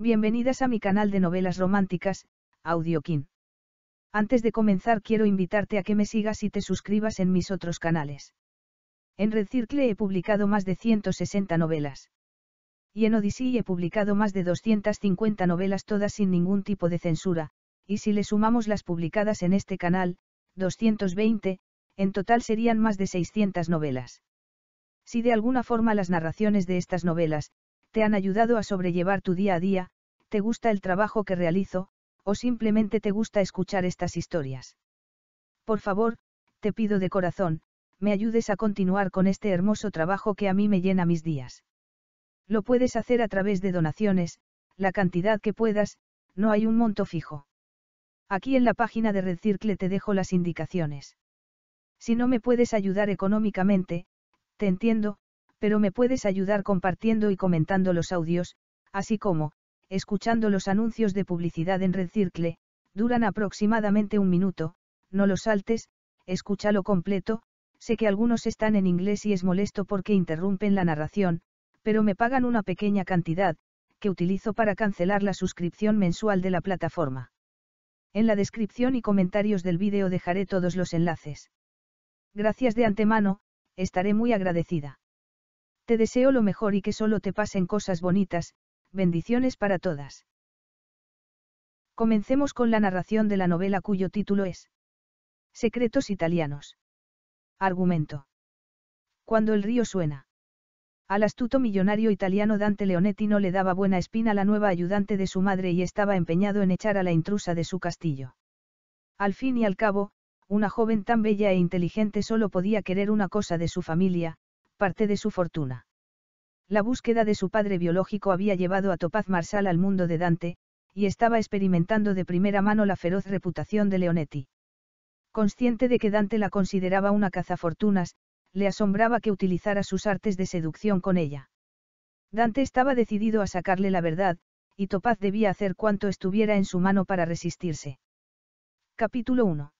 Bienvenidas a mi canal de novelas románticas, Audiokin. Antes de comenzar quiero invitarte a que me sigas y te suscribas en mis otros canales. En Red Circle he publicado más de 160 novelas. Y en Odyssey he publicado más de 250 novelas todas sin ningún tipo de censura, y si le sumamos las publicadas en este canal, 220, en total serían más de 600 novelas. Si de alguna forma las narraciones de estas novelas, te han ayudado a sobrellevar tu día a día, ¿Te gusta el trabajo que realizo, o simplemente te gusta escuchar estas historias? Por favor, te pido de corazón, me ayudes a continuar con este hermoso trabajo que a mí me llena mis días. Lo puedes hacer a través de donaciones, la cantidad que puedas, no hay un monto fijo. Aquí en la página de Circle te dejo las indicaciones. Si no me puedes ayudar económicamente, te entiendo, pero me puedes ayudar compartiendo y comentando los audios, así como, escuchando los anuncios de publicidad en Red Circle, duran aproximadamente un minuto, no los saltes, escúchalo completo, sé que algunos están en inglés y es molesto porque interrumpen la narración, pero me pagan una pequeña cantidad, que utilizo para cancelar la suscripción mensual de la plataforma. En la descripción y comentarios del vídeo dejaré todos los enlaces. Gracias de antemano, estaré muy agradecida. Te deseo lo mejor y que solo te pasen cosas bonitas, bendiciones para todas. Comencemos con la narración de la novela cuyo título es Secretos Italianos. Argumento. Cuando el río suena. Al astuto millonario italiano Dante Leonetti no le daba buena espina la nueva ayudante de su madre y estaba empeñado en echar a la intrusa de su castillo. Al fin y al cabo, una joven tan bella e inteligente solo podía querer una cosa de su familia, parte de su fortuna. La búsqueda de su padre biológico había llevado a Topaz Marsal al mundo de Dante, y estaba experimentando de primera mano la feroz reputación de Leonetti. Consciente de que Dante la consideraba una cazafortunas, le asombraba que utilizara sus artes de seducción con ella. Dante estaba decidido a sacarle la verdad, y Topaz debía hacer cuanto estuviera en su mano para resistirse. Capítulo 1.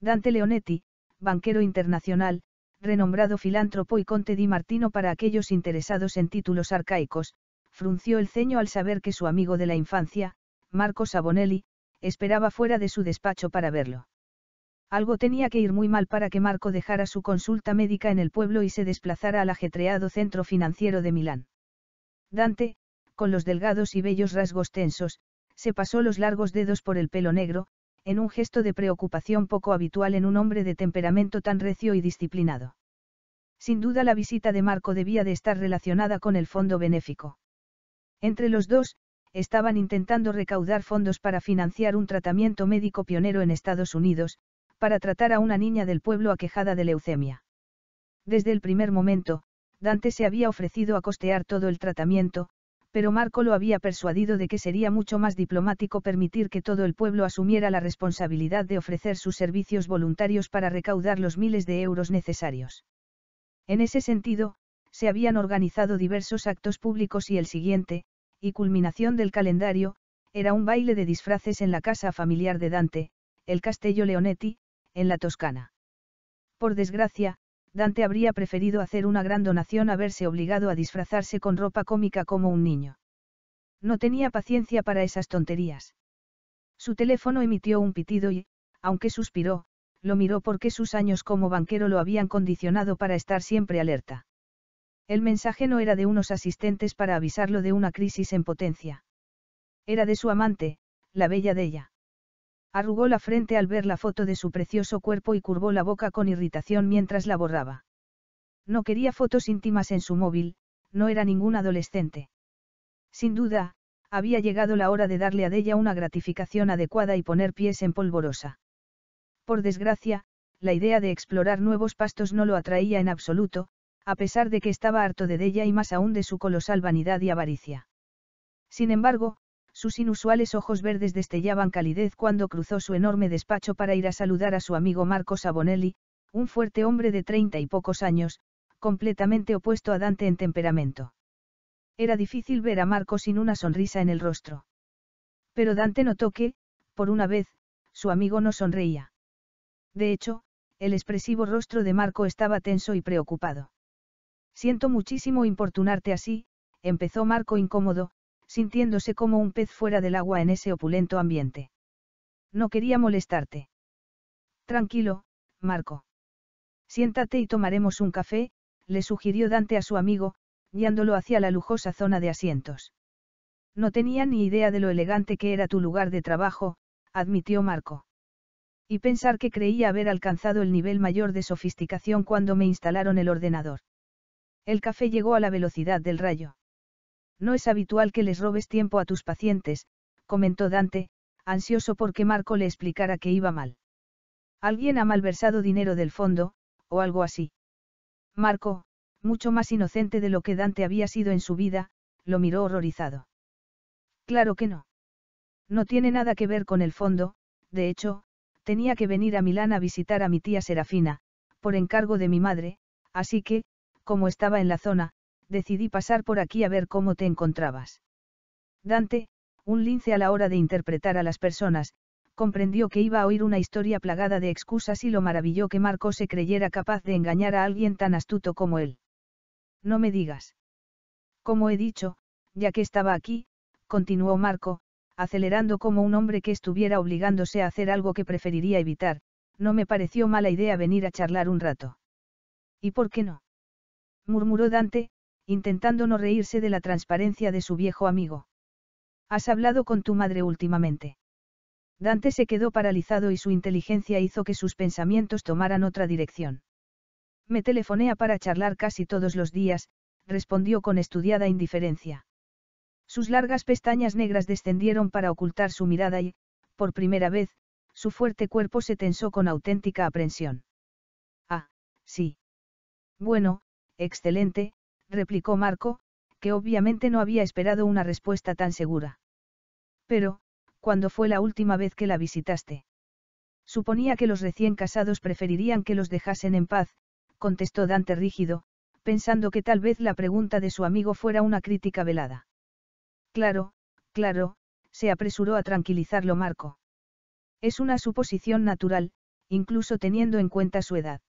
Dante Leonetti, banquero internacional, renombrado filántropo y conte di Martino para aquellos interesados en títulos arcaicos, frunció el ceño al saber que su amigo de la infancia, Marco Sabonelli, esperaba fuera de su despacho para verlo. Algo tenía que ir muy mal para que Marco dejara su consulta médica en el pueblo y se desplazara al ajetreado centro financiero de Milán. Dante, con los delgados y bellos rasgos tensos, se pasó los largos dedos por el pelo negro, en un gesto de preocupación poco habitual en un hombre de temperamento tan recio y disciplinado. Sin duda la visita de Marco debía de estar relacionada con el fondo benéfico. Entre los dos, estaban intentando recaudar fondos para financiar un tratamiento médico pionero en Estados Unidos, para tratar a una niña del pueblo aquejada de leucemia. Desde el primer momento, Dante se había ofrecido a costear todo el tratamiento, pero Marco lo había persuadido de que sería mucho más diplomático permitir que todo el pueblo asumiera la responsabilidad de ofrecer sus servicios voluntarios para recaudar los miles de euros necesarios. En ese sentido, se habían organizado diversos actos públicos y el siguiente, y culminación del calendario, era un baile de disfraces en la casa familiar de Dante, el Castello Leonetti, en la Toscana. Por desgracia, Dante habría preferido hacer una gran donación a verse obligado a disfrazarse con ropa cómica como un niño. No tenía paciencia para esas tonterías. Su teléfono emitió un pitido y, aunque suspiró, lo miró porque sus años como banquero lo habían condicionado para estar siempre alerta. El mensaje no era de unos asistentes para avisarlo de una crisis en potencia. Era de su amante, la bella de ella. Arrugó la frente al ver la foto de su precioso cuerpo y curvó la boca con irritación mientras la borraba. No quería fotos íntimas en su móvil, no era ningún adolescente. Sin duda, había llegado la hora de darle a ella una gratificación adecuada y poner pies en polvorosa. Por desgracia, la idea de explorar nuevos pastos no lo atraía en absoluto, a pesar de que estaba harto de Della y más aún de su colosal vanidad y avaricia. Sin embargo, sus inusuales ojos verdes destellaban calidez cuando cruzó su enorme despacho para ir a saludar a su amigo Marco Sabonelli, un fuerte hombre de treinta y pocos años, completamente opuesto a Dante en temperamento. Era difícil ver a Marco sin una sonrisa en el rostro. Pero Dante notó que, por una vez, su amigo no sonreía. De hecho, el expresivo rostro de Marco estaba tenso y preocupado. Siento muchísimo importunarte así, empezó Marco incómodo, sintiéndose como un pez fuera del agua en ese opulento ambiente. No quería molestarte. Tranquilo, Marco. Siéntate y tomaremos un café, le sugirió Dante a su amigo, guiándolo hacia la lujosa zona de asientos. No tenía ni idea de lo elegante que era tu lugar de trabajo, admitió Marco. Y pensar que creía haber alcanzado el nivel mayor de sofisticación cuando me instalaron el ordenador. El café llegó a la velocidad del rayo. No es habitual que les robes tiempo a tus pacientes, comentó Dante, ansioso porque Marco le explicara que iba mal. Alguien ha malversado dinero del fondo, o algo así. Marco, mucho más inocente de lo que Dante había sido en su vida, lo miró horrorizado. Claro que no. No tiene nada que ver con el fondo, de hecho, tenía que venir a Milán a visitar a mi tía Serafina, por encargo de mi madre, así que, como estaba en la zona, decidí pasar por aquí a ver cómo te encontrabas. Dante, un lince a la hora de interpretar a las personas, comprendió que iba a oír una historia plagada de excusas y lo maravilló que Marco se creyera capaz de engañar a alguien tan astuto como él. No me digas. Como he dicho, ya que estaba aquí, continuó Marco, acelerando como un hombre que estuviera obligándose a hacer algo que preferiría evitar, no me pareció mala idea venir a charlar un rato. ¿Y por qué no? murmuró Dante, intentando no reírse de la transparencia de su viejo amigo. ¿Has hablado con tu madre últimamente? Dante se quedó paralizado y su inteligencia hizo que sus pensamientos tomaran otra dirección. Me telefonea para charlar casi todos los días, respondió con estudiada indiferencia. Sus largas pestañas negras descendieron para ocultar su mirada y, por primera vez, su fuerte cuerpo se tensó con auténtica aprensión. Ah, sí. Bueno, excelente, replicó Marco, que obviamente no había esperado una respuesta tan segura. Pero, ¿cuándo fue la última vez que la visitaste? Suponía que los recién casados preferirían que los dejasen en paz, contestó Dante rígido, pensando que tal vez la pregunta de su amigo fuera una crítica velada. Claro, claro, se apresuró a tranquilizarlo Marco. Es una suposición natural, incluso teniendo en cuenta su edad.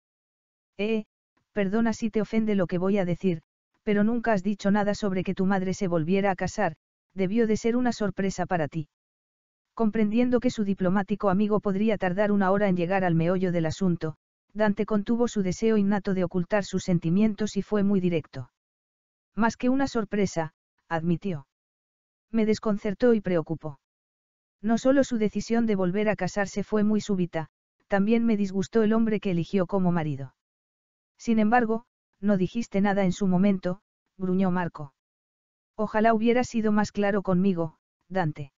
Eh, perdona si te ofende lo que voy a decir, pero nunca has dicho nada sobre que tu madre se volviera a casar, debió de ser una sorpresa para ti. Comprendiendo que su diplomático amigo podría tardar una hora en llegar al meollo del asunto, Dante contuvo su deseo innato de ocultar sus sentimientos y fue muy directo. Más que una sorpresa, admitió. Me desconcertó y preocupó. No solo su decisión de volver a casarse fue muy súbita, también me disgustó el hombre que eligió como marido. Sin embargo, no dijiste nada en su momento, gruñó Marco. Ojalá hubiera sido más claro conmigo, Dante.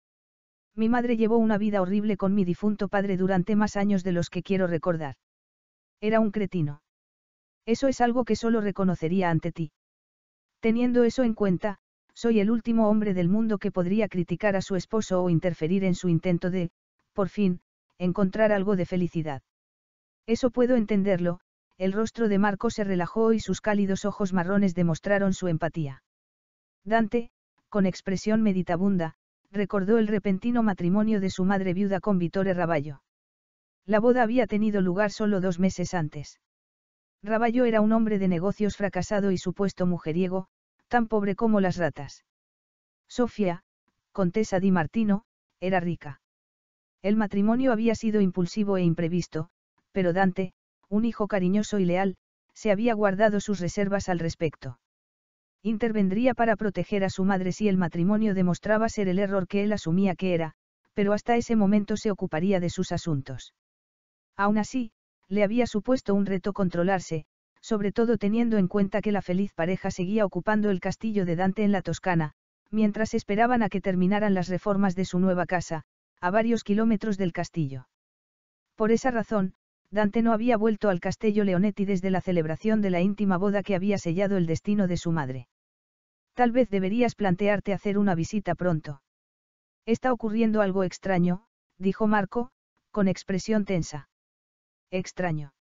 Mi madre llevó una vida horrible con mi difunto padre durante más años de los que quiero recordar. Era un cretino. Eso es algo que solo reconocería ante ti. Teniendo eso en cuenta, soy el último hombre del mundo que podría criticar a su esposo o interferir en su intento de, por fin, encontrar algo de felicidad. Eso puedo entenderlo, el rostro de Marco se relajó y sus cálidos ojos marrones demostraron su empatía. Dante, con expresión meditabunda, recordó el repentino matrimonio de su madre viuda con Vittore Raballo. La boda había tenido lugar solo dos meses antes. Raballo era un hombre de negocios fracasado y supuesto mujeriego, tan pobre como las ratas. Sofía, contesa di Martino, era rica. El matrimonio había sido impulsivo e imprevisto, pero Dante, un hijo cariñoso y leal, se había guardado sus reservas al respecto. Intervendría para proteger a su madre si el matrimonio demostraba ser el error que él asumía que era, pero hasta ese momento se ocuparía de sus asuntos. Aún así, le había supuesto un reto controlarse, sobre todo teniendo en cuenta que la feliz pareja seguía ocupando el castillo de Dante en la Toscana, mientras esperaban a que terminaran las reformas de su nueva casa, a varios kilómetros del castillo. Por esa razón, Dante no había vuelto al castello Leonetti desde la celebración de la íntima boda que había sellado el destino de su madre. Tal vez deberías plantearte hacer una visita pronto. Está ocurriendo algo extraño, dijo Marco, con expresión tensa. Extraño.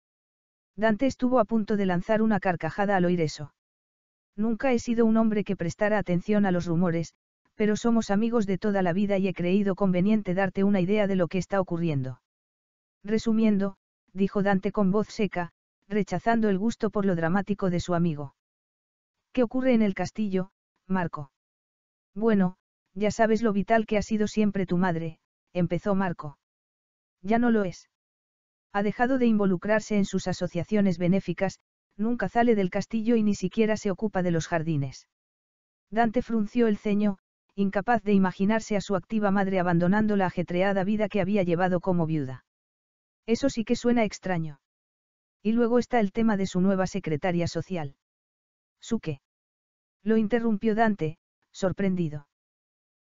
Dante estuvo a punto de lanzar una carcajada al oír eso. Nunca he sido un hombre que prestara atención a los rumores, pero somos amigos de toda la vida y he creído conveniente darte una idea de lo que está ocurriendo. Resumiendo, dijo Dante con voz seca, rechazando el gusto por lo dramático de su amigo. ¿Qué ocurre en el castillo, Marco? Bueno, ya sabes lo vital que ha sido siempre tu madre, empezó Marco. Ya no lo es. Ha dejado de involucrarse en sus asociaciones benéficas, nunca sale del castillo y ni siquiera se ocupa de los jardines. Dante frunció el ceño, incapaz de imaginarse a su activa madre abandonando la ajetreada vida que había llevado como viuda. Eso sí que suena extraño. Y luego está el tema de su nueva secretaria social. ¿Su qué? Lo interrumpió Dante, sorprendido.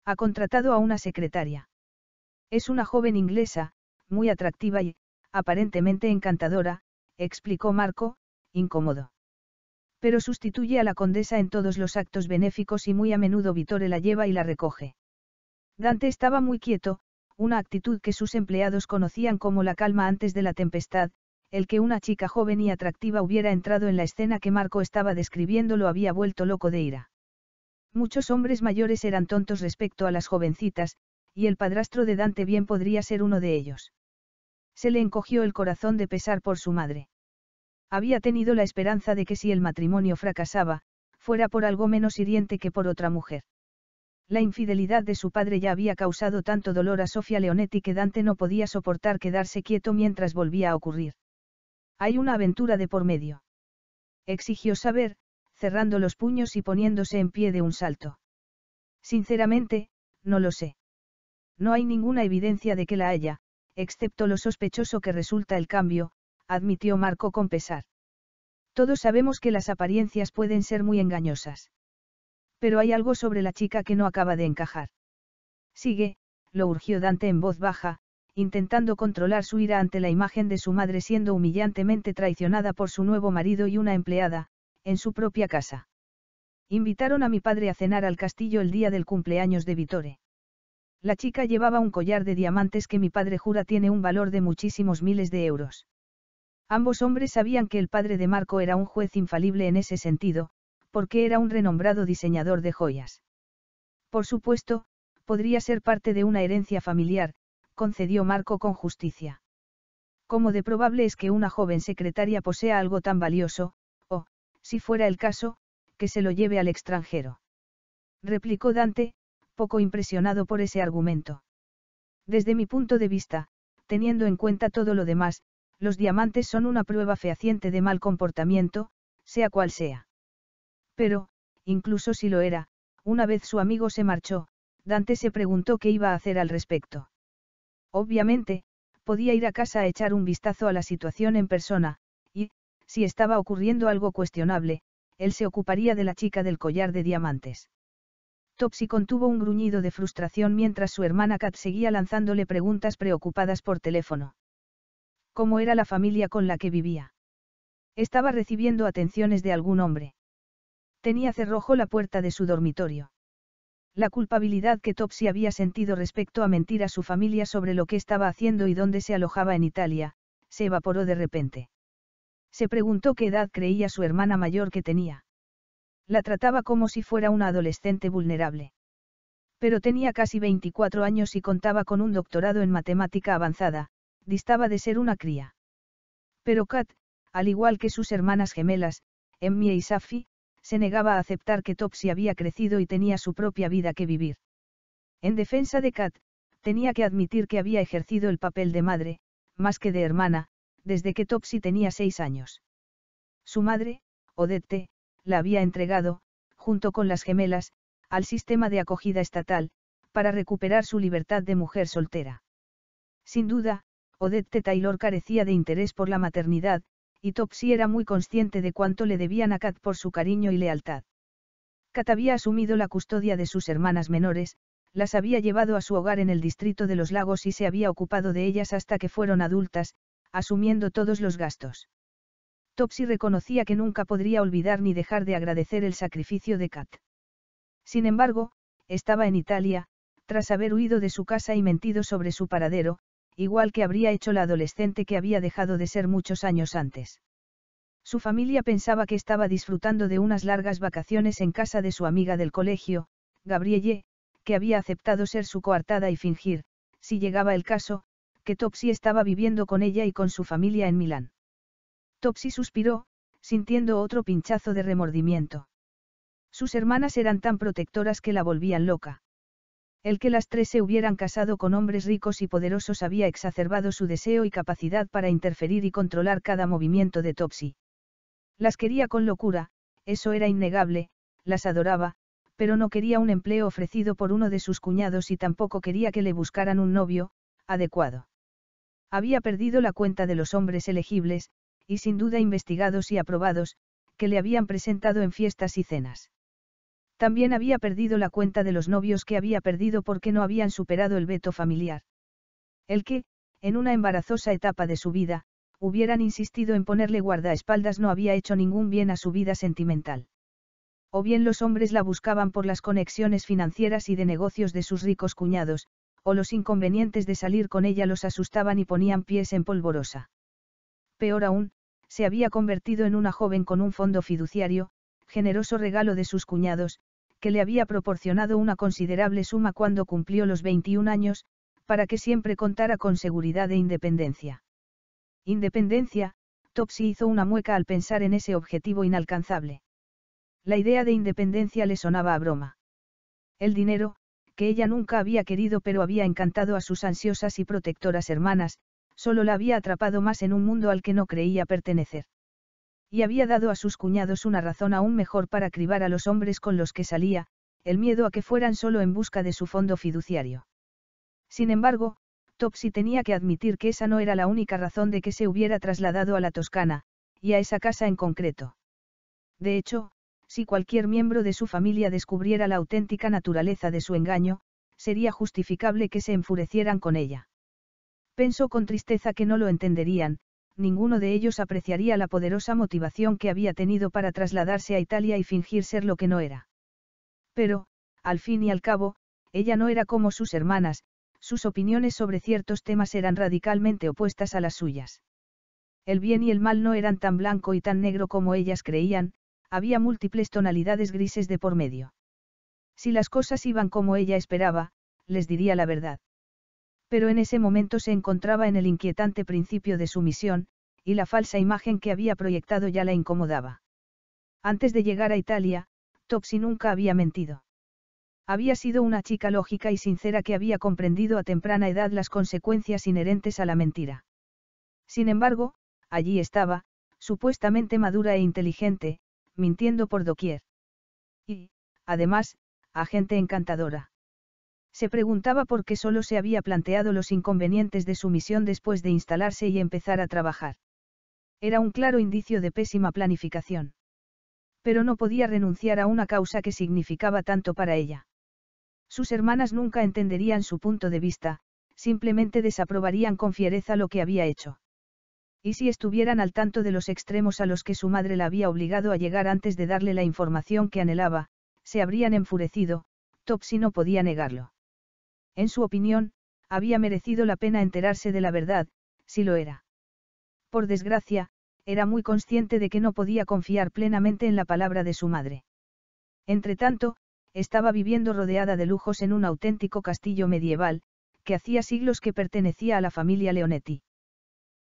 Ha contratado a una secretaria. Es una joven inglesa, muy atractiva y, aparentemente encantadora, explicó Marco, incómodo. Pero sustituye a la condesa en todos los actos benéficos y muy a menudo Vitore la lleva y la recoge. Dante estaba muy quieto, una actitud que sus empleados conocían como la calma antes de la tempestad, el que una chica joven y atractiva hubiera entrado en la escena que Marco estaba describiendo lo había vuelto loco de ira. Muchos hombres mayores eran tontos respecto a las jovencitas, y el padrastro de Dante bien podría ser uno de ellos. Se le encogió el corazón de pesar por su madre. Había tenido la esperanza de que si el matrimonio fracasaba, fuera por algo menos hiriente que por otra mujer. La infidelidad de su padre ya había causado tanto dolor a Sofía Leonetti que Dante no podía soportar quedarse quieto mientras volvía a ocurrir. Hay una aventura de por medio. Exigió saber, cerrando los puños y poniéndose en pie de un salto. Sinceramente, no lo sé. No hay ninguna evidencia de que la haya, excepto lo sospechoso que resulta el cambio, admitió Marco con pesar. Todos sabemos que las apariencias pueden ser muy engañosas. Pero hay algo sobre la chica que no acaba de encajar. Sigue, lo urgió Dante en voz baja, intentando controlar su ira ante la imagen de su madre siendo humillantemente traicionada por su nuevo marido y una empleada, en su propia casa. Invitaron a mi padre a cenar al castillo el día del cumpleaños de Vitore. La chica llevaba un collar de diamantes que mi padre jura tiene un valor de muchísimos miles de euros. Ambos hombres sabían que el padre de Marco era un juez infalible en ese sentido, porque era un renombrado diseñador de joyas. Por supuesto, podría ser parte de una herencia familiar, concedió Marco con justicia. Como de probable es que una joven secretaria posea algo tan valioso, o, si fuera el caso, que se lo lleve al extranjero? replicó Dante, poco impresionado por ese argumento. Desde mi punto de vista, teniendo en cuenta todo lo demás, los diamantes son una prueba fehaciente de mal comportamiento, sea cual sea. Pero, incluso si lo era, una vez su amigo se marchó, Dante se preguntó qué iba a hacer al respecto. Obviamente, podía ir a casa a echar un vistazo a la situación en persona, y, si estaba ocurriendo algo cuestionable, él se ocuparía de la chica del collar de diamantes. Topsy contuvo un gruñido de frustración mientras su hermana Kat seguía lanzándole preguntas preocupadas por teléfono. ¿Cómo era la familia con la que vivía? Estaba recibiendo atenciones de algún hombre tenía cerrojo la puerta de su dormitorio. La culpabilidad que Topsy había sentido respecto a mentir a su familia sobre lo que estaba haciendo y dónde se alojaba en Italia, se evaporó de repente. Se preguntó qué edad creía su hermana mayor que tenía. La trataba como si fuera una adolescente vulnerable. Pero tenía casi 24 años y contaba con un doctorado en matemática avanzada, distaba de ser una cría. Pero Kat, al igual que sus hermanas gemelas, Emmie y Safi, se negaba a aceptar que Topsy había crecido y tenía su propia vida que vivir. En defensa de Kat, tenía que admitir que había ejercido el papel de madre, más que de hermana, desde que Topsy tenía seis años. Su madre, Odette, la había entregado, junto con las gemelas, al sistema de acogida estatal, para recuperar su libertad de mujer soltera. Sin duda, Odette Taylor carecía de interés por la maternidad, y Topsy era muy consciente de cuánto le debían a Kat por su cariño y lealtad. Kat había asumido la custodia de sus hermanas menores, las había llevado a su hogar en el distrito de los lagos y se había ocupado de ellas hasta que fueron adultas, asumiendo todos los gastos. Topsy reconocía que nunca podría olvidar ni dejar de agradecer el sacrificio de Kat. Sin embargo, estaba en Italia, tras haber huido de su casa y mentido sobre su paradero, igual que habría hecho la adolescente que había dejado de ser muchos años antes. Su familia pensaba que estaba disfrutando de unas largas vacaciones en casa de su amiga del colegio, Gabrielle, que había aceptado ser su coartada y fingir, si llegaba el caso, que Topsy estaba viviendo con ella y con su familia en Milán. Topsy suspiró, sintiendo otro pinchazo de remordimiento. Sus hermanas eran tan protectoras que la volvían loca. El que las tres se hubieran casado con hombres ricos y poderosos había exacerbado su deseo y capacidad para interferir y controlar cada movimiento de Topsy. Las quería con locura, eso era innegable, las adoraba, pero no quería un empleo ofrecido por uno de sus cuñados y tampoco quería que le buscaran un novio, adecuado. Había perdido la cuenta de los hombres elegibles, y sin duda investigados y aprobados, que le habían presentado en fiestas y cenas. También había perdido la cuenta de los novios que había perdido porque no habían superado el veto familiar. El que, en una embarazosa etapa de su vida, hubieran insistido en ponerle guardaespaldas no había hecho ningún bien a su vida sentimental. O bien los hombres la buscaban por las conexiones financieras y de negocios de sus ricos cuñados, o los inconvenientes de salir con ella los asustaban y ponían pies en polvorosa. Peor aún, se había convertido en una joven con un fondo fiduciario, generoso regalo de sus cuñados, le había proporcionado una considerable suma cuando cumplió los 21 años, para que siempre contara con seguridad e independencia. Independencia, Topsy hizo una mueca al pensar en ese objetivo inalcanzable. La idea de independencia le sonaba a broma. El dinero, que ella nunca había querido pero había encantado a sus ansiosas y protectoras hermanas, solo la había atrapado más en un mundo al que no creía pertenecer y había dado a sus cuñados una razón aún mejor para cribar a los hombres con los que salía, el miedo a que fueran solo en busca de su fondo fiduciario. Sin embargo, Topsy tenía que admitir que esa no era la única razón de que se hubiera trasladado a la Toscana, y a esa casa en concreto. De hecho, si cualquier miembro de su familia descubriera la auténtica naturaleza de su engaño, sería justificable que se enfurecieran con ella. Pensó con tristeza que no lo entenderían, ninguno de ellos apreciaría la poderosa motivación que había tenido para trasladarse a Italia y fingir ser lo que no era. Pero, al fin y al cabo, ella no era como sus hermanas, sus opiniones sobre ciertos temas eran radicalmente opuestas a las suyas. El bien y el mal no eran tan blanco y tan negro como ellas creían, había múltiples tonalidades grises de por medio. Si las cosas iban como ella esperaba, les diría la verdad pero en ese momento se encontraba en el inquietante principio de su misión, y la falsa imagen que había proyectado ya la incomodaba. Antes de llegar a Italia, Topsy nunca había mentido. Había sido una chica lógica y sincera que había comprendido a temprana edad las consecuencias inherentes a la mentira. Sin embargo, allí estaba, supuestamente madura e inteligente, mintiendo por doquier. Y, además, agente encantadora. Se preguntaba por qué solo se había planteado los inconvenientes de su misión después de instalarse y empezar a trabajar. Era un claro indicio de pésima planificación. Pero no podía renunciar a una causa que significaba tanto para ella. Sus hermanas nunca entenderían su punto de vista, simplemente desaprobarían con fiereza lo que había hecho. Y si estuvieran al tanto de los extremos a los que su madre la había obligado a llegar antes de darle la información que anhelaba, se habrían enfurecido, Topsy no podía negarlo. En su opinión, había merecido la pena enterarse de la verdad, si lo era. Por desgracia, era muy consciente de que no podía confiar plenamente en la palabra de su madre. Entretanto, estaba viviendo rodeada de lujos en un auténtico castillo medieval, que hacía siglos que pertenecía a la familia Leonetti.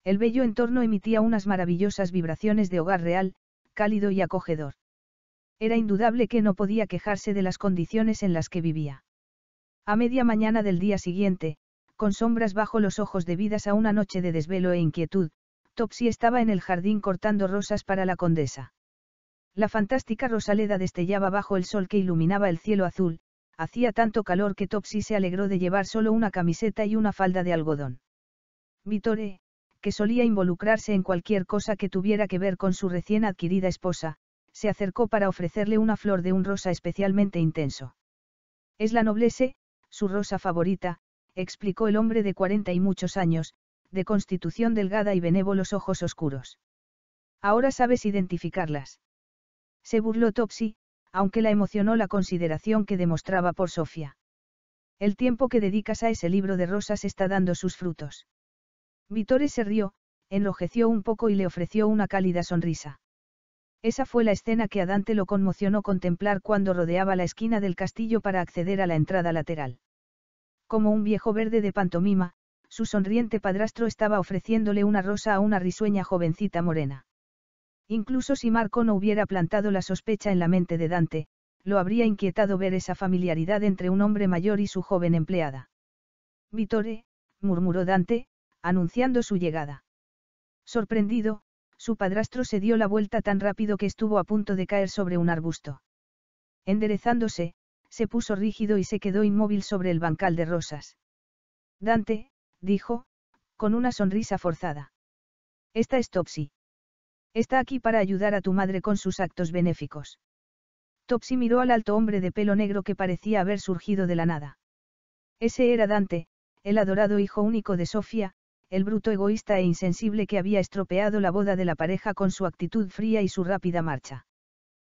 El bello entorno emitía unas maravillosas vibraciones de hogar real, cálido y acogedor. Era indudable que no podía quejarse de las condiciones en las que vivía. A media mañana del día siguiente, con sombras bajo los ojos debidas a una noche de desvelo e inquietud, Topsy estaba en el jardín cortando rosas para la condesa. La fantástica Rosaleda destellaba bajo el sol que iluminaba el cielo azul, hacía tanto calor que Topsy se alegró de llevar solo una camiseta y una falda de algodón. Vitore, que solía involucrarse en cualquier cosa que tuviera que ver con su recién adquirida esposa, se acercó para ofrecerle una flor de un rosa especialmente intenso. Es la noblece, su rosa favorita, explicó el hombre de cuarenta y muchos años, de constitución delgada y benévolos ojos oscuros. Ahora sabes identificarlas. Se burló Topsy, aunque la emocionó la consideración que demostraba por Sofía. El tiempo que dedicas a ese libro de rosas está dando sus frutos. Vittore se rió, enrojeció un poco y le ofreció una cálida sonrisa. Esa fue la escena que a Dante lo conmocionó contemplar cuando rodeaba la esquina del castillo para acceder a la entrada lateral. Como un viejo verde de pantomima, su sonriente padrastro estaba ofreciéndole una rosa a una risueña jovencita morena. Incluso si Marco no hubiera plantado la sospecha en la mente de Dante, lo habría inquietado ver esa familiaridad entre un hombre mayor y su joven empleada. Vittore, murmuró Dante, anunciando su llegada. Sorprendido, su padrastro se dio la vuelta tan rápido que estuvo a punto de caer sobre un arbusto. Enderezándose, se puso rígido y se quedó inmóvil sobre el bancal de rosas. Dante, dijo, con una sonrisa forzada. Esta es Topsy. Está aquí para ayudar a tu madre con sus actos benéficos. Topsy miró al alto hombre de pelo negro que parecía haber surgido de la nada. Ese era Dante, el adorado hijo único de Sofía, el bruto egoísta e insensible que había estropeado la boda de la pareja con su actitud fría y su rápida marcha.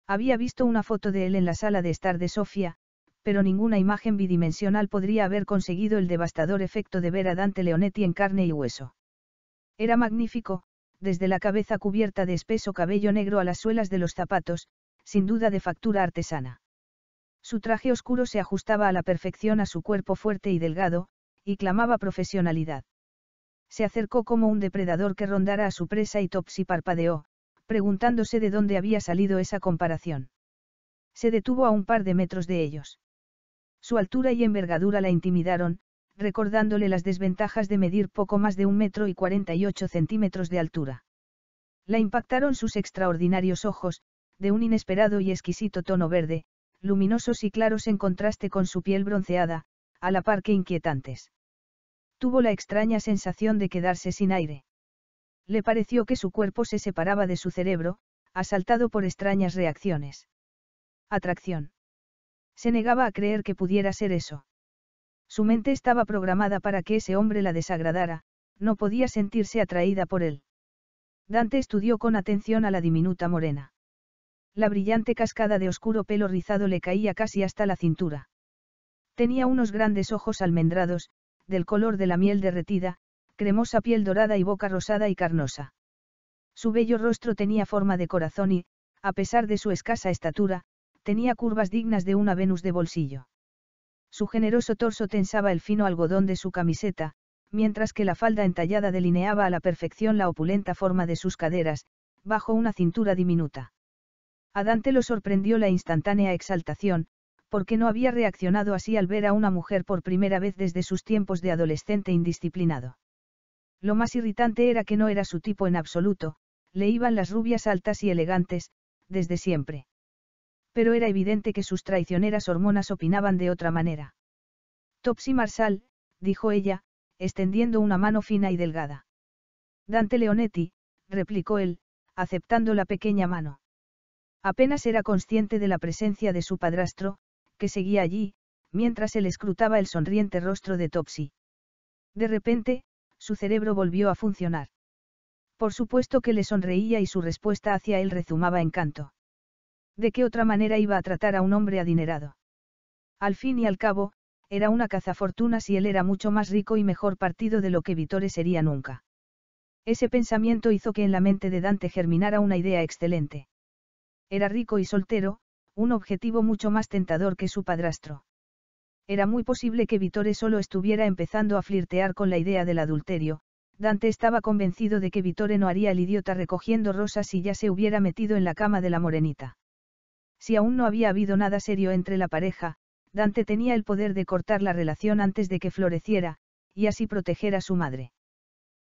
Había visto una foto de él en la sala de estar de Sofía, pero ninguna imagen bidimensional podría haber conseguido el devastador efecto de ver a Dante Leonetti en carne y hueso. Era magnífico, desde la cabeza cubierta de espeso cabello negro a las suelas de los zapatos, sin duda de factura artesana. Su traje oscuro se ajustaba a la perfección a su cuerpo fuerte y delgado, y clamaba profesionalidad. Se acercó como un depredador que rondara a su presa y Topsy parpadeó, preguntándose de dónde había salido esa comparación. Se detuvo a un par de metros de ellos. Su altura y envergadura la intimidaron, recordándole las desventajas de medir poco más de un metro y 48 centímetros de altura. La impactaron sus extraordinarios ojos, de un inesperado y exquisito tono verde, luminosos y claros en contraste con su piel bronceada, a la par que inquietantes. Tuvo la extraña sensación de quedarse sin aire. Le pareció que su cuerpo se separaba de su cerebro, asaltado por extrañas reacciones. Atracción. Se negaba a creer que pudiera ser eso. Su mente estaba programada para que ese hombre la desagradara, no podía sentirse atraída por él. Dante estudió con atención a la diminuta morena. La brillante cascada de oscuro pelo rizado le caía casi hasta la cintura. Tenía unos grandes ojos almendrados, del color de la miel derretida, cremosa piel dorada y boca rosada y carnosa. Su bello rostro tenía forma de corazón y, a pesar de su escasa estatura, tenía curvas dignas de una Venus de bolsillo. Su generoso torso tensaba el fino algodón de su camiseta, mientras que la falda entallada delineaba a la perfección la opulenta forma de sus caderas, bajo una cintura diminuta. A Dante lo sorprendió la instantánea exaltación, porque no había reaccionado así al ver a una mujer por primera vez desde sus tiempos de adolescente indisciplinado. Lo más irritante era que no era su tipo en absoluto, le iban las rubias altas y elegantes, desde siempre pero era evidente que sus traicioneras hormonas opinaban de otra manera. Topsy Marsal, dijo ella, extendiendo una mano fina y delgada. Dante Leonetti, replicó él, aceptando la pequeña mano. Apenas era consciente de la presencia de su padrastro, que seguía allí, mientras él escrutaba el sonriente rostro de Topsy. De repente, su cerebro volvió a funcionar. Por supuesto que le sonreía y su respuesta hacia él rezumaba encanto. ¿De qué otra manera iba a tratar a un hombre adinerado? Al fin y al cabo, era una cazafortuna si él era mucho más rico y mejor partido de lo que Vitore sería nunca. Ese pensamiento hizo que en la mente de Dante germinara una idea excelente. Era rico y soltero, un objetivo mucho más tentador que su padrastro. Era muy posible que Vitore solo estuviera empezando a flirtear con la idea del adulterio, Dante estaba convencido de que Vitore no haría el idiota recogiendo rosas si ya se hubiera metido en la cama de la morenita. Si aún no había habido nada serio entre la pareja, Dante tenía el poder de cortar la relación antes de que floreciera, y así proteger a su madre.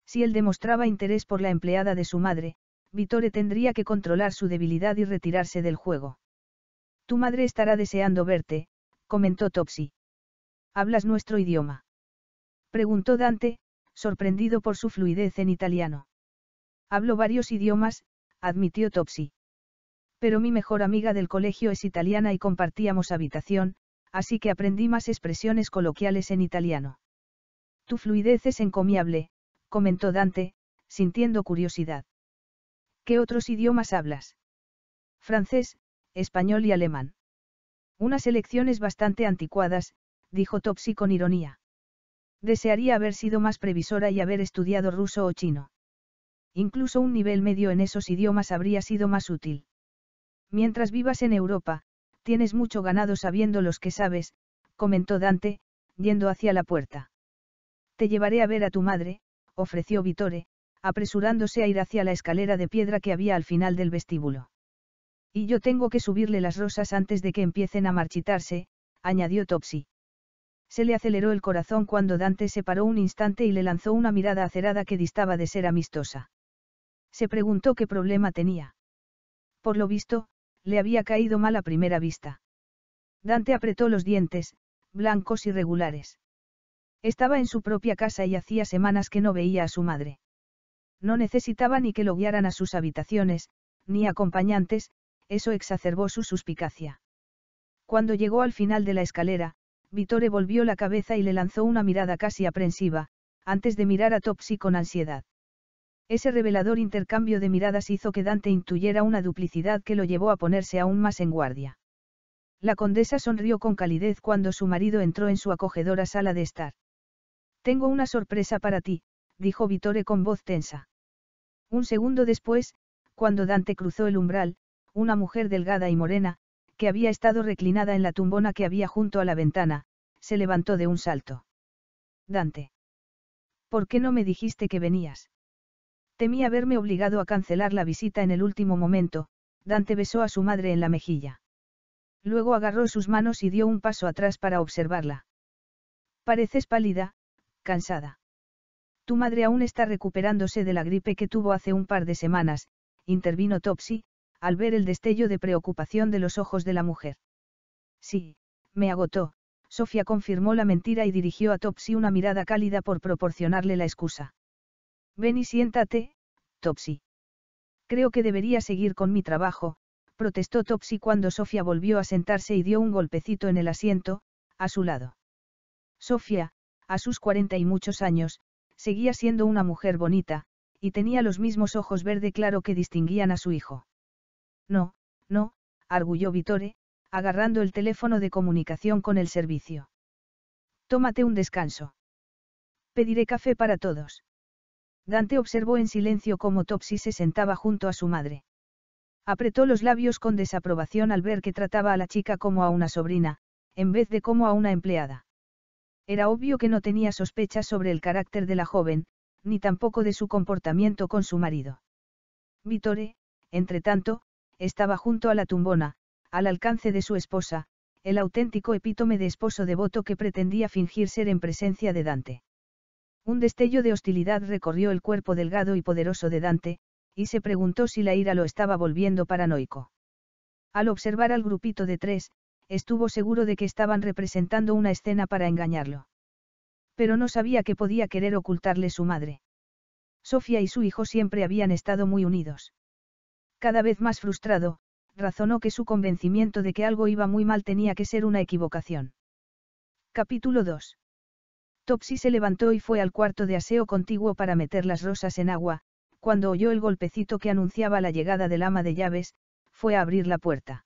Si él demostraba interés por la empleada de su madre, Vittore tendría que controlar su debilidad y retirarse del juego. Tu madre estará deseando verte, comentó Topsy. ¿Hablas nuestro idioma? Preguntó Dante, sorprendido por su fluidez en italiano. Hablo varios idiomas, admitió Topsy. Pero mi mejor amiga del colegio es italiana y compartíamos habitación, así que aprendí más expresiones coloquiales en italiano. Tu fluidez es encomiable, comentó Dante, sintiendo curiosidad. ¿Qué otros idiomas hablas? Francés, español y alemán. Unas elecciones bastante anticuadas, dijo Topsy con ironía. Desearía haber sido más previsora y haber estudiado ruso o chino. Incluso un nivel medio en esos idiomas habría sido más útil. Mientras vivas en Europa, tienes mucho ganado sabiendo los que sabes, comentó Dante, yendo hacia la puerta. Te llevaré a ver a tu madre, ofreció Vitore, apresurándose a ir hacia la escalera de piedra que había al final del vestíbulo. Y yo tengo que subirle las rosas antes de que empiecen a marchitarse, añadió Topsy. Se le aceleró el corazón cuando Dante se paró un instante y le lanzó una mirada acerada que distaba de ser amistosa. Se preguntó qué problema tenía. Por lo visto, le había caído mal a primera vista. Dante apretó los dientes, blancos y regulares. Estaba en su propia casa y hacía semanas que no veía a su madre. No necesitaba ni que lo guiaran a sus habitaciones, ni acompañantes, eso exacerbó su suspicacia. Cuando llegó al final de la escalera, Vittore volvió la cabeza y le lanzó una mirada casi aprensiva, antes de mirar a Topsy con ansiedad. Ese revelador intercambio de miradas hizo que Dante intuyera una duplicidad que lo llevó a ponerse aún más en guardia. La condesa sonrió con calidez cuando su marido entró en su acogedora sala de estar. Tengo una sorpresa para ti, dijo Vittore con voz tensa. Un segundo después, cuando Dante cruzó el umbral, una mujer delgada y morena, que había estado reclinada en la tumbona que había junto a la ventana, se levantó de un salto. Dante. ¿Por qué no me dijiste que venías? Temí haberme obligado a cancelar la visita en el último momento, Dante besó a su madre en la mejilla. Luego agarró sus manos y dio un paso atrás para observarla. Pareces pálida, cansada. Tu madre aún está recuperándose de la gripe que tuvo hace un par de semanas, intervino Topsy, al ver el destello de preocupación de los ojos de la mujer. Sí, me agotó, Sofía confirmó la mentira y dirigió a Topsy una mirada cálida por proporcionarle la excusa. Ven y siéntate, Topsy. Creo que debería seguir con mi trabajo, protestó Topsy cuando Sofía volvió a sentarse y dio un golpecito en el asiento, a su lado. Sofía, a sus cuarenta y muchos años, seguía siendo una mujer bonita, y tenía los mismos ojos verde claro que distinguían a su hijo. No, no, arguyó Vitore, agarrando el teléfono de comunicación con el servicio. Tómate un descanso. Pediré café para todos. Dante observó en silencio cómo Topsy se sentaba junto a su madre. Apretó los labios con desaprobación al ver que trataba a la chica como a una sobrina, en vez de como a una empleada. Era obvio que no tenía sospechas sobre el carácter de la joven, ni tampoco de su comportamiento con su marido. Vittore, entretanto, estaba junto a la tumbona, al alcance de su esposa, el auténtico epítome de esposo devoto que pretendía fingir ser en presencia de Dante. Un destello de hostilidad recorrió el cuerpo delgado y poderoso de Dante, y se preguntó si la ira lo estaba volviendo paranoico. Al observar al grupito de tres, estuvo seguro de que estaban representando una escena para engañarlo. Pero no sabía que podía querer ocultarle su madre. Sofía y su hijo siempre habían estado muy unidos. Cada vez más frustrado, razonó que su convencimiento de que algo iba muy mal tenía que ser una equivocación. Capítulo 2. Topsy se levantó y fue al cuarto de aseo contiguo para meter las rosas en agua, cuando oyó el golpecito que anunciaba la llegada del ama de llaves, fue a abrir la puerta.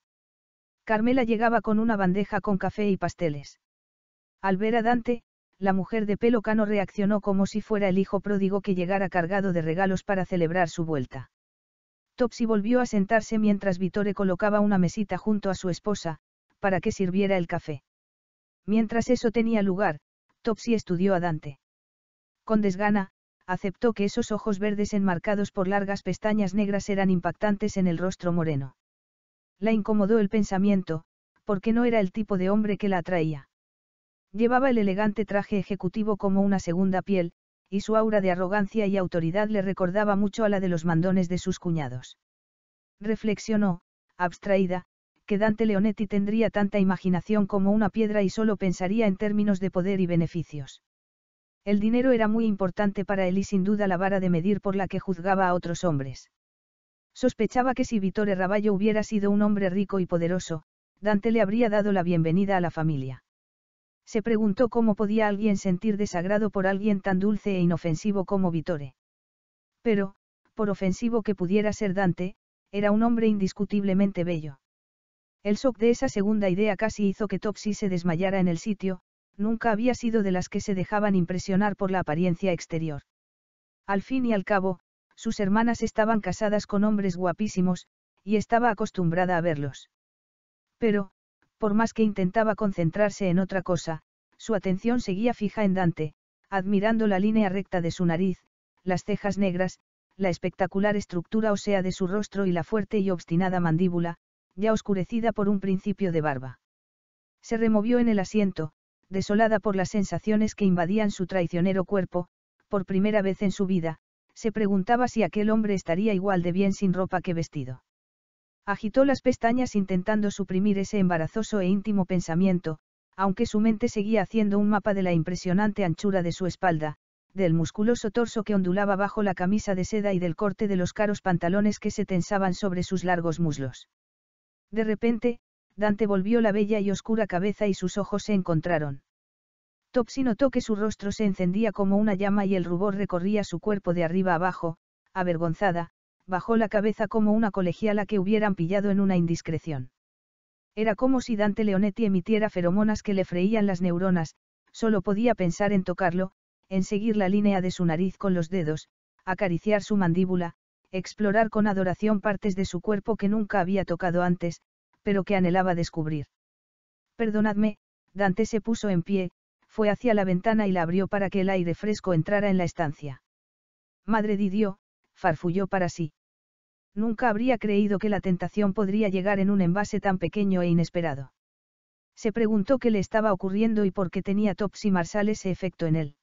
Carmela llegaba con una bandeja con café y pasteles. Al ver a Dante, la mujer de pelo cano reaccionó como si fuera el hijo pródigo que llegara cargado de regalos para celebrar su vuelta. Topsy volvió a sentarse mientras Vittore colocaba una mesita junto a su esposa, para que sirviera el café. Mientras eso tenía lugar, Topsy estudió a Dante. Con desgana, aceptó que esos ojos verdes enmarcados por largas pestañas negras eran impactantes en el rostro moreno. La incomodó el pensamiento, porque no era el tipo de hombre que la atraía. Llevaba el elegante traje ejecutivo como una segunda piel, y su aura de arrogancia y autoridad le recordaba mucho a la de los mandones de sus cuñados. Reflexionó, abstraída, Dante Leonetti tendría tanta imaginación como una piedra y solo pensaría en términos de poder y beneficios. El dinero era muy importante para él y sin duda la vara de medir por la que juzgaba a otros hombres. Sospechaba que si Vittore Raballo hubiera sido un hombre rico y poderoso, Dante le habría dado la bienvenida a la familia. Se preguntó cómo podía alguien sentir desagrado por alguien tan dulce e inofensivo como Vittore. Pero, por ofensivo que pudiera ser Dante, era un hombre indiscutiblemente bello. El shock de esa segunda idea casi hizo que Topsy se desmayara en el sitio, nunca había sido de las que se dejaban impresionar por la apariencia exterior. Al fin y al cabo, sus hermanas estaban casadas con hombres guapísimos, y estaba acostumbrada a verlos. Pero, por más que intentaba concentrarse en otra cosa, su atención seguía fija en Dante, admirando la línea recta de su nariz, las cejas negras, la espectacular estructura ósea de su rostro y la fuerte y obstinada mandíbula, ya oscurecida por un principio de barba. Se removió en el asiento, desolada por las sensaciones que invadían su traicionero cuerpo, por primera vez en su vida, se preguntaba si aquel hombre estaría igual de bien sin ropa que vestido. Agitó las pestañas intentando suprimir ese embarazoso e íntimo pensamiento, aunque su mente seguía haciendo un mapa de la impresionante anchura de su espalda, del musculoso torso que ondulaba bajo la camisa de seda y del corte de los caros pantalones que se tensaban sobre sus largos muslos. De repente, Dante volvió la bella y oscura cabeza y sus ojos se encontraron. Topsy notó que su rostro se encendía como una llama y el rubor recorría su cuerpo de arriba abajo, avergonzada, bajó la cabeza como una colegiala que hubieran pillado en una indiscreción. Era como si Dante Leonetti emitiera feromonas que le freían las neuronas, solo podía pensar en tocarlo, en seguir la línea de su nariz con los dedos, acariciar su mandíbula, explorar con adoración partes de su cuerpo que nunca había tocado antes, pero que anhelaba descubrir. Perdonadme, Dante se puso en pie, fue hacia la ventana y la abrió para que el aire fresco entrara en la estancia. Madre Didio, farfulló para sí. Nunca habría creído que la tentación podría llegar en un envase tan pequeño e inesperado. Se preguntó qué le estaba ocurriendo y por qué tenía topsy y ese efecto en él.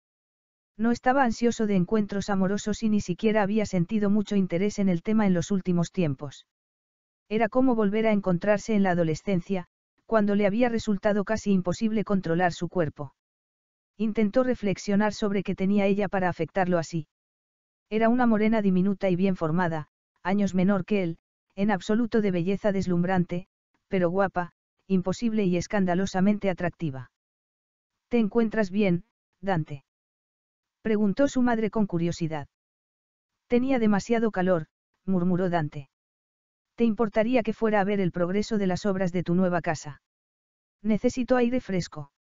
No estaba ansioso de encuentros amorosos y ni siquiera había sentido mucho interés en el tema en los últimos tiempos. Era como volver a encontrarse en la adolescencia, cuando le había resultado casi imposible controlar su cuerpo. Intentó reflexionar sobre qué tenía ella para afectarlo así. Era una morena diminuta y bien formada, años menor que él, en absoluto de belleza deslumbrante, pero guapa, imposible y escandalosamente atractiva. ¿Te encuentras bien, Dante? Preguntó su madre con curiosidad. Tenía demasiado calor, murmuró Dante. ¿Te importaría que fuera a ver el progreso de las obras de tu nueva casa? Necesito aire fresco.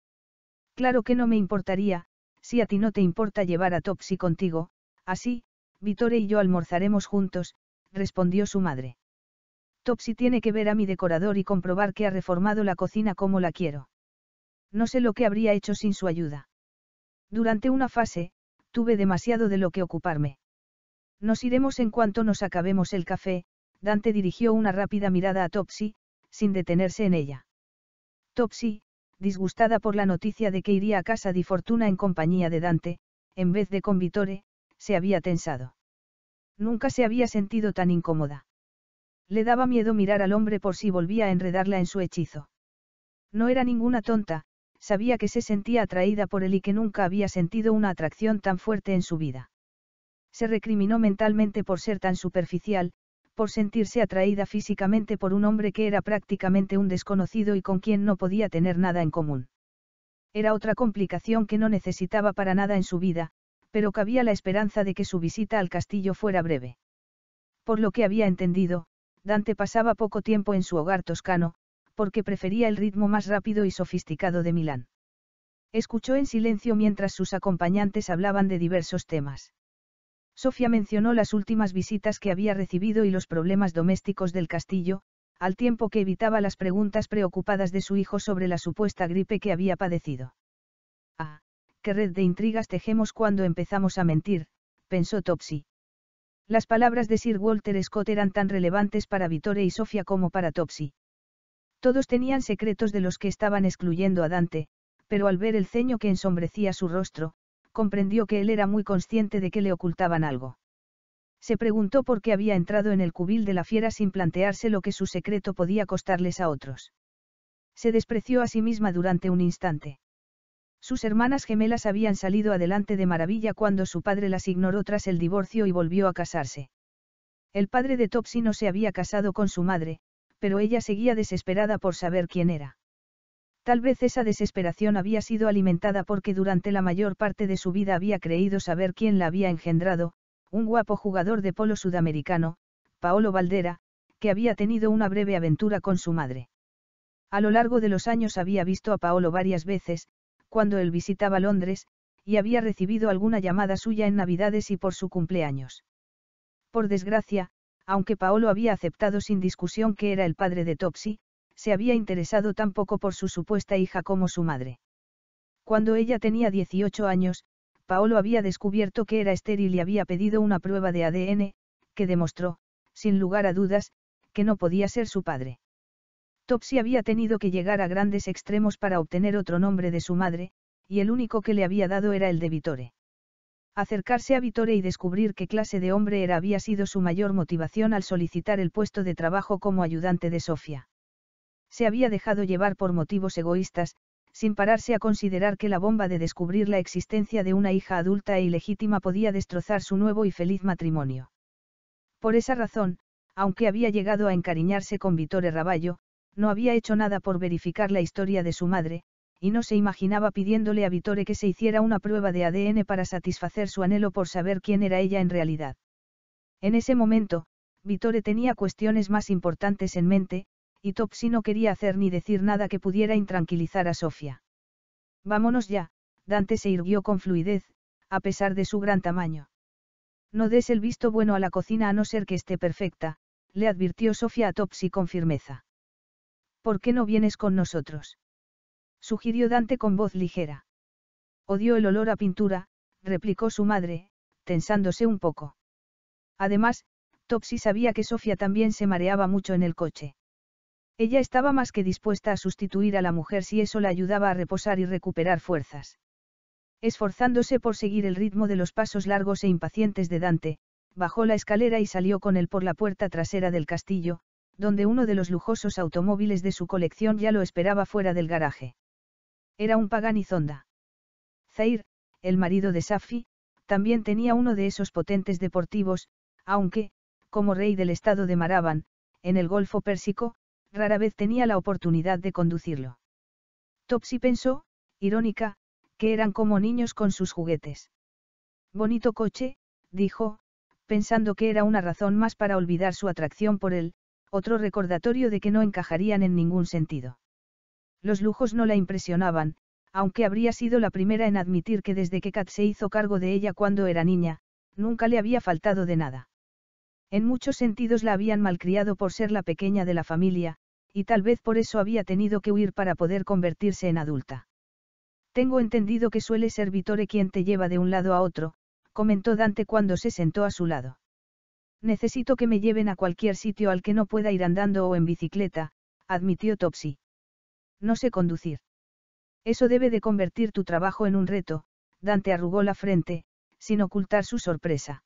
Claro que no me importaría, si a ti no te importa llevar a Topsy contigo, así, Vittore y yo almorzaremos juntos, respondió su madre. Topsy tiene que ver a mi decorador y comprobar que ha reformado la cocina como la quiero. No sé lo que habría hecho sin su ayuda. Durante una fase, tuve demasiado de lo que ocuparme. Nos iremos en cuanto nos acabemos el café, Dante dirigió una rápida mirada a Topsy, sin detenerse en ella. Topsy, disgustada por la noticia de que iría a casa de Fortuna en compañía de Dante, en vez de con Vitore, se había tensado. Nunca se había sentido tan incómoda. Le daba miedo mirar al hombre por si volvía a enredarla en su hechizo. No era ninguna tonta, sabía que se sentía atraída por él y que nunca había sentido una atracción tan fuerte en su vida. Se recriminó mentalmente por ser tan superficial, por sentirse atraída físicamente por un hombre que era prácticamente un desconocido y con quien no podía tener nada en común. Era otra complicación que no necesitaba para nada en su vida, pero cabía la esperanza de que su visita al castillo fuera breve. Por lo que había entendido, Dante pasaba poco tiempo en su hogar toscano, porque prefería el ritmo más rápido y sofisticado de Milán. Escuchó en silencio mientras sus acompañantes hablaban de diversos temas. Sofía mencionó las últimas visitas que había recibido y los problemas domésticos del castillo, al tiempo que evitaba las preguntas preocupadas de su hijo sobre la supuesta gripe que había padecido. Ah, qué red de intrigas tejemos cuando empezamos a mentir, pensó Topsy. Las palabras de Sir Walter Scott eran tan relevantes para Vittore y Sofía como para Topsy. Todos tenían secretos de los que estaban excluyendo a Dante, pero al ver el ceño que ensombrecía su rostro, comprendió que él era muy consciente de que le ocultaban algo. Se preguntó por qué había entrado en el cubil de la fiera sin plantearse lo que su secreto podía costarles a otros. Se despreció a sí misma durante un instante. Sus hermanas gemelas habían salido adelante de maravilla cuando su padre las ignoró tras el divorcio y volvió a casarse. El padre de Topsy no se había casado con su madre, pero ella seguía desesperada por saber quién era. Tal vez esa desesperación había sido alimentada porque durante la mayor parte de su vida había creído saber quién la había engendrado, un guapo jugador de polo sudamericano, Paolo Valdera, que había tenido una breve aventura con su madre. A lo largo de los años había visto a Paolo varias veces, cuando él visitaba Londres, y había recibido alguna llamada suya en Navidades y por su cumpleaños. Por desgracia, aunque Paolo había aceptado sin discusión que era el padre de Topsy, se había interesado tan poco por su supuesta hija como su madre. Cuando ella tenía 18 años, Paolo había descubierto que era estéril y había pedido una prueba de ADN, que demostró, sin lugar a dudas, que no podía ser su padre. Topsy había tenido que llegar a grandes extremos para obtener otro nombre de su madre, y el único que le había dado era el de Vitore. Acercarse a Vitore y descubrir qué clase de hombre era había sido su mayor motivación al solicitar el puesto de trabajo como ayudante de Sofía. Se había dejado llevar por motivos egoístas, sin pararse a considerar que la bomba de descubrir la existencia de una hija adulta e ilegítima podía destrozar su nuevo y feliz matrimonio. Por esa razón, aunque había llegado a encariñarse con Vitore Raballo, no había hecho nada por verificar la historia de su madre, y no se imaginaba pidiéndole a Vittore que se hiciera una prueba de ADN para satisfacer su anhelo por saber quién era ella en realidad. En ese momento, Vitore tenía cuestiones más importantes en mente, y Topsy no quería hacer ni decir nada que pudiera intranquilizar a Sofía. Vámonos ya, Dante se irguió con fluidez, a pesar de su gran tamaño. No des el visto bueno a la cocina a no ser que esté perfecta, le advirtió Sofía a Topsy con firmeza. ¿Por qué no vienes con nosotros? Sugirió Dante con voz ligera. Odió el olor a pintura, replicó su madre, tensándose un poco. Además, Topsy sabía que Sofía también se mareaba mucho en el coche. Ella estaba más que dispuesta a sustituir a la mujer si eso la ayudaba a reposar y recuperar fuerzas. Esforzándose por seguir el ritmo de los pasos largos e impacientes de Dante, bajó la escalera y salió con él por la puerta trasera del castillo, donde uno de los lujosos automóviles de su colección ya lo esperaba fuera del garaje. Era un paganizonda. Zair, el marido de Safi, también tenía uno de esos potentes deportivos, aunque, como rey del estado de Maraban, en el Golfo Pérsico, rara vez tenía la oportunidad de conducirlo. Topsy pensó, irónica, que eran como niños con sus juguetes. Bonito coche, dijo, pensando que era una razón más para olvidar su atracción por él, otro recordatorio de que no encajarían en ningún sentido. Los lujos no la impresionaban, aunque habría sido la primera en admitir que desde que Kat se hizo cargo de ella cuando era niña, nunca le había faltado de nada. En muchos sentidos la habían malcriado por ser la pequeña de la familia, y tal vez por eso había tenido que huir para poder convertirse en adulta. Tengo entendido que suele ser Vitore quien te lleva de un lado a otro, comentó Dante cuando se sentó a su lado. Necesito que me lleven a cualquier sitio al que no pueda ir andando o en bicicleta, admitió Topsy. No sé conducir. Eso debe de convertir tu trabajo en un reto, Dante arrugó la frente, sin ocultar su sorpresa.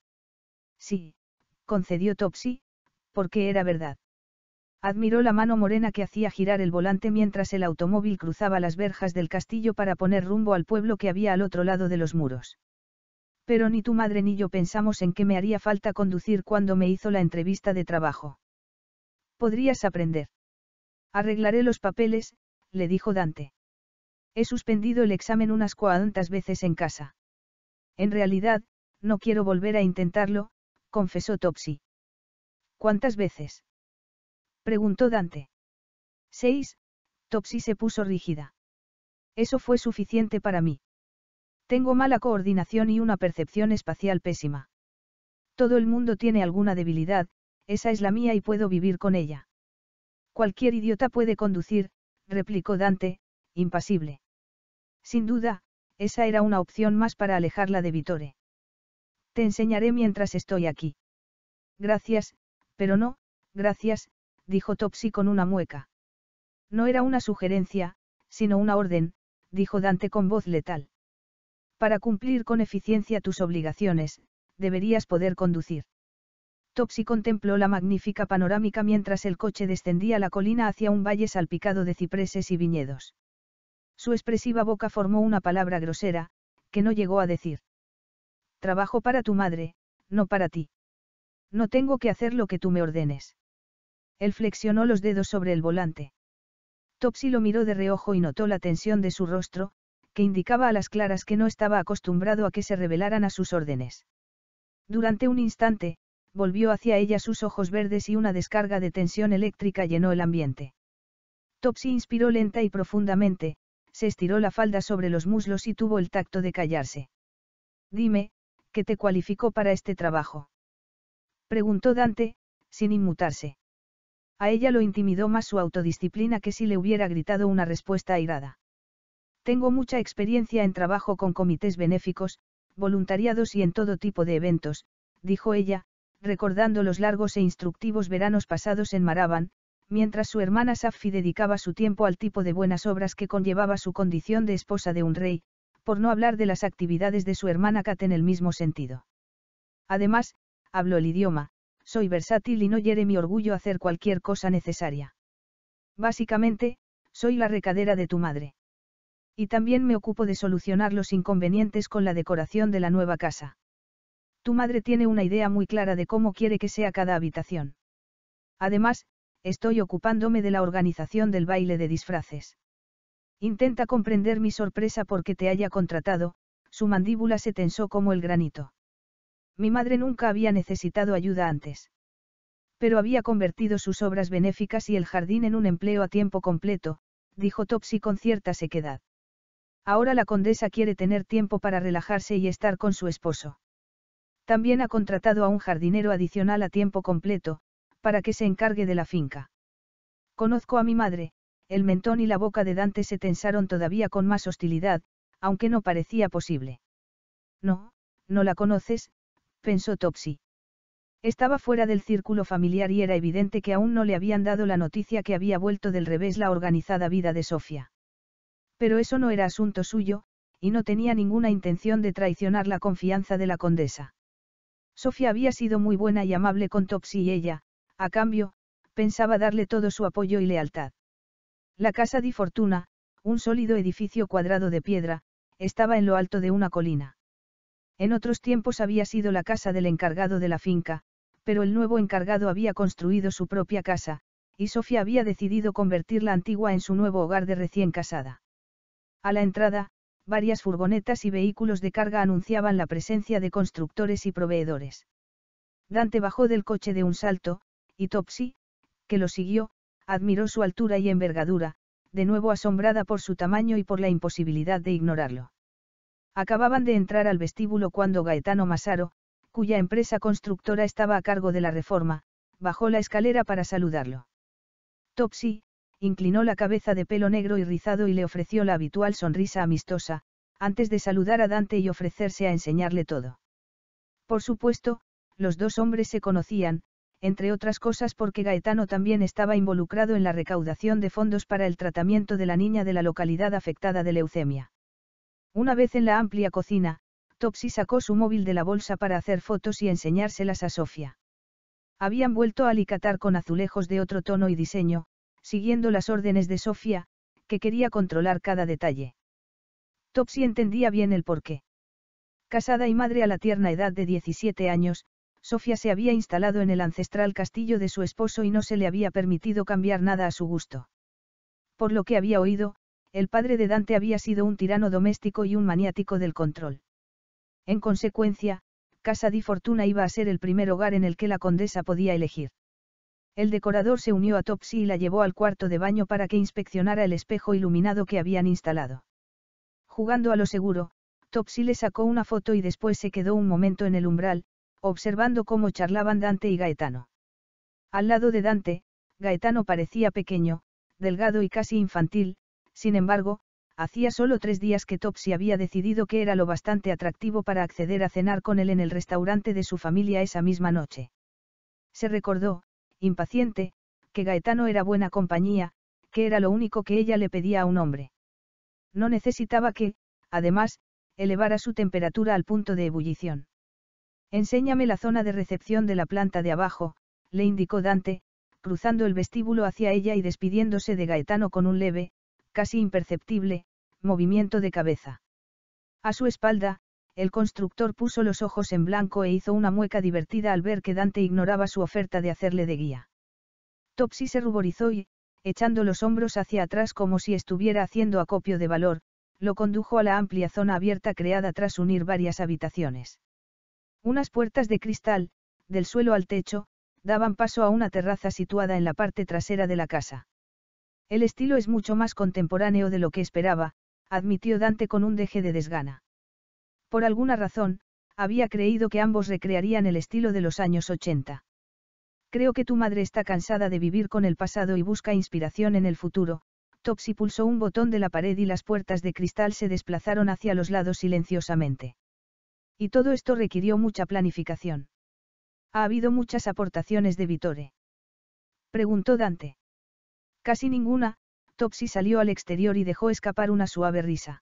Sí, concedió Topsy, porque era verdad. Admiró la mano morena que hacía girar el volante mientras el automóvil cruzaba las verjas del castillo para poner rumbo al pueblo que había al otro lado de los muros. Pero ni tu madre ni yo pensamos en que me haría falta conducir cuando me hizo la entrevista de trabajo. Podrías aprender. Arreglaré los papeles, le dijo Dante. He suspendido el examen unas cuantas veces en casa. En realidad, no quiero volver a intentarlo, confesó Topsy. ¿Cuántas veces? preguntó Dante. Seis, Topsy se puso rígida. Eso fue suficiente para mí. Tengo mala coordinación y una percepción espacial pésima. Todo el mundo tiene alguna debilidad, esa es la mía y puedo vivir con ella. Cualquier idiota puede conducir, replicó Dante, impasible. Sin duda, esa era una opción más para alejarla de Vitore. Te enseñaré mientras estoy aquí. Gracias, pero no, gracias, dijo Topsy con una mueca. No era una sugerencia, sino una orden, dijo Dante con voz letal. Para cumplir con eficiencia tus obligaciones, deberías poder conducir. Topsy contempló la magnífica panorámica mientras el coche descendía la colina hacia un valle salpicado de cipreses y viñedos. Su expresiva boca formó una palabra grosera, que no llegó a decir. Trabajo para tu madre, no para ti. No tengo que hacer lo que tú me ordenes. Él flexionó los dedos sobre el volante. Topsy lo miró de reojo y notó la tensión de su rostro, que indicaba a las claras que no estaba acostumbrado a que se revelaran a sus órdenes. Durante un instante, volvió hacia ella sus ojos verdes y una descarga de tensión eléctrica llenó el ambiente. Topsy inspiró lenta y profundamente, se estiró la falda sobre los muslos y tuvo el tacto de callarse. Dime, ¿qué te cualificó para este trabajo? Preguntó Dante, sin inmutarse. A ella lo intimidó más su autodisciplina que si le hubiera gritado una respuesta airada. Tengo mucha experiencia en trabajo con comités benéficos, voluntariados y en todo tipo de eventos, dijo ella, recordando los largos e instructivos veranos pasados en Maraban, mientras su hermana Safi dedicaba su tiempo al tipo de buenas obras que conllevaba su condición de esposa de un rey, por no hablar de las actividades de su hermana Kat en el mismo sentido. Además, hablo el idioma, soy versátil y no hiere mi orgullo hacer cualquier cosa necesaria. Básicamente, soy la recadera de tu madre. Y también me ocupo de solucionar los inconvenientes con la decoración de la nueva casa. Tu madre tiene una idea muy clara de cómo quiere que sea cada habitación. Además, estoy ocupándome de la organización del baile de disfraces. Intenta comprender mi sorpresa porque te haya contratado, su mandíbula se tensó como el granito. Mi madre nunca había necesitado ayuda antes. Pero había convertido sus obras benéficas y el jardín en un empleo a tiempo completo, dijo Topsy con cierta sequedad. Ahora la condesa quiere tener tiempo para relajarse y estar con su esposo. También ha contratado a un jardinero adicional a tiempo completo, para que se encargue de la finca. Conozco a mi madre, el mentón y la boca de Dante se tensaron todavía con más hostilidad, aunque no parecía posible. No, no la conoces, pensó Topsy. Estaba fuera del círculo familiar y era evidente que aún no le habían dado la noticia que había vuelto del revés la organizada vida de Sofía. Pero eso no era asunto suyo, y no tenía ninguna intención de traicionar la confianza de la condesa. Sofía había sido muy buena y amable con Topsy y ella, a cambio, pensaba darle todo su apoyo y lealtad. La casa di Fortuna, un sólido edificio cuadrado de piedra, estaba en lo alto de una colina. En otros tiempos había sido la casa del encargado de la finca, pero el nuevo encargado había construido su propia casa, y Sofía había decidido convertir la antigua en su nuevo hogar de recién casada. A la entrada, varias furgonetas y vehículos de carga anunciaban la presencia de constructores y proveedores. Dante bajó del coche de un salto, y Topsy, que lo siguió, admiró su altura y envergadura, de nuevo asombrada por su tamaño y por la imposibilidad de ignorarlo. Acababan de entrar al vestíbulo cuando Gaetano Masaro, cuya empresa constructora estaba a cargo de la reforma, bajó la escalera para saludarlo. Topsy, inclinó la cabeza de pelo negro y rizado y le ofreció la habitual sonrisa amistosa, antes de saludar a Dante y ofrecerse a enseñarle todo. Por supuesto, los dos hombres se conocían, entre otras cosas porque Gaetano también estaba involucrado en la recaudación de fondos para el tratamiento de la niña de la localidad afectada de leucemia. Una vez en la amplia cocina, Topsy sacó su móvil de la bolsa para hacer fotos y enseñárselas a Sofía. Habían vuelto a alicatar con azulejos de otro tono y diseño, siguiendo las órdenes de Sofía, que quería controlar cada detalle. Topsy entendía bien el porqué. Casada y madre a la tierna edad de 17 años, Sofía se había instalado en el ancestral castillo de su esposo y no se le había permitido cambiar nada a su gusto. Por lo que había oído, el padre de Dante había sido un tirano doméstico y un maniático del control. En consecuencia, Casa di Fortuna iba a ser el primer hogar en el que la condesa podía elegir. El decorador se unió a Topsy y la llevó al cuarto de baño para que inspeccionara el espejo iluminado que habían instalado. Jugando a lo seguro, Topsy le sacó una foto y después se quedó un momento en el umbral, observando cómo charlaban Dante y Gaetano. Al lado de Dante, Gaetano parecía pequeño, delgado y casi infantil, sin embargo, hacía solo tres días que Topsy había decidido que era lo bastante atractivo para acceder a cenar con él en el restaurante de su familia esa misma noche. Se recordó, impaciente, que Gaetano era buena compañía, que era lo único que ella le pedía a un hombre. No necesitaba que, además, elevara su temperatura al punto de ebullición. Enséñame la zona de recepción de la planta de abajo, le indicó Dante, cruzando el vestíbulo hacia ella y despidiéndose de Gaetano con un leve, casi imperceptible, movimiento de cabeza. A su espalda, el constructor puso los ojos en blanco e hizo una mueca divertida al ver que Dante ignoraba su oferta de hacerle de guía. Topsy se ruborizó y, echando los hombros hacia atrás como si estuviera haciendo acopio de valor, lo condujo a la amplia zona abierta creada tras unir varias habitaciones. Unas puertas de cristal, del suelo al techo, daban paso a una terraza situada en la parte trasera de la casa. El estilo es mucho más contemporáneo de lo que esperaba, admitió Dante con un deje de desgana. Por alguna razón, había creído que ambos recrearían el estilo de los años 80. Creo que tu madre está cansada de vivir con el pasado y busca inspiración en el futuro. Topsy pulsó un botón de la pared y las puertas de cristal se desplazaron hacia los lados silenciosamente. Y todo esto requirió mucha planificación. Ha habido muchas aportaciones de Vitore. Preguntó Dante. Casi ninguna, Topsy salió al exterior y dejó escapar una suave risa.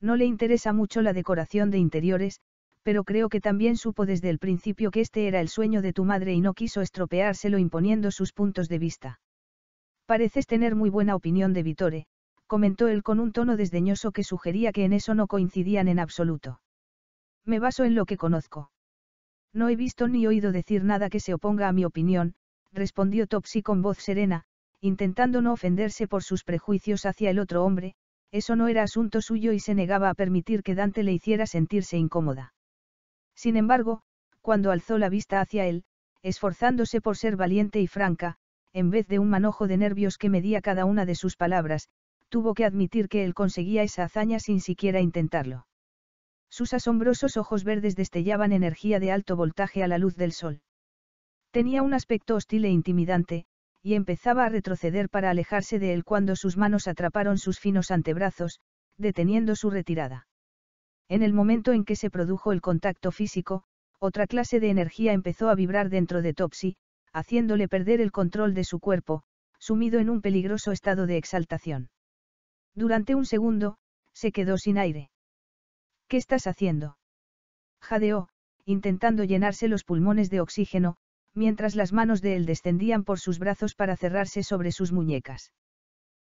No le interesa mucho la decoración de interiores, pero creo que también supo desde el principio que este era el sueño de tu madre y no quiso estropeárselo imponiendo sus puntos de vista. Pareces tener muy buena opinión de Vitore, comentó él con un tono desdeñoso que sugería que en eso no coincidían en absoluto. Me baso en lo que conozco. No he visto ni oído decir nada que se oponga a mi opinión, respondió Topsy con voz serena, intentando no ofenderse por sus prejuicios hacia el otro hombre, eso no era asunto suyo y se negaba a permitir que Dante le hiciera sentirse incómoda. Sin embargo, cuando alzó la vista hacia él, esforzándose por ser valiente y franca, en vez de un manojo de nervios que medía cada una de sus palabras, tuvo que admitir que él conseguía esa hazaña sin siquiera intentarlo. Sus asombrosos ojos verdes destellaban energía de alto voltaje a la luz del sol. Tenía un aspecto hostil e intimidante, y empezaba a retroceder para alejarse de él cuando sus manos atraparon sus finos antebrazos, deteniendo su retirada. En el momento en que se produjo el contacto físico, otra clase de energía empezó a vibrar dentro de Topsy, haciéndole perder el control de su cuerpo, sumido en un peligroso estado de exaltación. Durante un segundo, se quedó sin aire. ¿Qué estás haciendo? Jadeó, intentando llenarse los pulmones de oxígeno, mientras las manos de él descendían por sus brazos para cerrarse sobre sus muñecas.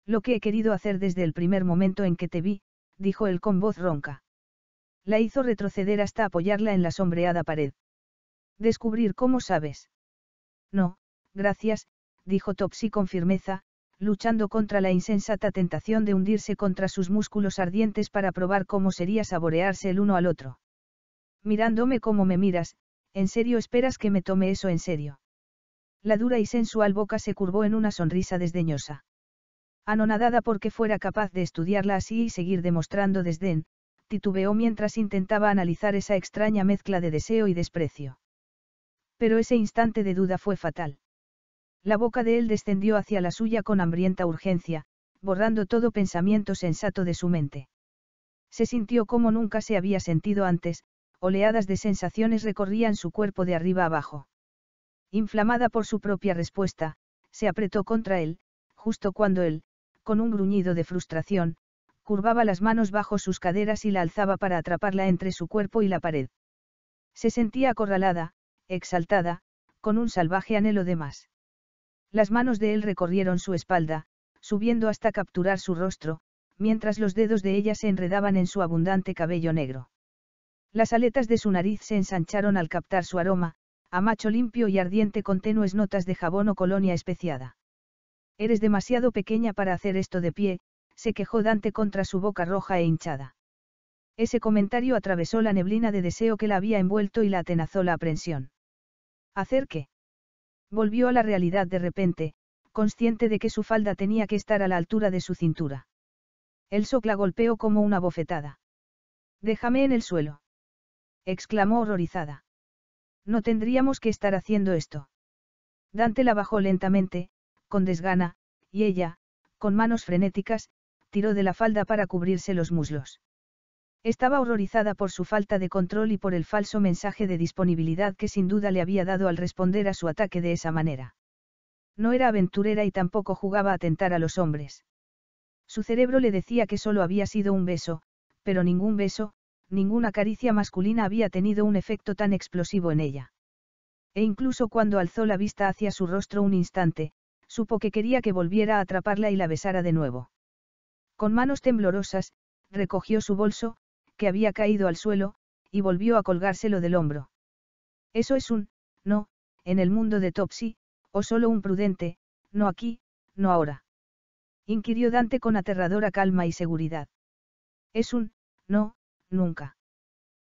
Lo que he querido hacer desde el primer momento en que te vi, dijo él con voz ronca. La hizo retroceder hasta apoyarla en la sombreada pared. Descubrir cómo sabes. No, gracias, dijo Topsy con firmeza, luchando contra la insensata tentación de hundirse contra sus músculos ardientes para probar cómo sería saborearse el uno al otro. Mirándome como me miras, ¿En serio esperas que me tome eso en serio? La dura y sensual boca se curvó en una sonrisa desdeñosa. Anonadada porque fuera capaz de estudiarla así y seguir demostrando desdén, titubeó mientras intentaba analizar esa extraña mezcla de deseo y desprecio. Pero ese instante de duda fue fatal. La boca de él descendió hacia la suya con hambrienta urgencia, borrando todo pensamiento sensato de su mente. Se sintió como nunca se había sentido antes, oleadas de sensaciones recorrían su cuerpo de arriba abajo. Inflamada por su propia respuesta, se apretó contra él, justo cuando él, con un gruñido de frustración, curvaba las manos bajo sus caderas y la alzaba para atraparla entre su cuerpo y la pared. Se sentía acorralada, exaltada, con un salvaje anhelo de más. Las manos de él recorrieron su espalda, subiendo hasta capturar su rostro, mientras los dedos de ella se enredaban en su abundante cabello negro. Las aletas de su nariz se ensancharon al captar su aroma, a macho limpio y ardiente con tenues notas de jabón o colonia especiada. Eres demasiado pequeña para hacer esto de pie, se quejó Dante contra su boca roja e hinchada. Ese comentario atravesó la neblina de deseo que la había envuelto y la atenazó la aprensión. ¿Hacer Volvió a la realidad de repente, consciente de que su falda tenía que estar a la altura de su cintura. El socla golpeó como una bofetada. Déjame en el suelo exclamó horrorizada. No tendríamos que estar haciendo esto. Dante la bajó lentamente, con desgana, y ella, con manos frenéticas, tiró de la falda para cubrirse los muslos. Estaba horrorizada por su falta de control y por el falso mensaje de disponibilidad que sin duda le había dado al responder a su ataque de esa manera. No era aventurera y tampoco jugaba a tentar a los hombres. Su cerebro le decía que solo había sido un beso, pero ningún beso, ninguna caricia masculina había tenido un efecto tan explosivo en ella. E incluso cuando alzó la vista hacia su rostro un instante, supo que quería que volviera a atraparla y la besara de nuevo. Con manos temblorosas, recogió su bolso, que había caído al suelo, y volvió a colgárselo del hombro. Eso es un, no, en el mundo de Topsy, o solo un prudente, no aquí, no ahora. Inquirió Dante con aterradora calma y seguridad. Es un, no, nunca.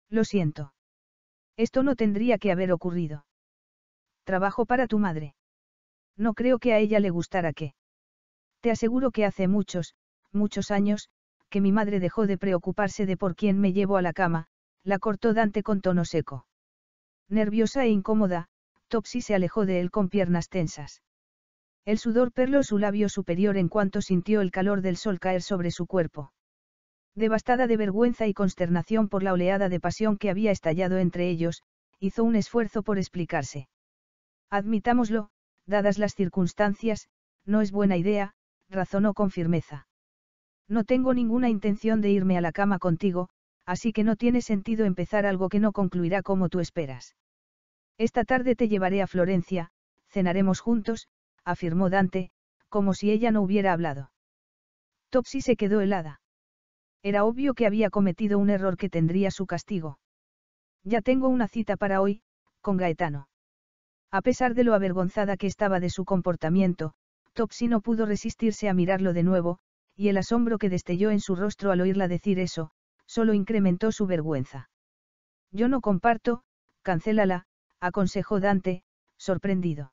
Lo siento. Esto no tendría que haber ocurrido. Trabajo para tu madre. No creo que a ella le gustara que. Te aseguro que hace muchos, muchos años, que mi madre dejó de preocuparse de por quién me llevo a la cama, la cortó Dante con tono seco. Nerviosa e incómoda, Topsy se alejó de él con piernas tensas. El sudor perló su labio superior en cuanto sintió el calor del sol caer sobre su cuerpo. Devastada de vergüenza y consternación por la oleada de pasión que había estallado entre ellos, hizo un esfuerzo por explicarse. Admitámoslo, dadas las circunstancias, no es buena idea, razonó con firmeza. No tengo ninguna intención de irme a la cama contigo, así que no tiene sentido empezar algo que no concluirá como tú esperas. Esta tarde te llevaré a Florencia, cenaremos juntos, afirmó Dante, como si ella no hubiera hablado. Topsy se quedó helada. Era obvio que había cometido un error que tendría su castigo. Ya tengo una cita para hoy, con Gaetano. A pesar de lo avergonzada que estaba de su comportamiento, Topsy no pudo resistirse a mirarlo de nuevo, y el asombro que destelló en su rostro al oírla decir eso, solo incrementó su vergüenza. Yo no comparto, cancélala, aconsejó Dante, sorprendido.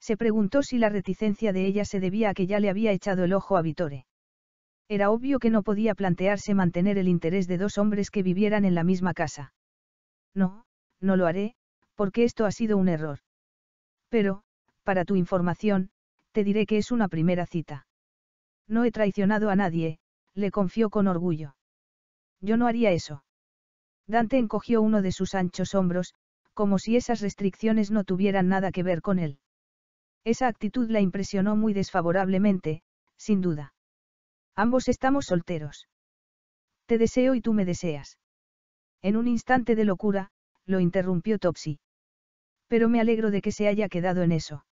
Se preguntó si la reticencia de ella se debía a que ya le había echado el ojo a Vitore. Era obvio que no podía plantearse mantener el interés de dos hombres que vivieran en la misma casa. No, no lo haré, porque esto ha sido un error. Pero, para tu información, te diré que es una primera cita. No he traicionado a nadie, le confió con orgullo. Yo no haría eso. Dante encogió uno de sus anchos hombros, como si esas restricciones no tuvieran nada que ver con él. Esa actitud la impresionó muy desfavorablemente, sin duda. Ambos estamos solteros. Te deseo y tú me deseas. En un instante de locura, lo interrumpió Topsy. Pero me alegro de que se haya quedado en eso.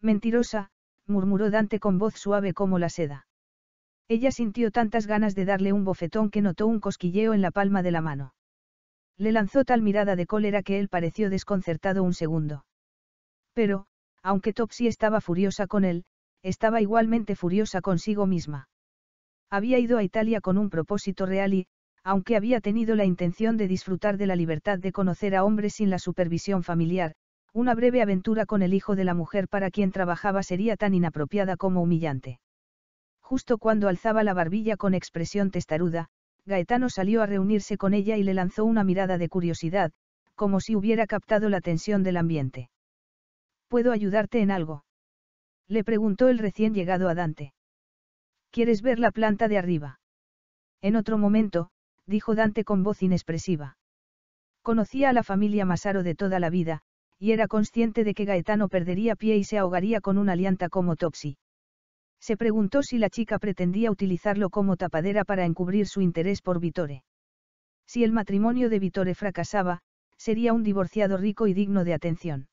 Mentirosa, murmuró Dante con voz suave como la seda. Ella sintió tantas ganas de darle un bofetón que notó un cosquilleo en la palma de la mano. Le lanzó tal mirada de cólera que él pareció desconcertado un segundo. Pero, aunque Topsy estaba furiosa con él, estaba igualmente furiosa consigo misma. Había ido a Italia con un propósito real y, aunque había tenido la intención de disfrutar de la libertad de conocer a hombres sin la supervisión familiar, una breve aventura con el hijo de la mujer para quien trabajaba sería tan inapropiada como humillante. Justo cuando alzaba la barbilla con expresión testaruda, Gaetano salió a reunirse con ella y le lanzó una mirada de curiosidad, como si hubiera captado la tensión del ambiente. ¿Puedo ayudarte en algo? Le preguntó el recién llegado a Dante. ¿Quieres ver la planta de arriba? En otro momento, dijo Dante con voz inexpresiva. Conocía a la familia Masaro de toda la vida, y era consciente de que Gaetano perdería pie y se ahogaría con una alianta como Topsy. Se preguntó si la chica pretendía utilizarlo como tapadera para encubrir su interés por Vittore. Si el matrimonio de Vittore fracasaba, sería un divorciado rico y digno de atención.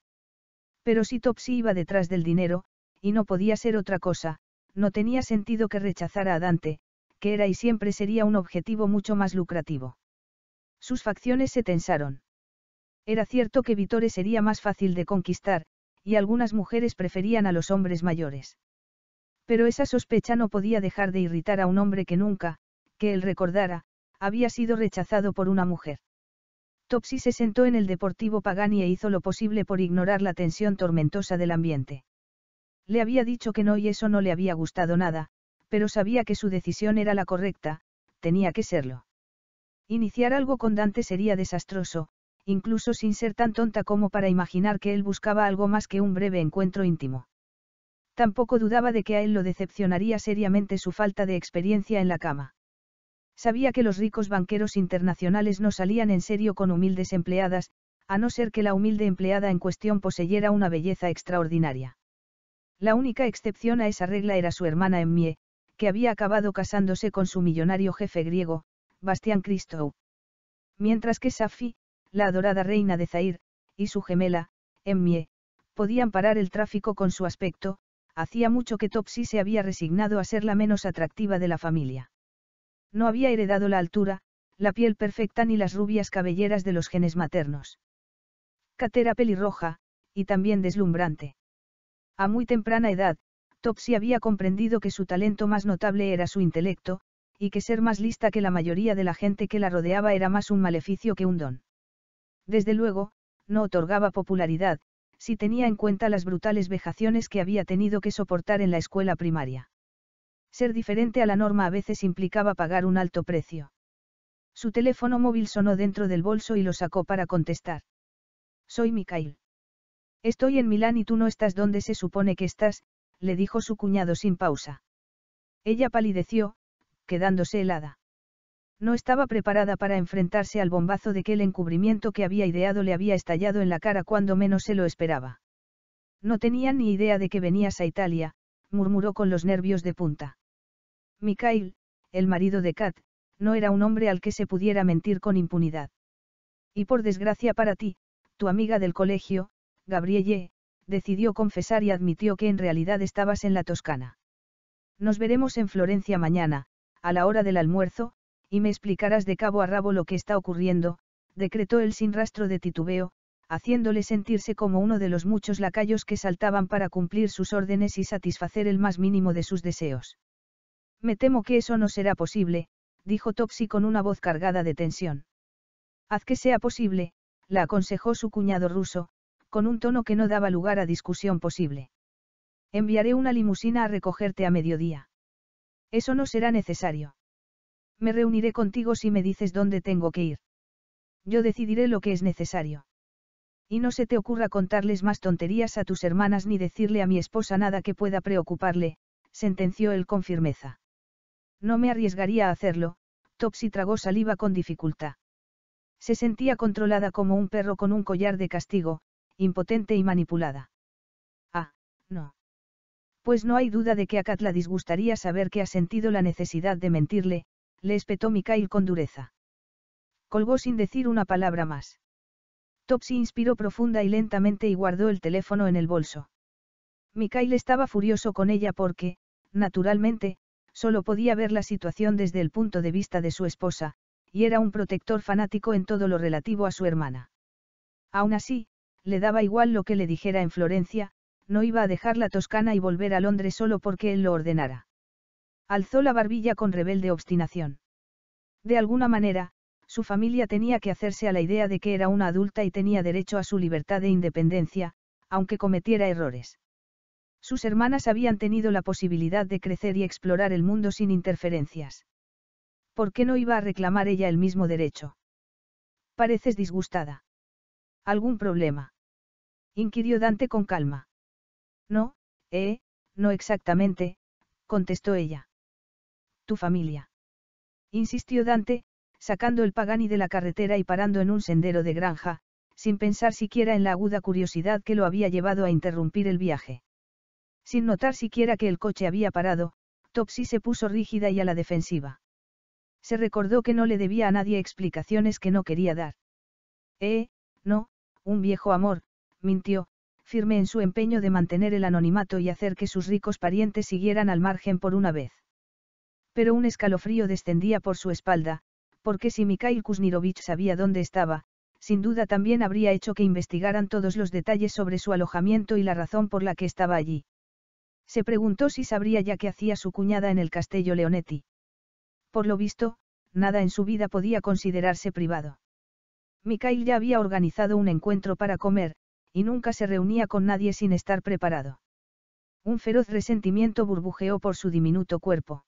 Pero si Topsy iba detrás del dinero, y no podía ser otra cosa, no tenía sentido que rechazara a Dante, que era y siempre sería un objetivo mucho más lucrativo. Sus facciones se tensaron. Era cierto que Vitore sería más fácil de conquistar, y algunas mujeres preferían a los hombres mayores. Pero esa sospecha no podía dejar de irritar a un hombre que nunca, que él recordara, había sido rechazado por una mujer. Topsy se sentó en el Deportivo Pagani e hizo lo posible por ignorar la tensión tormentosa del ambiente. Le había dicho que no y eso no le había gustado nada, pero sabía que su decisión era la correcta, tenía que serlo. Iniciar algo con Dante sería desastroso, incluso sin ser tan tonta como para imaginar que él buscaba algo más que un breve encuentro íntimo. Tampoco dudaba de que a él lo decepcionaría seriamente su falta de experiencia en la cama. Sabía que los ricos banqueros internacionales no salían en serio con humildes empleadas, a no ser que la humilde empleada en cuestión poseyera una belleza extraordinaria. La única excepción a esa regla era su hermana Emmie, que había acabado casándose con su millonario jefe griego, Bastián Christou. Mientras que Safi, la adorada reina de Zair, y su gemela, Emmie, podían parar el tráfico con su aspecto, hacía mucho que Topsy se había resignado a ser la menos atractiva de la familia. No había heredado la altura, la piel perfecta ni las rubias cabelleras de los genes maternos. Catera pelirroja, y también deslumbrante. A muy temprana edad, Topsy había comprendido que su talento más notable era su intelecto, y que ser más lista que la mayoría de la gente que la rodeaba era más un maleficio que un don. Desde luego, no otorgaba popularidad, si tenía en cuenta las brutales vejaciones que había tenido que soportar en la escuela primaria. Ser diferente a la norma a veces implicaba pagar un alto precio. Su teléfono móvil sonó dentro del bolso y lo sacó para contestar. Soy Mikhail. Estoy en Milán y tú no estás donde se supone que estás, le dijo su cuñado sin pausa. Ella palideció, quedándose helada. No estaba preparada para enfrentarse al bombazo de que el encubrimiento que había ideado le había estallado en la cara cuando menos se lo esperaba. No tenía ni idea de que venías a Italia, murmuró con los nervios de punta. Mikhail, el marido de Kat, no era un hombre al que se pudiera mentir con impunidad. Y por desgracia para ti, tu amiga del colegio, Gabrielle, decidió confesar y admitió que en realidad estabas en la Toscana. Nos veremos en Florencia mañana, a la hora del almuerzo, y me explicarás de cabo a rabo lo que está ocurriendo, decretó él sin rastro de titubeo, haciéndole sentirse como uno de los muchos lacayos que saltaban para cumplir sus órdenes y satisfacer el más mínimo de sus deseos. Me temo que eso no será posible, dijo Topsy con una voz cargada de tensión. Haz que sea posible, la aconsejó su cuñado ruso, con un tono que no daba lugar a discusión posible. Enviaré una limusina a recogerte a mediodía. Eso no será necesario. Me reuniré contigo si me dices dónde tengo que ir. Yo decidiré lo que es necesario. Y no se te ocurra contarles más tonterías a tus hermanas ni decirle a mi esposa nada que pueda preocuparle, sentenció él con firmeza. No me arriesgaría a hacerlo, Topsy tragó saliva con dificultad. Se sentía controlada como un perro con un collar de castigo, impotente y manipulada. Ah, no. Pues no hay duda de que a Kat la disgustaría saber que ha sentido la necesidad de mentirle, le espetó Mikael con dureza. Colgó sin decir una palabra más. Topsy inspiró profunda y lentamente y guardó el teléfono en el bolso. Mikhail estaba furioso con ella porque, naturalmente, solo podía ver la situación desde el punto de vista de su esposa, y era un protector fanático en todo lo relativo a su hermana. Aún así, le daba igual lo que le dijera en Florencia, no iba a dejar la Toscana y volver a Londres solo porque él lo ordenara. Alzó la barbilla con rebelde obstinación. De alguna manera, su familia tenía que hacerse a la idea de que era una adulta y tenía derecho a su libertad e independencia, aunque cometiera errores. Sus hermanas habían tenido la posibilidad de crecer y explorar el mundo sin interferencias. ¿Por qué no iba a reclamar ella el mismo derecho? Pareces disgustada. ¿Algún problema? inquirió Dante con calma. No, eh, no exactamente, contestó ella. Tu familia. Insistió Dante, sacando el Pagani de la carretera y parando en un sendero de granja, sin pensar siquiera en la aguda curiosidad que lo había llevado a interrumpir el viaje. Sin notar siquiera que el coche había parado, Topsy se puso rígida y a la defensiva. Se recordó que no le debía a nadie explicaciones que no quería dar. Eh, no, un viejo amor, mintió, firme en su empeño de mantener el anonimato y hacer que sus ricos parientes siguieran al margen por una vez. Pero un escalofrío descendía por su espalda, porque si Mikhail Kuznirovich sabía dónde estaba, sin duda también habría hecho que investigaran todos los detalles sobre su alojamiento y la razón por la que estaba allí. Se preguntó si sabría ya qué hacía su cuñada en el castillo Leonetti. Por lo visto, nada en su vida podía considerarse privado. Mikhail ya había organizado un encuentro para comer, y nunca se reunía con nadie sin estar preparado. Un feroz resentimiento burbujeó por su diminuto cuerpo.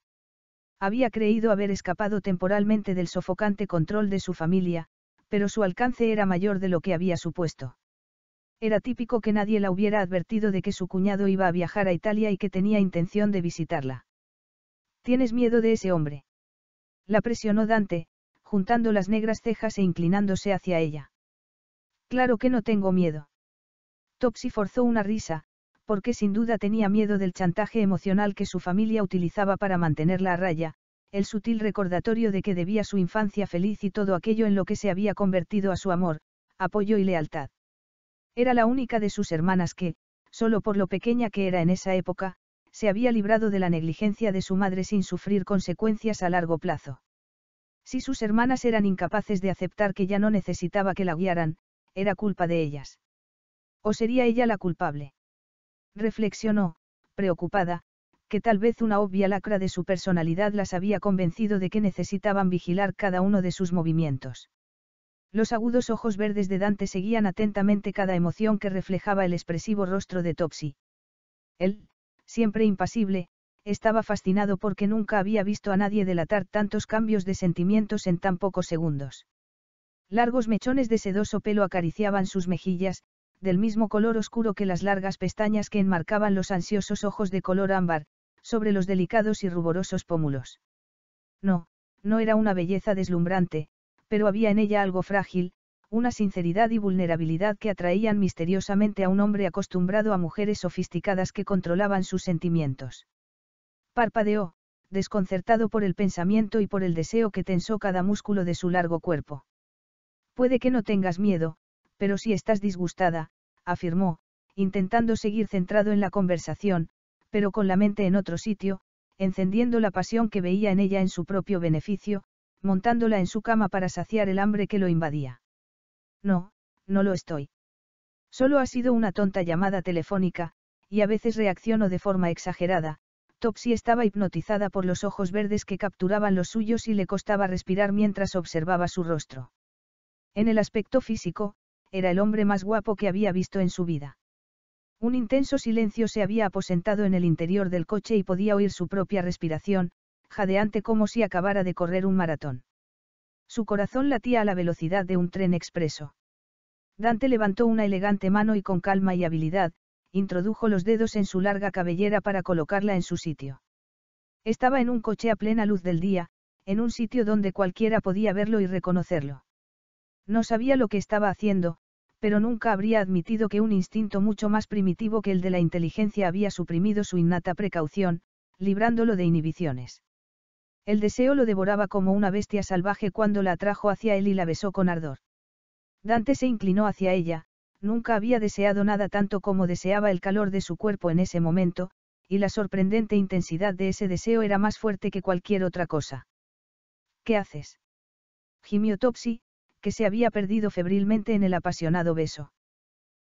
Había creído haber escapado temporalmente del sofocante control de su familia, pero su alcance era mayor de lo que había supuesto. Era típico que nadie la hubiera advertido de que su cuñado iba a viajar a Italia y que tenía intención de visitarla. ¿Tienes miedo de ese hombre? La presionó Dante, juntando las negras cejas e inclinándose hacia ella. Claro que no tengo miedo. Topsy forzó una risa, porque sin duda tenía miedo del chantaje emocional que su familia utilizaba para mantenerla a raya, el sutil recordatorio de que debía su infancia feliz y todo aquello en lo que se había convertido a su amor, apoyo y lealtad. Era la única de sus hermanas que, solo por lo pequeña que era en esa época, se había librado de la negligencia de su madre sin sufrir consecuencias a largo plazo. Si sus hermanas eran incapaces de aceptar que ya no necesitaba que la guiaran, era culpa de ellas. ¿O sería ella la culpable? Reflexionó, preocupada, que tal vez una obvia lacra de su personalidad las había convencido de que necesitaban vigilar cada uno de sus movimientos. Los agudos ojos verdes de Dante seguían atentamente cada emoción que reflejaba el expresivo rostro de Topsy. Él, siempre impasible, estaba fascinado porque nunca había visto a nadie delatar tantos cambios de sentimientos en tan pocos segundos. Largos mechones de sedoso pelo acariciaban sus mejillas, del mismo color oscuro que las largas pestañas que enmarcaban los ansiosos ojos de color ámbar, sobre los delicados y ruborosos pómulos. No, no era una belleza deslumbrante, pero había en ella algo frágil, una sinceridad y vulnerabilidad que atraían misteriosamente a un hombre acostumbrado a mujeres sofisticadas que controlaban sus sentimientos. Parpadeó, desconcertado por el pensamiento y por el deseo que tensó cada músculo de su largo cuerpo. Puede que no tengas miedo, pero si estás disgustada, afirmó, intentando seguir centrado en la conversación, pero con la mente en otro sitio, encendiendo la pasión que veía en ella en su propio beneficio, montándola en su cama para saciar el hambre que lo invadía. No, no lo estoy. Solo ha sido una tonta llamada telefónica, y a veces reacciono de forma exagerada, Topsy estaba hipnotizada por los ojos verdes que capturaban los suyos y le costaba respirar mientras observaba su rostro. En el aspecto físico, era el hombre más guapo que había visto en su vida. Un intenso silencio se había aposentado en el interior del coche y podía oír su propia respiración, jadeante como si acabara de correr un maratón. Su corazón latía a la velocidad de un tren expreso. Dante levantó una elegante mano y con calma y habilidad, introdujo los dedos en su larga cabellera para colocarla en su sitio. Estaba en un coche a plena luz del día, en un sitio donde cualquiera podía verlo y reconocerlo. No sabía lo que estaba haciendo, pero nunca habría admitido que un instinto mucho más primitivo que el de la inteligencia había suprimido su innata precaución, librándolo de inhibiciones. El deseo lo devoraba como una bestia salvaje cuando la atrajo hacia él y la besó con ardor. Dante se inclinó hacia ella, Nunca había deseado nada tanto como deseaba el calor de su cuerpo en ese momento, y la sorprendente intensidad de ese deseo era más fuerte que cualquier otra cosa. ¿Qué haces? Gimiotopsi, que se había perdido febrilmente en el apasionado beso.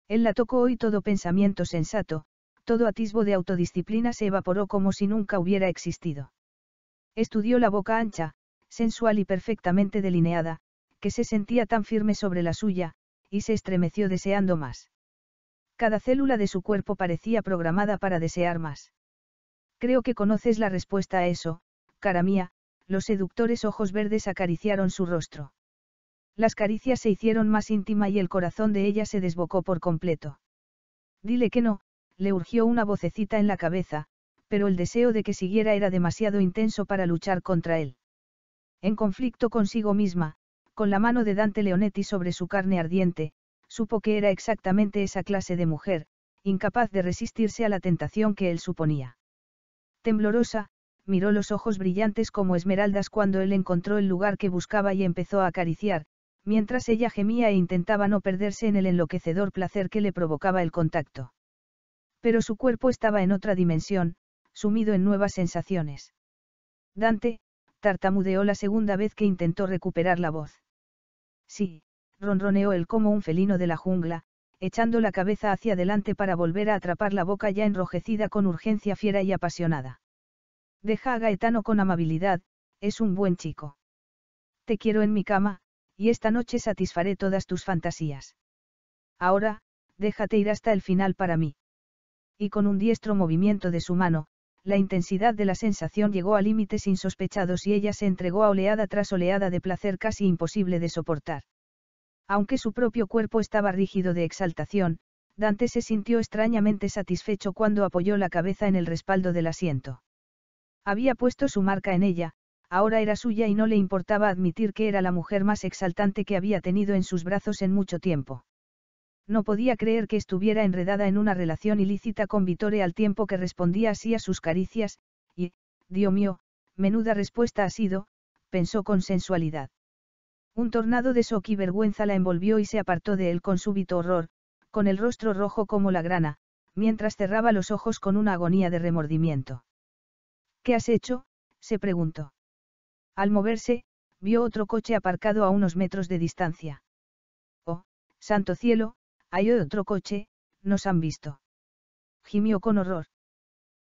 Él la tocó y todo pensamiento sensato, todo atisbo de autodisciplina se evaporó como si nunca hubiera existido. Estudió la boca ancha, sensual y perfectamente delineada, que se sentía tan firme sobre la suya, y se estremeció deseando más. Cada célula de su cuerpo parecía programada para desear más. Creo que conoces la respuesta a eso, cara mía, los seductores ojos verdes acariciaron su rostro. Las caricias se hicieron más íntima y el corazón de ella se desbocó por completo. Dile que no, le urgió una vocecita en la cabeza, pero el deseo de que siguiera era demasiado intenso para luchar contra él. En conflicto consigo misma, con la mano de Dante Leonetti sobre su carne ardiente, supo que era exactamente esa clase de mujer, incapaz de resistirse a la tentación que él suponía. Temblorosa, miró los ojos brillantes como esmeraldas cuando él encontró el lugar que buscaba y empezó a acariciar, mientras ella gemía e intentaba no perderse en el enloquecedor placer que le provocaba el contacto. Pero su cuerpo estaba en otra dimensión, sumido en nuevas sensaciones. Dante, tartamudeó la segunda vez que intentó recuperar la voz. Sí, ronroneó él como un felino de la jungla, echando la cabeza hacia adelante para volver a atrapar la boca ya enrojecida con urgencia fiera y apasionada. Deja a Gaetano con amabilidad, es un buen chico. Te quiero en mi cama, y esta noche satisfaré todas tus fantasías. Ahora, déjate ir hasta el final para mí. Y con un diestro movimiento de su mano, la intensidad de la sensación llegó a límites insospechados y ella se entregó a oleada tras oleada de placer casi imposible de soportar. Aunque su propio cuerpo estaba rígido de exaltación, Dante se sintió extrañamente satisfecho cuando apoyó la cabeza en el respaldo del asiento. Había puesto su marca en ella, ahora era suya y no le importaba admitir que era la mujer más exaltante que había tenido en sus brazos en mucho tiempo no podía creer que estuviera enredada en una relación ilícita con vitore al tiempo que respondía así a sus caricias, y, Dios mío, menuda respuesta ha sido, pensó con sensualidad. Un tornado de shock y vergüenza la envolvió y se apartó de él con súbito horror, con el rostro rojo como la grana, mientras cerraba los ojos con una agonía de remordimiento. ¿Qué has hecho? se preguntó. Al moverse, vio otro coche aparcado a unos metros de distancia. Oh, santo cielo, hay otro coche, nos han visto. Gimió con horror.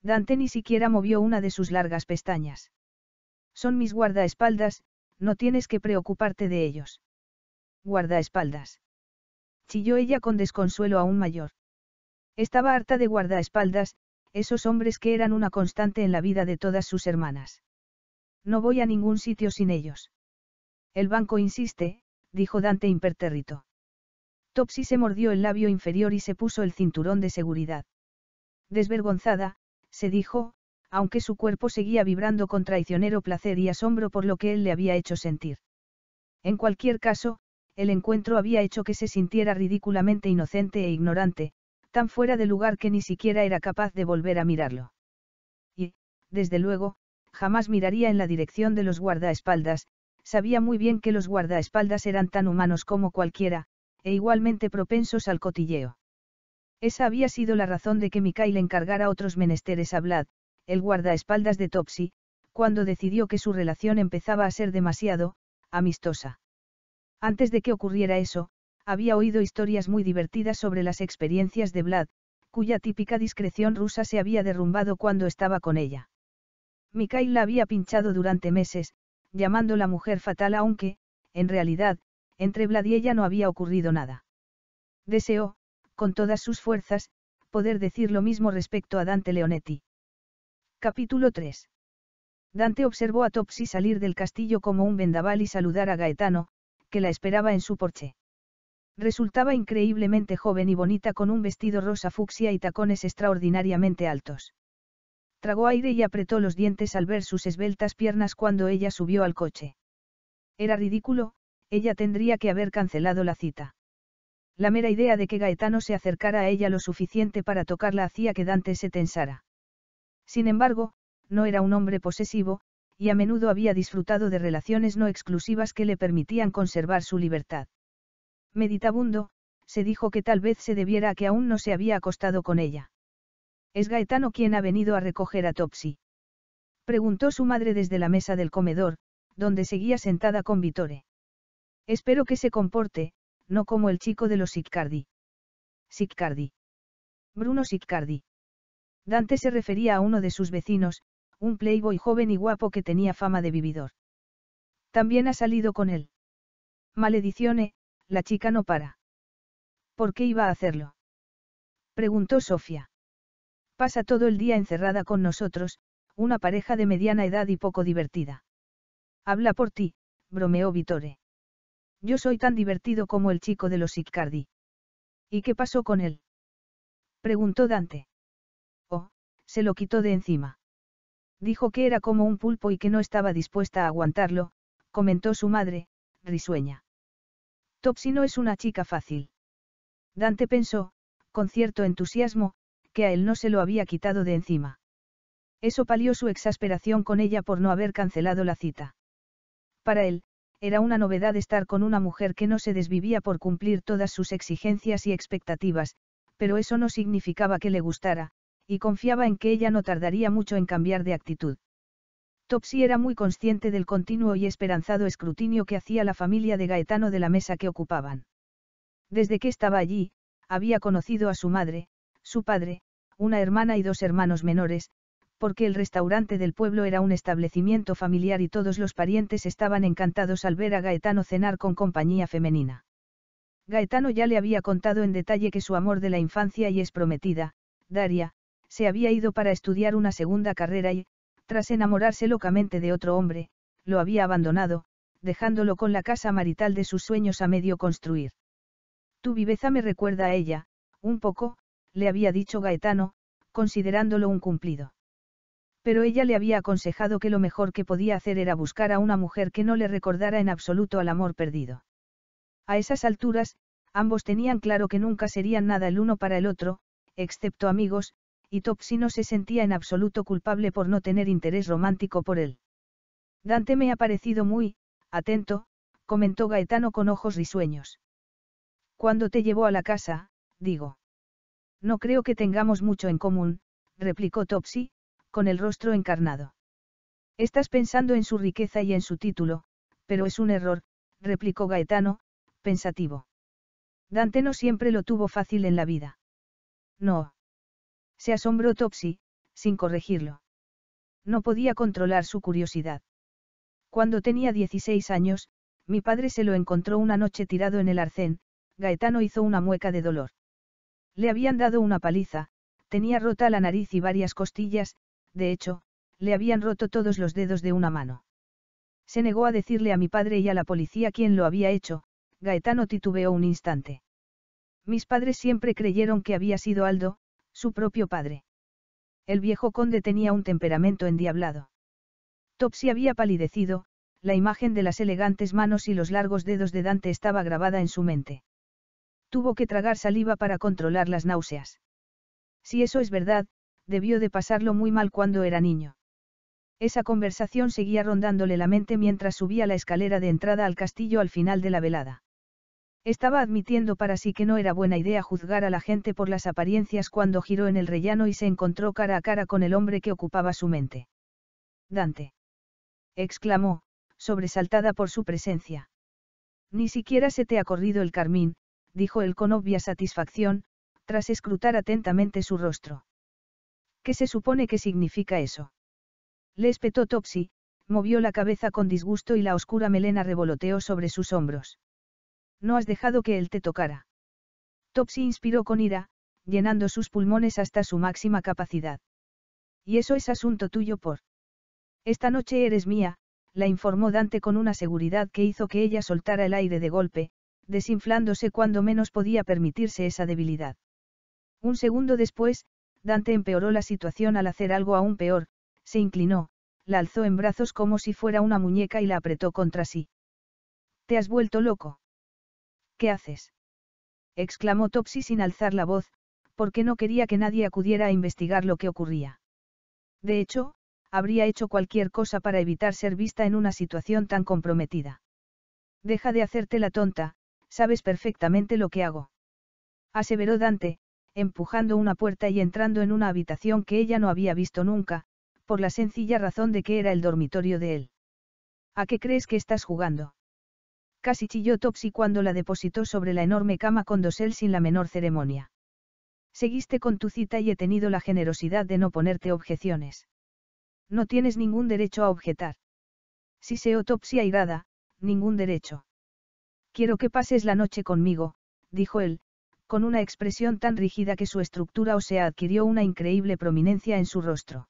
Dante ni siquiera movió una de sus largas pestañas. Son mis guardaespaldas, no tienes que preocuparte de ellos. Guardaespaldas. Chilló ella con desconsuelo aún mayor. Estaba harta de guardaespaldas, esos hombres que eran una constante en la vida de todas sus hermanas. No voy a ningún sitio sin ellos. El banco insiste, dijo Dante impertérrito. Topsy se mordió el labio inferior y se puso el cinturón de seguridad. Desvergonzada, se dijo, aunque su cuerpo seguía vibrando con traicionero placer y asombro por lo que él le había hecho sentir. En cualquier caso, el encuentro había hecho que se sintiera ridículamente inocente e ignorante, tan fuera de lugar que ni siquiera era capaz de volver a mirarlo. Y, desde luego, jamás miraría en la dirección de los guardaespaldas, sabía muy bien que los guardaespaldas eran tan humanos como cualquiera, e igualmente propensos al cotilleo. Esa había sido la razón de que Mikhail encargara otros menesteres a Vlad, el guardaespaldas de Topsy, cuando decidió que su relación empezaba a ser demasiado, amistosa. Antes de que ocurriera eso, había oído historias muy divertidas sobre las experiencias de Vlad, cuya típica discreción rusa se había derrumbado cuando estaba con ella. Mikhail la había pinchado durante meses, llamándola mujer fatal aunque, en realidad, entre Vlad y ella no había ocurrido nada. Deseó, con todas sus fuerzas, poder decir lo mismo respecto a Dante Leonetti. Capítulo 3. Dante observó a Topsy salir del castillo como un vendaval y saludar a Gaetano, que la esperaba en su porche. Resultaba increíblemente joven y bonita con un vestido rosa fucsia y tacones extraordinariamente altos. Tragó aire y apretó los dientes al ver sus esbeltas piernas cuando ella subió al coche. Era ridículo, ella tendría que haber cancelado la cita. La mera idea de que Gaetano se acercara a ella lo suficiente para tocarla hacía que Dante se tensara. Sin embargo, no era un hombre posesivo, y a menudo había disfrutado de relaciones no exclusivas que le permitían conservar su libertad. Meditabundo, se dijo que tal vez se debiera a que aún no se había acostado con ella. ¿Es Gaetano quien ha venido a recoger a Topsy? Preguntó su madre desde la mesa del comedor, donde seguía sentada con Vitore. Espero que se comporte, no como el chico de los Sicardi Sicardi Bruno sicardi Dante se refería a uno de sus vecinos, un playboy joven y guapo que tenía fama de vividor. También ha salido con él. Maledicione, la chica no para. ¿Por qué iba a hacerlo? Preguntó Sofía. Pasa todo el día encerrada con nosotros, una pareja de mediana edad y poco divertida. Habla por ti, bromeó Vitore. Yo soy tan divertido como el chico de los Sicardi. ¿Y qué pasó con él? Preguntó Dante. Oh, se lo quitó de encima. Dijo que era como un pulpo y que no estaba dispuesta a aguantarlo, comentó su madre, risueña. Topsi no es una chica fácil. Dante pensó, con cierto entusiasmo, que a él no se lo había quitado de encima. Eso palió su exasperación con ella por no haber cancelado la cita. Para él, era una novedad estar con una mujer que no se desvivía por cumplir todas sus exigencias y expectativas, pero eso no significaba que le gustara, y confiaba en que ella no tardaría mucho en cambiar de actitud. Topsy era muy consciente del continuo y esperanzado escrutinio que hacía la familia de Gaetano de la mesa que ocupaban. Desde que estaba allí, había conocido a su madre, su padre, una hermana y dos hermanos menores, porque el restaurante del pueblo era un establecimiento familiar y todos los parientes estaban encantados al ver a Gaetano cenar con compañía femenina. Gaetano ya le había contado en detalle que su amor de la infancia y es prometida, Daria, se había ido para estudiar una segunda carrera y, tras enamorarse locamente de otro hombre, lo había abandonado, dejándolo con la casa marital de sus sueños a medio construir. Tu viveza me recuerda a ella, un poco, le había dicho Gaetano, considerándolo un cumplido pero ella le había aconsejado que lo mejor que podía hacer era buscar a una mujer que no le recordara en absoluto al amor perdido. A esas alturas, ambos tenían claro que nunca serían nada el uno para el otro, excepto amigos, y Topsy no se sentía en absoluto culpable por no tener interés romántico por él. Dante me ha parecido muy, atento, comentó Gaetano con ojos risueños. Cuando te llevó a la casa, digo. No creo que tengamos mucho en común, replicó Topsy, con el rostro encarnado. Estás pensando en su riqueza y en su título, pero es un error, replicó Gaetano, pensativo. Dante no siempre lo tuvo fácil en la vida. No. Se asombró Topsy, sin corregirlo. No podía controlar su curiosidad. Cuando tenía 16 años, mi padre se lo encontró una noche tirado en el arcén, Gaetano hizo una mueca de dolor. Le habían dado una paliza, tenía rota la nariz y varias costillas, de hecho, le habían roto todos los dedos de una mano. Se negó a decirle a mi padre y a la policía quién lo había hecho, Gaetano titubeó un instante. Mis padres siempre creyeron que había sido Aldo, su propio padre. El viejo conde tenía un temperamento endiablado. Topsy había palidecido, la imagen de las elegantes manos y los largos dedos de Dante estaba grabada en su mente. Tuvo que tragar saliva para controlar las náuseas. Si eso es verdad, debió de pasarlo muy mal cuando era niño. Esa conversación seguía rondándole la mente mientras subía la escalera de entrada al castillo al final de la velada. Estaba admitiendo para sí que no era buena idea juzgar a la gente por las apariencias cuando giró en el rellano y se encontró cara a cara con el hombre que ocupaba su mente. Dante. exclamó, sobresaltada por su presencia. Ni siquiera se te ha corrido el carmín, dijo él con obvia satisfacción, tras escrutar atentamente su rostro. ¿Qué se supone que significa eso? Le espetó Topsy, movió la cabeza con disgusto y la oscura melena revoloteó sobre sus hombros. No has dejado que él te tocara. Topsy inspiró con ira, llenando sus pulmones hasta su máxima capacidad. Y eso es asunto tuyo por. Esta noche eres mía, la informó Dante con una seguridad que hizo que ella soltara el aire de golpe, desinflándose cuando menos podía permitirse esa debilidad. Un segundo después, Dante empeoró la situación al hacer algo aún peor, se inclinó, la alzó en brazos como si fuera una muñeca y la apretó contra sí. ¿Te has vuelto loco? ¿Qué haces? exclamó Topsy sin alzar la voz, porque no quería que nadie acudiera a investigar lo que ocurría. De hecho, habría hecho cualquier cosa para evitar ser vista en una situación tan comprometida. Deja de hacerte la tonta, sabes perfectamente lo que hago. Aseveró Dante, empujando una puerta y entrando en una habitación que ella no había visto nunca, por la sencilla razón de que era el dormitorio de él. ¿A qué crees que estás jugando? Casi chilló Topsy cuando la depositó sobre la enorme cama con dosel sin la menor ceremonia. Seguiste con tu cita y he tenido la generosidad de no ponerte objeciones. No tienes ningún derecho a objetar. Si se autopsia airada, ningún derecho. Quiero que pases la noche conmigo, dijo él, con una expresión tan rígida que su estructura o sea adquirió una increíble prominencia en su rostro.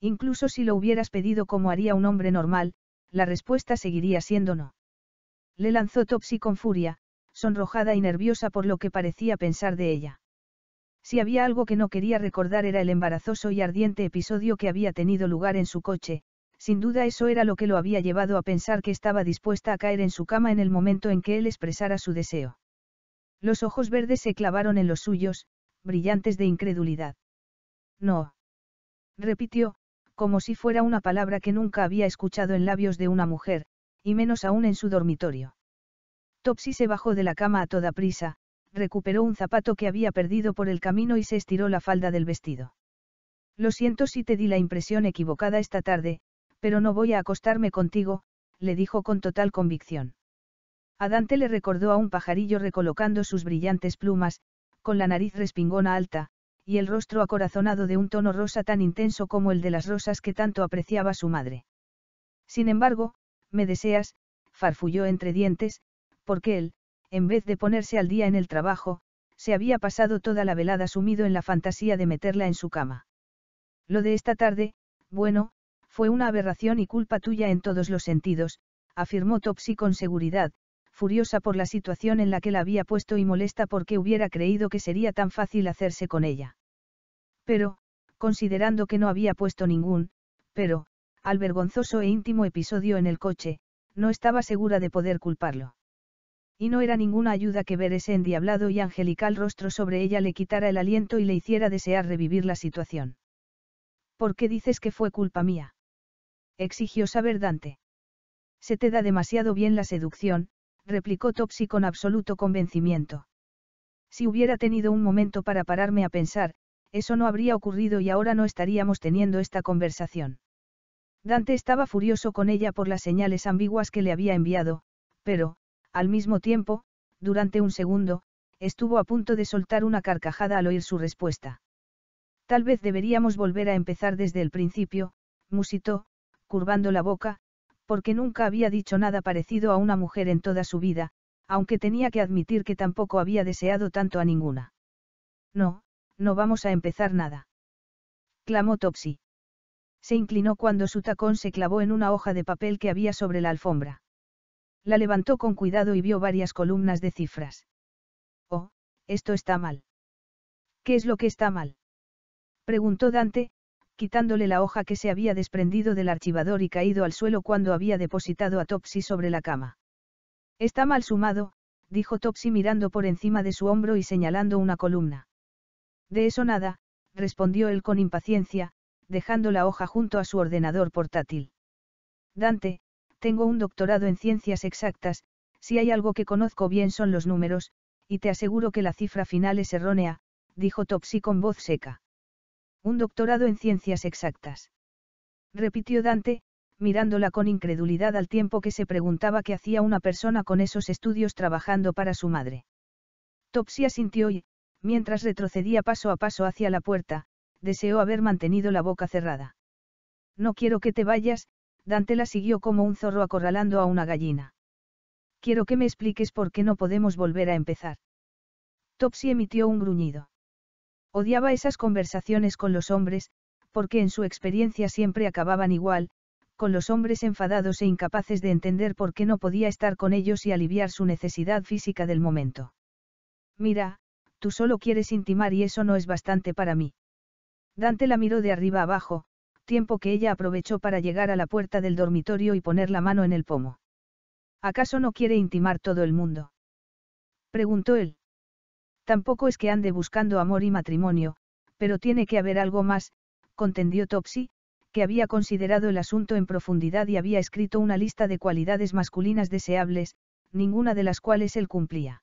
Incluso si lo hubieras pedido como haría un hombre normal, la respuesta seguiría siendo no. Le lanzó Topsy con furia, sonrojada y nerviosa por lo que parecía pensar de ella. Si había algo que no quería recordar era el embarazoso y ardiente episodio que había tenido lugar en su coche, sin duda eso era lo que lo había llevado a pensar que estaba dispuesta a caer en su cama en el momento en que él expresara su deseo. Los ojos verdes se clavaron en los suyos, brillantes de incredulidad. No. Repitió, como si fuera una palabra que nunca había escuchado en labios de una mujer, y menos aún en su dormitorio. Topsy se bajó de la cama a toda prisa, recuperó un zapato que había perdido por el camino y se estiró la falda del vestido. Lo siento si te di la impresión equivocada esta tarde, pero no voy a acostarme contigo, le dijo con total convicción. A Dante le recordó a un pajarillo recolocando sus brillantes plumas, con la nariz respingona alta, y el rostro acorazonado de un tono rosa tan intenso como el de las rosas que tanto apreciaba su madre. Sin embargo, me deseas, farfulló entre dientes, porque él, en vez de ponerse al día en el trabajo, se había pasado toda la velada sumido en la fantasía de meterla en su cama. Lo de esta tarde, bueno, fue una aberración y culpa tuya en todos los sentidos, afirmó Topsy con seguridad, furiosa por la situación en la que la había puesto y molesta porque hubiera creído que sería tan fácil hacerse con ella. Pero, considerando que no había puesto ningún, pero, al vergonzoso e íntimo episodio en el coche, no estaba segura de poder culparlo. Y no era ninguna ayuda que ver ese endiablado y angelical rostro sobre ella le quitara el aliento y le hiciera desear revivir la situación. ¿Por qué dices que fue culpa mía? exigió saber Dante. Se te da demasiado bien la seducción, replicó Topsy con absoluto convencimiento. Si hubiera tenido un momento para pararme a pensar, eso no habría ocurrido y ahora no estaríamos teniendo esta conversación. Dante estaba furioso con ella por las señales ambiguas que le había enviado, pero, al mismo tiempo, durante un segundo, estuvo a punto de soltar una carcajada al oír su respuesta. Tal vez deberíamos volver a empezar desde el principio, musitó, curvando la boca, porque nunca había dicho nada parecido a una mujer en toda su vida, aunque tenía que admitir que tampoco había deseado tanto a ninguna. No, no vamos a empezar nada. Clamó Topsy. Se inclinó cuando su tacón se clavó en una hoja de papel que había sobre la alfombra. La levantó con cuidado y vio varias columnas de cifras. Oh, esto está mal. ¿Qué es lo que está mal? Preguntó Dante, quitándole la hoja que se había desprendido del archivador y caído al suelo cuando había depositado a Topsy sobre la cama. Está mal sumado, dijo Topsy mirando por encima de su hombro y señalando una columna. De eso nada, respondió él con impaciencia, dejando la hoja junto a su ordenador portátil. Dante, tengo un doctorado en ciencias exactas, si hay algo que conozco bien son los números, y te aseguro que la cifra final es errónea, dijo Topsy con voz seca. Un doctorado en ciencias exactas. Repitió Dante, mirándola con incredulidad al tiempo que se preguntaba qué hacía una persona con esos estudios trabajando para su madre. Topsia asintió y, mientras retrocedía paso a paso hacia la puerta, deseó haber mantenido la boca cerrada. No quiero que te vayas, Dante la siguió como un zorro acorralando a una gallina. Quiero que me expliques por qué no podemos volver a empezar. Topsy emitió un gruñido. Odiaba esas conversaciones con los hombres, porque en su experiencia siempre acababan igual, con los hombres enfadados e incapaces de entender por qué no podía estar con ellos y aliviar su necesidad física del momento. Mira, tú solo quieres intimar y eso no es bastante para mí. Dante la miró de arriba abajo, tiempo que ella aprovechó para llegar a la puerta del dormitorio y poner la mano en el pomo. ¿Acaso no quiere intimar todo el mundo? Preguntó él. Tampoco es que ande buscando amor y matrimonio, pero tiene que haber algo más, contendió Topsy, que había considerado el asunto en profundidad y había escrito una lista de cualidades masculinas deseables, ninguna de las cuales él cumplía.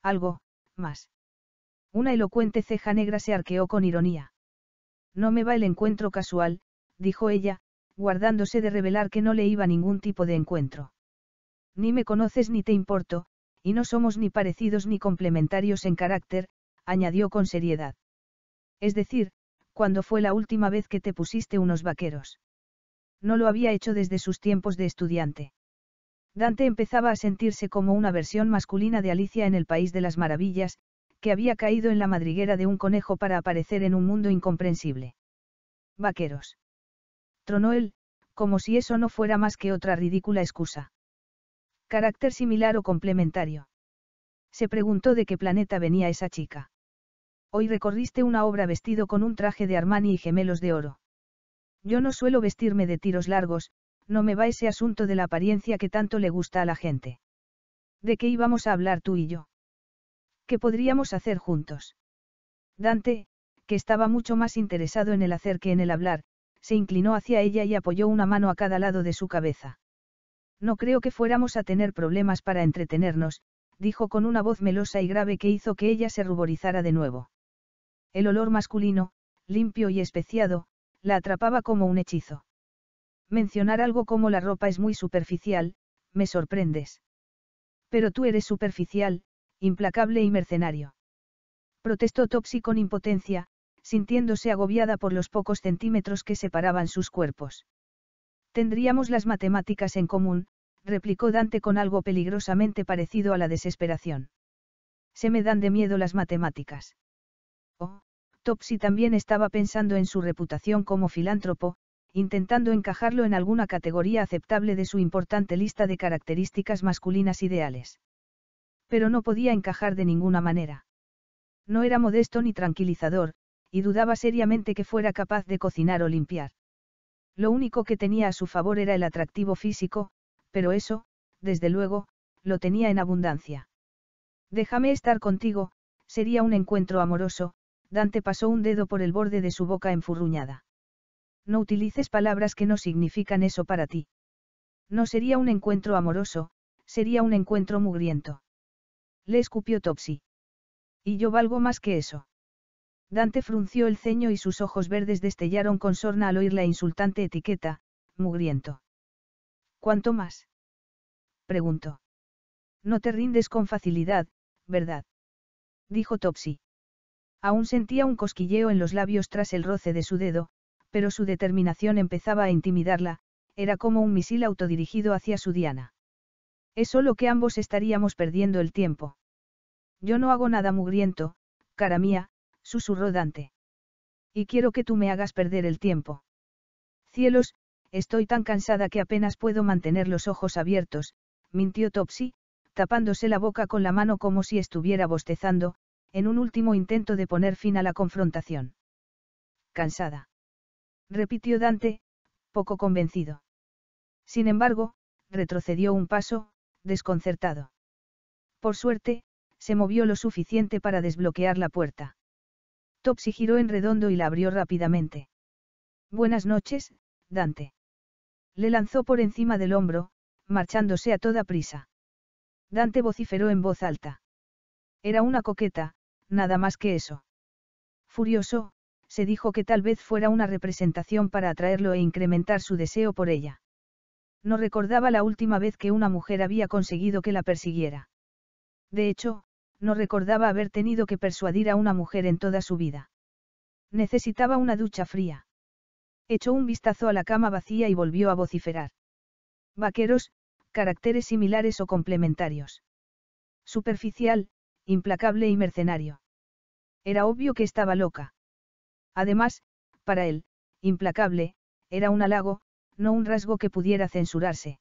Algo, más. Una elocuente ceja negra se arqueó con ironía. No me va el encuentro casual, dijo ella, guardándose de revelar que no le iba ningún tipo de encuentro. Ni me conoces ni te importo, y no somos ni parecidos ni complementarios en carácter, añadió con seriedad. Es decir, cuando fue la última vez que te pusiste unos vaqueros? No lo había hecho desde sus tiempos de estudiante. Dante empezaba a sentirse como una versión masculina de Alicia en el País de las Maravillas, que había caído en la madriguera de un conejo para aparecer en un mundo incomprensible. Vaqueros. Tronó él, como si eso no fuera más que otra ridícula excusa. Carácter similar o complementario. Se preguntó de qué planeta venía esa chica. Hoy recorriste una obra vestido con un traje de Armani y gemelos de oro. Yo no suelo vestirme de tiros largos, no me va ese asunto de la apariencia que tanto le gusta a la gente. ¿De qué íbamos a hablar tú y yo? ¿Qué podríamos hacer juntos? Dante, que estaba mucho más interesado en el hacer que en el hablar, se inclinó hacia ella y apoyó una mano a cada lado de su cabeza. No creo que fuéramos a tener problemas para entretenernos, dijo con una voz melosa y grave que hizo que ella se ruborizara de nuevo. El olor masculino, limpio y especiado, la atrapaba como un hechizo. Mencionar algo como la ropa es muy superficial, me sorprendes. Pero tú eres superficial, implacable y mercenario. Protestó Topsy con impotencia, sintiéndose agobiada por los pocos centímetros que separaban sus cuerpos. Tendríamos las matemáticas en común, replicó Dante con algo peligrosamente parecido a la desesperación. Se me dan de miedo las matemáticas. Oh, Topsy también estaba pensando en su reputación como filántropo, intentando encajarlo en alguna categoría aceptable de su importante lista de características masculinas ideales. Pero no podía encajar de ninguna manera. No era modesto ni tranquilizador, y dudaba seriamente que fuera capaz de cocinar o limpiar. Lo único que tenía a su favor era el atractivo físico, pero eso, desde luego, lo tenía en abundancia. Déjame estar contigo, sería un encuentro amoroso, Dante pasó un dedo por el borde de su boca enfurruñada. No utilices palabras que no significan eso para ti. No sería un encuentro amoroso, sería un encuentro mugriento. Le escupió Topsy. Y yo valgo más que eso. Dante frunció el ceño y sus ojos verdes destellaron con sorna al oír la insultante etiqueta, mugriento. ¿Cuánto más? preguntó. No te rindes con facilidad, ¿verdad? dijo Topsy. Aún sentía un cosquilleo en los labios tras el roce de su dedo, pero su determinación empezaba a intimidarla, era como un misil autodirigido hacia su diana. Es solo que ambos estaríamos perdiendo el tiempo. Yo no hago nada mugriento, cara mía, susurró Dante. Y quiero que tú me hagas perder el tiempo. Cielos, estoy tan cansada que apenas puedo mantener los ojos abiertos, mintió Topsy, tapándose la boca con la mano como si estuviera bostezando, en un último intento de poner fin a la confrontación. Cansada. Repitió Dante, poco convencido. Sin embargo, retrocedió un paso, desconcertado. Por suerte, se movió lo suficiente para desbloquear la puerta. Topsy giró en redondo y la abrió rápidamente. Buenas noches, Dante. Le lanzó por encima del hombro, marchándose a toda prisa. Dante vociferó en voz alta. Era una coqueta, nada más que eso. Furioso, se dijo que tal vez fuera una representación para atraerlo e incrementar su deseo por ella. No recordaba la última vez que una mujer había conseguido que la persiguiera. De hecho, no recordaba haber tenido que persuadir a una mujer en toda su vida. Necesitaba una ducha fría. Echó un vistazo a la cama vacía y volvió a vociferar. Vaqueros, caracteres similares o complementarios. Superficial, implacable y mercenario. Era obvio que estaba loca. Además, para él, implacable, era un halago, no un rasgo que pudiera censurarse.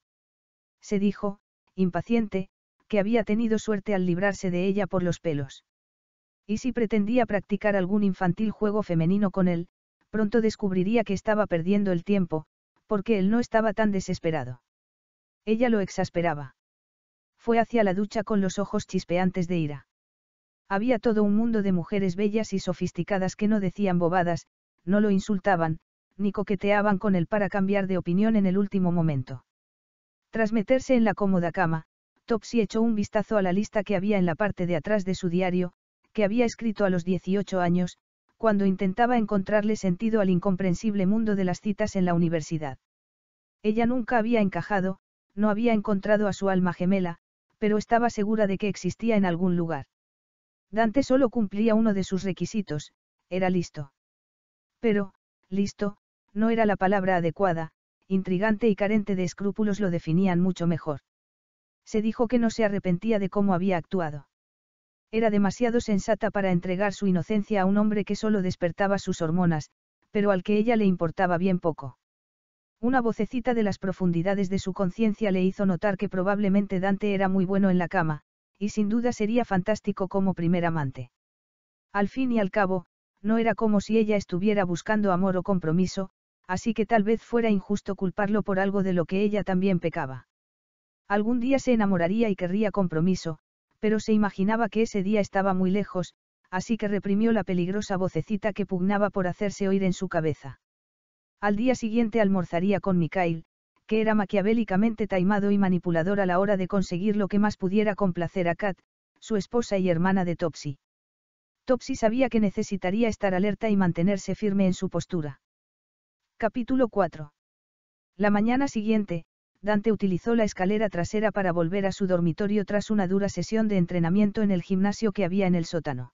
Se dijo, impaciente, que había tenido suerte al librarse de ella por los pelos. Y si pretendía practicar algún infantil juego femenino con él, pronto descubriría que estaba perdiendo el tiempo, porque él no estaba tan desesperado. Ella lo exasperaba. Fue hacia la ducha con los ojos chispeantes de ira. Había todo un mundo de mujeres bellas y sofisticadas que no decían bobadas, no lo insultaban, ni coqueteaban con él para cambiar de opinión en el último momento. Tras meterse en la cómoda cama, Topsy echó un vistazo a la lista que había en la parte de atrás de su diario, que había escrito a los 18 años, cuando intentaba encontrarle sentido al incomprensible mundo de las citas en la universidad. Ella nunca había encajado, no había encontrado a su alma gemela, pero estaba segura de que existía en algún lugar. Dante solo cumplía uno de sus requisitos, era listo. Pero, listo, no era la palabra adecuada, intrigante y carente de escrúpulos lo definían mucho mejor se dijo que no se arrepentía de cómo había actuado. Era demasiado sensata para entregar su inocencia a un hombre que solo despertaba sus hormonas, pero al que ella le importaba bien poco. Una vocecita de las profundidades de su conciencia le hizo notar que probablemente Dante era muy bueno en la cama, y sin duda sería fantástico como primer amante. Al fin y al cabo, no era como si ella estuviera buscando amor o compromiso, así que tal vez fuera injusto culparlo por algo de lo que ella también pecaba. Algún día se enamoraría y querría compromiso, pero se imaginaba que ese día estaba muy lejos, así que reprimió la peligrosa vocecita que pugnaba por hacerse oír en su cabeza. Al día siguiente almorzaría con Mikhail, que era maquiavélicamente taimado y manipulador a la hora de conseguir lo que más pudiera complacer a Kat, su esposa y hermana de Topsy. Topsy sabía que necesitaría estar alerta y mantenerse firme en su postura. Capítulo 4. La mañana siguiente, Dante utilizó la escalera trasera para volver a su dormitorio tras una dura sesión de entrenamiento en el gimnasio que había en el sótano.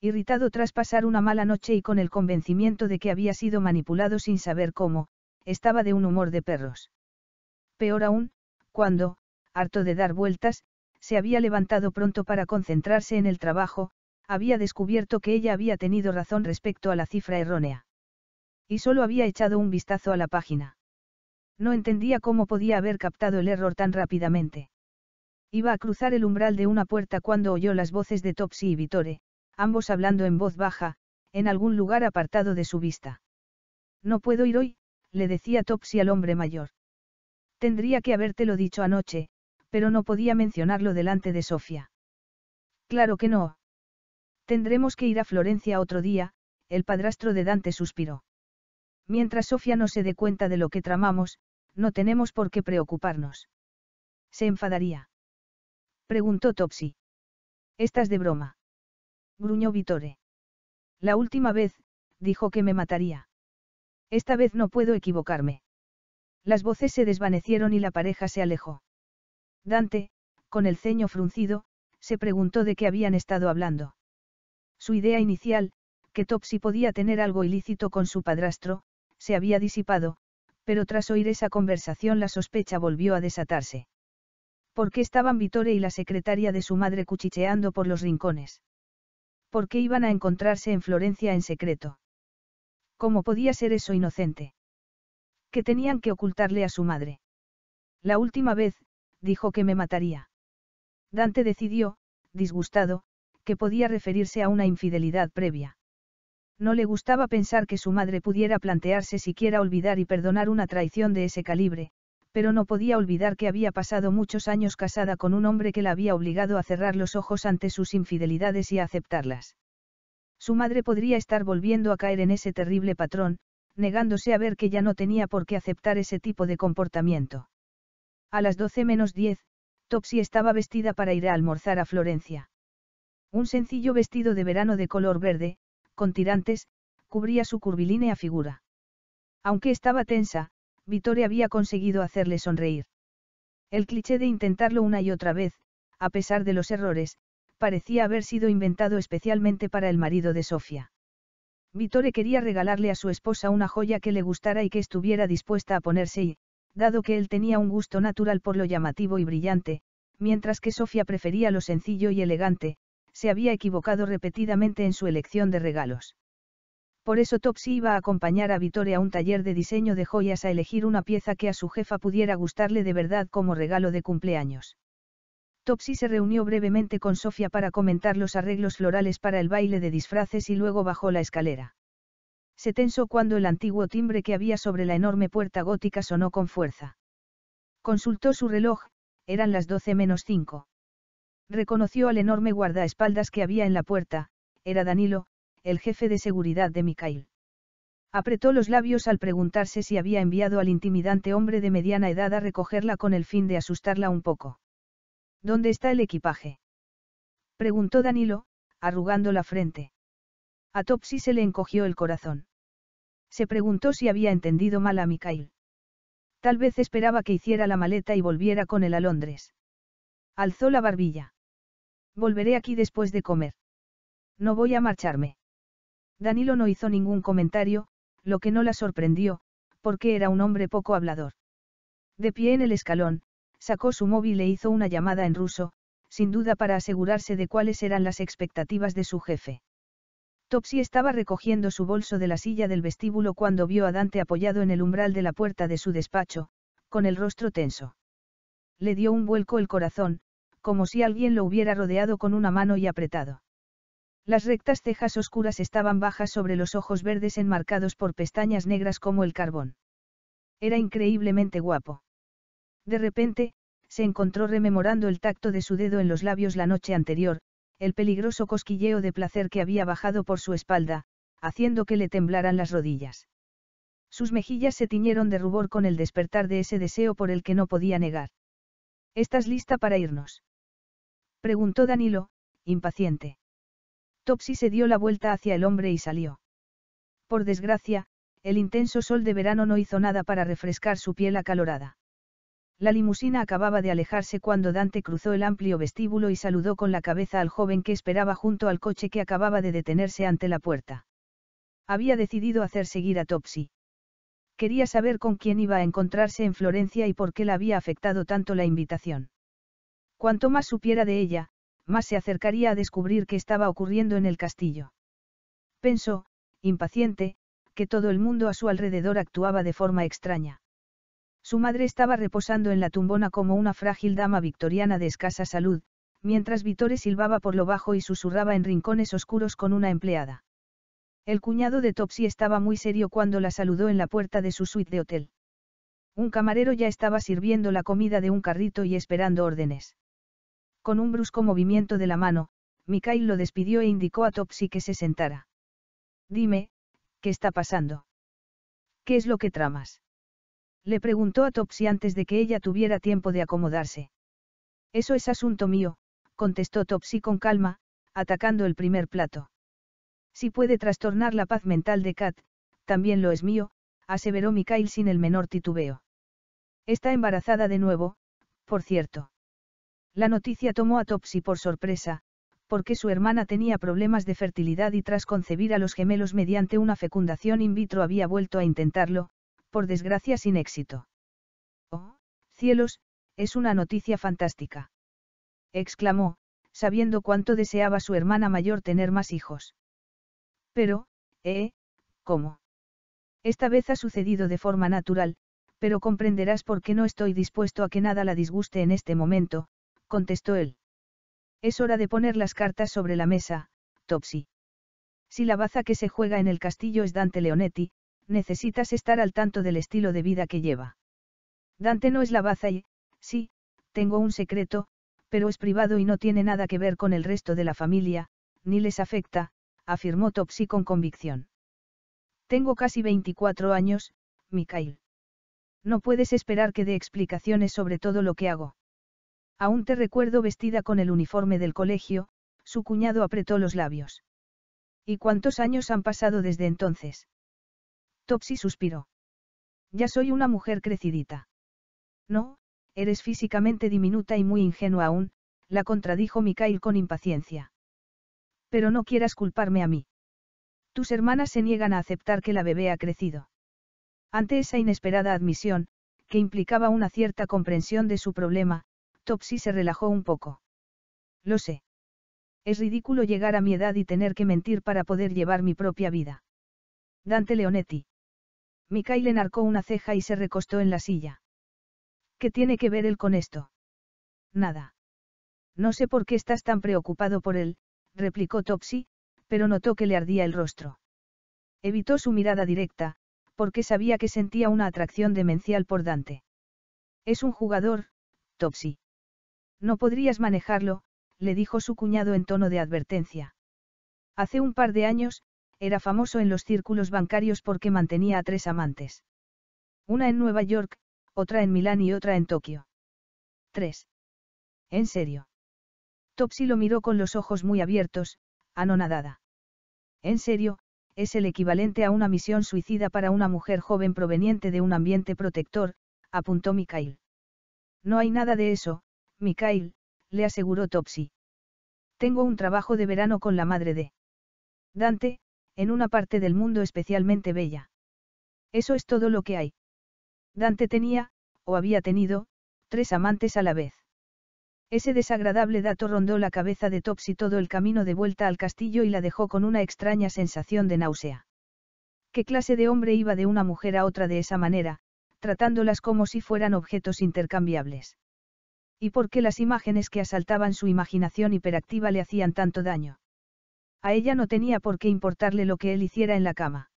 Irritado tras pasar una mala noche y con el convencimiento de que había sido manipulado sin saber cómo, estaba de un humor de perros. Peor aún, cuando, harto de dar vueltas, se había levantado pronto para concentrarse en el trabajo, había descubierto que ella había tenido razón respecto a la cifra errónea. Y solo había echado un vistazo a la página. No entendía cómo podía haber captado el error tan rápidamente. Iba a cruzar el umbral de una puerta cuando oyó las voces de Topsy y Vitore, ambos hablando en voz baja, en algún lugar apartado de su vista. No puedo ir hoy, le decía Topsy al hombre mayor. Tendría que habértelo dicho anoche, pero no podía mencionarlo delante de Sofía. Claro que no. Tendremos que ir a Florencia otro día, el padrastro de Dante suspiró. Mientras Sofía no se dé cuenta de lo que tramamos, no tenemos por qué preocuparnos. ¿Se enfadaría? Preguntó Topsy. Estás de broma. Gruñó Vitore. La última vez, dijo que me mataría. Esta vez no puedo equivocarme. Las voces se desvanecieron y la pareja se alejó. Dante, con el ceño fruncido, se preguntó de qué habían estado hablando. Su idea inicial, que Topsy podía tener algo ilícito con su padrastro, se había disipado, pero tras oír esa conversación la sospecha volvió a desatarse. ¿Por qué estaban Vittore y la secretaria de su madre cuchicheando por los rincones? ¿Por qué iban a encontrarse en Florencia en secreto? ¿Cómo podía ser eso inocente? ¿Qué tenían que ocultarle a su madre? La última vez, dijo que me mataría. Dante decidió, disgustado, que podía referirse a una infidelidad previa. No le gustaba pensar que su madre pudiera plantearse siquiera olvidar y perdonar una traición de ese calibre, pero no podía olvidar que había pasado muchos años casada con un hombre que la había obligado a cerrar los ojos ante sus infidelidades y a aceptarlas. Su madre podría estar volviendo a caer en ese terrible patrón, negándose a ver que ya no tenía por qué aceptar ese tipo de comportamiento. A las 12 menos 10, Topsy estaba vestida para ir a almorzar a Florencia. Un sencillo vestido de verano de color verde, con tirantes, cubría su curvilínea figura. Aunque estaba tensa, Vittore había conseguido hacerle sonreír. El cliché de intentarlo una y otra vez, a pesar de los errores, parecía haber sido inventado especialmente para el marido de Sofía. Vittore quería regalarle a su esposa una joya que le gustara y que estuviera dispuesta a ponerse y, dado que él tenía un gusto natural por lo llamativo y brillante, mientras que Sofía prefería lo sencillo y elegante, se había equivocado repetidamente en su elección de regalos. Por eso Topsy iba a acompañar a Vittoria a un taller de diseño de joyas a elegir una pieza que a su jefa pudiera gustarle de verdad como regalo de cumpleaños. Topsy se reunió brevemente con Sofía para comentar los arreglos florales para el baile de disfraces y luego bajó la escalera. Se tensó cuando el antiguo timbre que había sobre la enorme puerta gótica sonó con fuerza. Consultó su reloj, eran las doce menos cinco. Reconoció al enorme guardaespaldas que había en la puerta, era Danilo, el jefe de seguridad de Mikhail. Apretó los labios al preguntarse si había enviado al intimidante hombre de mediana edad a recogerla con el fin de asustarla un poco. ¿Dónde está el equipaje? Preguntó Danilo, arrugando la frente. A Topsy se le encogió el corazón. Se preguntó si había entendido mal a Mikhail. Tal vez esperaba que hiciera la maleta y volviera con él a Londres. Alzó la barbilla. Volveré aquí después de comer. No voy a marcharme. Danilo no hizo ningún comentario, lo que no la sorprendió, porque era un hombre poco hablador. De pie en el escalón, sacó su móvil e hizo una llamada en ruso, sin duda para asegurarse de cuáles eran las expectativas de su jefe. Topsy estaba recogiendo su bolso de la silla del vestíbulo cuando vio a Dante apoyado en el umbral de la puerta de su despacho, con el rostro tenso. Le dio un vuelco el corazón, como si alguien lo hubiera rodeado con una mano y apretado. Las rectas cejas oscuras estaban bajas sobre los ojos verdes enmarcados por pestañas negras como el carbón. Era increíblemente guapo. De repente, se encontró rememorando el tacto de su dedo en los labios la noche anterior, el peligroso cosquilleo de placer que había bajado por su espalda, haciendo que le temblaran las rodillas. Sus mejillas se tiñeron de rubor con el despertar de ese deseo por el que no podía negar. ¿Estás lista para irnos? Preguntó Danilo, impaciente. Topsy se dio la vuelta hacia el hombre y salió. Por desgracia, el intenso sol de verano no hizo nada para refrescar su piel acalorada. La limusina acababa de alejarse cuando Dante cruzó el amplio vestíbulo y saludó con la cabeza al joven que esperaba junto al coche que acababa de detenerse ante la puerta. Había decidido hacer seguir a Topsy. Quería saber con quién iba a encontrarse en Florencia y por qué la había afectado tanto la invitación. Cuanto más supiera de ella, más se acercaría a descubrir qué estaba ocurriendo en el castillo. Pensó, impaciente, que todo el mundo a su alrededor actuaba de forma extraña. Su madre estaba reposando en la tumbona como una frágil dama victoriana de escasa salud, mientras Vitore silbaba por lo bajo y susurraba en rincones oscuros con una empleada. El cuñado de Topsy estaba muy serio cuando la saludó en la puerta de su suite de hotel. Un camarero ya estaba sirviendo la comida de un carrito y esperando órdenes. Con un brusco movimiento de la mano, Mikael lo despidió e indicó a Topsy que se sentara. Dime, ¿qué está pasando? ¿Qué es lo que tramas? Le preguntó a Topsy antes de que ella tuviera tiempo de acomodarse. Eso es asunto mío, contestó Topsy con calma, atacando el primer plato. Si puede trastornar la paz mental de Kat, también lo es mío, aseveró Mikhail sin el menor titubeo. Está embarazada de nuevo, por cierto. La noticia tomó a Topsy por sorpresa, porque su hermana tenía problemas de fertilidad y tras concebir a los gemelos mediante una fecundación in vitro había vuelto a intentarlo, por desgracia sin éxito. Oh, cielos, es una noticia fantástica. Exclamó, sabiendo cuánto deseaba su hermana mayor tener más hijos. Pero, ¿eh? ¿Cómo? Esta vez ha sucedido de forma natural, pero comprenderás por qué no estoy dispuesto a que nada la disguste en este momento, contestó él. Es hora de poner las cartas sobre la mesa, Topsy. Si la baza que se juega en el castillo es Dante Leonetti, necesitas estar al tanto del estilo de vida que lleva. Dante no es la baza y, sí, tengo un secreto, pero es privado y no tiene nada que ver con el resto de la familia, ni les afecta, afirmó Topsy con convicción. Tengo casi 24 años, Mikhail. No puedes esperar que dé explicaciones sobre todo lo que hago. Aún te recuerdo vestida con el uniforme del colegio, su cuñado apretó los labios. ¿Y cuántos años han pasado desde entonces? Topsy suspiró. Ya soy una mujer crecidita. No, eres físicamente diminuta y muy ingenua aún, la contradijo Mikhail con impaciencia. Pero no quieras culparme a mí. Tus hermanas se niegan a aceptar que la bebé ha crecido. Ante esa inesperada admisión, que implicaba una cierta comprensión de su problema, Topsy se relajó un poco. Lo sé. Es ridículo llegar a mi edad y tener que mentir para poder llevar mi propia vida. Dante Leonetti. Mikaile narcó una ceja y se recostó en la silla. ¿Qué tiene que ver él con esto? Nada. No sé por qué estás tan preocupado por él, replicó Topsy, pero notó que le ardía el rostro. Evitó su mirada directa, porque sabía que sentía una atracción demencial por Dante. Es un jugador, Topsy. No podrías manejarlo, le dijo su cuñado en tono de advertencia. Hace un par de años, era famoso en los círculos bancarios porque mantenía a tres amantes. Una en Nueva York, otra en Milán y otra en Tokio. 3. ¿En serio? Topsy lo miró con los ojos muy abiertos, anonadada. En serio, es el equivalente a una misión suicida para una mujer joven proveniente de un ambiente protector, apuntó Mikhail. No hay nada de eso, Mikhail, le aseguró Topsy. Tengo un trabajo de verano con la madre de Dante, en una parte del mundo especialmente bella. Eso es todo lo que hay. Dante tenía, o había tenido, tres amantes a la vez. Ese desagradable dato rondó la cabeza de Topsy todo el camino de vuelta al castillo y la dejó con una extraña sensación de náusea. ¿Qué clase de hombre iba de una mujer a otra de esa manera, tratándolas como si fueran objetos intercambiables? ¿Y por qué las imágenes que asaltaban su imaginación hiperactiva le hacían tanto daño? A ella no tenía por qué importarle lo que él hiciera en la cama.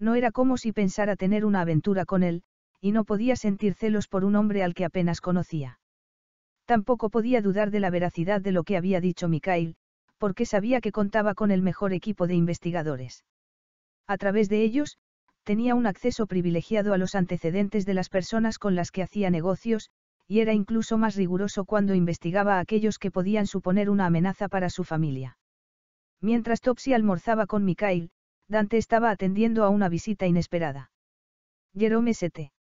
No era como si pensara tener una aventura con él, y no podía sentir celos por un hombre al que apenas conocía. Tampoco podía dudar de la veracidad de lo que había dicho Mikhail, porque sabía que contaba con el mejor equipo de investigadores. A través de ellos, tenía un acceso privilegiado a los antecedentes de las personas con las que hacía negocios, y era incluso más riguroso cuando investigaba a aquellos que podían suponer una amenaza para su familia. Mientras Topsy almorzaba con Mikhail, Dante estaba atendiendo a una visita inesperada. Jerome St.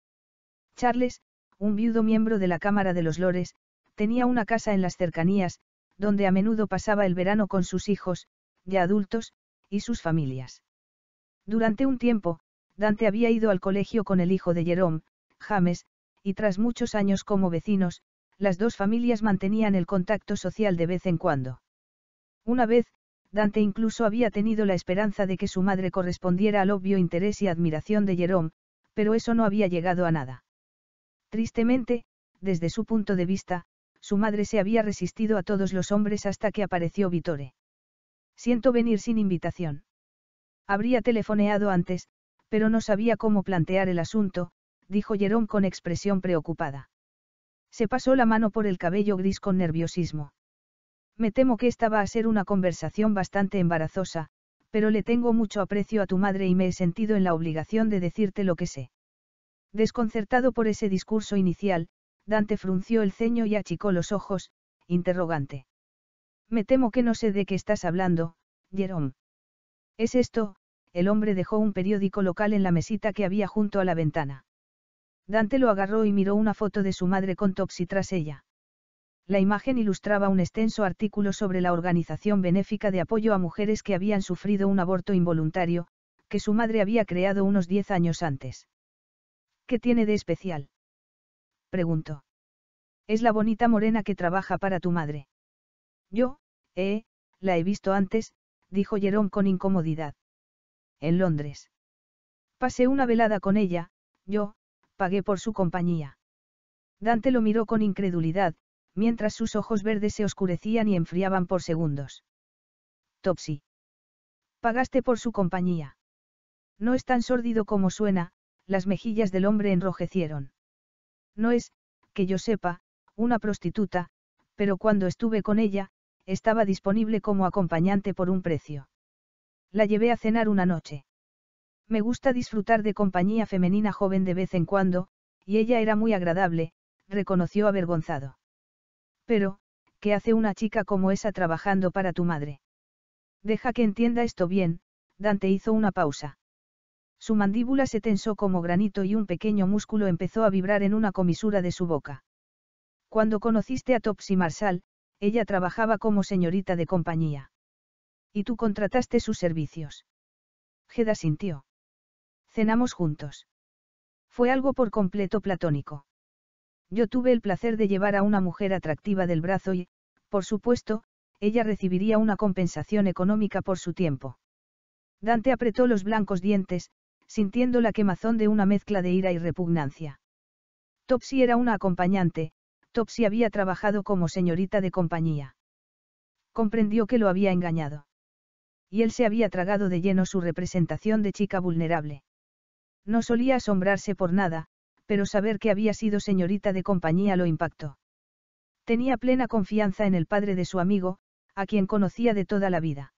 Charles, un viudo miembro de la Cámara de los Lores, tenía una casa en las cercanías, donde a menudo pasaba el verano con sus hijos, ya adultos, y sus familias. Durante un tiempo, Dante había ido al colegio con el hijo de Jerome, James, y tras muchos años como vecinos, las dos familias mantenían el contacto social de vez en cuando. Una vez, Dante incluso había tenido la esperanza de que su madre correspondiera al obvio interés y admiración de Jerome, pero eso no había llegado a nada. Tristemente, desde su punto de vista, su madre se había resistido a todos los hombres hasta que apareció Vittore. Siento venir sin invitación. Habría telefoneado antes, pero no sabía cómo plantear el asunto, dijo Jerón con expresión preocupada. Se pasó la mano por el cabello gris con nerviosismo. Me temo que esta va a ser una conversación bastante embarazosa, pero le tengo mucho aprecio a tu madre y me he sentido en la obligación de decirte lo que sé. Desconcertado por ese discurso inicial, Dante frunció el ceño y achicó los ojos, interrogante. Me temo que no sé de qué estás hablando, Jerón. ¿Es esto? El hombre dejó un periódico local en la mesita que había junto a la ventana. Dante lo agarró y miró una foto de su madre con Topsy tras ella. La imagen ilustraba un extenso artículo sobre la organización benéfica de apoyo a mujeres que habían sufrido un aborto involuntario, que su madre había creado unos diez años antes. ¿Qué tiene de especial? preguntó. Es la bonita morena que trabaja para tu madre. Yo, eh, la he visto antes, dijo Jerome con incomodidad. En Londres. Pasé una velada con ella, yo, pagué por su compañía. Dante lo miró con incredulidad, mientras sus ojos verdes se oscurecían y enfriaban por segundos. Topsy. Pagaste por su compañía. No es tan sórdido como suena, las mejillas del hombre enrojecieron. No es, que yo sepa, una prostituta, pero cuando estuve con ella, estaba disponible como acompañante por un precio. La llevé a cenar una noche. Me gusta disfrutar de compañía femenina joven de vez en cuando, y ella era muy agradable, reconoció avergonzado. Pero, ¿qué hace una chica como esa trabajando para tu madre? Deja que entienda esto bien, Dante hizo una pausa. Su mandíbula se tensó como granito y un pequeño músculo empezó a vibrar en una comisura de su boca. Cuando conociste a Topsy Marsal, ella trabajaba como señorita de compañía. Y tú contrataste sus servicios. Geda sintió. Cenamos juntos. Fue algo por completo platónico. Yo tuve el placer de llevar a una mujer atractiva del brazo y, por supuesto, ella recibiría una compensación económica por su tiempo. Dante apretó los blancos dientes, sintiendo la quemazón de una mezcla de ira y repugnancia. Topsy era una acompañante, Topsy había trabajado como señorita de compañía. Comprendió que lo había engañado. Y él se había tragado de lleno su representación de chica vulnerable. No solía asombrarse por nada, pero saber que había sido señorita de compañía lo impactó. Tenía plena confianza en el padre de su amigo, a quien conocía de toda la vida.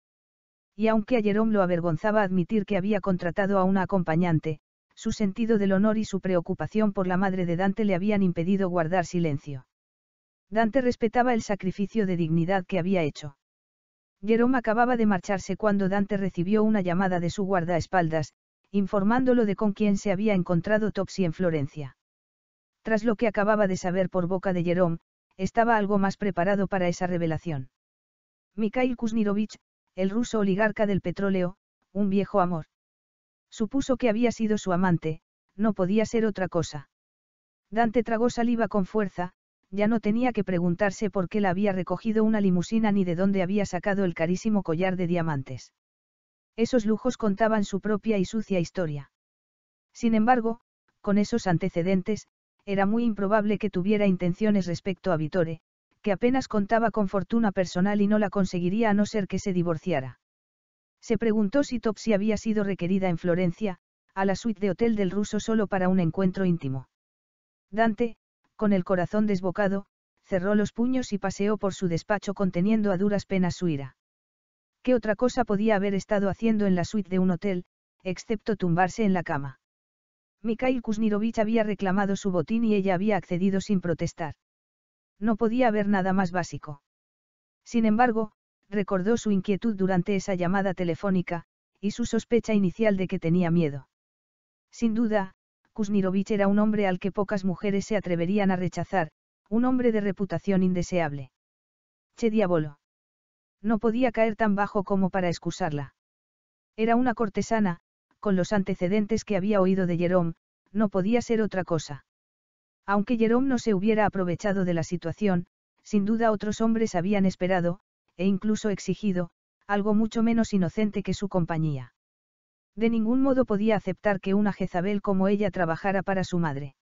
Y aunque a Jerome lo avergonzaba admitir que había contratado a una acompañante, su sentido del honor y su preocupación por la madre de Dante le habían impedido guardar silencio. Dante respetaba el sacrificio de dignidad que había hecho. Jerome acababa de marcharse cuando Dante recibió una llamada de su guardaespaldas, informándolo de con quién se había encontrado Topsy en Florencia. Tras lo que acababa de saber por boca de Jerome, estaba algo más preparado para esa revelación. Mikhail Kuznirovich, el ruso oligarca del petróleo, un viejo amor. Supuso que había sido su amante, no podía ser otra cosa. Dante tragó saliva con fuerza, ya no tenía que preguntarse por qué la había recogido una limusina ni de dónde había sacado el carísimo collar de diamantes. Esos lujos contaban su propia y sucia historia. Sin embargo, con esos antecedentes, era muy improbable que tuviera intenciones respecto a Vittore, que apenas contaba con fortuna personal y no la conseguiría a no ser que se divorciara. Se preguntó si Topsi había sido requerida en Florencia, a la suite de hotel del ruso solo para un encuentro íntimo. Dante, con el corazón desbocado, cerró los puños y paseó por su despacho conteniendo a duras penas su ira. ¿Qué otra cosa podía haber estado haciendo en la suite de un hotel, excepto tumbarse en la cama? Mikhail Kuznirovich había reclamado su botín y ella había accedido sin protestar. No podía haber nada más básico. Sin embargo, recordó su inquietud durante esa llamada telefónica, y su sospecha inicial de que tenía miedo. Sin duda, Kuznirovich era un hombre al que pocas mujeres se atreverían a rechazar, un hombre de reputación indeseable. Che diabolo. No podía caer tan bajo como para excusarla. Era una cortesana, con los antecedentes que había oído de Jerome, no podía ser otra cosa. Aunque Jerome no se hubiera aprovechado de la situación, sin duda otros hombres habían esperado, e incluso exigido, algo mucho menos inocente que su compañía. De ningún modo podía aceptar que una Jezabel como ella trabajara para su madre.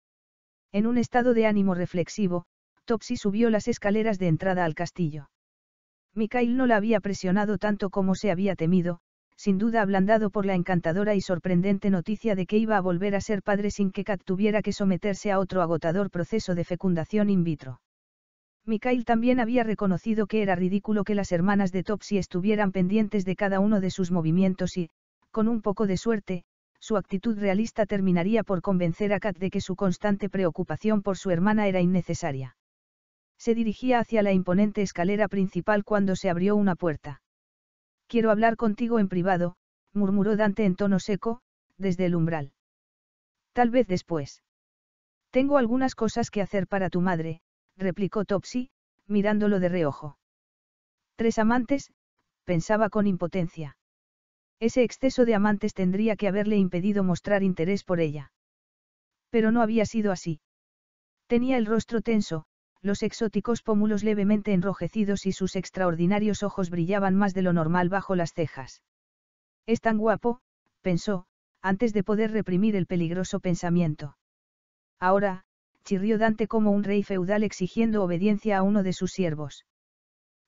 En un estado de ánimo reflexivo, Topsy subió las escaleras de entrada al castillo. Mikhail no la había presionado tanto como se había temido, sin duda ablandado por la encantadora y sorprendente noticia de que iba a volver a ser padre sin que Kat tuviera que someterse a otro agotador proceso de fecundación in vitro. Mikhail también había reconocido que era ridículo que las hermanas de Topsy estuvieran pendientes de cada uno de sus movimientos y, con un poco de suerte, su actitud realista terminaría por convencer a Kat de que su constante preocupación por su hermana era innecesaria. Se dirigía hacia la imponente escalera principal cuando se abrió una puerta. Quiero hablar contigo en privado, murmuró Dante en tono seco, desde el umbral. Tal vez después. Tengo algunas cosas que hacer para tu madre, replicó Topsy, mirándolo de reojo. Tres amantes, pensaba con impotencia. Ese exceso de amantes tendría que haberle impedido mostrar interés por ella. Pero no había sido así. Tenía el rostro tenso, los exóticos pómulos levemente enrojecidos y sus extraordinarios ojos brillaban más de lo normal bajo las cejas. Es tan guapo, pensó, antes de poder reprimir el peligroso pensamiento. Ahora, chirrió Dante como un rey feudal exigiendo obediencia a uno de sus siervos.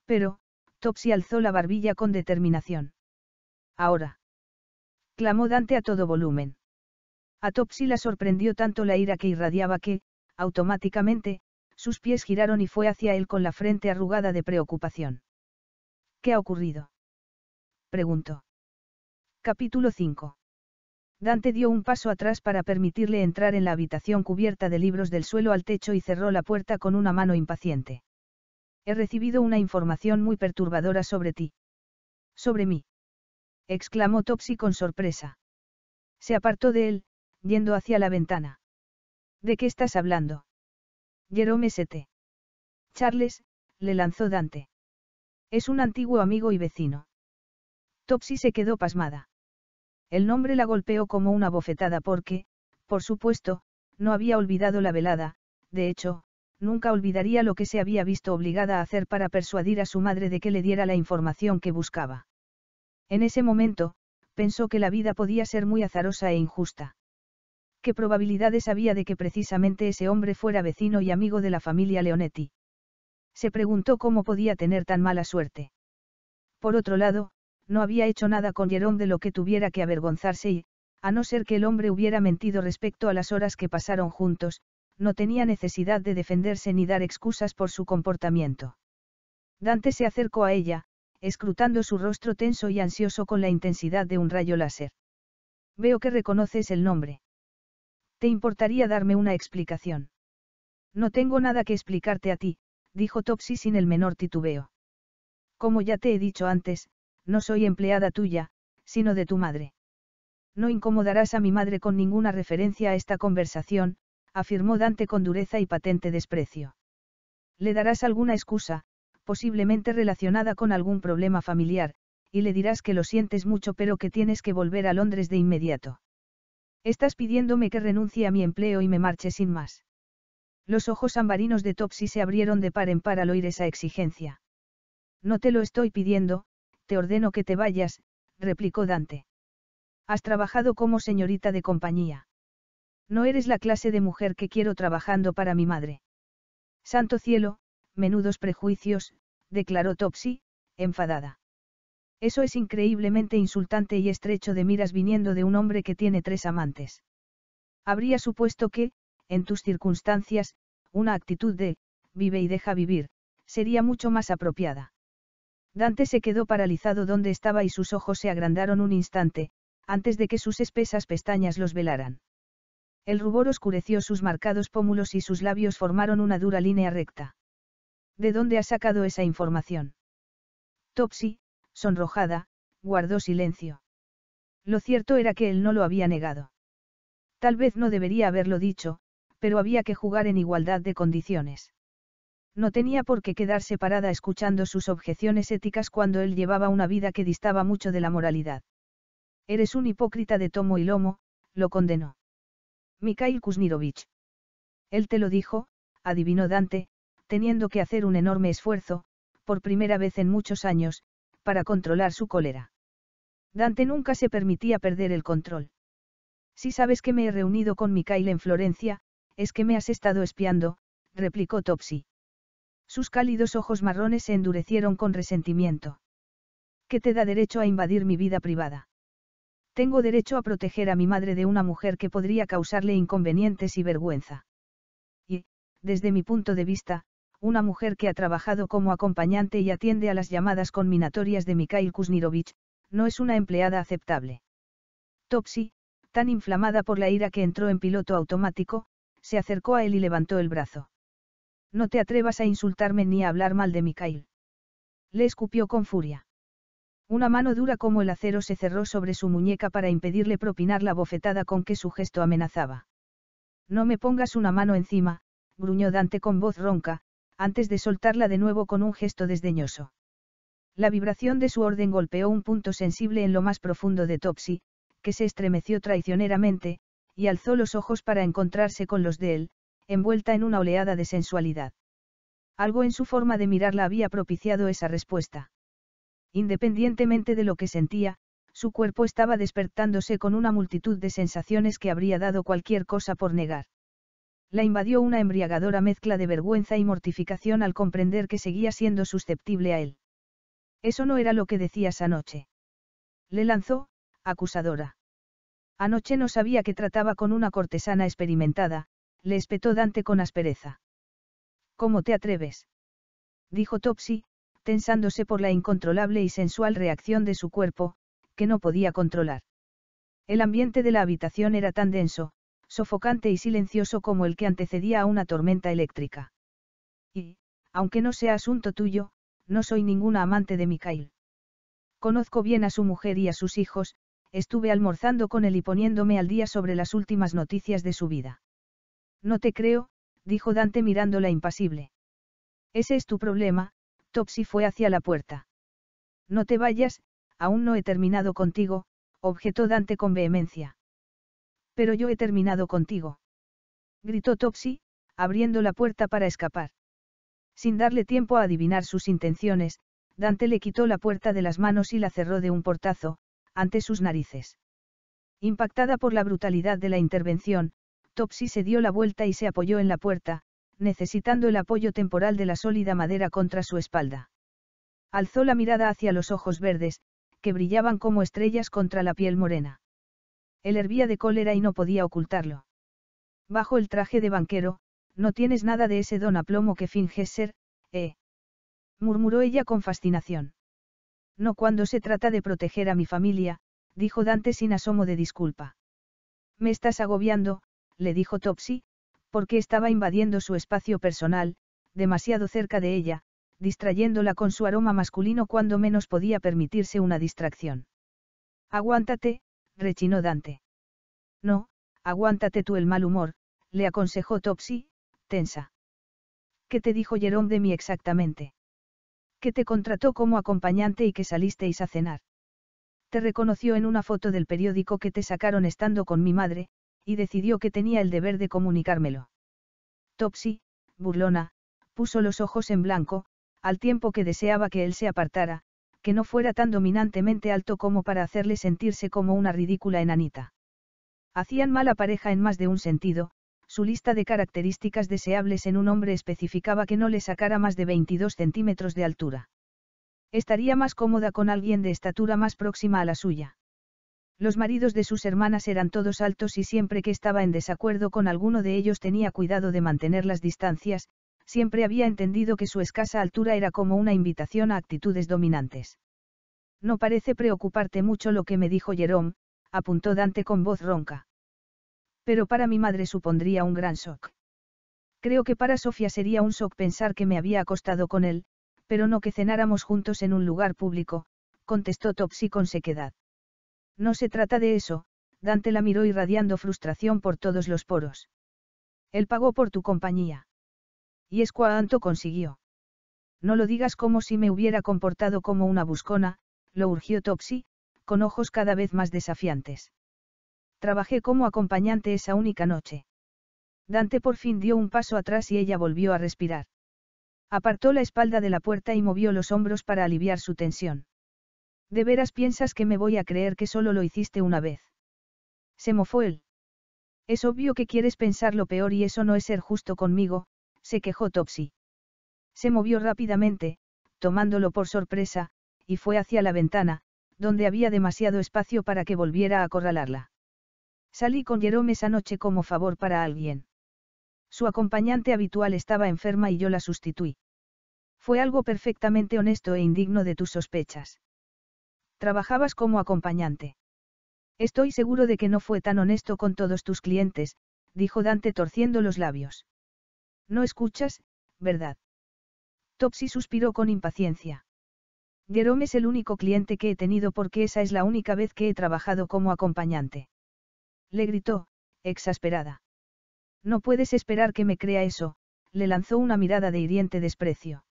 Pero, Topsy alzó la barbilla con determinación. Ahora. Clamó Dante a todo volumen. A Topsy la sorprendió tanto la ira que irradiaba que, automáticamente, sus pies giraron y fue hacia él con la frente arrugada de preocupación. ¿Qué ha ocurrido? preguntó. Capítulo 5. Dante dio un paso atrás para permitirle entrar en la habitación cubierta de libros del suelo al techo y cerró la puerta con una mano impaciente. He recibido una información muy perturbadora sobre ti. Sobre mí. exclamó Topsy con sorpresa. Se apartó de él, yendo hacia la ventana. ¿De qué estás hablando? Jerome St. Charles, le lanzó Dante. Es un antiguo amigo y vecino. Topsy se quedó pasmada. El nombre la golpeó como una bofetada porque, por supuesto, no había olvidado la velada, de hecho, nunca olvidaría lo que se había visto obligada a hacer para persuadir a su madre de que le diera la información que buscaba. En ese momento, pensó que la vida podía ser muy azarosa e injusta. ¿Qué probabilidades había de que precisamente ese hombre fuera vecino y amigo de la familia Leonetti? Se preguntó cómo podía tener tan mala suerte. Por otro lado, no había hecho nada con Jerón de lo que tuviera que avergonzarse y, a no ser que el hombre hubiera mentido respecto a las horas que pasaron juntos, no tenía necesidad de defenderse ni dar excusas por su comportamiento. Dante se acercó a ella, escrutando su rostro tenso y ansioso con la intensidad de un rayo láser. Veo que reconoces el nombre. ¿Te importaría darme una explicación? No tengo nada que explicarte a ti, dijo Topsy sin el menor titubeo. Como ya te he dicho antes, no soy empleada tuya, sino de tu madre. No incomodarás a mi madre con ninguna referencia a esta conversación, afirmó Dante con dureza y patente desprecio. Le darás alguna excusa, posiblemente relacionada con algún problema familiar, y le dirás que lo sientes mucho pero que tienes que volver a Londres de inmediato. Estás pidiéndome que renuncie a mi empleo y me marche sin más. Los ojos ambarinos de Topsy se abrieron de par en par al oír esa exigencia. No te lo estoy pidiendo, te ordeno que te vayas, replicó Dante. Has trabajado como señorita de compañía. No eres la clase de mujer que quiero trabajando para mi madre. Santo cielo, menudos prejuicios, declaró Topsy, enfadada. Eso es increíblemente insultante y estrecho de miras viniendo de un hombre que tiene tres amantes. Habría supuesto que, en tus circunstancias, una actitud de, vive y deja vivir, sería mucho más apropiada. Dante se quedó paralizado donde estaba y sus ojos se agrandaron un instante, antes de que sus espesas pestañas los velaran. El rubor oscureció sus marcados pómulos y sus labios formaron una dura línea recta. ¿De dónde ha sacado esa información? Topsy, sonrojada, guardó silencio. Lo cierto era que él no lo había negado. Tal vez no debería haberlo dicho, pero había que jugar en igualdad de condiciones. No tenía por qué quedarse parada escuchando sus objeciones éticas cuando él llevaba una vida que distaba mucho de la moralidad. Eres un hipócrita de tomo y lomo, lo condenó. Mikhail Kuznirovich. Él te lo dijo, adivinó Dante, teniendo que hacer un enorme esfuerzo, por primera vez en muchos años, para controlar su cólera. Dante nunca se permitía perder el control. Si sabes que me he reunido con Mikael en Florencia, es que me has estado espiando, replicó Topsy. Sus cálidos ojos marrones se endurecieron con resentimiento. ¿Qué te da derecho a invadir mi vida privada? Tengo derecho a proteger a mi madre de una mujer que podría causarle inconvenientes y vergüenza. Y, desde mi punto de vista, una mujer que ha trabajado como acompañante y atiende a las llamadas conminatorias de Mikhail Kuznirovich, no es una empleada aceptable. Topsy, tan inflamada por la ira que entró en piloto automático, se acercó a él y levantó el brazo. No te atrevas a insultarme ni a hablar mal de Mikhail. Le escupió con furia. Una mano dura como el acero se cerró sobre su muñeca para impedirle propinar la bofetada con que su gesto amenazaba. No me pongas una mano encima, gruñó Dante con voz ronca, antes de soltarla de nuevo con un gesto desdeñoso. La vibración de su orden golpeó un punto sensible en lo más profundo de Topsy, que se estremeció traicioneramente, y alzó los ojos para encontrarse con los de él, envuelta en una oleada de sensualidad. Algo en su forma de mirarla había propiciado esa respuesta. Independientemente de lo que sentía, su cuerpo estaba despertándose con una multitud de sensaciones que habría dado cualquier cosa por negar la invadió una embriagadora mezcla de vergüenza y mortificación al comprender que seguía siendo susceptible a él. Eso no era lo que decías anoche. Le lanzó, acusadora. Anoche no sabía que trataba con una cortesana experimentada, le espetó Dante con aspereza. ¿Cómo te atreves? dijo Topsy, tensándose por la incontrolable y sensual reacción de su cuerpo, que no podía controlar. El ambiente de la habitación era tan denso, sofocante y silencioso como el que antecedía a una tormenta eléctrica. Y, aunque no sea asunto tuyo, no soy ninguna amante de Mikhail. Conozco bien a su mujer y a sus hijos, estuve almorzando con él y poniéndome al día sobre las últimas noticias de su vida. No te creo, dijo Dante mirándola impasible. Ese es tu problema, Topsy fue hacia la puerta. No te vayas, aún no he terminado contigo, objetó Dante con vehemencia. Pero yo he terminado contigo. Gritó Topsy, abriendo la puerta para escapar. Sin darle tiempo a adivinar sus intenciones, Dante le quitó la puerta de las manos y la cerró de un portazo, ante sus narices. Impactada por la brutalidad de la intervención, Topsy se dio la vuelta y se apoyó en la puerta, necesitando el apoyo temporal de la sólida madera contra su espalda. Alzó la mirada hacia los ojos verdes, que brillaban como estrellas contra la piel morena. Él hervía de cólera y no podía ocultarlo. Bajo el traje de banquero, no tienes nada de ese don a plomo que finges ser, ¿eh? murmuró ella con fascinación. No cuando se trata de proteger a mi familia, dijo Dante sin asomo de disculpa. Me estás agobiando, le dijo Topsy, porque estaba invadiendo su espacio personal, demasiado cerca de ella, distrayéndola con su aroma masculino cuando menos podía permitirse una distracción. Aguántate, rechinó Dante. No, aguántate tú el mal humor, le aconsejó Topsy, tensa. ¿Qué te dijo Jerome de mí exactamente? Que te contrató como acompañante y que salisteis a cenar. Te reconoció en una foto del periódico que te sacaron estando con mi madre, y decidió que tenía el deber de comunicármelo. Topsy, burlona, puso los ojos en blanco, al tiempo que deseaba que él se apartara, que no fuera tan dominantemente alto como para hacerle sentirse como una ridícula enanita. Hacían mala pareja en más de un sentido, su lista de características deseables en un hombre especificaba que no le sacara más de 22 centímetros de altura. Estaría más cómoda con alguien de estatura más próxima a la suya. Los maridos de sus hermanas eran todos altos y siempre que estaba en desacuerdo con alguno de ellos tenía cuidado de mantener las distancias, siempre había entendido que su escasa altura era como una invitación a actitudes dominantes. No parece preocuparte mucho lo que me dijo Jerome, apuntó Dante con voz ronca. Pero para mi madre supondría un gran shock. Creo que para Sofía sería un shock pensar que me había acostado con él, pero no que cenáramos juntos en un lugar público, contestó Topsy con sequedad. No se trata de eso, Dante la miró irradiando frustración por todos los poros. Él pagó por tu compañía. Y es cuanto consiguió. No lo digas como si me hubiera comportado como una buscona, lo urgió Topsy, con ojos cada vez más desafiantes. Trabajé como acompañante esa única noche. Dante por fin dio un paso atrás y ella volvió a respirar. Apartó la espalda de la puerta y movió los hombros para aliviar su tensión. ¿De veras piensas que me voy a creer que solo lo hiciste una vez? Se mofó él. Es obvio que quieres pensar lo peor y eso no es ser justo conmigo, se quejó Topsy. Se movió rápidamente, tomándolo por sorpresa, y fue hacia la ventana, donde había demasiado espacio para que volviera a acorralarla. Salí con Jerome esa noche como favor para alguien. Su acompañante habitual estaba enferma y yo la sustituí. Fue algo perfectamente honesto e indigno de tus sospechas. Trabajabas como acompañante. Estoy seguro de que no fue tan honesto con todos tus clientes, dijo Dante torciendo los labios. No escuchas, ¿verdad? Topsy suspiró con impaciencia. Jerome es el único cliente que he tenido porque esa es la única vez que he trabajado como acompañante. Le gritó, exasperada. No puedes esperar que me crea eso, le lanzó una mirada de hiriente desprecio.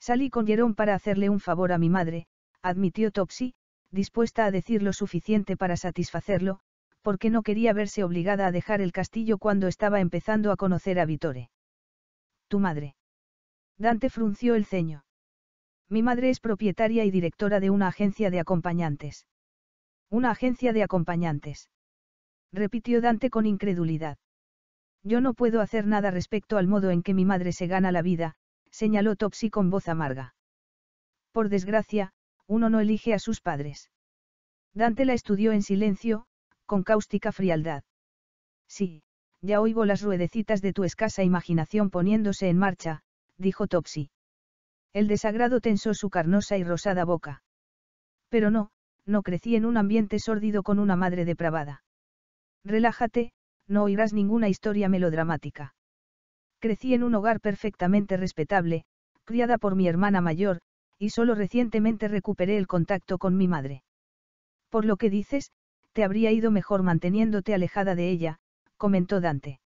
Salí con Jerome para hacerle un favor a mi madre, admitió Topsy, dispuesta a decir lo suficiente para satisfacerlo, porque no quería verse obligada a dejar el castillo cuando estaba empezando a conocer a Vitore. Tu madre. Dante frunció el ceño. Mi madre es propietaria y directora de una agencia de acompañantes. Una agencia de acompañantes. Repitió Dante con incredulidad. Yo no puedo hacer nada respecto al modo en que mi madre se gana la vida, señaló Topsy con voz amarga. Por desgracia, uno no elige a sus padres. Dante la estudió en silencio, con cáustica frialdad. Sí, ya oigo las ruedecitas de tu escasa imaginación poniéndose en marcha, dijo Topsy. El desagrado tensó su carnosa y rosada boca. Pero no, no crecí en un ambiente sórdido con una madre depravada. Relájate, no oirás ninguna historia melodramática. Crecí en un hogar perfectamente respetable, criada por mi hermana mayor, y solo recientemente recuperé el contacto con mi madre. Por lo que dices, te habría ido mejor manteniéndote alejada de ella, comentó Dante.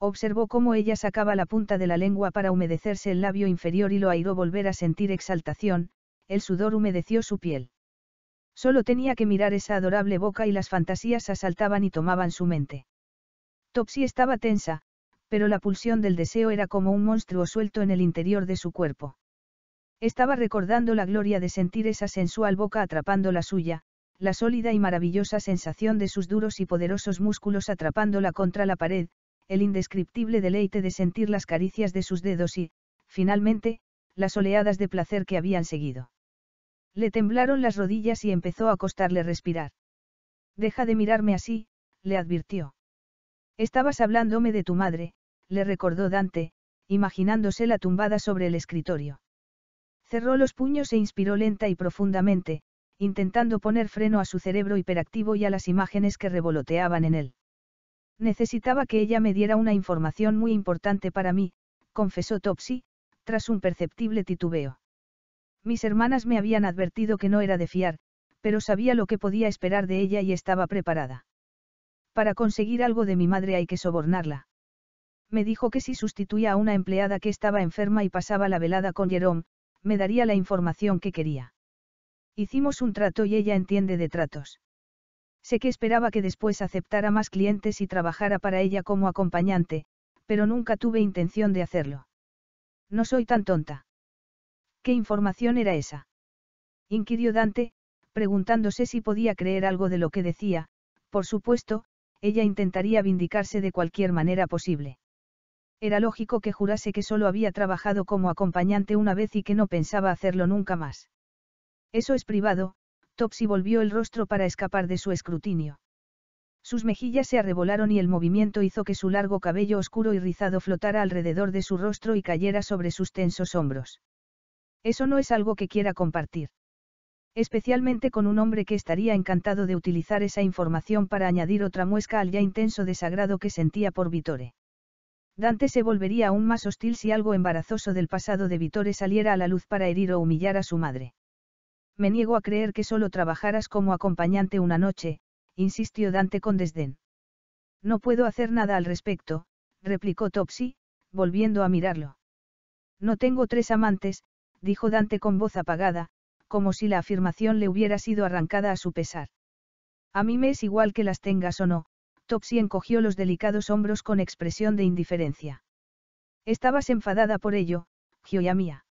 Observó cómo ella sacaba la punta de la lengua para humedecerse el labio inferior y lo airó volver a sentir exaltación, el sudor humedeció su piel. Solo tenía que mirar esa adorable boca y las fantasías asaltaban y tomaban su mente. Topsy estaba tensa, pero la pulsión del deseo era como un monstruo suelto en el interior de su cuerpo. Estaba recordando la gloria de sentir esa sensual boca atrapando la suya, la sólida y maravillosa sensación de sus duros y poderosos músculos atrapándola contra la pared, el indescriptible deleite de sentir las caricias de sus dedos y, finalmente, las oleadas de placer que habían seguido. Le temblaron las rodillas y empezó a costarle respirar. Deja de mirarme así, le advirtió. Estabas hablándome de tu madre, le recordó Dante, imaginándose la tumbada sobre el escritorio. Cerró los puños e inspiró lenta y profundamente, intentando poner freno a su cerebro hiperactivo y a las imágenes que revoloteaban en él. Necesitaba que ella me diera una información muy importante para mí, confesó Topsy, tras un perceptible titubeo. Mis hermanas me habían advertido que no era de fiar, pero sabía lo que podía esperar de ella y estaba preparada. Para conseguir algo de mi madre hay que sobornarla. Me dijo que si sustituía a una empleada que estaba enferma y pasaba la velada con Jerome, me daría la información que quería. Hicimos un trato y ella entiende de tratos. Sé que esperaba que después aceptara más clientes y trabajara para ella como acompañante, pero nunca tuve intención de hacerlo. No soy tan tonta. ¿Qué información era esa? inquirió Dante, preguntándose si podía creer algo de lo que decía, por supuesto, ella intentaría vindicarse de cualquier manera posible. Era lógico que jurase que solo había trabajado como acompañante una vez y que no pensaba hacerlo nunca más. Eso es privado, Topsy volvió el rostro para escapar de su escrutinio. Sus mejillas se arrebolaron y el movimiento hizo que su largo cabello oscuro y rizado flotara alrededor de su rostro y cayera sobre sus tensos hombros. Eso no es algo que quiera compartir. Especialmente con un hombre que estaría encantado de utilizar esa información para añadir otra muesca al ya intenso desagrado que sentía por Vittore. Dante se volvería aún más hostil si algo embarazoso del pasado de Vittore saliera a la luz para herir o humillar a su madre. Me niego a creer que solo trabajaras como acompañante una noche, insistió Dante con desdén. No puedo hacer nada al respecto, replicó Topsy, volviendo a mirarlo. No tengo tres amantes, dijo Dante con voz apagada, como si la afirmación le hubiera sido arrancada a su pesar. A mí me es igual que las tengas o no, Topsy encogió los delicados hombros con expresión de indiferencia. Estabas enfadada por ello, Gioia mía.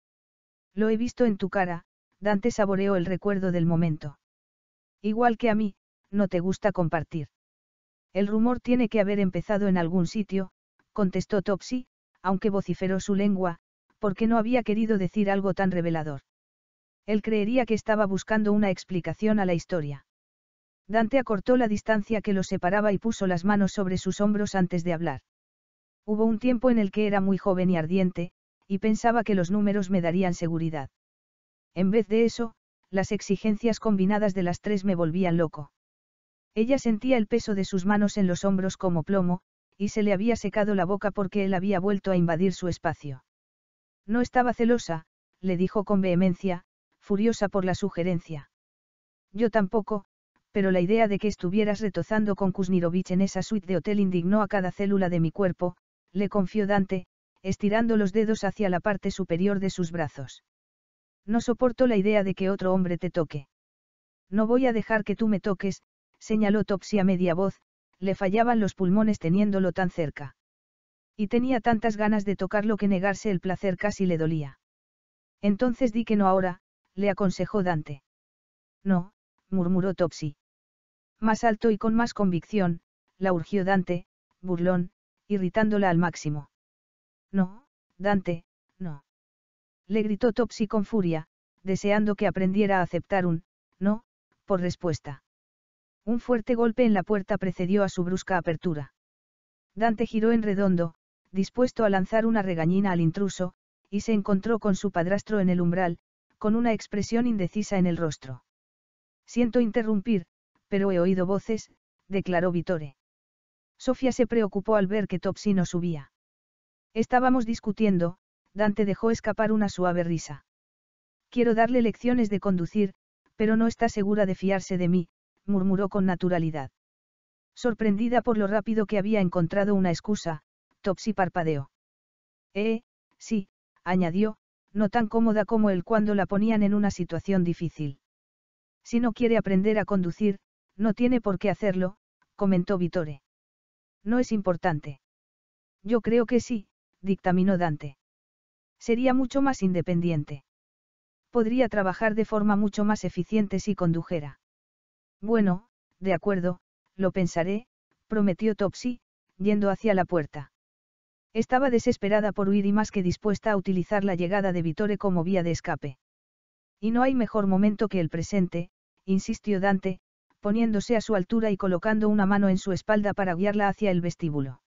Lo he visto en tu cara, Dante saboreó el recuerdo del momento. Igual que a mí, no te gusta compartir. El rumor tiene que haber empezado en algún sitio, contestó Topsy, aunque vociferó su lengua, porque no había querido decir algo tan revelador. Él creería que estaba buscando una explicación a la historia. Dante acortó la distancia que los separaba y puso las manos sobre sus hombros antes de hablar. Hubo un tiempo en el que era muy joven y ardiente, y pensaba que los números me darían seguridad. En vez de eso, las exigencias combinadas de las tres me volvían loco. Ella sentía el peso de sus manos en los hombros como plomo, y se le había secado la boca porque él había vuelto a invadir su espacio. No estaba celosa, le dijo con vehemencia, furiosa por la sugerencia. Yo tampoco, pero la idea de que estuvieras retozando con Kuznirovich en esa suite de hotel indignó a cada célula de mi cuerpo, le confió Dante, estirando los dedos hacia la parte superior de sus brazos. No soporto la idea de que otro hombre te toque. No voy a dejar que tú me toques, señaló Topsy a media voz, le fallaban los pulmones teniéndolo tan cerca. Y tenía tantas ganas de tocarlo que negarse el placer casi le dolía. Entonces di que no ahora, le aconsejó Dante. No, murmuró Topsy. Más alto y con más convicción, la urgió Dante, burlón, irritándola al máximo. No, Dante, no. Le gritó Topsy con furia, deseando que aprendiera a aceptar un, no, por respuesta. Un fuerte golpe en la puerta precedió a su brusca apertura. Dante giró en redondo, dispuesto a lanzar una regañina al intruso, y se encontró con su padrastro en el umbral, con una expresión indecisa en el rostro. Siento interrumpir, pero he oído voces, declaró Vittore. Sofía se preocupó al ver que Topsy no subía. Estábamos discutiendo, Dante dejó escapar una suave risa. Quiero darle lecciones de conducir, pero no está segura de fiarse de mí, murmuró con naturalidad. Sorprendida por lo rápido que había encontrado una excusa, Topsy parpadeó. Eh, sí, añadió, no tan cómoda como él cuando la ponían en una situación difícil. Si no quiere aprender a conducir, no tiene por qué hacerlo, comentó Vitore. No es importante. Yo creo que sí, dictaminó Dante. Sería mucho más independiente. Podría trabajar de forma mucho más eficiente si condujera. Bueno, de acuerdo, lo pensaré, prometió Topsy, yendo hacia la puerta. Estaba desesperada por huir y más que dispuesta a utilizar la llegada de Vittore como vía de escape. Y no hay mejor momento que el presente, insistió Dante, poniéndose a su altura y colocando una mano en su espalda para guiarla hacia el vestíbulo.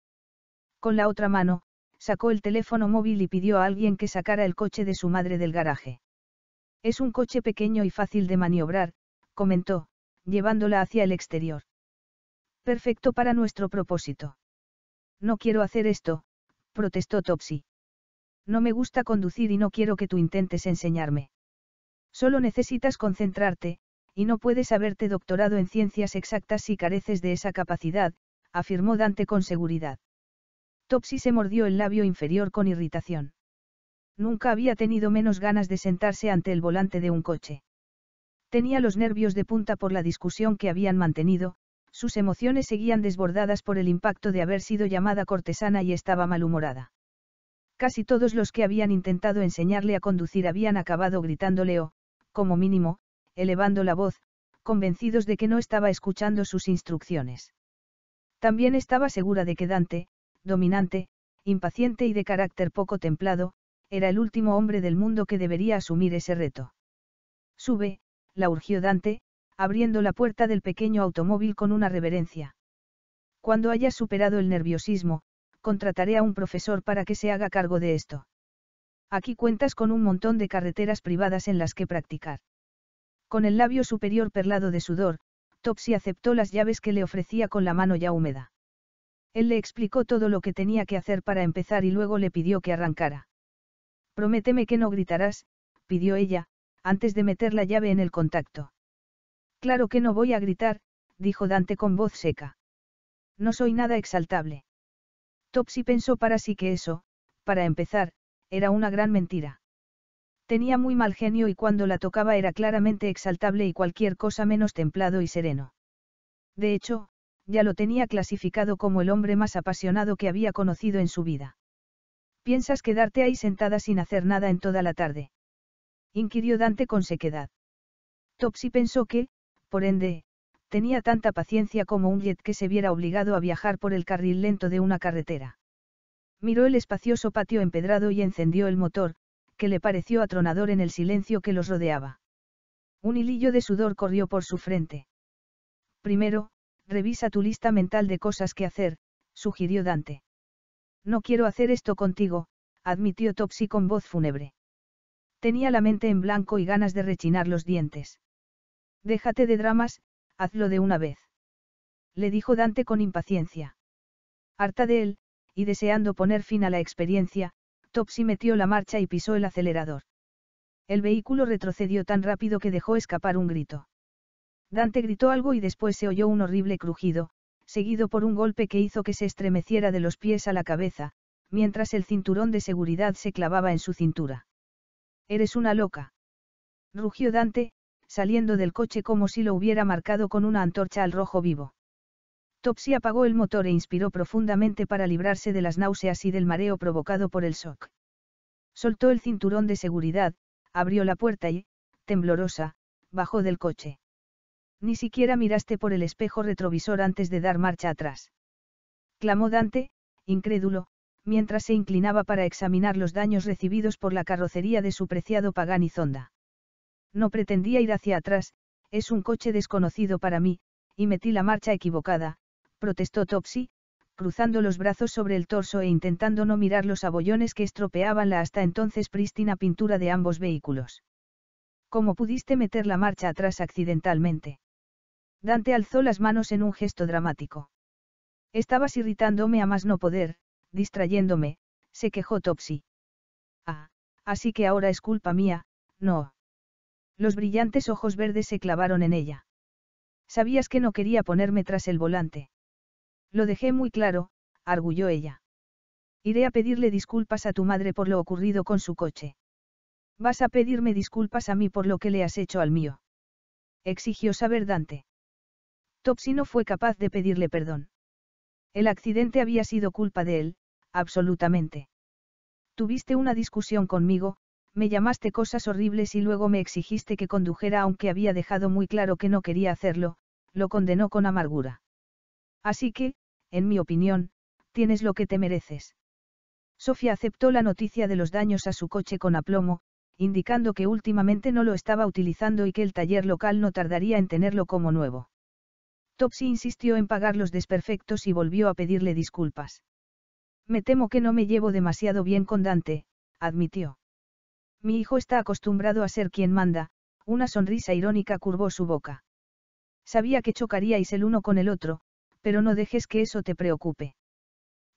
Con la otra mano, sacó el teléfono móvil y pidió a alguien que sacara el coche de su madre del garaje. Es un coche pequeño y fácil de maniobrar, comentó, llevándola hacia el exterior. Perfecto para nuestro propósito. No quiero hacer esto, protestó Topsy. No me gusta conducir y no quiero que tú intentes enseñarme. Solo necesitas concentrarte, y no puedes haberte doctorado en ciencias exactas si careces de esa capacidad, afirmó Dante con seguridad. Topsy se mordió el labio inferior con irritación. Nunca había tenido menos ganas de sentarse ante el volante de un coche. Tenía los nervios de punta por la discusión que habían mantenido, sus emociones seguían desbordadas por el impacto de haber sido llamada cortesana y estaba malhumorada. Casi todos los que habían intentado enseñarle a conducir habían acabado gritándole o, como mínimo, elevando la voz, convencidos de que no estaba escuchando sus instrucciones. También estaba segura de que Dante, dominante, impaciente y de carácter poco templado, era el último hombre del mundo que debería asumir ese reto. Sube, la urgió Dante, abriendo la puerta del pequeño automóvil con una reverencia. Cuando hayas superado el nerviosismo, contrataré a un profesor para que se haga cargo de esto. Aquí cuentas con un montón de carreteras privadas en las que practicar. Con el labio superior perlado de sudor, Topsy aceptó las llaves que le ofrecía con la mano ya húmeda. Él le explicó todo lo que tenía que hacer para empezar y luego le pidió que arrancara. Prométeme que no gritarás, pidió ella, antes de meter la llave en el contacto. Claro que no voy a gritar, dijo Dante con voz seca. No soy nada exaltable. Topsy pensó para sí que eso, para empezar, era una gran mentira. Tenía muy mal genio y cuando la tocaba era claramente exaltable y cualquier cosa menos templado y sereno. De hecho, ya lo tenía clasificado como el hombre más apasionado que había conocido en su vida. ¿Piensas quedarte ahí sentada sin hacer nada en toda la tarde? inquirió Dante con sequedad. Topsy pensó que, por ende, tenía tanta paciencia como un jet que se viera obligado a viajar por el carril lento de una carretera. Miró el espacioso patio empedrado y encendió el motor, que le pareció atronador en el silencio que los rodeaba. Un hilillo de sudor corrió por su frente. Primero, Revisa tu lista mental de cosas que hacer, sugirió Dante. No quiero hacer esto contigo, admitió Topsy con voz fúnebre. Tenía la mente en blanco y ganas de rechinar los dientes. Déjate de dramas, hazlo de una vez. Le dijo Dante con impaciencia. Harta de él, y deseando poner fin a la experiencia, Topsy metió la marcha y pisó el acelerador. El vehículo retrocedió tan rápido que dejó escapar un grito. Dante gritó algo y después se oyó un horrible crujido, seguido por un golpe que hizo que se estremeciera de los pies a la cabeza, mientras el cinturón de seguridad se clavaba en su cintura. Eres una loca. Rugió Dante, saliendo del coche como si lo hubiera marcado con una antorcha al rojo vivo. Topsy apagó el motor e inspiró profundamente para librarse de las náuseas y del mareo provocado por el shock. Soltó el cinturón de seguridad, abrió la puerta y, temblorosa, bajó del coche. Ni siquiera miraste por el espejo retrovisor antes de dar marcha atrás. Clamó Dante, incrédulo, mientras se inclinaba para examinar los daños recibidos por la carrocería de su preciado Pagani Zonda. No pretendía ir hacia atrás, es un coche desconocido para mí, y metí la marcha equivocada, protestó Topsy, cruzando los brazos sobre el torso e intentando no mirar los abollones que estropeaban la hasta entonces prístina pintura de ambos vehículos. ¿Cómo pudiste meter la marcha atrás accidentalmente? Dante alzó las manos en un gesto dramático. Estabas irritándome a más no poder, distrayéndome, se quejó Topsy. Ah, así que ahora es culpa mía, no. Los brillantes ojos verdes se clavaron en ella. Sabías que no quería ponerme tras el volante. Lo dejé muy claro, arguyó ella. Iré a pedirle disculpas a tu madre por lo ocurrido con su coche. Vas a pedirme disculpas a mí por lo que le has hecho al mío. Exigió saber Dante. Topsy no fue capaz de pedirle perdón. El accidente había sido culpa de él, absolutamente. Tuviste una discusión conmigo, me llamaste cosas horribles y luego me exigiste que condujera aunque había dejado muy claro que no quería hacerlo, lo condenó con amargura. Así que, en mi opinión, tienes lo que te mereces. Sofía aceptó la noticia de los daños a su coche con aplomo, indicando que últimamente no lo estaba utilizando y que el taller local no tardaría en tenerlo como nuevo. Topsy insistió en pagar los desperfectos y volvió a pedirle disculpas. Me temo que no me llevo demasiado bien con Dante, admitió. Mi hijo está acostumbrado a ser quien manda, una sonrisa irónica curvó su boca. Sabía que chocaríais el uno con el otro, pero no dejes que eso te preocupe.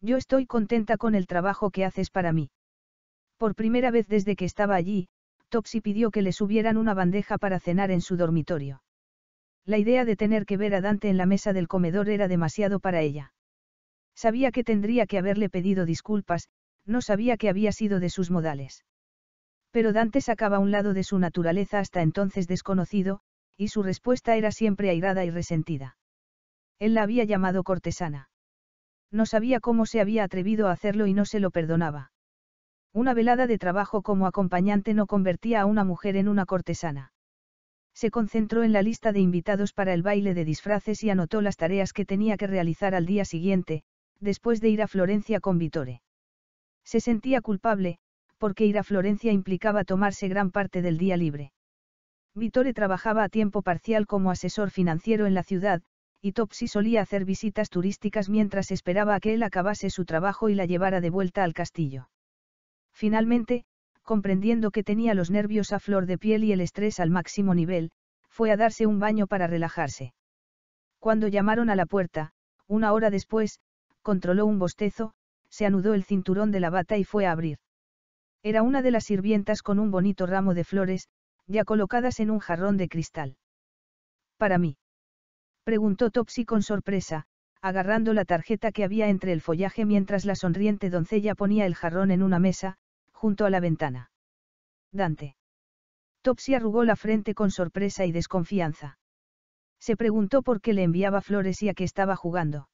Yo estoy contenta con el trabajo que haces para mí. Por primera vez desde que estaba allí, Topsy pidió que le subieran una bandeja para cenar en su dormitorio. La idea de tener que ver a Dante en la mesa del comedor era demasiado para ella. Sabía que tendría que haberle pedido disculpas, no sabía que había sido de sus modales. Pero Dante sacaba un lado de su naturaleza hasta entonces desconocido, y su respuesta era siempre airada y resentida. Él la había llamado cortesana. No sabía cómo se había atrevido a hacerlo y no se lo perdonaba. Una velada de trabajo como acompañante no convertía a una mujer en una cortesana. Se concentró en la lista de invitados para el baile de disfraces y anotó las tareas que tenía que realizar al día siguiente, después de ir a Florencia con Vittore. Se sentía culpable, porque ir a Florencia implicaba tomarse gran parte del día libre. Vittore trabajaba a tiempo parcial como asesor financiero en la ciudad, y Topsy solía hacer visitas turísticas mientras esperaba a que él acabase su trabajo y la llevara de vuelta al castillo. Finalmente, comprendiendo que tenía los nervios a flor de piel y el estrés al máximo nivel, fue a darse un baño para relajarse. Cuando llamaron a la puerta, una hora después, controló un bostezo, se anudó el cinturón de la bata y fue a abrir. Era una de las sirvientas con un bonito ramo de flores, ya colocadas en un jarrón de cristal. ¿Para mí? preguntó Topsy con sorpresa, agarrando la tarjeta que había entre el follaje mientras la sonriente doncella ponía el jarrón en una mesa, junto a la ventana. Dante. Topsy arrugó la frente con sorpresa y desconfianza. Se preguntó por qué le enviaba flores y a qué estaba jugando.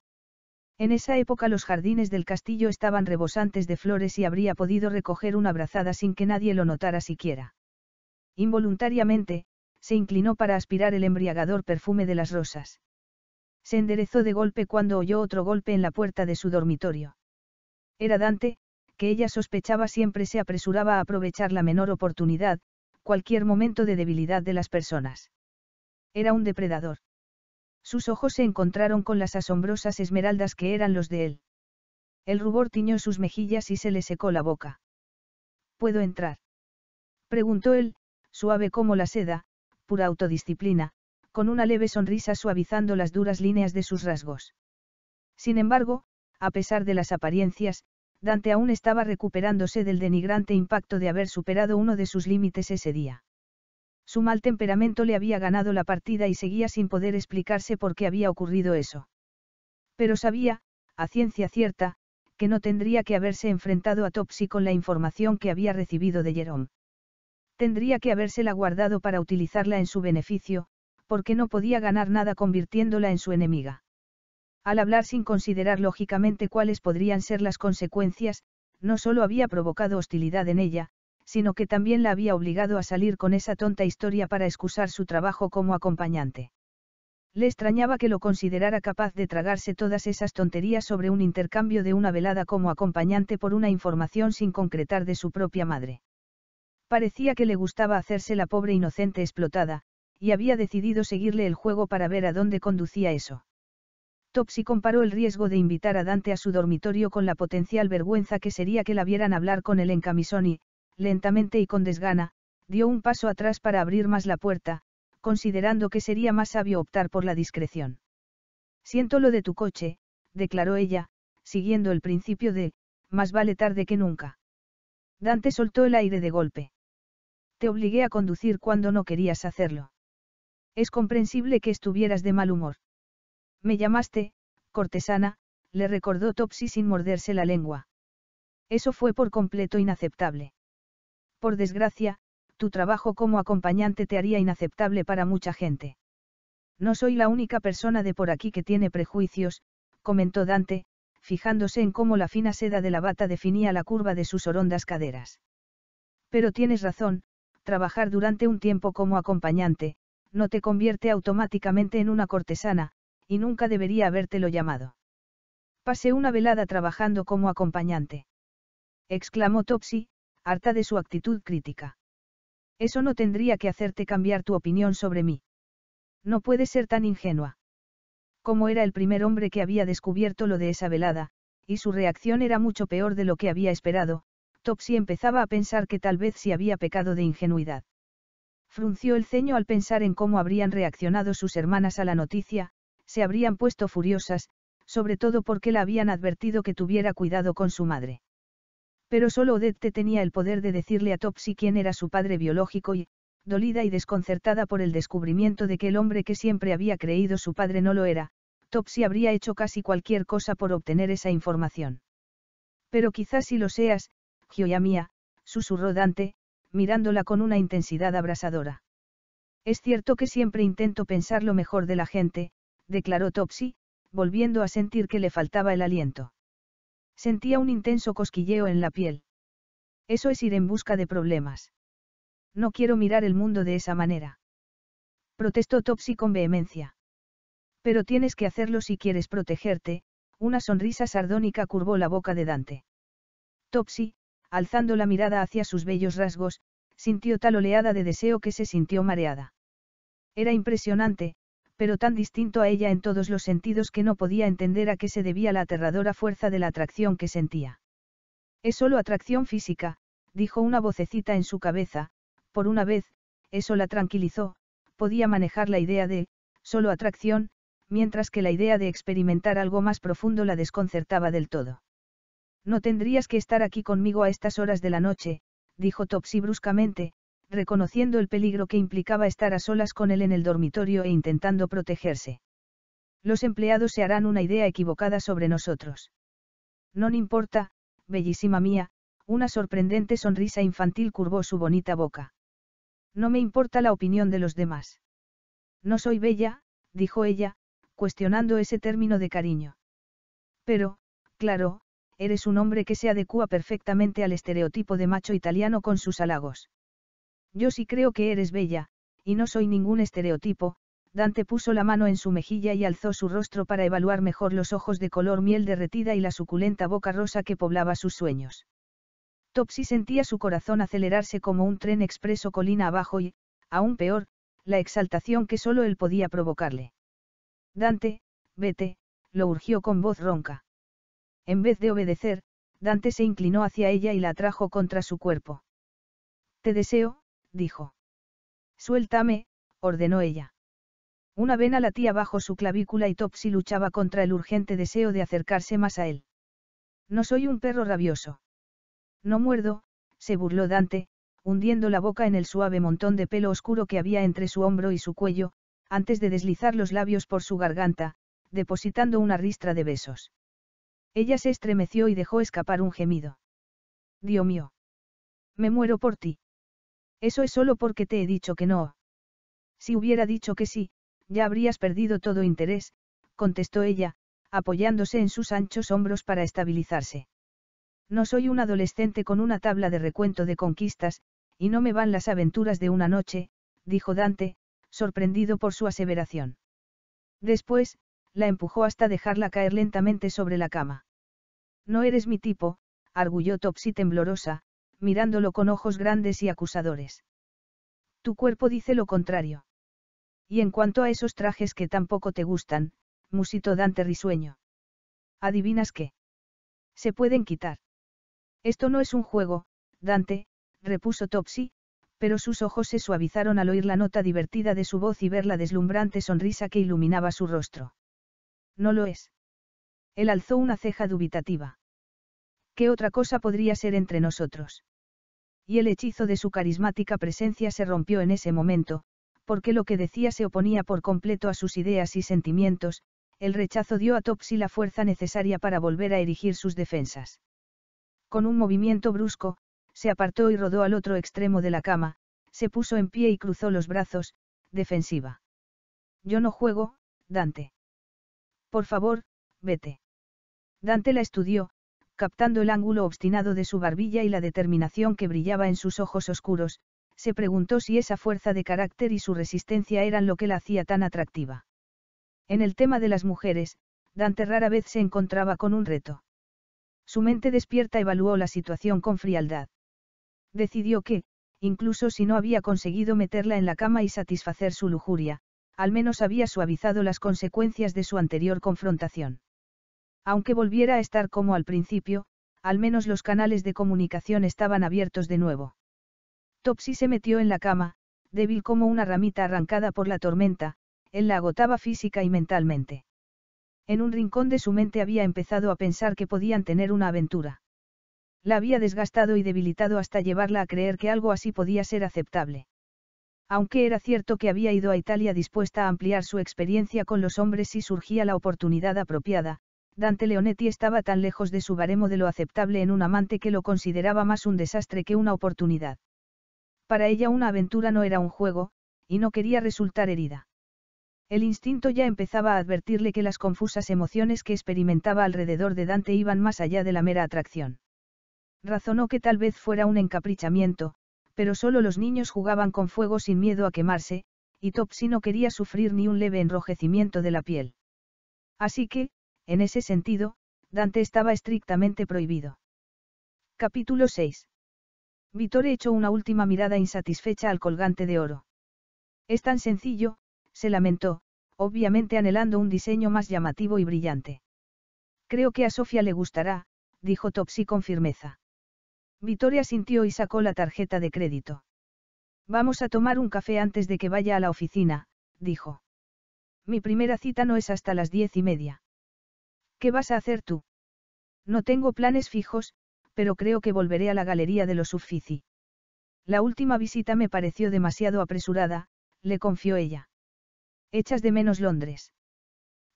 En esa época los jardines del castillo estaban rebosantes de flores y habría podido recoger una abrazada sin que nadie lo notara siquiera. Involuntariamente, se inclinó para aspirar el embriagador perfume de las rosas. Se enderezó de golpe cuando oyó otro golpe en la puerta de su dormitorio. Era Dante, ella sospechaba siempre se apresuraba a aprovechar la menor oportunidad, cualquier momento de debilidad de las personas. Era un depredador. Sus ojos se encontraron con las asombrosas esmeraldas que eran los de él. El rubor tiñó sus mejillas y se le secó la boca. ¿Puedo entrar? preguntó él, suave como la seda, pura autodisciplina, con una leve sonrisa suavizando las duras líneas de sus rasgos. Sin embargo, a pesar de las apariencias, Dante aún estaba recuperándose del denigrante impacto de haber superado uno de sus límites ese día. Su mal temperamento le había ganado la partida y seguía sin poder explicarse por qué había ocurrido eso. Pero sabía, a ciencia cierta, que no tendría que haberse enfrentado a Topsy con la información que había recibido de Jerome. Tendría que habérsela guardado para utilizarla en su beneficio, porque no podía ganar nada convirtiéndola en su enemiga. Al hablar sin considerar lógicamente cuáles podrían ser las consecuencias, no solo había provocado hostilidad en ella, sino que también la había obligado a salir con esa tonta historia para excusar su trabajo como acompañante. Le extrañaba que lo considerara capaz de tragarse todas esas tonterías sobre un intercambio de una velada como acompañante por una información sin concretar de su propia madre. Parecía que le gustaba hacerse la pobre inocente explotada, y había decidido seguirle el juego para ver a dónde conducía eso. Topsy comparó el riesgo de invitar a Dante a su dormitorio con la potencial vergüenza que sería que la vieran hablar con él en camisón y, lentamente y con desgana, dio un paso atrás para abrir más la puerta, considerando que sería más sabio optar por la discreción. Siento lo de tu coche, declaró ella, siguiendo el principio de, más vale tarde que nunca. Dante soltó el aire de golpe. Te obligué a conducir cuando no querías hacerlo. Es comprensible que estuvieras de mal humor. Me llamaste, cortesana, le recordó Topsy sin morderse la lengua. Eso fue por completo inaceptable. Por desgracia, tu trabajo como acompañante te haría inaceptable para mucha gente. No soy la única persona de por aquí que tiene prejuicios, comentó Dante, fijándose en cómo la fina seda de la bata definía la curva de sus orondas caderas. Pero tienes razón, trabajar durante un tiempo como acompañante, no te convierte automáticamente en una cortesana, y nunca debería habértelo llamado. Pasé una velada trabajando como acompañante. Exclamó Topsy, harta de su actitud crítica. Eso no tendría que hacerte cambiar tu opinión sobre mí. No puedes ser tan ingenua. Como era el primer hombre que había descubierto lo de esa velada, y su reacción era mucho peor de lo que había esperado, Topsy empezaba a pensar que tal vez sí había pecado de ingenuidad. Frunció el ceño al pensar en cómo habrían reaccionado sus hermanas a la noticia, se habrían puesto furiosas, sobre todo porque la habían advertido que tuviera cuidado con su madre. Pero solo Odette tenía el poder de decirle a Topsy quién era su padre biológico y, dolida y desconcertada por el descubrimiento de que el hombre que siempre había creído su padre no lo era, Topsy habría hecho casi cualquier cosa por obtener esa información. Pero quizás si lo seas, Gioia mía, susurró Dante, mirándola con una intensidad abrasadora. Es cierto que siempre intento pensar lo mejor de la gente, declaró Topsy, volviendo a sentir que le faltaba el aliento. Sentía un intenso cosquilleo en la piel. Eso es ir en busca de problemas. No quiero mirar el mundo de esa manera. Protestó Topsy con vehemencia. Pero tienes que hacerlo si quieres protegerte, una sonrisa sardónica curvó la boca de Dante. Topsy, alzando la mirada hacia sus bellos rasgos, sintió tal oleada de deseo que se sintió mareada. Era impresionante, pero tan distinto a ella en todos los sentidos que no podía entender a qué se debía la aterradora fuerza de la atracción que sentía. Es solo atracción física, dijo una vocecita en su cabeza, por una vez, eso la tranquilizó, podía manejar la idea de, solo atracción, mientras que la idea de experimentar algo más profundo la desconcertaba del todo. No tendrías que estar aquí conmigo a estas horas de la noche, dijo Topsy bruscamente, reconociendo el peligro que implicaba estar a solas con él en el dormitorio e intentando protegerse. Los empleados se harán una idea equivocada sobre nosotros. No importa, bellísima mía, una sorprendente sonrisa infantil curvó su bonita boca. No me importa la opinión de los demás. No soy bella, dijo ella, cuestionando ese término de cariño. Pero, claro, eres un hombre que se adecúa perfectamente al estereotipo de macho italiano con sus halagos. Yo sí creo que eres bella, y no soy ningún estereotipo, Dante puso la mano en su mejilla y alzó su rostro para evaluar mejor los ojos de color miel derretida y la suculenta boca rosa que poblaba sus sueños. Topsy sentía su corazón acelerarse como un tren expreso colina abajo y, aún peor, la exaltación que solo él podía provocarle. Dante, vete, lo urgió con voz ronca. En vez de obedecer, Dante se inclinó hacia ella y la atrajo contra su cuerpo. Te deseo, dijo. Suéltame, ordenó ella. Una vena latía bajo su clavícula y Topsy luchaba contra el urgente deseo de acercarse más a él. No soy un perro rabioso. No muerdo, se burló Dante, hundiendo la boca en el suave montón de pelo oscuro que había entre su hombro y su cuello, antes de deslizar los labios por su garganta, depositando una ristra de besos. Ella se estremeció y dejó escapar un gemido. Dios mío. Me muero por ti. Eso es solo porque te he dicho que no. Si hubiera dicho que sí, ya habrías perdido todo interés, contestó ella, apoyándose en sus anchos hombros para estabilizarse. No soy un adolescente con una tabla de recuento de conquistas, y no me van las aventuras de una noche, dijo Dante, sorprendido por su aseveración. Después, la empujó hasta dejarla caer lentamente sobre la cama. No eres mi tipo, arguyó Topsy temblorosa, mirándolo con ojos grandes y acusadores. Tu cuerpo dice lo contrario. Y en cuanto a esos trajes que tampoco te gustan, musitó Dante risueño. ¿Adivinas qué? Se pueden quitar. Esto no es un juego, Dante, repuso Topsy, pero sus ojos se suavizaron al oír la nota divertida de su voz y ver la deslumbrante sonrisa que iluminaba su rostro. No lo es. Él alzó una ceja dubitativa. ¿Qué otra cosa podría ser entre nosotros? y el hechizo de su carismática presencia se rompió en ese momento, porque lo que decía se oponía por completo a sus ideas y sentimientos, el rechazo dio a Topsy la fuerza necesaria para volver a erigir sus defensas. Con un movimiento brusco, se apartó y rodó al otro extremo de la cama, se puso en pie y cruzó los brazos, defensiva. Yo no juego, Dante. Por favor, vete. Dante la estudió, captando el ángulo obstinado de su barbilla y la determinación que brillaba en sus ojos oscuros, se preguntó si esa fuerza de carácter y su resistencia eran lo que la hacía tan atractiva. En el tema de las mujeres, Dante rara vez se encontraba con un reto. Su mente despierta evaluó la situación con frialdad. Decidió que, incluso si no había conseguido meterla en la cama y satisfacer su lujuria, al menos había suavizado las consecuencias de su anterior confrontación. Aunque volviera a estar como al principio, al menos los canales de comunicación estaban abiertos de nuevo. Topsy se metió en la cama, débil como una ramita arrancada por la tormenta, él la agotaba física y mentalmente. En un rincón de su mente había empezado a pensar que podían tener una aventura. La había desgastado y debilitado hasta llevarla a creer que algo así podía ser aceptable. Aunque era cierto que había ido a Italia dispuesta a ampliar su experiencia con los hombres si surgía la oportunidad apropiada, Dante Leonetti estaba tan lejos de su baremo de lo aceptable en un amante que lo consideraba más un desastre que una oportunidad. Para ella una aventura no era un juego, y no quería resultar herida. El instinto ya empezaba a advertirle que las confusas emociones que experimentaba alrededor de Dante iban más allá de la mera atracción. Razonó que tal vez fuera un encaprichamiento, pero solo los niños jugaban con fuego sin miedo a quemarse, y Topsy no quería sufrir ni un leve enrojecimiento de la piel. Así que, en ese sentido, Dante estaba estrictamente prohibido. Capítulo 6. Vittore echó una última mirada insatisfecha al colgante de oro. Es tan sencillo, se lamentó, obviamente anhelando un diseño más llamativo y brillante. Creo que a Sofía le gustará, dijo Topsy con firmeza. Vittore asintió y sacó la tarjeta de crédito. Vamos a tomar un café antes de que vaya a la oficina, dijo. Mi primera cita no es hasta las diez y media. ¿Qué vas a hacer tú? No tengo planes fijos, pero creo que volveré a la galería de los Uffizi. La última visita me pareció demasiado apresurada, le confió ella. ¿Echas de menos Londres?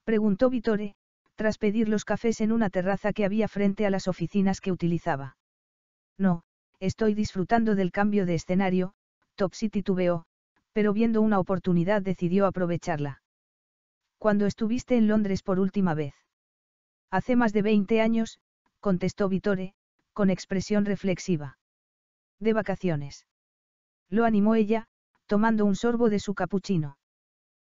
Preguntó Vittore, tras pedir los cafés en una terraza que había frente a las oficinas que utilizaba. No, estoy disfrutando del cambio de escenario, Topsy titubeó, pero viendo una oportunidad decidió aprovecharla. Cuando estuviste en Londres por última vez. Hace más de 20 años, contestó Vitore, con expresión reflexiva. De vacaciones. Lo animó ella, tomando un sorbo de su capuchino.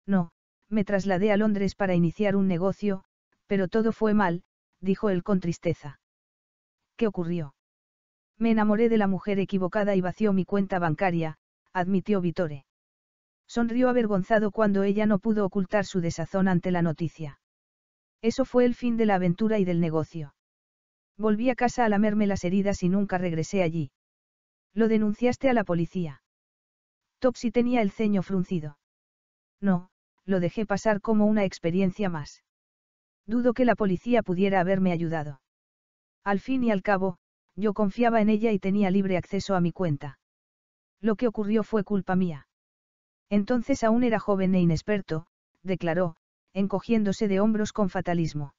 No, me trasladé a Londres para iniciar un negocio, pero todo fue mal, dijo él con tristeza. ¿Qué ocurrió? Me enamoré de la mujer equivocada y vació mi cuenta bancaria, admitió Vitore. Sonrió avergonzado cuando ella no pudo ocultar su desazón ante la noticia. Eso fue el fin de la aventura y del negocio. Volví a casa a lamerme las heridas y nunca regresé allí. Lo denunciaste a la policía. Topsy tenía el ceño fruncido. No, lo dejé pasar como una experiencia más. Dudo que la policía pudiera haberme ayudado. Al fin y al cabo, yo confiaba en ella y tenía libre acceso a mi cuenta. Lo que ocurrió fue culpa mía. Entonces aún era joven e inexperto, declaró, encogiéndose de hombros con fatalismo.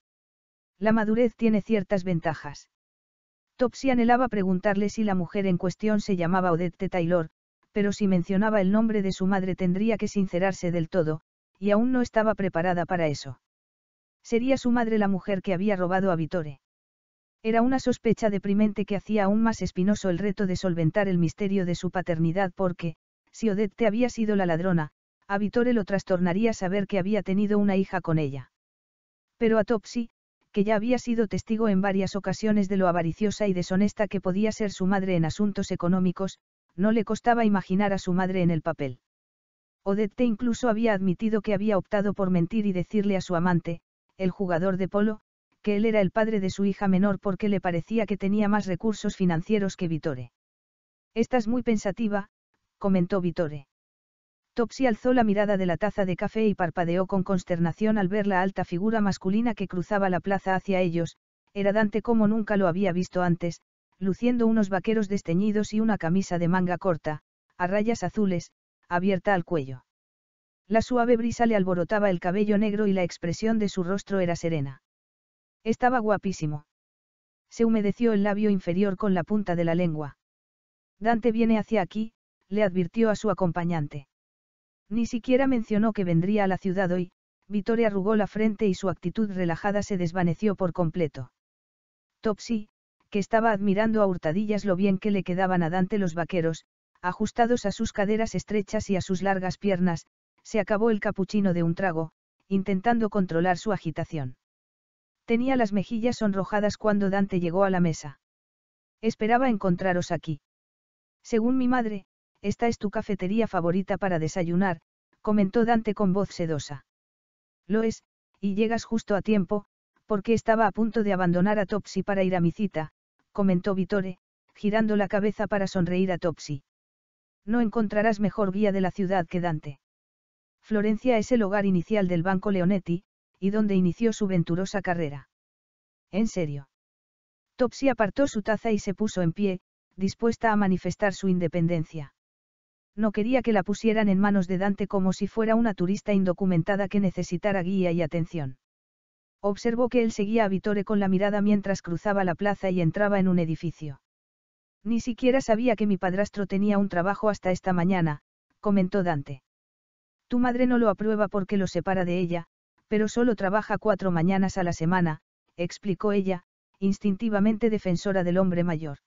La madurez tiene ciertas ventajas. Topsy anhelaba preguntarle si la mujer en cuestión se llamaba Odette Taylor, pero si mencionaba el nombre de su madre tendría que sincerarse del todo, y aún no estaba preparada para eso. Sería su madre la mujer que había robado a Vitore? Era una sospecha deprimente que hacía aún más espinoso el reto de solventar el misterio de su paternidad porque, si Odette había sido la ladrona, a Vitore lo trastornaría saber que había tenido una hija con ella. Pero a Topsy, que ya había sido testigo en varias ocasiones de lo avariciosa y deshonesta que podía ser su madre en asuntos económicos, no le costaba imaginar a su madre en el papel. Odette incluso había admitido que había optado por mentir y decirle a su amante, el jugador de polo, que él era el padre de su hija menor porque le parecía que tenía más recursos financieros que Vitore. Estás muy pensativa, comentó Vitore. Topsy alzó la mirada de la taza de café y parpadeó con consternación al ver la alta figura masculina que cruzaba la plaza hacia ellos, era Dante como nunca lo había visto antes, luciendo unos vaqueros desteñidos y una camisa de manga corta, a rayas azules, abierta al cuello. La suave brisa le alborotaba el cabello negro y la expresión de su rostro era serena. Estaba guapísimo. Se humedeció el labio inferior con la punta de la lengua. Dante viene hacia aquí, le advirtió a su acompañante. Ni siquiera mencionó que vendría a la ciudad hoy, Vittoria arrugó la frente y su actitud relajada se desvaneció por completo. Topsy, que estaba admirando a hurtadillas lo bien que le quedaban a Dante los vaqueros, ajustados a sus caderas estrechas y a sus largas piernas, se acabó el capuchino de un trago, intentando controlar su agitación. Tenía las mejillas sonrojadas cuando Dante llegó a la mesa. Esperaba encontraros aquí. Según mi madre, esta es tu cafetería favorita para desayunar, comentó Dante con voz sedosa. Lo es, y llegas justo a tiempo, porque estaba a punto de abandonar a Topsy para ir a mi cita, comentó Vittore, girando la cabeza para sonreír a Topsy. No encontrarás mejor guía de la ciudad que Dante. Florencia es el hogar inicial del Banco Leonetti, y donde inició su venturosa carrera. En serio. Topsy apartó su taza y se puso en pie, dispuesta a manifestar su independencia. No quería que la pusieran en manos de Dante como si fuera una turista indocumentada que necesitara guía y atención. Observó que él seguía a Vitore con la mirada mientras cruzaba la plaza y entraba en un edificio. Ni siquiera sabía que mi padrastro tenía un trabajo hasta esta mañana, comentó Dante. Tu madre no lo aprueba porque lo separa de ella, pero solo trabaja cuatro mañanas a la semana, explicó ella, instintivamente defensora del hombre mayor.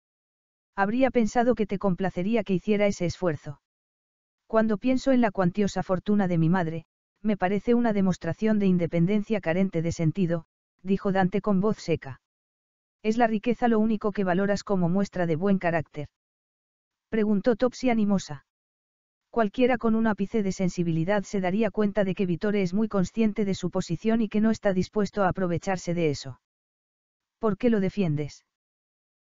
Habría pensado que te complacería que hiciera ese esfuerzo. Cuando pienso en la cuantiosa fortuna de mi madre, me parece una demostración de independencia carente de sentido, dijo Dante con voz seca. ¿Es la riqueza lo único que valoras como muestra de buen carácter? Preguntó Topsy animosa. Cualquiera con un ápice de sensibilidad se daría cuenta de que Vittore es muy consciente de su posición y que no está dispuesto a aprovecharse de eso. ¿Por qué lo defiendes?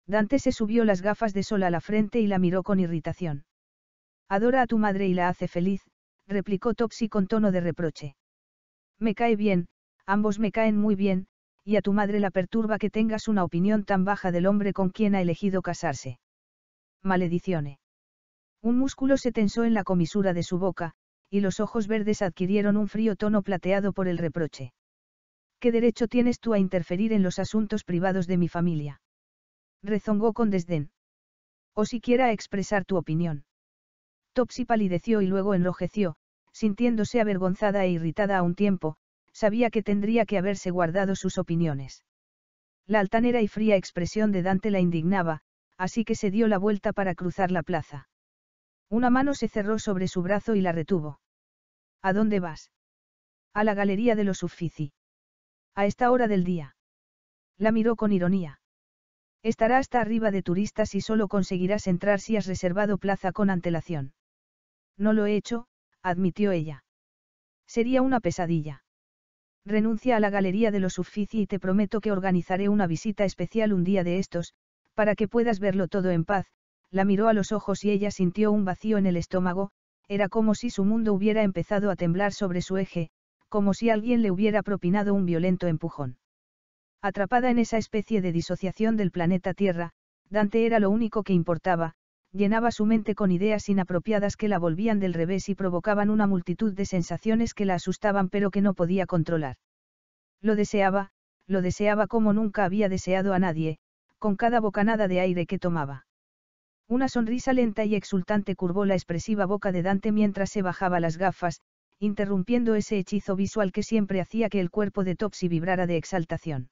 Dante se subió las gafas de sol a la frente y la miró con irritación. Adora a tu madre y la hace feliz, replicó Topsy con tono de reproche. Me cae bien, ambos me caen muy bien, y a tu madre la perturba que tengas una opinión tan baja del hombre con quien ha elegido casarse. Maledicione. Un músculo se tensó en la comisura de su boca, y los ojos verdes adquirieron un frío tono plateado por el reproche. ¿Qué derecho tienes tú a interferir en los asuntos privados de mi familia? Rezongó con desdén. O siquiera a expresar tu opinión. Topsi palideció y luego enrojeció, sintiéndose avergonzada e irritada a un tiempo, sabía que tendría que haberse guardado sus opiniones. La altanera y fría expresión de Dante la indignaba, así que se dio la vuelta para cruzar la plaza. Una mano se cerró sobre su brazo y la retuvo. ¿A dónde vas? A la galería de los Uffizi. A esta hora del día. La miró con ironía. Estará hasta arriba de turistas y solo conseguirás entrar si has reservado plaza con antelación. No lo he hecho, admitió ella. Sería una pesadilla. Renuncia a la galería de los Uffizi y te prometo que organizaré una visita especial un día de estos, para que puedas verlo todo en paz. La miró a los ojos y ella sintió un vacío en el estómago, era como si su mundo hubiera empezado a temblar sobre su eje, como si alguien le hubiera propinado un violento empujón. Atrapada en esa especie de disociación del planeta Tierra, Dante era lo único que importaba, llenaba su mente con ideas inapropiadas que la volvían del revés y provocaban una multitud de sensaciones que la asustaban pero que no podía controlar. Lo deseaba, lo deseaba como nunca había deseado a nadie, con cada bocanada de aire que tomaba. Una sonrisa lenta y exultante curvó la expresiva boca de Dante mientras se bajaba las gafas, interrumpiendo ese hechizo visual que siempre hacía que el cuerpo de Topsy vibrara de exaltación.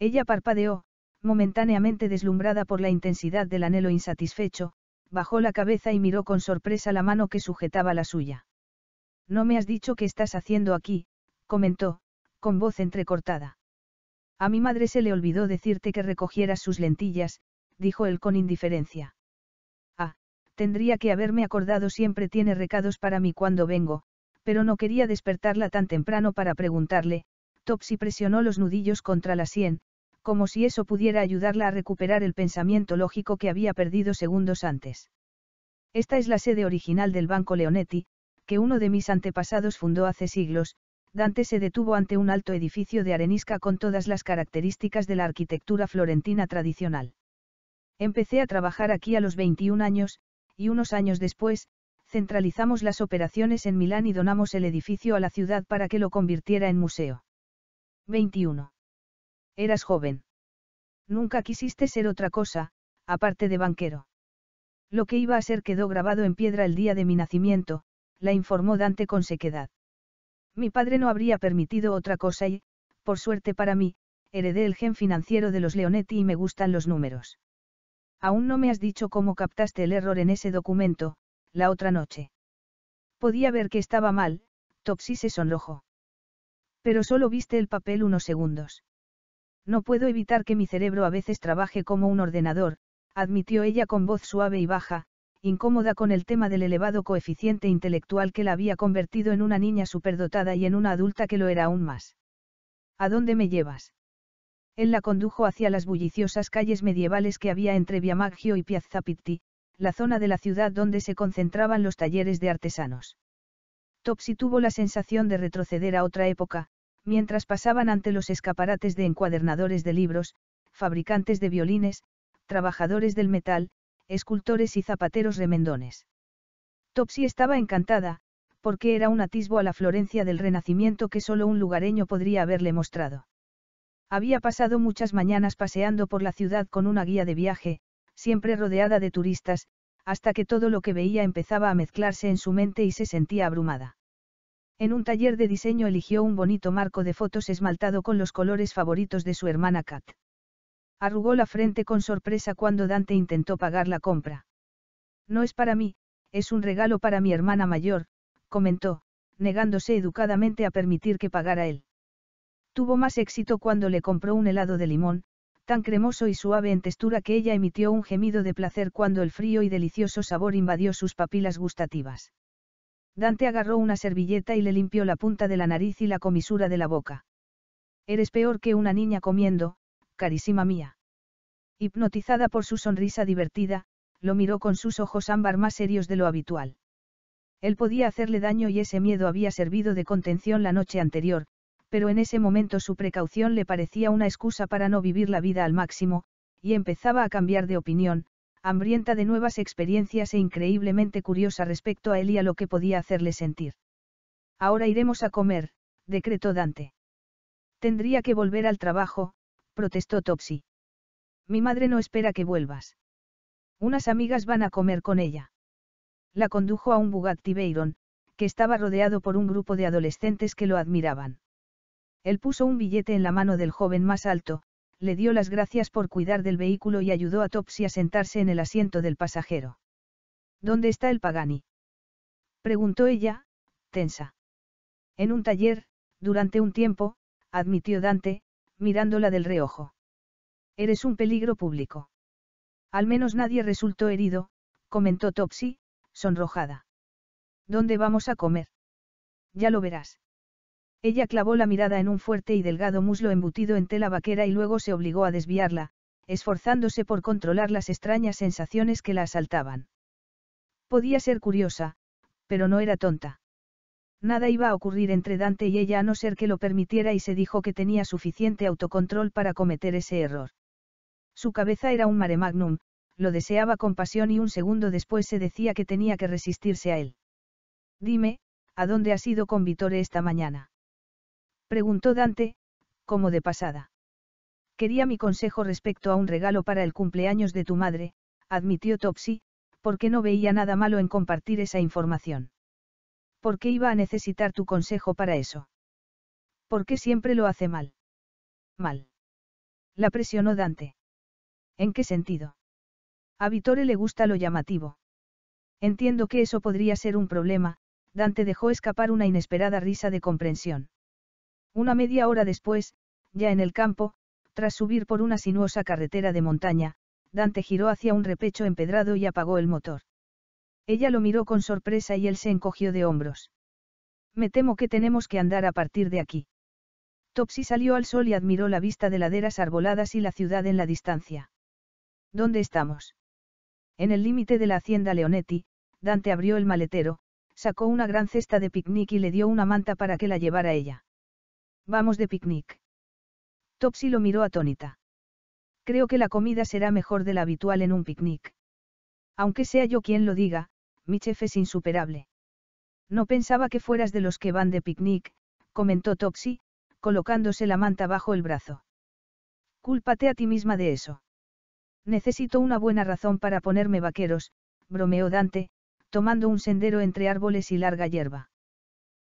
Ella parpadeó, momentáneamente deslumbrada por la intensidad del anhelo insatisfecho, bajó la cabeza y miró con sorpresa la mano que sujetaba la suya. No me has dicho qué estás haciendo aquí, comentó, con voz entrecortada. A mi madre se le olvidó decirte que recogieras sus lentillas, dijo él con indiferencia. Ah, tendría que haberme acordado siempre tiene recados para mí cuando vengo, pero no quería despertarla tan temprano para preguntarle, Topsy presionó los nudillos contra la sien, como si eso pudiera ayudarla a recuperar el pensamiento lógico que había perdido segundos antes. Esta es la sede original del Banco Leonetti, que uno de mis antepasados fundó hace siglos, Dante se detuvo ante un alto edificio de arenisca con todas las características de la arquitectura florentina tradicional. Empecé a trabajar aquí a los 21 años, y unos años después, centralizamos las operaciones en Milán y donamos el edificio a la ciudad para que lo convirtiera en museo. 21. Eras joven. Nunca quisiste ser otra cosa, aparte de banquero. Lo que iba a ser quedó grabado en piedra el día de mi nacimiento, la informó Dante con sequedad. Mi padre no habría permitido otra cosa y, por suerte para mí, heredé el gen financiero de los Leonetti y me gustan los números. Aún no me has dicho cómo captaste el error en ese documento, la otra noche. Podía ver que estaba mal, Topsy se sonrojó. Pero solo viste el papel unos segundos. No puedo evitar que mi cerebro a veces trabaje como un ordenador, admitió ella con voz suave y baja, incómoda con el tema del elevado coeficiente intelectual que la había convertido en una niña superdotada y en una adulta que lo era aún más. ¿A dónde me llevas? Él la condujo hacia las bulliciosas calles medievales que había entre Viamaggio y Piazza Pitti, la zona de la ciudad donde se concentraban los talleres de artesanos. Topsy tuvo la sensación de retroceder a otra época, Mientras pasaban ante los escaparates de encuadernadores de libros, fabricantes de violines, trabajadores del metal, escultores y zapateros remendones. Topsy estaba encantada, porque era un atisbo a la Florencia del Renacimiento que solo un lugareño podría haberle mostrado. Había pasado muchas mañanas paseando por la ciudad con una guía de viaje, siempre rodeada de turistas, hasta que todo lo que veía empezaba a mezclarse en su mente y se sentía abrumada. En un taller de diseño eligió un bonito marco de fotos esmaltado con los colores favoritos de su hermana Kat. Arrugó la frente con sorpresa cuando Dante intentó pagar la compra. No es para mí, es un regalo para mi hermana mayor, comentó, negándose educadamente a permitir que pagara él. Tuvo más éxito cuando le compró un helado de limón, tan cremoso y suave en textura que ella emitió un gemido de placer cuando el frío y delicioso sabor invadió sus papilas gustativas. Dante agarró una servilleta y le limpió la punta de la nariz y la comisura de la boca. Eres peor que una niña comiendo, carísima mía. Hipnotizada por su sonrisa divertida, lo miró con sus ojos ámbar más serios de lo habitual. Él podía hacerle daño y ese miedo había servido de contención la noche anterior, pero en ese momento su precaución le parecía una excusa para no vivir la vida al máximo, y empezaba a cambiar de opinión, hambrienta de nuevas experiencias e increíblemente curiosa respecto a él y a lo que podía hacerle sentir. Ahora iremos a comer, decretó Dante. Tendría que volver al trabajo, protestó Topsy. Mi madre no espera que vuelvas. Unas amigas van a comer con ella. La condujo a un Bugatti Veyron, que estaba rodeado por un grupo de adolescentes que lo admiraban. Él puso un billete en la mano del joven más alto, le dio las gracias por cuidar del vehículo y ayudó a Topsy a sentarse en el asiento del pasajero. ¿Dónde está el Pagani? preguntó ella, tensa. En un taller, durante un tiempo, admitió Dante, mirándola del reojo. Eres un peligro público. Al menos nadie resultó herido, comentó Topsy, sonrojada. ¿Dónde vamos a comer? Ya lo verás. Ella clavó la mirada en un fuerte y delgado muslo embutido en tela vaquera y luego se obligó a desviarla, esforzándose por controlar las extrañas sensaciones que la asaltaban. Podía ser curiosa, pero no era tonta. Nada iba a ocurrir entre Dante y ella a no ser que lo permitiera y se dijo que tenía suficiente autocontrol para cometer ese error. Su cabeza era un mare magnum, lo deseaba con pasión y un segundo después se decía que tenía que resistirse a él. Dime, ¿a dónde has ido con Vitore esta mañana? Preguntó Dante, como de pasada. Quería mi consejo respecto a un regalo para el cumpleaños de tu madre, admitió Topsy, porque no veía nada malo en compartir esa información. ¿Por qué iba a necesitar tu consejo para eso? ¿Por qué siempre lo hace mal? Mal. La presionó Dante. ¿En qué sentido? A Vitore le gusta lo llamativo. Entiendo que eso podría ser un problema, Dante dejó escapar una inesperada risa de comprensión. Una media hora después, ya en el campo, tras subir por una sinuosa carretera de montaña, Dante giró hacia un repecho empedrado y apagó el motor. Ella lo miró con sorpresa y él se encogió de hombros. Me temo que tenemos que andar a partir de aquí. Topsy salió al sol y admiró la vista de laderas arboladas y la ciudad en la distancia. ¿Dónde estamos? En el límite de la hacienda Leonetti, Dante abrió el maletero, sacó una gran cesta de picnic y le dio una manta para que la llevara ella. Vamos de picnic. Topsy lo miró atónita. Creo que la comida será mejor de la habitual en un picnic. Aunque sea yo quien lo diga, mi chef es insuperable. No pensaba que fueras de los que van de picnic, comentó Topsy, colocándose la manta bajo el brazo. Cúlpate a ti misma de eso. Necesito una buena razón para ponerme vaqueros, bromeó Dante, tomando un sendero entre árboles y larga hierba.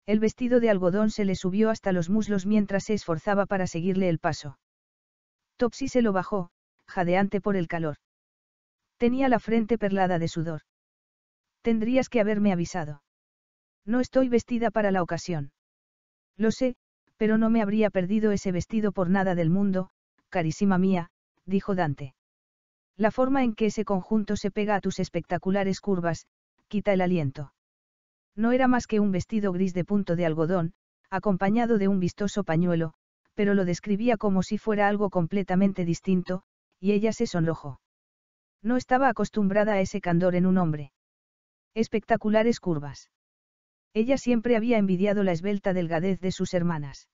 El vestido de algodón se le subió hasta los muslos mientras se esforzaba para seguirle el paso. Topsy se lo bajó, jadeante por el calor. Tenía la frente perlada de sudor. Tendrías que haberme avisado. No estoy vestida para la ocasión. Lo sé, pero no me habría perdido ese vestido por nada del mundo, carísima mía, dijo Dante. La forma en que ese conjunto se pega a tus espectaculares curvas, quita el aliento. No era más que un vestido gris de punto de algodón, acompañado de un vistoso pañuelo, pero lo describía como si fuera algo completamente distinto, y ella se sonrojó. No estaba acostumbrada a ese candor en un hombre. Espectaculares curvas. Ella siempre había envidiado la esbelta delgadez de sus hermanas.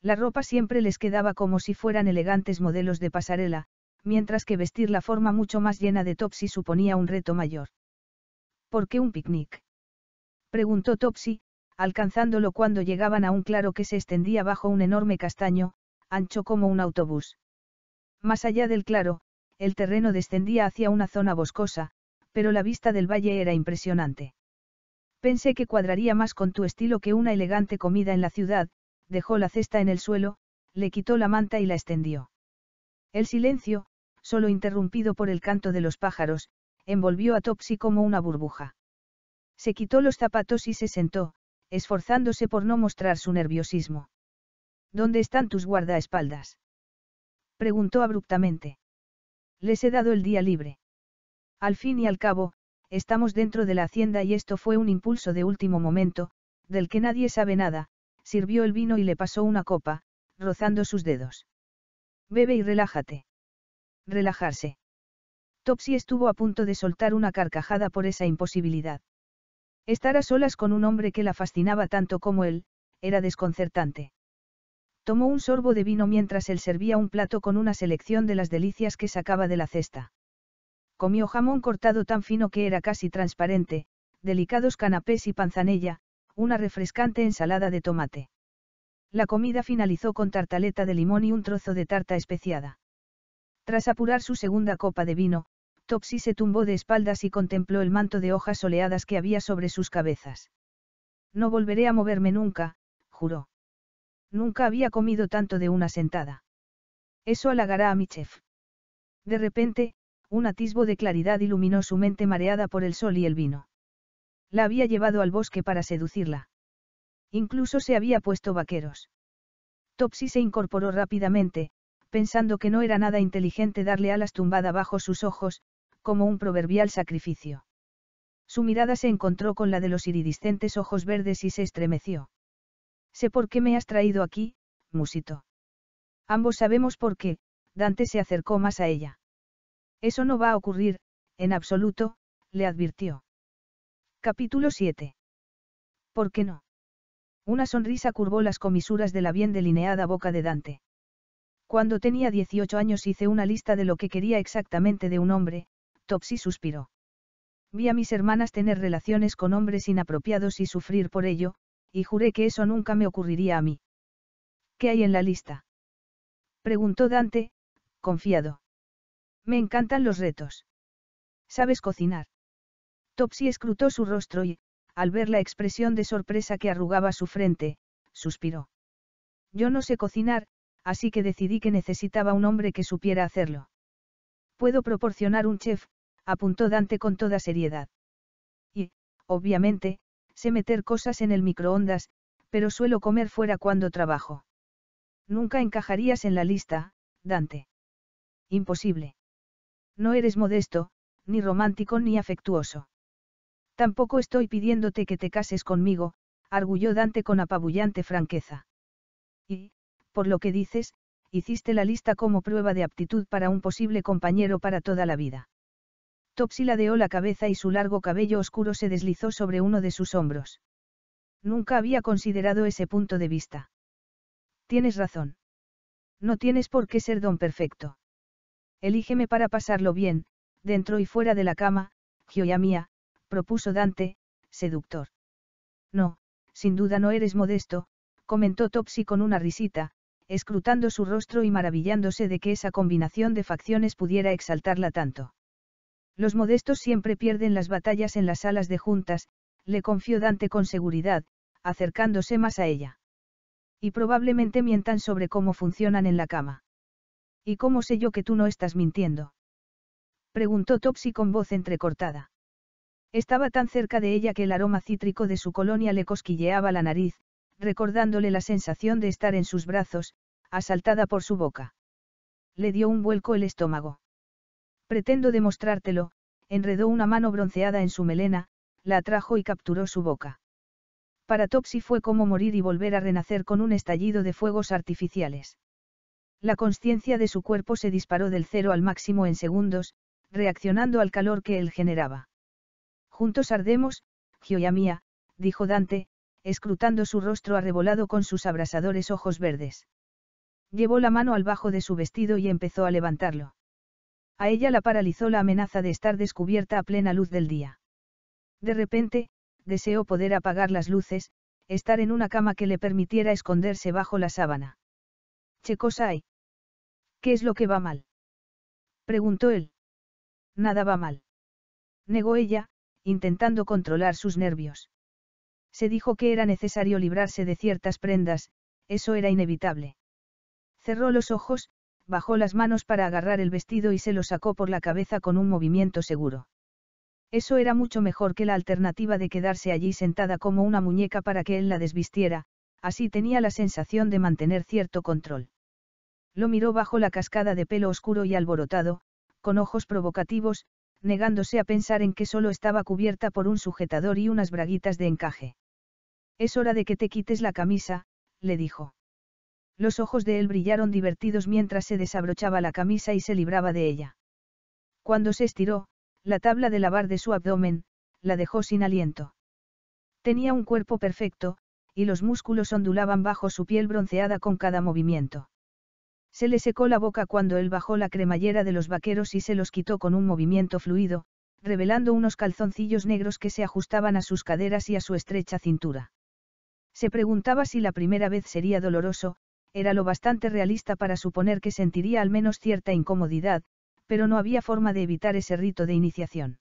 La ropa siempre les quedaba como si fueran elegantes modelos de pasarela, mientras que vestir la forma mucho más llena de topsy suponía un reto mayor. ¿Por qué un picnic? Preguntó Topsy, alcanzándolo cuando llegaban a un claro que se extendía bajo un enorme castaño, ancho como un autobús. Más allá del claro, el terreno descendía hacia una zona boscosa, pero la vista del valle era impresionante. Pensé que cuadraría más con tu estilo que una elegante comida en la ciudad, dejó la cesta en el suelo, le quitó la manta y la extendió. El silencio, solo interrumpido por el canto de los pájaros, envolvió a Topsy como una burbuja. Se quitó los zapatos y se sentó, esforzándose por no mostrar su nerviosismo. ¿Dónde están tus guardaespaldas? preguntó abruptamente. Les he dado el día libre. Al fin y al cabo, estamos dentro de la hacienda y esto fue un impulso de último momento, del que nadie sabe nada, sirvió el vino y le pasó una copa, rozando sus dedos. Bebe y relájate. Relajarse. Topsy estuvo a punto de soltar una carcajada por esa imposibilidad. Estar a solas con un hombre que la fascinaba tanto como él, era desconcertante. Tomó un sorbo de vino mientras él servía un plato con una selección de las delicias que sacaba de la cesta. Comió jamón cortado tan fino que era casi transparente, delicados canapés y panzanella, una refrescante ensalada de tomate. La comida finalizó con tartaleta de limón y un trozo de tarta especiada. Tras apurar su segunda copa de vino, Topsy se tumbó de espaldas y contempló el manto de hojas soleadas que había sobre sus cabezas. No volveré a moverme nunca, juró. Nunca había comido tanto de una sentada. Eso halagará a mi chef. De repente, un atisbo de claridad iluminó su mente mareada por el sol y el vino. La había llevado al bosque para seducirla. Incluso se había puesto vaqueros. Topsy se incorporó rápidamente, pensando que no era nada inteligente darle alas tumbada bajo sus ojos, como un proverbial sacrificio. Su mirada se encontró con la de los iridiscentes ojos verdes y se estremeció. Sé por qué me has traído aquí, musito. Ambos sabemos por qué, Dante se acercó más a ella. Eso no va a ocurrir, en absoluto, le advirtió. Capítulo 7. ¿Por qué no? Una sonrisa curvó las comisuras de la bien delineada boca de Dante. Cuando tenía 18 años hice una lista de lo que quería exactamente de un hombre, Topsy suspiró. Vi a mis hermanas tener relaciones con hombres inapropiados y sufrir por ello, y juré que eso nunca me ocurriría a mí. ¿Qué hay en la lista? Preguntó Dante, confiado. Me encantan los retos. ¿Sabes cocinar? Topsy escrutó su rostro y, al ver la expresión de sorpresa que arrugaba su frente, suspiró. Yo no sé cocinar, así que decidí que necesitaba un hombre que supiera hacerlo. Puedo proporcionar un chef, apuntó Dante con toda seriedad. Y, obviamente, sé meter cosas en el microondas, pero suelo comer fuera cuando trabajo. Nunca encajarías en la lista, Dante. Imposible. No eres modesto, ni romántico ni afectuoso. Tampoco estoy pidiéndote que te cases conmigo, arguyó Dante con apabullante franqueza. Y, por lo que dices, hiciste la lista como prueba de aptitud para un posible compañero para toda la vida. Topsy ladeó la cabeza y su largo cabello oscuro se deslizó sobre uno de sus hombros. Nunca había considerado ese punto de vista. Tienes razón. No tienes por qué ser don perfecto. Elígeme para pasarlo bien, dentro y fuera de la cama, Gioia mía, propuso Dante, seductor. No, sin duda no eres modesto, comentó Topsy con una risita, escrutando su rostro y maravillándose de que esa combinación de facciones pudiera exaltarla tanto. Los modestos siempre pierden las batallas en las salas de juntas, le confió Dante con seguridad, acercándose más a ella. Y probablemente mientan sobre cómo funcionan en la cama. ¿Y cómo sé yo que tú no estás mintiendo? Preguntó Topsy con voz entrecortada. Estaba tan cerca de ella que el aroma cítrico de su colonia le cosquilleaba la nariz, recordándole la sensación de estar en sus brazos, asaltada por su boca. Le dio un vuelco el estómago. Pretendo demostrártelo, enredó una mano bronceada en su melena, la atrajo y capturó su boca. Para Topsy fue como morir y volver a renacer con un estallido de fuegos artificiales. La conciencia de su cuerpo se disparó del cero al máximo en segundos, reaccionando al calor que él generaba. Juntos ardemos, Gioia mía, dijo Dante, escrutando su rostro arrebolado con sus abrasadores ojos verdes. Llevó la mano al bajo de su vestido y empezó a levantarlo. A ella la paralizó la amenaza de estar descubierta a plena luz del día. De repente, deseó poder apagar las luces, estar en una cama que le permitiera esconderse bajo la sábana. ¿Qué hay? ¿Qué es lo que va mal? preguntó él. Nada va mal. Negó ella, intentando controlar sus nervios. Se dijo que era necesario librarse de ciertas prendas, eso era inevitable. Cerró los ojos, bajó las manos para agarrar el vestido y se lo sacó por la cabeza con un movimiento seguro. Eso era mucho mejor que la alternativa de quedarse allí sentada como una muñeca para que él la desvistiera, así tenía la sensación de mantener cierto control. Lo miró bajo la cascada de pelo oscuro y alborotado, con ojos provocativos, negándose a pensar en que solo estaba cubierta por un sujetador y unas braguitas de encaje. Es hora de que te quites la camisa, le dijo. Los ojos de él brillaron divertidos mientras se desabrochaba la camisa y se libraba de ella. Cuando se estiró, la tabla de lavar de su abdomen, la dejó sin aliento. Tenía un cuerpo perfecto, y los músculos ondulaban bajo su piel bronceada con cada movimiento. Se le secó la boca cuando él bajó la cremallera de los vaqueros y se los quitó con un movimiento fluido, revelando unos calzoncillos negros que se ajustaban a sus caderas y a su estrecha cintura. Se preguntaba si la primera vez sería doloroso, era lo bastante realista para suponer que sentiría al menos cierta incomodidad, pero no había forma de evitar ese rito de iniciación.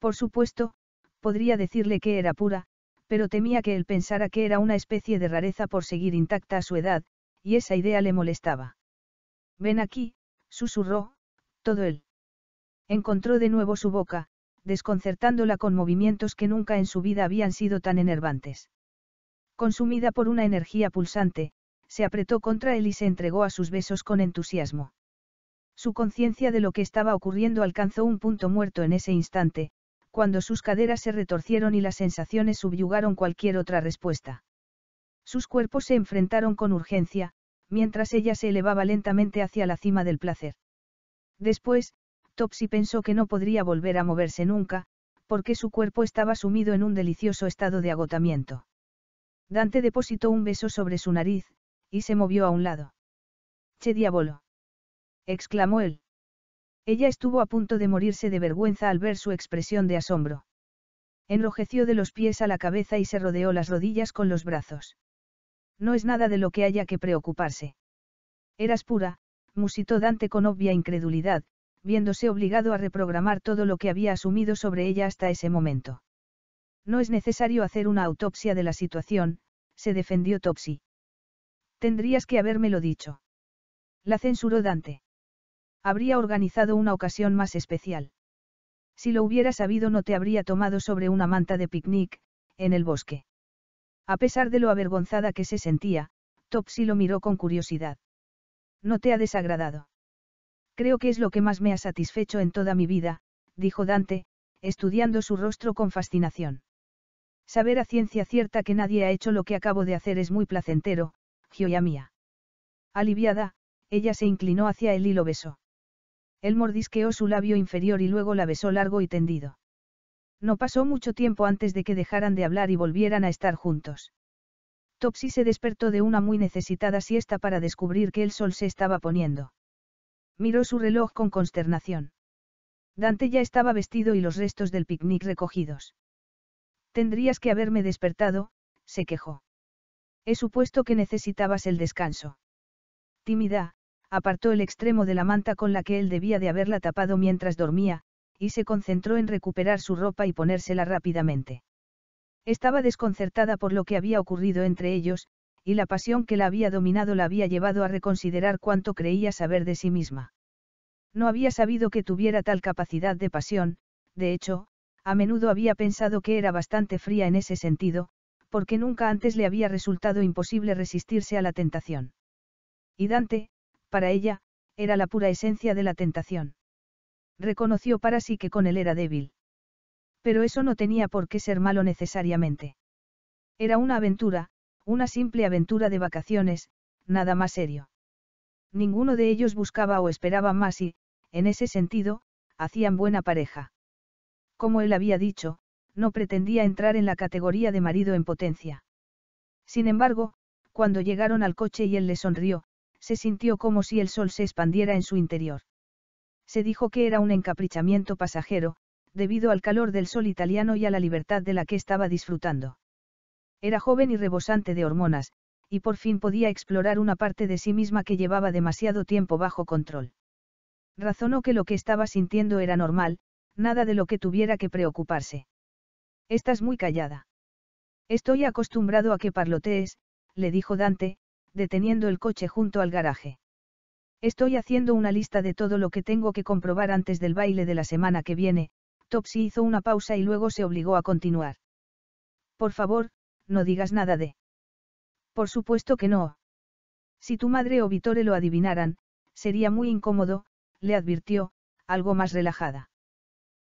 Por supuesto, podría decirle que era pura, pero temía que él pensara que era una especie de rareza por seguir intacta a su edad, y esa idea le molestaba. Ven aquí, susurró, todo él. Encontró de nuevo su boca, desconcertándola con movimientos que nunca en su vida habían sido tan enervantes. Consumida por una energía pulsante, se apretó contra él y se entregó a sus besos con entusiasmo. Su conciencia de lo que estaba ocurriendo alcanzó un punto muerto en ese instante, cuando sus caderas se retorcieron y las sensaciones subyugaron cualquier otra respuesta. Sus cuerpos se enfrentaron con urgencia, mientras ella se elevaba lentamente hacia la cima del placer. Después, Topsy pensó que no podría volver a moverse nunca, porque su cuerpo estaba sumido en un delicioso estado de agotamiento. Dante depositó un beso sobre su nariz, y se movió a un lado. Che diabolo. exclamó él. Ella estuvo a punto de morirse de vergüenza al ver su expresión de asombro. Enrojeció de los pies a la cabeza y se rodeó las rodillas con los brazos. No es nada de lo que haya que preocuparse. Eras pura, musitó Dante con obvia incredulidad, viéndose obligado a reprogramar todo lo que había asumido sobre ella hasta ese momento. No es necesario hacer una autopsia de la situación, se defendió Topsy. Tendrías que habérmelo dicho. La censuró Dante. Habría organizado una ocasión más especial. Si lo hubiera sabido no te habría tomado sobre una manta de picnic, en el bosque. A pesar de lo avergonzada que se sentía, Topsy lo miró con curiosidad. No te ha desagradado. Creo que es lo que más me ha satisfecho en toda mi vida, dijo Dante, estudiando su rostro con fascinación. Saber a ciencia cierta que nadie ha hecho lo que acabo de hacer es muy placentero, Gioia mía. Aliviada, ella se inclinó hacia él y lo besó. Él mordisqueó su labio inferior y luego la besó largo y tendido. No pasó mucho tiempo antes de que dejaran de hablar y volvieran a estar juntos. Topsy se despertó de una muy necesitada siesta para descubrir que el sol se estaba poniendo. Miró su reloj con consternación. Dante ya estaba vestido y los restos del picnic recogidos. Tendrías que haberme despertado, se quejó. He supuesto que necesitabas el descanso. Tímida, apartó el extremo de la manta con la que él debía de haberla tapado mientras dormía, y se concentró en recuperar su ropa y ponérsela rápidamente. Estaba desconcertada por lo que había ocurrido entre ellos, y la pasión que la había dominado la había llevado a reconsiderar cuánto creía saber de sí misma. No había sabido que tuviera tal capacidad de pasión, de hecho, a menudo había pensado que era bastante fría en ese sentido, porque nunca antes le había resultado imposible resistirse a la tentación. Y Dante, para ella, era la pura esencia de la tentación. Reconoció para sí que con él era débil. Pero eso no tenía por qué ser malo necesariamente. Era una aventura, una simple aventura de vacaciones, nada más serio. Ninguno de ellos buscaba o esperaba más y, en ese sentido, hacían buena pareja. Como él había dicho, no pretendía entrar en la categoría de marido en potencia. Sin embargo, cuando llegaron al coche y él le sonrió, se sintió como si el sol se expandiera en su interior. Se dijo que era un encaprichamiento pasajero, debido al calor del sol italiano y a la libertad de la que estaba disfrutando. Era joven y rebosante de hormonas, y por fin podía explorar una parte de sí misma que llevaba demasiado tiempo bajo control. Razonó que lo que estaba sintiendo era normal, nada de lo que tuviera que preocuparse. Estás muy callada. Estoy acostumbrado a que parlotees, le dijo Dante, deteniendo el coche junto al garaje. Estoy haciendo una lista de todo lo que tengo que comprobar antes del baile de la semana que viene, Topsy hizo una pausa y luego se obligó a continuar. Por favor, no digas nada de... Por supuesto que no. Si tu madre o Vitore lo adivinaran, sería muy incómodo, le advirtió, algo más relajada.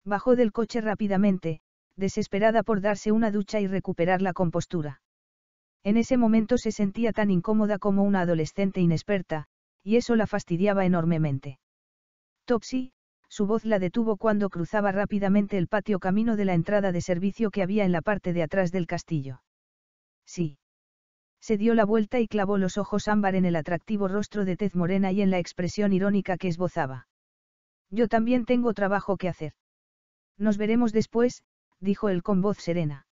Bajó del coche rápidamente, desesperada por darse una ducha y recuperar la compostura. En ese momento se sentía tan incómoda como una adolescente inexperta, y eso la fastidiaba enormemente. Topsy, su voz la detuvo cuando cruzaba rápidamente el patio camino de la entrada de servicio que había en la parte de atrás del castillo. Sí. Se dio la vuelta y clavó los ojos ámbar en el atractivo rostro de tez morena y en la expresión irónica que esbozaba. Yo también tengo trabajo que hacer. Nos veremos después, dijo él con voz serena.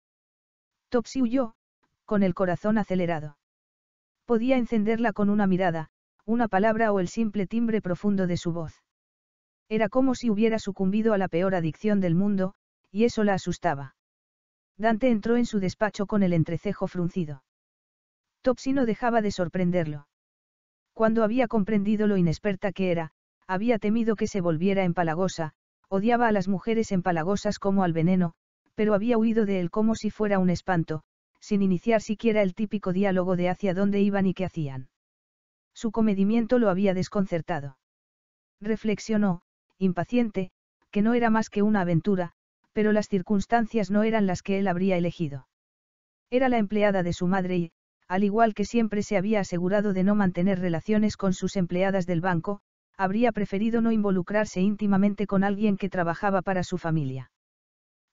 Topsy huyó, con el corazón acelerado. Podía encenderla con una mirada, una palabra o el simple timbre profundo de su voz. Era como si hubiera sucumbido a la peor adicción del mundo, y eso la asustaba. Dante entró en su despacho con el entrecejo fruncido. Topsy no dejaba de sorprenderlo. Cuando había comprendido lo inexperta que era, había temido que se volviera empalagosa, odiaba a las mujeres empalagosas como al veneno, pero había huido de él como si fuera un espanto, sin iniciar siquiera el típico diálogo de hacia dónde iban y qué hacían. Su comedimiento lo había desconcertado. Reflexionó, impaciente, que no era más que una aventura, pero las circunstancias no eran las que él habría elegido. Era la empleada de su madre y, al igual que siempre se había asegurado de no mantener relaciones con sus empleadas del banco, habría preferido no involucrarse íntimamente con alguien que trabajaba para su familia.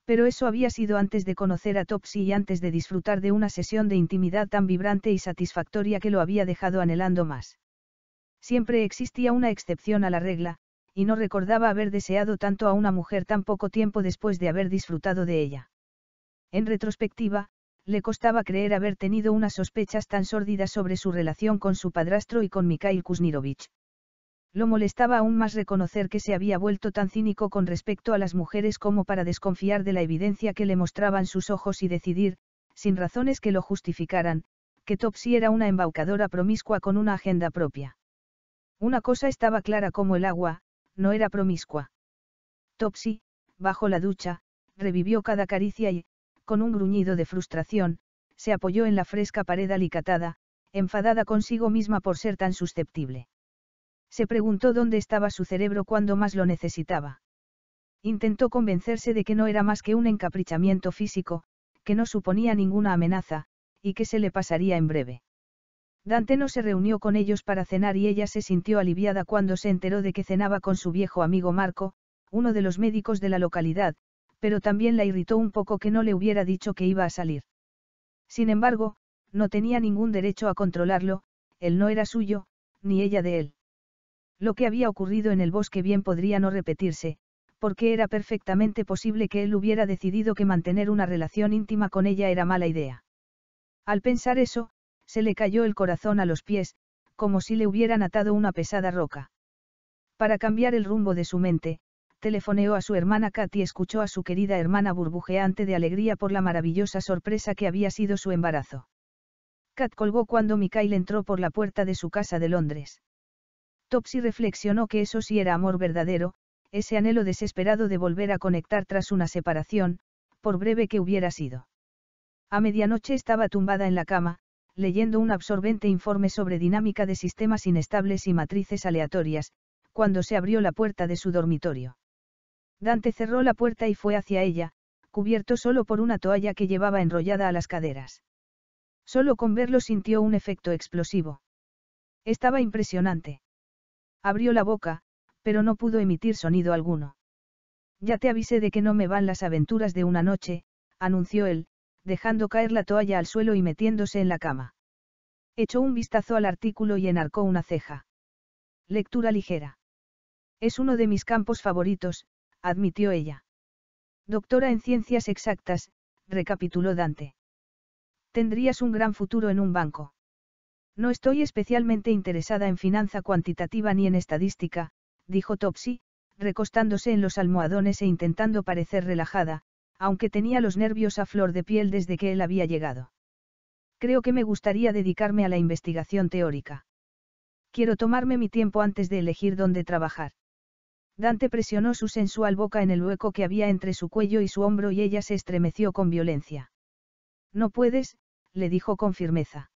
Pero eso había sido antes de conocer a Topsy y antes de disfrutar de una sesión de intimidad tan vibrante y satisfactoria que lo había dejado anhelando más. Siempre existía una excepción a la regla, y no recordaba haber deseado tanto a una mujer tan poco tiempo después de haber disfrutado de ella. En retrospectiva, le costaba creer haber tenido unas sospechas tan sórdidas sobre su relación con su padrastro y con Mikhail Kuznirovich. Lo molestaba aún más reconocer que se había vuelto tan cínico con respecto a las mujeres como para desconfiar de la evidencia que le mostraban sus ojos y decidir, sin razones que lo justificaran, que Topsy era una embaucadora promiscua con una agenda propia. Una cosa estaba clara como el agua, no era promiscua. Topsy, bajo la ducha, revivió cada caricia y, con un gruñido de frustración, se apoyó en la fresca pared alicatada, enfadada consigo misma por ser tan susceptible. Se preguntó dónde estaba su cerebro cuando más lo necesitaba. Intentó convencerse de que no era más que un encaprichamiento físico, que no suponía ninguna amenaza, y que se le pasaría en breve. Dante no se reunió con ellos para cenar y ella se sintió aliviada cuando se enteró de que cenaba con su viejo amigo Marco, uno de los médicos de la localidad, pero también la irritó un poco que no le hubiera dicho que iba a salir. Sin embargo, no tenía ningún derecho a controlarlo, él no era suyo, ni ella de él. Lo que había ocurrido en el bosque bien podría no repetirse, porque era perfectamente posible que él hubiera decidido que mantener una relación íntima con ella era mala idea. Al pensar eso, se le cayó el corazón a los pies, como si le hubieran atado una pesada roca. Para cambiar el rumbo de su mente, telefoneó a su hermana Katy y escuchó a su querida hermana burbujeante de alegría por la maravillosa sorpresa que había sido su embarazo. Kat colgó cuando Mikhail entró por la puerta de su casa de Londres. Topsy reflexionó que eso sí era amor verdadero, ese anhelo desesperado de volver a conectar tras una separación, por breve que hubiera sido. A medianoche estaba tumbada en la cama, leyendo un absorbente informe sobre dinámica de sistemas inestables y matrices aleatorias, cuando se abrió la puerta de su dormitorio. Dante cerró la puerta y fue hacia ella, cubierto solo por una toalla que llevaba enrollada a las caderas. Solo con verlo sintió un efecto explosivo. Estaba impresionante. Abrió la boca, pero no pudo emitir sonido alguno. Ya te avisé de que no me van las aventuras de una noche, anunció él, dejando caer la toalla al suelo y metiéndose en la cama. Echó un vistazo al artículo y enarcó una ceja. Lectura ligera. Es uno de mis campos favoritos, admitió ella. Doctora en ciencias exactas, recapituló Dante. Tendrías un gran futuro en un banco. No estoy especialmente interesada en finanza cuantitativa ni en estadística, dijo Topsy, recostándose en los almohadones e intentando parecer relajada, aunque tenía los nervios a flor de piel desde que él había llegado. Creo que me gustaría dedicarme a la investigación teórica. Quiero tomarme mi tiempo antes de elegir dónde trabajar. Dante presionó su sensual boca en el hueco que había entre su cuello y su hombro y ella se estremeció con violencia. No puedes, le dijo con firmeza.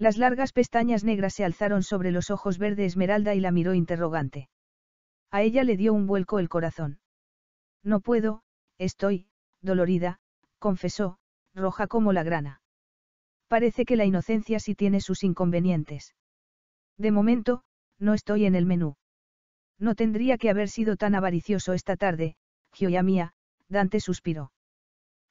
Las largas pestañas negras se alzaron sobre los ojos verde esmeralda y la miró interrogante. A ella le dio un vuelco el corazón. No puedo, estoy, dolorida, confesó, roja como la grana. Parece que la inocencia sí tiene sus inconvenientes. De momento, no estoy en el menú. No tendría que haber sido tan avaricioso esta tarde, Gioia mía, Dante suspiró.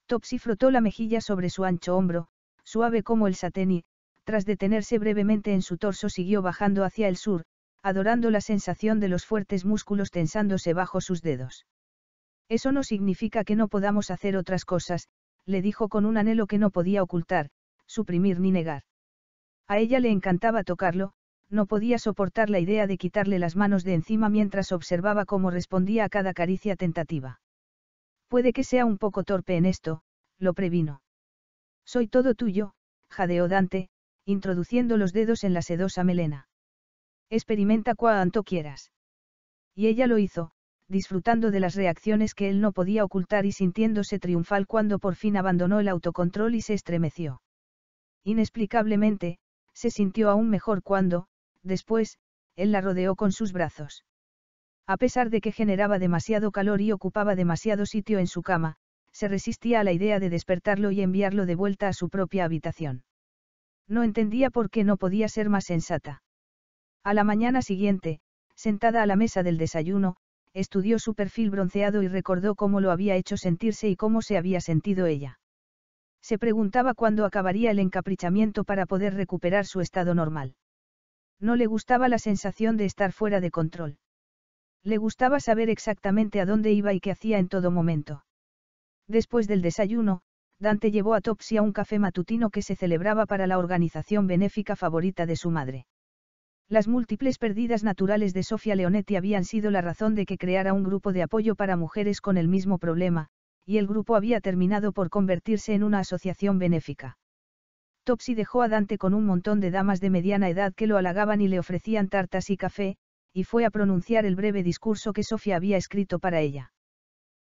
Topsy frotó la mejilla sobre su ancho hombro, suave como el satén y, tras detenerse brevemente en su torso siguió bajando hacia el sur, adorando la sensación de los fuertes músculos tensándose bajo sus dedos. Eso no significa que no podamos hacer otras cosas, le dijo con un anhelo que no podía ocultar, suprimir ni negar. A ella le encantaba tocarlo, no podía soportar la idea de quitarle las manos de encima mientras observaba cómo respondía a cada caricia tentativa. Puede que sea un poco torpe en esto, lo previno. Soy todo tuyo, jadeó Dante, introduciendo los dedos en la sedosa melena. Experimenta cuanto quieras. Y ella lo hizo, disfrutando de las reacciones que él no podía ocultar y sintiéndose triunfal cuando por fin abandonó el autocontrol y se estremeció. Inexplicablemente, se sintió aún mejor cuando, después, él la rodeó con sus brazos. A pesar de que generaba demasiado calor y ocupaba demasiado sitio en su cama, se resistía a la idea de despertarlo y enviarlo de vuelta a su propia habitación. No entendía por qué no podía ser más sensata. A la mañana siguiente, sentada a la mesa del desayuno, estudió su perfil bronceado y recordó cómo lo había hecho sentirse y cómo se había sentido ella. Se preguntaba cuándo acabaría el encaprichamiento para poder recuperar su estado normal. No le gustaba la sensación de estar fuera de control. Le gustaba saber exactamente a dónde iba y qué hacía en todo momento. Después del desayuno, Dante llevó a Topsy a un café matutino que se celebraba para la organización benéfica favorita de su madre. Las múltiples pérdidas naturales de Sofía Leonetti habían sido la razón de que creara un grupo de apoyo para mujeres con el mismo problema, y el grupo había terminado por convertirse en una asociación benéfica. Topsy dejó a Dante con un montón de damas de mediana edad que lo halagaban y le ofrecían tartas y café, y fue a pronunciar el breve discurso que Sofía había escrito para ella.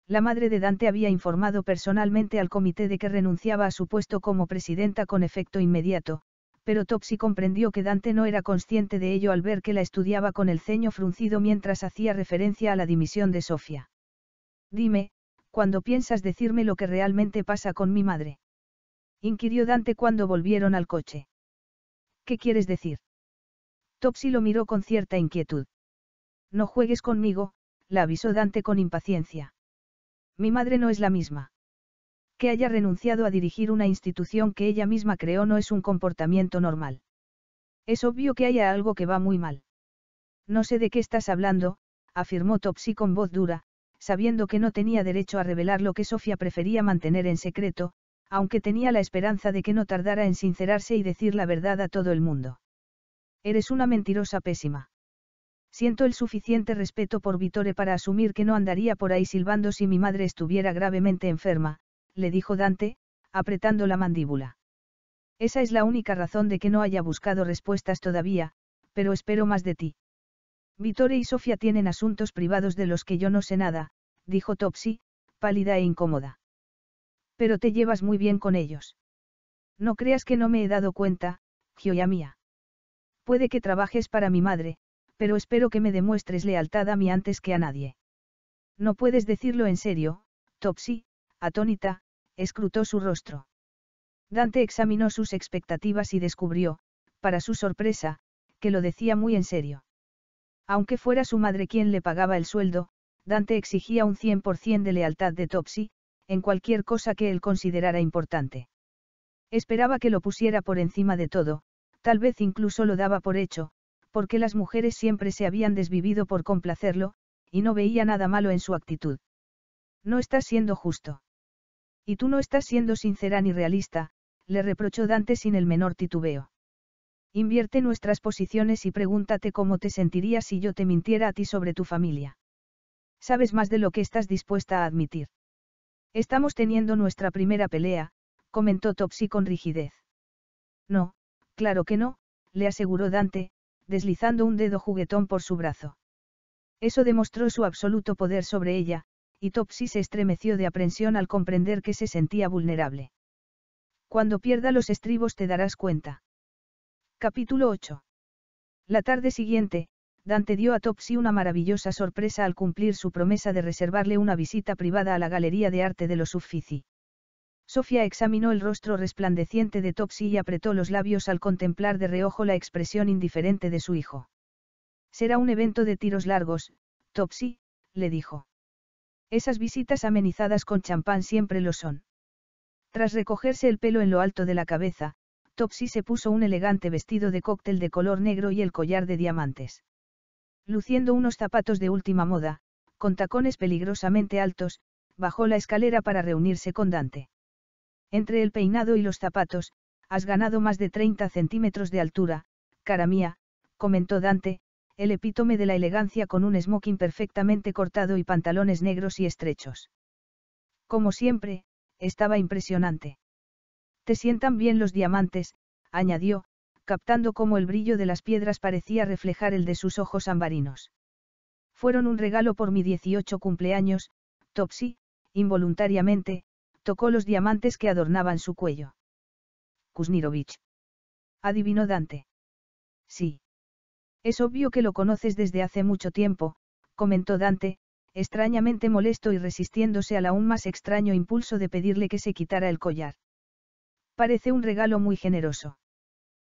La madre de Dante había informado personalmente al comité de que renunciaba a su puesto como presidenta con efecto inmediato, pero Topsy comprendió que Dante no era consciente de ello al ver que la estudiaba con el ceño fruncido mientras hacía referencia a la dimisión de Sofía. Dime, ¿cuándo piensas decirme lo que realmente pasa con mi madre? inquirió Dante cuando volvieron al coche. ¿Qué quieres decir? Topsy lo miró con cierta inquietud. No juegues conmigo, la avisó Dante con impaciencia. Mi madre no es la misma. Que haya renunciado a dirigir una institución que ella misma creó no es un comportamiento normal. Es obvio que haya algo que va muy mal. No sé de qué estás hablando, afirmó Topsy con voz dura, sabiendo que no tenía derecho a revelar lo que Sofía prefería mantener en secreto, aunque tenía la esperanza de que no tardara en sincerarse y decir la verdad a todo el mundo. Eres una mentirosa pésima. Siento el suficiente respeto por Vittore para asumir que no andaría por ahí silbando si mi madre estuviera gravemente enferma, le dijo Dante, apretando la mandíbula. Esa es la única razón de que no haya buscado respuestas todavía, pero espero más de ti. Vittore y Sofía tienen asuntos privados de los que yo no sé nada, dijo Topsy, pálida e incómoda. Pero te llevas muy bien con ellos. No creas que no me he dado cuenta, Gioia mía. Puede que trabajes para mi madre, pero espero que me demuestres lealtad a mí antes que a nadie. No puedes decirlo en serio, Topsy, atónita, escrutó su rostro. Dante examinó sus expectativas y descubrió, para su sorpresa, que lo decía muy en serio. Aunque fuera su madre quien le pagaba el sueldo, Dante exigía un 100% de lealtad de Topsy, en cualquier cosa que él considerara importante. Esperaba que lo pusiera por encima de todo, tal vez incluso lo daba por hecho, porque las mujeres siempre se habían desvivido por complacerlo, y no veía nada malo en su actitud. No estás siendo justo. Y tú no estás siendo sincera ni realista, le reprochó Dante sin el menor titubeo. Invierte nuestras posiciones y pregúntate cómo te sentirías si yo te mintiera a ti sobre tu familia. Sabes más de lo que estás dispuesta a admitir. Estamos teniendo nuestra primera pelea, comentó Topsy con rigidez. No, claro que no, le aseguró Dante, deslizando un dedo juguetón por su brazo. Eso demostró su absoluto poder sobre ella, y Topsy se estremeció de aprensión al comprender que se sentía vulnerable. Cuando pierda los estribos te darás cuenta. Capítulo 8. La tarde siguiente, Dante dio a Topsy una maravillosa sorpresa al cumplir su promesa de reservarle una visita privada a la Galería de Arte de los Uffizi. Sofía examinó el rostro resplandeciente de Topsy y apretó los labios al contemplar de reojo la expresión indiferente de su hijo. Será un evento de tiros largos, Topsy, le dijo. Esas visitas amenizadas con champán siempre lo son. Tras recogerse el pelo en lo alto de la cabeza, Topsy se puso un elegante vestido de cóctel de color negro y el collar de diamantes. Luciendo unos zapatos de última moda, con tacones peligrosamente altos, bajó la escalera para reunirse con Dante. Entre el peinado y los zapatos, has ganado más de 30 centímetros de altura, cara mía, comentó Dante, el epítome de la elegancia con un smoking perfectamente cortado y pantalones negros y estrechos. Como siempre, estaba impresionante. Te sientan bien los diamantes, añadió, captando cómo el brillo de las piedras parecía reflejar el de sus ojos ambarinos. Fueron un regalo por mi 18 cumpleaños, Topsy, involuntariamente, tocó los diamantes que adornaban su cuello. Kuznirovich. Adivinó Dante. Sí. Es obvio que lo conoces desde hace mucho tiempo, comentó Dante, extrañamente molesto y resistiéndose al aún más extraño impulso de pedirle que se quitara el collar. Parece un regalo muy generoso.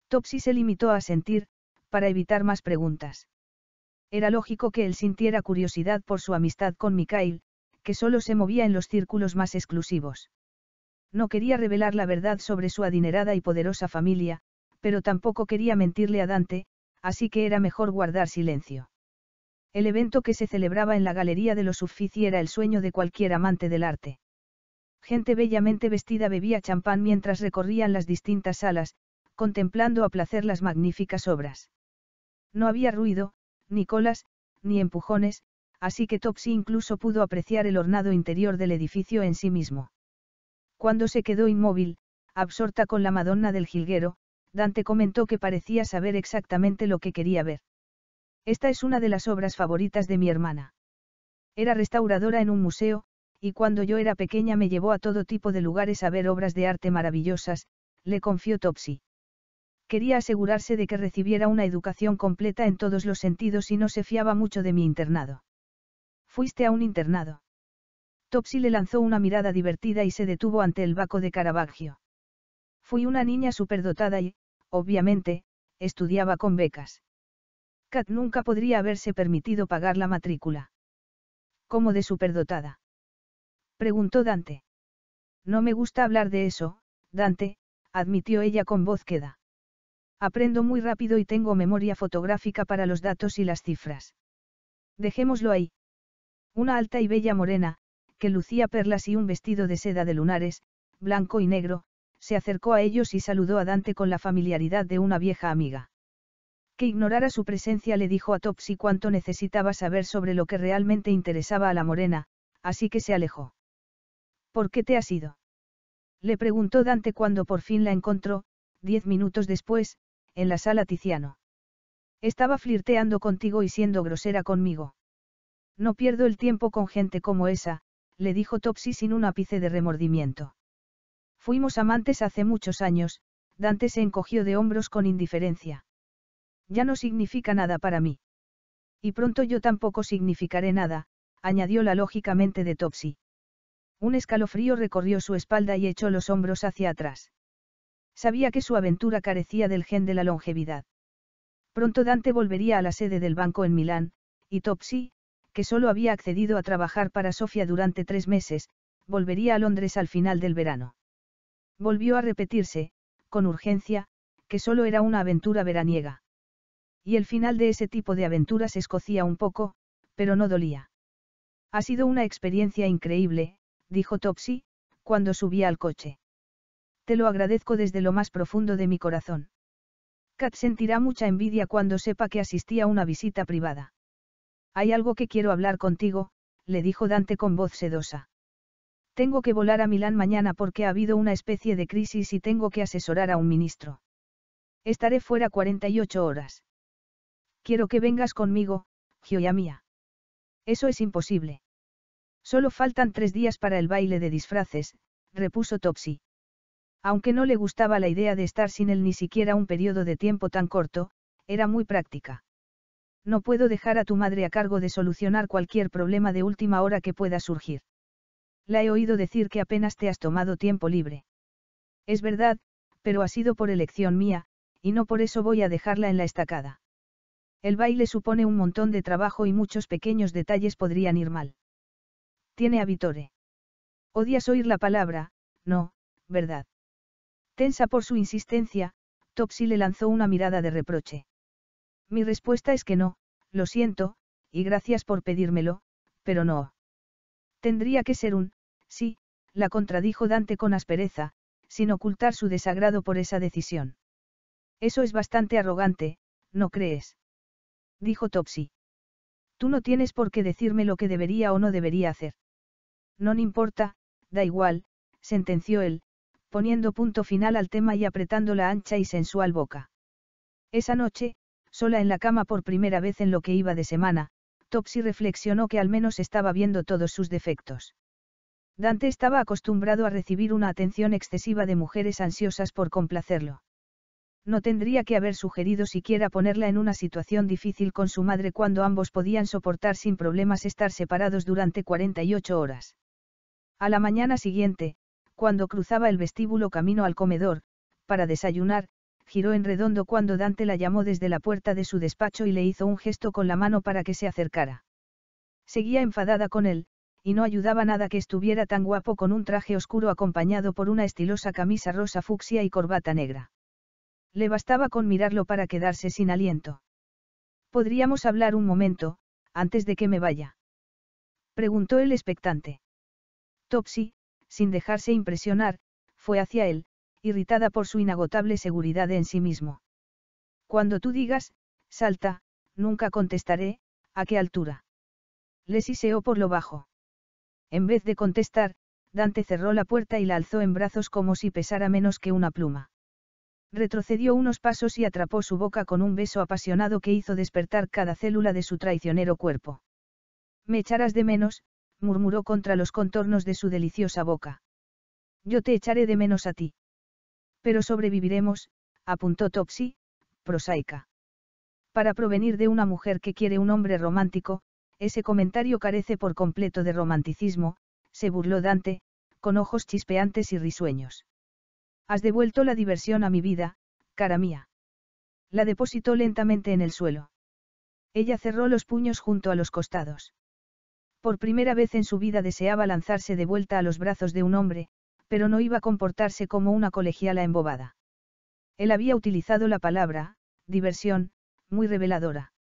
Topsy se limitó a sentir, para evitar más preguntas. Era lógico que él sintiera curiosidad por su amistad con Mikhail, que solo se movía en los círculos más exclusivos. No quería revelar la verdad sobre su adinerada y poderosa familia, pero tampoco quería mentirle a Dante, así que era mejor guardar silencio. El evento que se celebraba en la Galería de los Uffizi era el sueño de cualquier amante del arte. Gente bellamente vestida bebía champán mientras recorrían las distintas salas, contemplando a placer las magníficas obras. No había ruido, ni colas, ni empujones, así que Topsy incluso pudo apreciar el ornado interior del edificio en sí mismo. Cuando se quedó inmóvil, absorta con la Madonna del Jilguero, Dante comentó que parecía saber exactamente lo que quería ver. Esta es una de las obras favoritas de mi hermana. Era restauradora en un museo, y cuando yo era pequeña me llevó a todo tipo de lugares a ver obras de arte maravillosas, le confió Topsy. Quería asegurarse de que recibiera una educación completa en todos los sentidos y no se fiaba mucho de mi internado. Fuiste a un internado. Topsy le lanzó una mirada divertida y se detuvo ante el baco de Caravaggio. Fui una niña superdotada y, obviamente, estudiaba con becas. Kat nunca podría haberse permitido pagar la matrícula. ¿Cómo de superdotada? Preguntó Dante. No me gusta hablar de eso, Dante, admitió ella con voz queda. Aprendo muy rápido y tengo memoria fotográfica para los datos y las cifras. Dejémoslo ahí, una alta y bella morena, que lucía perlas y un vestido de seda de lunares, blanco y negro, se acercó a ellos y saludó a Dante con la familiaridad de una vieja amiga. Que ignorara su presencia le dijo a Topsy cuánto necesitaba saber sobre lo que realmente interesaba a la morena, así que se alejó. ¿Por qué te has ido? Le preguntó Dante cuando por fin la encontró, diez minutos después, en la sala Tiziano. Estaba flirteando contigo y siendo grosera conmigo. No pierdo el tiempo con gente como esa, le dijo Topsy sin un ápice de remordimiento. Fuimos amantes hace muchos años, Dante se encogió de hombros con indiferencia. Ya no significa nada para mí. Y pronto yo tampoco significaré nada, añadió la lógicamente de Topsy. Un escalofrío recorrió su espalda y echó los hombros hacia atrás. Sabía que su aventura carecía del gen de la longevidad. Pronto Dante volvería a la sede del banco en Milán, y Topsy, que solo había accedido a trabajar para Sofía durante tres meses, volvería a Londres al final del verano. Volvió a repetirse, con urgencia, que solo era una aventura veraniega. Y el final de ese tipo de aventuras escocía un poco, pero no dolía. Ha sido una experiencia increíble, dijo Topsy, cuando subía al coche. Te lo agradezco desde lo más profundo de mi corazón. Kat sentirá mucha envidia cuando sepa que asistí a una visita privada. Hay algo que quiero hablar contigo, le dijo Dante con voz sedosa. Tengo que volar a Milán mañana porque ha habido una especie de crisis y tengo que asesorar a un ministro. Estaré fuera 48 horas. Quiero que vengas conmigo, Gioia mía. Eso es imposible. Solo faltan tres días para el baile de disfraces, repuso Topsy. Aunque no le gustaba la idea de estar sin él ni siquiera un periodo de tiempo tan corto, era muy práctica. No puedo dejar a tu madre a cargo de solucionar cualquier problema de última hora que pueda surgir. La he oído decir que apenas te has tomado tiempo libre. Es verdad, pero ha sido por elección mía, y no por eso voy a dejarla en la estacada. El baile supone un montón de trabajo y muchos pequeños detalles podrían ir mal. Tiene a Vitore. Odias oír la palabra, no, ¿verdad? Tensa por su insistencia, Topsy le lanzó una mirada de reproche. Mi respuesta es que no, lo siento, y gracias por pedírmelo, pero no. Tendría que ser un, sí, la contradijo Dante con aspereza, sin ocultar su desagrado por esa decisión. Eso es bastante arrogante, ¿no crees? Dijo Topsy. Tú no tienes por qué decirme lo que debería o no debería hacer. No importa, da igual, sentenció él, poniendo punto final al tema y apretando la ancha y sensual boca. Esa noche, Sola en la cama por primera vez en lo que iba de semana, Topsy reflexionó que al menos estaba viendo todos sus defectos. Dante estaba acostumbrado a recibir una atención excesiva de mujeres ansiosas por complacerlo. No tendría que haber sugerido siquiera ponerla en una situación difícil con su madre cuando ambos podían soportar sin problemas estar separados durante 48 horas. A la mañana siguiente, cuando cruzaba el vestíbulo camino al comedor, para desayunar, giró en redondo cuando Dante la llamó desde la puerta de su despacho y le hizo un gesto con la mano para que se acercara. Seguía enfadada con él, y no ayudaba nada que estuviera tan guapo con un traje oscuro acompañado por una estilosa camisa rosa fucsia y corbata negra. Le bastaba con mirarlo para quedarse sin aliento. Podríamos hablar un momento, antes de que me vaya. Preguntó el expectante. Topsy, sin dejarse impresionar, fue hacia él, irritada por su inagotable seguridad en sí mismo. Cuando tú digas, salta, nunca contestaré, ¿a qué altura? Le siseó por lo bajo. En vez de contestar, Dante cerró la puerta y la alzó en brazos como si pesara menos que una pluma. Retrocedió unos pasos y atrapó su boca con un beso apasionado que hizo despertar cada célula de su traicionero cuerpo. Me echarás de menos, murmuró contra los contornos de su deliciosa boca. Yo te echaré de menos a ti. Pero sobreviviremos, apuntó Topsy, prosaica. Para provenir de una mujer que quiere un hombre romántico, ese comentario carece por completo de romanticismo, se burló Dante, con ojos chispeantes y risueños. Has devuelto la diversión a mi vida, cara mía. La depositó lentamente en el suelo. Ella cerró los puños junto a los costados. Por primera vez en su vida deseaba lanzarse de vuelta a los brazos de un hombre, pero no iba a comportarse como una colegiala embobada. Él había utilizado la palabra, diversión, muy reveladora.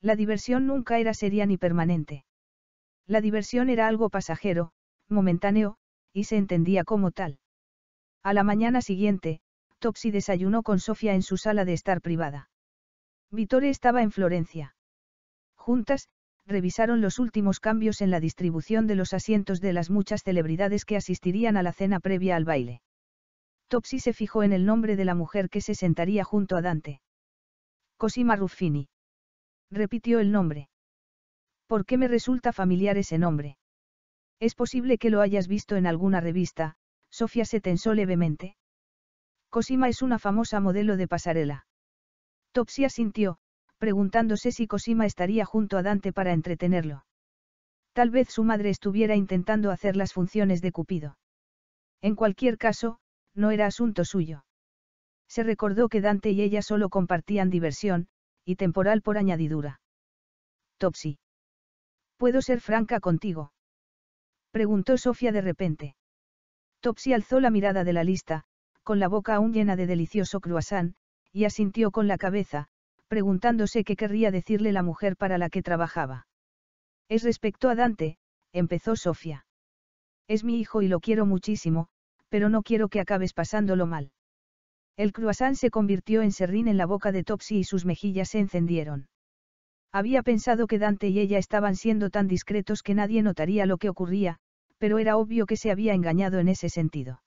La diversión nunca era seria ni permanente. La diversión era algo pasajero, momentáneo, y se entendía como tal. A la mañana siguiente, Topsy desayunó con Sofía en su sala de estar privada. Vittore estaba en Florencia. Juntas, revisaron los últimos cambios en la distribución de los asientos de las muchas celebridades que asistirían a la cena previa al baile. Topsy se fijó en el nombre de la mujer que se sentaría junto a Dante. Cosima Ruffini. Repitió el nombre. ¿Por qué me resulta familiar ese nombre? Es posible que lo hayas visto en alguna revista, Sofía se tensó levemente. Cosima es una famosa modelo de pasarela. Topsy asintió, preguntándose si Cosima estaría junto a Dante para entretenerlo. Tal vez su madre estuviera intentando hacer las funciones de Cupido. En cualquier caso, no era asunto suyo. Se recordó que Dante y ella solo compartían diversión, y temporal por añadidura. Topsy. ¿Puedo ser franca contigo? Preguntó Sofía de repente. Topsy alzó la mirada de la lista, con la boca aún llena de delicioso croissant, y asintió con la cabeza, preguntándose qué querría decirle la mujer para la que trabajaba. Es respecto a Dante, empezó Sofía. Es mi hijo y lo quiero muchísimo, pero no quiero que acabes pasándolo mal. El croissant se convirtió en serrín en la boca de Topsy y sus mejillas se encendieron. Había pensado que Dante y ella estaban siendo tan discretos que nadie notaría lo que ocurría, pero era obvio que se había engañado en ese sentido.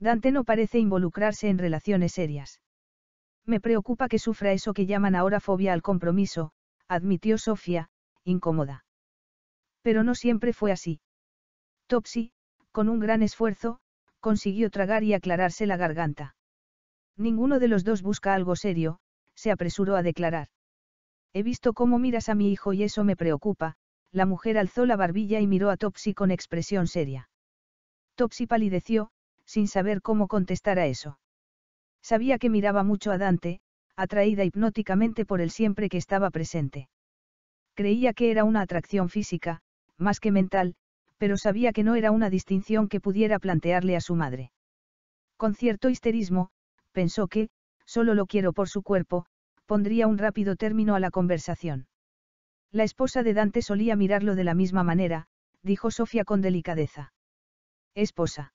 Dante no parece involucrarse en relaciones serias. Me preocupa que sufra eso que llaman ahora fobia al compromiso, admitió Sofía, incómoda. Pero no siempre fue así. Topsy, con un gran esfuerzo, consiguió tragar y aclararse la garganta. Ninguno de los dos busca algo serio, se apresuró a declarar. He visto cómo miras a mi hijo y eso me preocupa, la mujer alzó la barbilla y miró a Topsy con expresión seria. Topsy palideció, sin saber cómo contestar a eso. Sabía que miraba mucho a Dante, atraída hipnóticamente por el siempre que estaba presente. Creía que era una atracción física, más que mental, pero sabía que no era una distinción que pudiera plantearle a su madre. Con cierto histerismo, pensó que, solo lo quiero por su cuerpo, pondría un rápido término a la conversación. La esposa de Dante solía mirarlo de la misma manera, dijo Sofía con delicadeza. Esposa.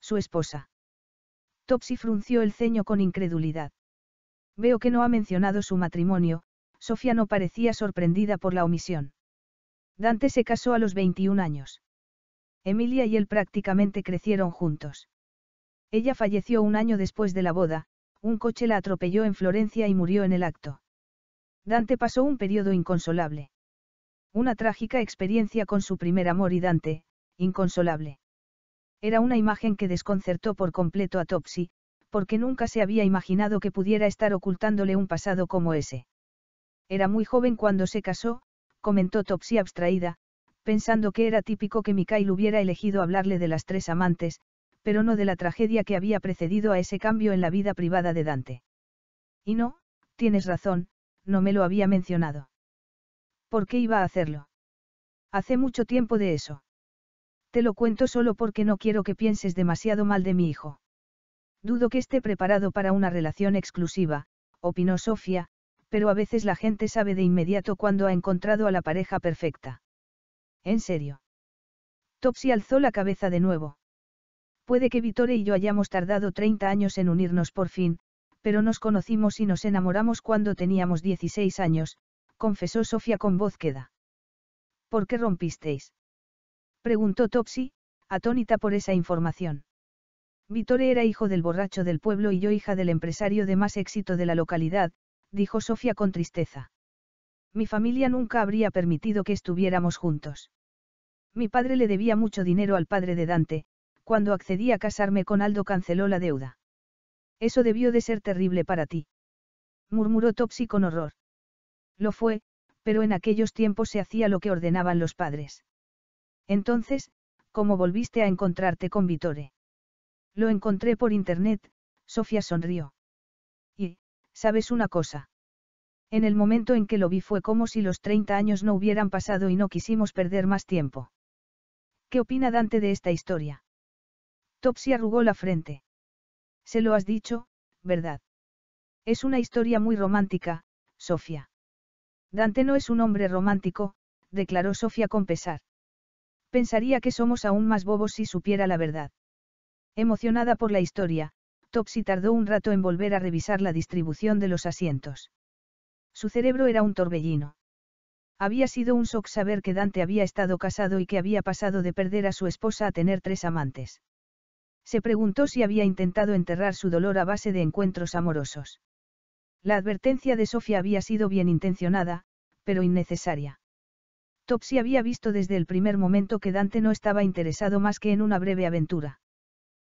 Su esposa. Topsy frunció el ceño con incredulidad. Veo que no ha mencionado su matrimonio, Sofía no parecía sorprendida por la omisión. Dante se casó a los 21 años. Emilia y él prácticamente crecieron juntos. Ella falleció un año después de la boda, un coche la atropelló en Florencia y murió en el acto. Dante pasó un periodo inconsolable. Una trágica experiencia con su primer amor y Dante, inconsolable. Era una imagen que desconcertó por completo a Topsy, porque nunca se había imaginado que pudiera estar ocultándole un pasado como ese. Era muy joven cuando se casó, comentó Topsy abstraída, pensando que era típico que Mikael hubiera elegido hablarle de las tres amantes, pero no de la tragedia que había precedido a ese cambio en la vida privada de Dante. Y no, tienes razón, no me lo había mencionado. ¿Por qué iba a hacerlo? Hace mucho tiempo de eso. Te lo cuento solo porque no quiero que pienses demasiado mal de mi hijo. Dudo que esté preparado para una relación exclusiva, opinó Sofía, pero a veces la gente sabe de inmediato cuando ha encontrado a la pareja perfecta. ¿En serio? Topsy alzó la cabeza de nuevo. Puede que Vittore y yo hayamos tardado 30 años en unirnos por fin, pero nos conocimos y nos enamoramos cuando teníamos 16 años, confesó Sofía con voz queda. ¿Por qué rompisteis? Preguntó Topsy, atónita por esa información. «Vitore era hijo del borracho del pueblo y yo hija del empresario de más éxito de la localidad, dijo Sofía con tristeza. Mi familia nunca habría permitido que estuviéramos juntos. Mi padre le debía mucho dinero al padre de Dante, cuando accedí a casarme con Aldo canceló la deuda. Eso debió de ser terrible para ti. Murmuró Topsy con horror. Lo fue, pero en aquellos tiempos se hacía lo que ordenaban los padres. Entonces, ¿cómo volviste a encontrarte con Vittore? Lo encontré por internet, Sofía sonrió. Y, ¿sabes una cosa? En el momento en que lo vi fue como si los 30 años no hubieran pasado y no quisimos perder más tiempo. ¿Qué opina Dante de esta historia? Topsy arrugó la frente. Se lo has dicho, ¿verdad? Es una historia muy romántica, Sofía. Dante no es un hombre romántico, declaró Sofía con pesar. Pensaría que somos aún más bobos si supiera la verdad. Emocionada por la historia, Topsy tardó un rato en volver a revisar la distribución de los asientos. Su cerebro era un torbellino. Había sido un shock saber que Dante había estado casado y que había pasado de perder a su esposa a tener tres amantes. Se preguntó si había intentado enterrar su dolor a base de encuentros amorosos. La advertencia de Sofía había sido bien intencionada, pero innecesaria. Topsy había visto desde el primer momento que Dante no estaba interesado más que en una breve aventura.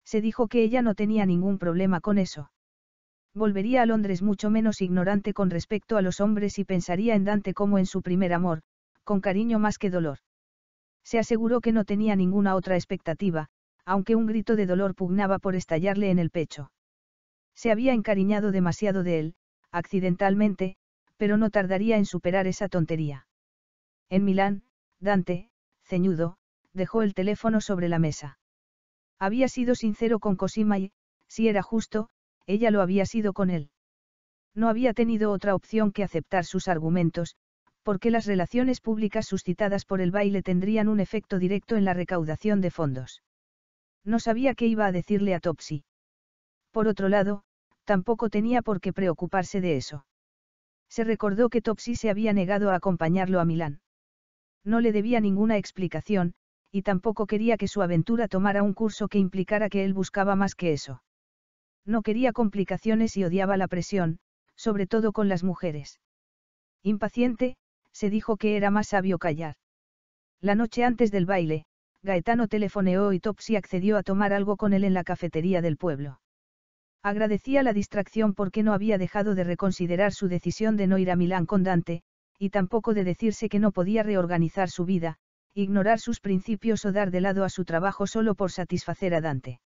Se dijo que ella no tenía ningún problema con eso. Volvería a Londres mucho menos ignorante con respecto a los hombres y pensaría en Dante como en su primer amor, con cariño más que dolor. Se aseguró que no tenía ninguna otra expectativa, aunque un grito de dolor pugnaba por estallarle en el pecho. Se había encariñado demasiado de él, accidentalmente, pero no tardaría en superar esa tontería. En Milán, Dante, ceñudo, dejó el teléfono sobre la mesa. Había sido sincero con Cosima y, si era justo, ella lo había sido con él. No había tenido otra opción que aceptar sus argumentos, porque las relaciones públicas suscitadas por el baile tendrían un efecto directo en la recaudación de fondos. No sabía qué iba a decirle a Topsy. Por otro lado, tampoco tenía por qué preocuparse de eso. Se recordó que Topsy se había negado a acompañarlo a Milán no le debía ninguna explicación, y tampoco quería que su aventura tomara un curso que implicara que él buscaba más que eso. No quería complicaciones y odiaba la presión, sobre todo con las mujeres. Impaciente, se dijo que era más sabio callar. La noche antes del baile, Gaetano telefoneó y Topsy accedió a tomar algo con él en la cafetería del pueblo. Agradecía la distracción porque no había dejado de reconsiderar su decisión de no ir a Milán con Dante, y tampoco de decirse que no podía reorganizar su vida, ignorar sus principios o dar de lado a su trabajo solo por satisfacer a Dante.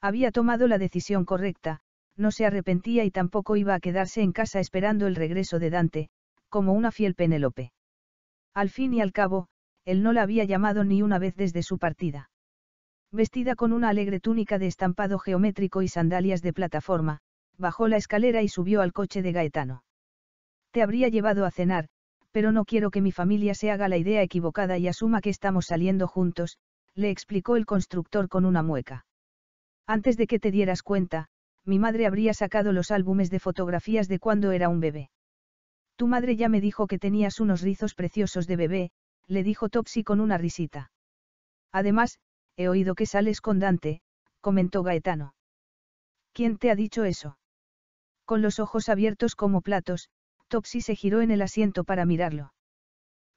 Había tomado la decisión correcta, no se arrepentía y tampoco iba a quedarse en casa esperando el regreso de Dante, como una fiel Penélope. Al fin y al cabo, él no la había llamado ni una vez desde su partida. Vestida con una alegre túnica de estampado geométrico y sandalias de plataforma, bajó la escalera y subió al coche de Gaetano. Te habría llevado a cenar, pero no quiero que mi familia se haga la idea equivocada y asuma que estamos saliendo juntos, le explicó el constructor con una mueca. Antes de que te dieras cuenta, mi madre habría sacado los álbumes de fotografías de cuando era un bebé. Tu madre ya me dijo que tenías unos rizos preciosos de bebé, le dijo Topsy con una risita. Además, he oído que sales con Dante, comentó Gaetano. ¿Quién te ha dicho eso? Con los ojos abiertos como platos, Topsy se giró en el asiento para mirarlo.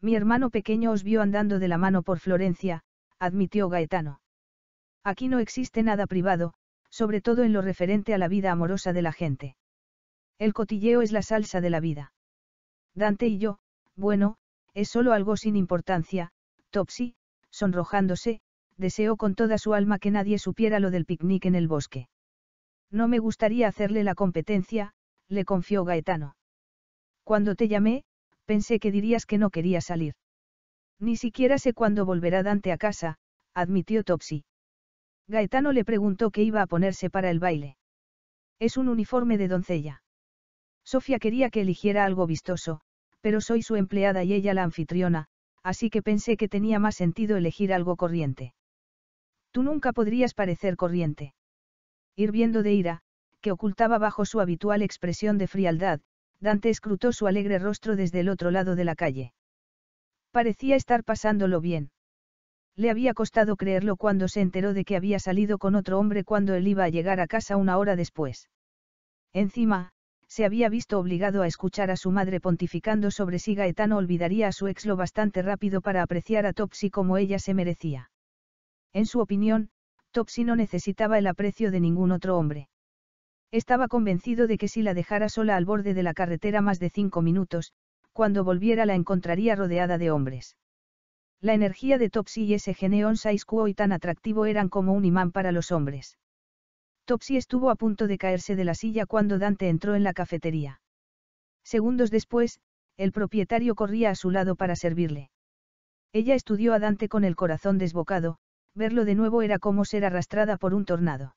Mi hermano pequeño os vio andando de la mano por Florencia, admitió Gaetano. Aquí no existe nada privado, sobre todo en lo referente a la vida amorosa de la gente. El cotilleo es la salsa de la vida. Dante y yo, bueno, es solo algo sin importancia, Topsy, sonrojándose, deseó con toda su alma que nadie supiera lo del picnic en el bosque. No me gustaría hacerle la competencia, le confió Gaetano. Cuando te llamé, pensé que dirías que no quería salir. Ni siquiera sé cuándo volverá Dante a casa, admitió Topsy. Gaetano le preguntó qué iba a ponerse para el baile. Es un uniforme de doncella. Sofía quería que eligiera algo vistoso, pero soy su empleada y ella la anfitriona, así que pensé que tenía más sentido elegir algo corriente. Tú nunca podrías parecer corriente. Hirviendo de ira, que ocultaba bajo su habitual expresión de frialdad, Dante escrutó su alegre rostro desde el otro lado de la calle. Parecía estar pasándolo bien. Le había costado creerlo cuando se enteró de que había salido con otro hombre cuando él iba a llegar a casa una hora después. Encima, se había visto obligado a escuchar a su madre pontificando sobre si Gaetano olvidaría a su ex lo bastante rápido para apreciar a Topsy como ella se merecía. En su opinión, Topsy no necesitaba el aprecio de ningún otro hombre. Estaba convencido de que si la dejara sola al borde de la carretera más de cinco minutos, cuando volviera la encontraría rodeada de hombres. La energía de Topsy y ese geneón quo y tan atractivo eran como un imán para los hombres. Topsy estuvo a punto de caerse de la silla cuando Dante entró en la cafetería. Segundos después, el propietario corría a su lado para servirle. Ella estudió a Dante con el corazón desbocado, verlo de nuevo era como ser arrastrada por un tornado.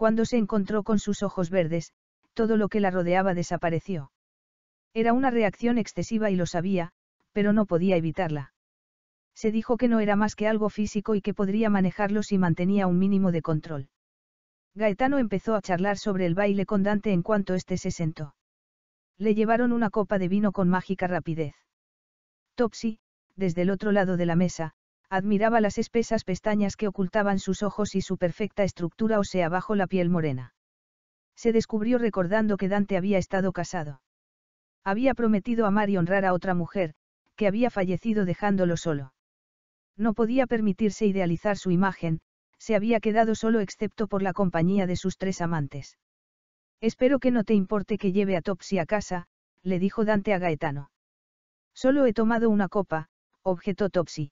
Cuando se encontró con sus ojos verdes, todo lo que la rodeaba desapareció. Era una reacción excesiva y lo sabía, pero no podía evitarla. Se dijo que no era más que algo físico y que podría manejarlo si mantenía un mínimo de control. Gaetano empezó a charlar sobre el baile con Dante en cuanto éste se sentó. Le llevaron una copa de vino con mágica rapidez. Topsy, desde el otro lado de la mesa, admiraba las espesas pestañas que ocultaban sus ojos y su perfecta estructura o sea bajo la piel morena. Se descubrió recordando que Dante había estado casado. Había prometido amar y honrar a otra mujer, que había fallecido dejándolo solo. No podía permitirse idealizar su imagen, se había quedado solo excepto por la compañía de sus tres amantes. Espero que no te importe que lleve a Topsy a casa, le dijo Dante a Gaetano. Solo he tomado una copa, objetó Topsy.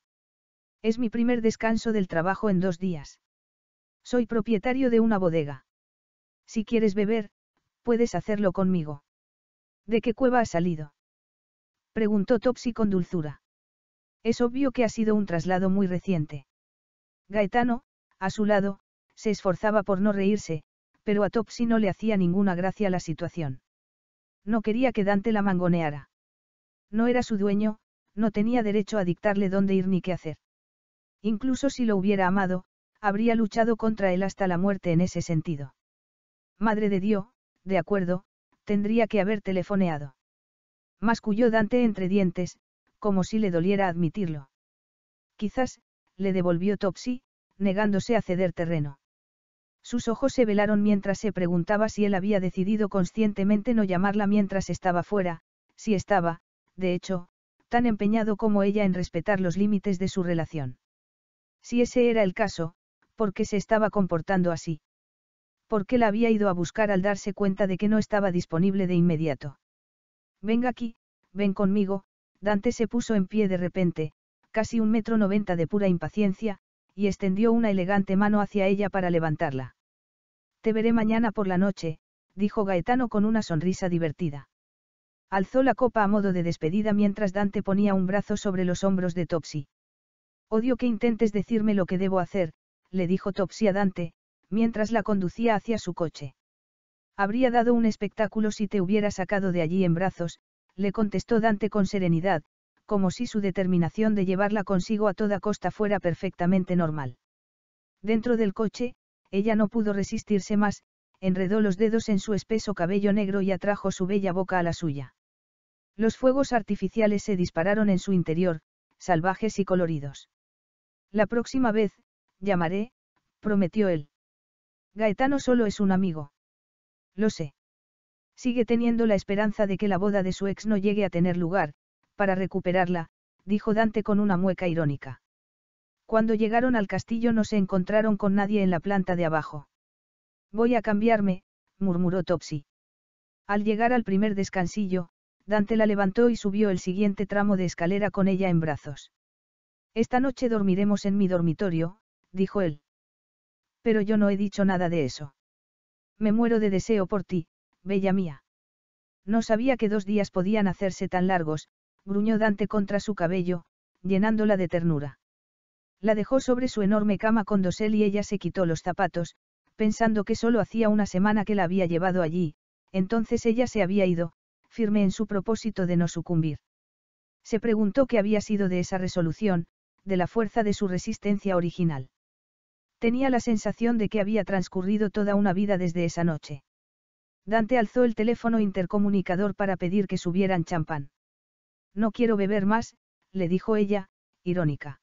Es mi primer descanso del trabajo en dos días. Soy propietario de una bodega. Si quieres beber, puedes hacerlo conmigo. ¿De qué cueva has salido? Preguntó Topsy con dulzura. Es obvio que ha sido un traslado muy reciente. Gaetano, a su lado, se esforzaba por no reírse, pero a Topsy no le hacía ninguna gracia la situación. No quería que Dante la mangoneara. No era su dueño, no tenía derecho a dictarle dónde ir ni qué hacer. Incluso si lo hubiera amado, habría luchado contra él hasta la muerte en ese sentido. Madre de Dios, de acuerdo, tendría que haber telefoneado. Masculló Dante entre dientes, como si le doliera admitirlo. Quizás, le devolvió Topsy, negándose a ceder terreno. Sus ojos se velaron mientras se preguntaba si él había decidido conscientemente no llamarla mientras estaba fuera, si estaba, de hecho, tan empeñado como ella en respetar los límites de su relación. Si ese era el caso, ¿por qué se estaba comportando así? ¿Por qué la había ido a buscar al darse cuenta de que no estaba disponible de inmediato? Venga aquí, ven conmigo, Dante se puso en pie de repente, casi un metro noventa de pura impaciencia, y extendió una elegante mano hacia ella para levantarla. Te veré mañana por la noche, dijo Gaetano con una sonrisa divertida. Alzó la copa a modo de despedida mientras Dante ponía un brazo sobre los hombros de Topsy. Odio que intentes decirme lo que debo hacer, le dijo Topsy a Dante, mientras la conducía hacia su coche. Habría dado un espectáculo si te hubiera sacado de allí en brazos, le contestó Dante con serenidad, como si su determinación de llevarla consigo a toda costa fuera perfectamente normal. Dentro del coche, ella no pudo resistirse más, enredó los dedos en su espeso cabello negro y atrajo su bella boca a la suya. Los fuegos artificiales se dispararon en su interior, salvajes y coloridos. La próxima vez, llamaré, prometió él. Gaetano solo es un amigo. Lo sé. Sigue teniendo la esperanza de que la boda de su ex no llegue a tener lugar, para recuperarla, dijo Dante con una mueca irónica. Cuando llegaron al castillo no se encontraron con nadie en la planta de abajo. Voy a cambiarme, murmuró Topsy. Al llegar al primer descansillo, Dante la levantó y subió el siguiente tramo de escalera con ella en brazos. Esta noche dormiremos en mi dormitorio, dijo él. Pero yo no he dicho nada de eso. Me muero de deseo por ti, bella mía. No sabía que dos días podían hacerse tan largos, gruñó Dante contra su cabello, llenándola de ternura. La dejó sobre su enorme cama con dosel y ella se quitó los zapatos, pensando que solo hacía una semana que la había llevado allí, entonces ella se había ido, firme en su propósito de no sucumbir. Se preguntó qué había sido de esa resolución, de la fuerza de su resistencia original. Tenía la sensación de que había transcurrido toda una vida desde esa noche. Dante alzó el teléfono intercomunicador para pedir que subieran champán. No quiero beber más, le dijo ella, irónica.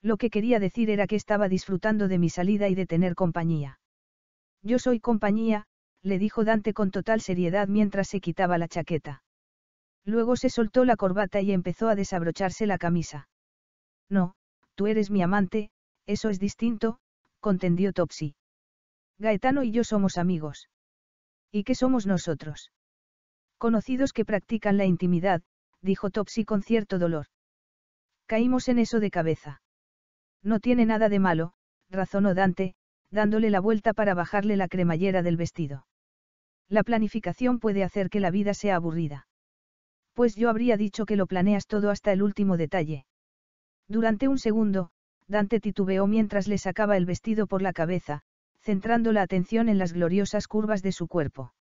Lo que quería decir era que estaba disfrutando de mi salida y de tener compañía. Yo soy compañía, le dijo Dante con total seriedad mientras se quitaba la chaqueta. Luego se soltó la corbata y empezó a desabrocharse la camisa. No, tú eres mi amante, eso es distinto, contendió Topsy. Gaetano y yo somos amigos. ¿Y qué somos nosotros? Conocidos que practican la intimidad, dijo Topsy con cierto dolor. Caímos en eso de cabeza. No tiene nada de malo, razonó Dante, dándole la vuelta para bajarle la cremallera del vestido. La planificación puede hacer que la vida sea aburrida. Pues yo habría dicho que lo planeas todo hasta el último detalle. Durante un segundo, Dante titubeó mientras le sacaba el vestido por la cabeza, centrando la atención en las gloriosas curvas de su cuerpo.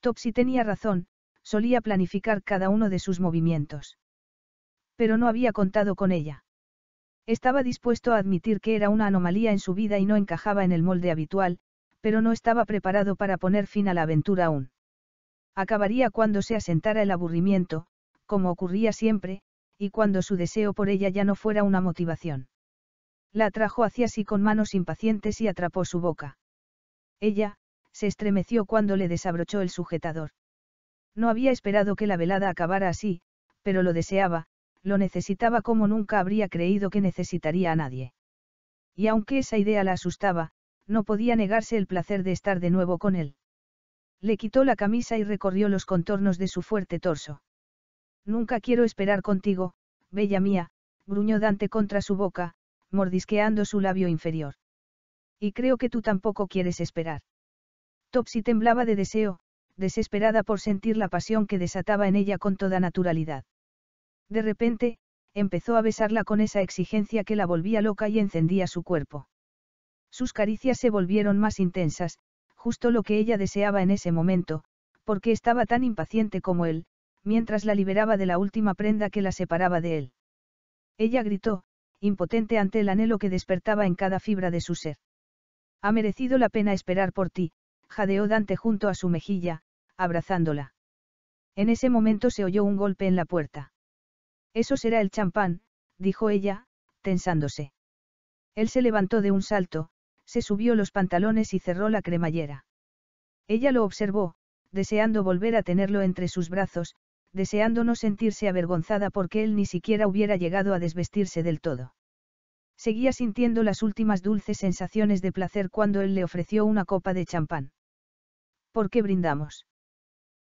Topsy tenía razón, solía planificar cada uno de sus movimientos. Pero no había contado con ella. Estaba dispuesto a admitir que era una anomalía en su vida y no encajaba en el molde habitual, pero no estaba preparado para poner fin a la aventura aún. Acabaría cuando se asentara el aburrimiento, como ocurría siempre, y cuando su deseo por ella ya no fuera una motivación. La atrajo hacia sí con manos impacientes y atrapó su boca. Ella, se estremeció cuando le desabrochó el sujetador. No había esperado que la velada acabara así, pero lo deseaba, lo necesitaba como nunca habría creído que necesitaría a nadie. Y aunque esa idea la asustaba, no podía negarse el placer de estar de nuevo con él. Le quitó la camisa y recorrió los contornos de su fuerte torso. Nunca quiero esperar contigo, bella mía, gruñó Dante contra su boca, mordisqueando su labio inferior. Y creo que tú tampoco quieres esperar. Topsy temblaba de deseo, desesperada por sentir la pasión que desataba en ella con toda naturalidad. De repente, empezó a besarla con esa exigencia que la volvía loca y encendía su cuerpo. Sus caricias se volvieron más intensas, justo lo que ella deseaba en ese momento, porque estaba tan impaciente como él, mientras la liberaba de la última prenda que la separaba de él. Ella gritó, impotente ante el anhelo que despertaba en cada fibra de su ser. Ha merecido la pena esperar por ti, jadeó Dante junto a su mejilla, abrazándola. En ese momento se oyó un golpe en la puerta. Eso será el champán, dijo ella, tensándose. Él se levantó de un salto, se subió los pantalones y cerró la cremallera. Ella lo observó, deseando volver a tenerlo entre sus brazos, deseando no sentirse avergonzada porque él ni siquiera hubiera llegado a desvestirse del todo. Seguía sintiendo las últimas dulces sensaciones de placer cuando él le ofreció una copa de champán. ¿Por qué brindamos?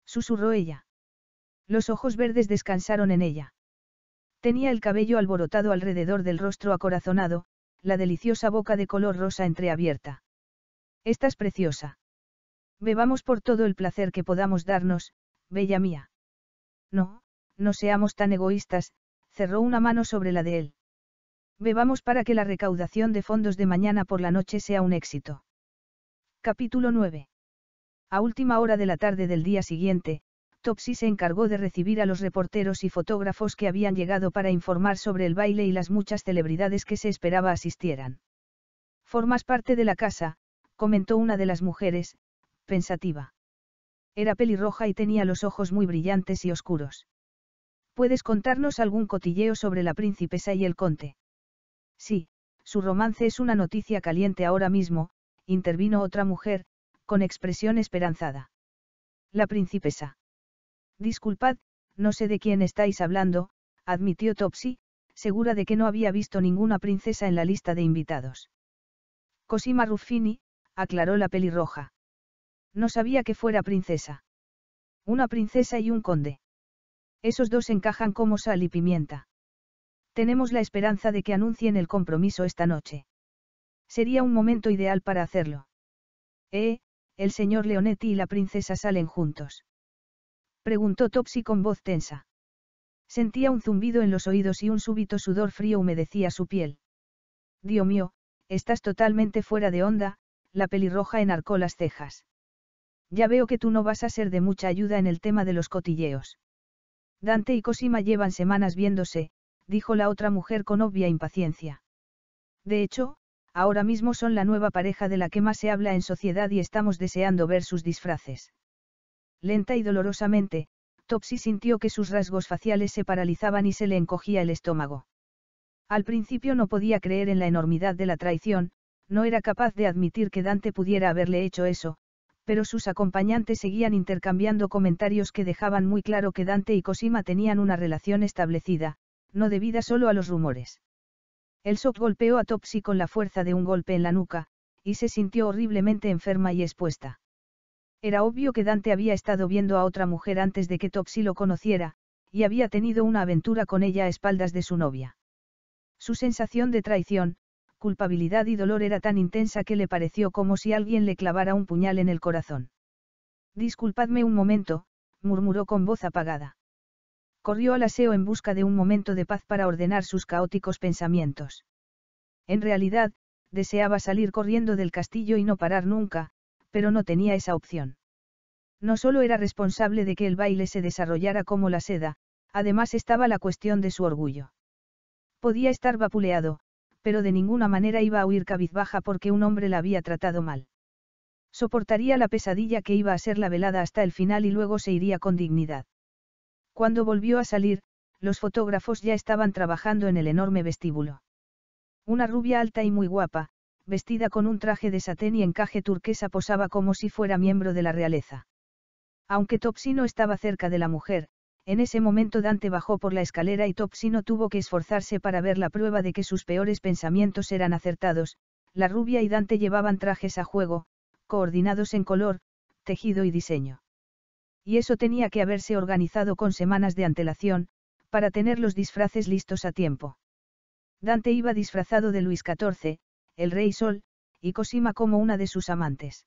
susurró ella. Los ojos verdes descansaron en ella. Tenía el cabello alborotado alrededor del rostro acorazonado, la deliciosa boca de color rosa entreabierta. Estás preciosa. Bebamos por todo el placer que podamos darnos, bella mía. No, no seamos tan egoístas, cerró una mano sobre la de él. Bebamos para que la recaudación de fondos de mañana por la noche sea un éxito. Capítulo 9. A última hora de la tarde del día siguiente, Topsy se encargó de recibir a los reporteros y fotógrafos que habían llegado para informar sobre el baile y las muchas celebridades que se esperaba asistieran. Formas parte de la casa, comentó una de las mujeres, pensativa. Era pelirroja y tenía los ojos muy brillantes y oscuros. ¿Puedes contarnos algún cotilleo sobre la princesa y el conte? Sí, su romance es una noticia caliente ahora mismo, intervino otra mujer, con expresión esperanzada. La princesa. Disculpad, no sé de quién estáis hablando, admitió Topsy, segura de que no había visto ninguna princesa en la lista de invitados. Cosima Ruffini, aclaró la pelirroja. No sabía que fuera princesa. Una princesa y un conde. Esos dos encajan como sal y pimienta. Tenemos la esperanza de que anuncien el compromiso esta noche. Sería un momento ideal para hacerlo. Eh, el señor Leonetti y la princesa salen juntos. Preguntó Topsy con voz tensa. Sentía un zumbido en los oídos y un súbito sudor frío humedecía su piel. Dios mío, estás totalmente fuera de onda, la pelirroja enarcó las cejas ya veo que tú no vas a ser de mucha ayuda en el tema de los cotilleos. Dante y Cosima llevan semanas viéndose, dijo la otra mujer con obvia impaciencia. De hecho, ahora mismo son la nueva pareja de la que más se habla en sociedad y estamos deseando ver sus disfraces. Lenta y dolorosamente, Topsy sintió que sus rasgos faciales se paralizaban y se le encogía el estómago. Al principio no podía creer en la enormidad de la traición, no era capaz de admitir que Dante pudiera haberle hecho eso, pero sus acompañantes seguían intercambiando comentarios que dejaban muy claro que Dante y Cosima tenían una relación establecida, no debida solo a los rumores. El shock golpeó a Topsy con la fuerza de un golpe en la nuca, y se sintió horriblemente enferma y expuesta. Era obvio que Dante había estado viendo a otra mujer antes de que Topsy lo conociera, y había tenido una aventura con ella a espaldas de su novia. Su sensación de traición, culpabilidad y dolor era tan intensa que le pareció como si alguien le clavara un puñal en el corazón. Disculpadme un momento, murmuró con voz apagada. Corrió al aseo en busca de un momento de paz para ordenar sus caóticos pensamientos. En realidad, deseaba salir corriendo del castillo y no parar nunca, pero no tenía esa opción. No solo era responsable de que el baile se desarrollara como la seda, además estaba la cuestión de su orgullo. Podía estar vapuleado, pero de ninguna manera iba a huir cabizbaja porque un hombre la había tratado mal. Soportaría la pesadilla que iba a ser la velada hasta el final y luego se iría con dignidad. Cuando volvió a salir, los fotógrafos ya estaban trabajando en el enorme vestíbulo. Una rubia alta y muy guapa, vestida con un traje de satén y encaje turquesa posaba como si fuera miembro de la realeza. Aunque Topsy no estaba cerca de la mujer, en ese momento Dante bajó por la escalera y no tuvo que esforzarse para ver la prueba de que sus peores pensamientos eran acertados, la rubia y Dante llevaban trajes a juego, coordinados en color, tejido y diseño. Y eso tenía que haberse organizado con semanas de antelación, para tener los disfraces listos a tiempo. Dante iba disfrazado de Luis XIV, el Rey Sol, y Cosima como una de sus amantes.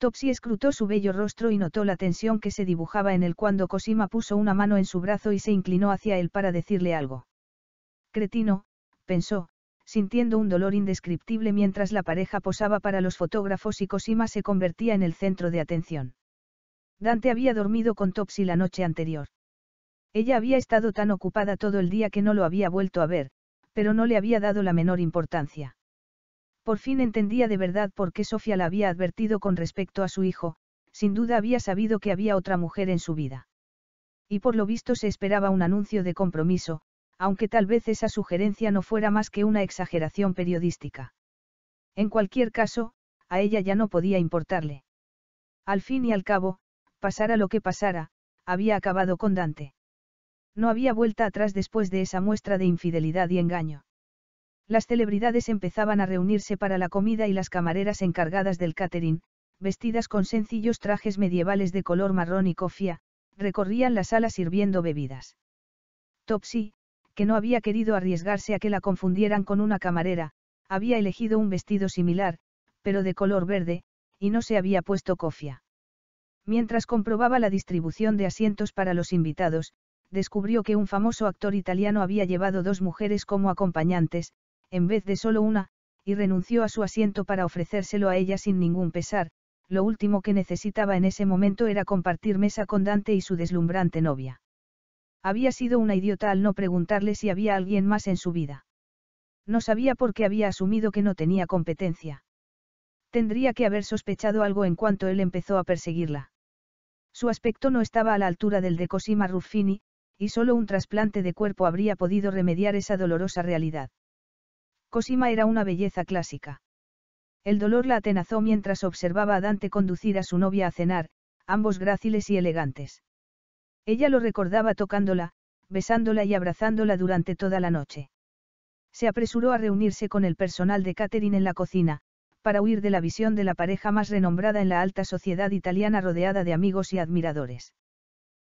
Topsy escrutó su bello rostro y notó la tensión que se dibujaba en él cuando Cosima puso una mano en su brazo y se inclinó hacia él para decirle algo. Cretino, pensó, sintiendo un dolor indescriptible mientras la pareja posaba para los fotógrafos y Cosima se convertía en el centro de atención. Dante había dormido con Topsy la noche anterior. Ella había estado tan ocupada todo el día que no lo había vuelto a ver, pero no le había dado la menor importancia. Por fin entendía de verdad por qué Sofía la había advertido con respecto a su hijo, sin duda había sabido que había otra mujer en su vida. Y por lo visto se esperaba un anuncio de compromiso, aunque tal vez esa sugerencia no fuera más que una exageración periodística. En cualquier caso, a ella ya no podía importarle. Al fin y al cabo, pasara lo que pasara, había acabado con Dante. No había vuelta atrás después de esa muestra de infidelidad y engaño. Las celebridades empezaban a reunirse para la comida y las camareras encargadas del catering, vestidas con sencillos trajes medievales de color marrón y cofia, recorrían la sala sirviendo bebidas. Topsy, que no había querido arriesgarse a que la confundieran con una camarera, había elegido un vestido similar, pero de color verde, y no se había puesto cofia. Mientras comprobaba la distribución de asientos para los invitados, descubrió que un famoso actor italiano había llevado dos mujeres como acompañantes, en vez de solo una, y renunció a su asiento para ofrecérselo a ella sin ningún pesar, lo último que necesitaba en ese momento era compartir mesa con Dante y su deslumbrante novia. Había sido una idiota al no preguntarle si había alguien más en su vida. No sabía por qué había asumido que no tenía competencia. Tendría que haber sospechado algo en cuanto él empezó a perseguirla. Su aspecto no estaba a la altura del de Cosima Ruffini, y solo un trasplante de cuerpo habría podido remediar esa dolorosa realidad. Cosima era una belleza clásica. El dolor la atenazó mientras observaba a Dante conducir a su novia a cenar, ambos gráciles y elegantes. Ella lo recordaba tocándola, besándola y abrazándola durante toda la noche. Se apresuró a reunirse con el personal de Catherine en la cocina, para huir de la visión de la pareja más renombrada en la alta sociedad italiana rodeada de amigos y admiradores.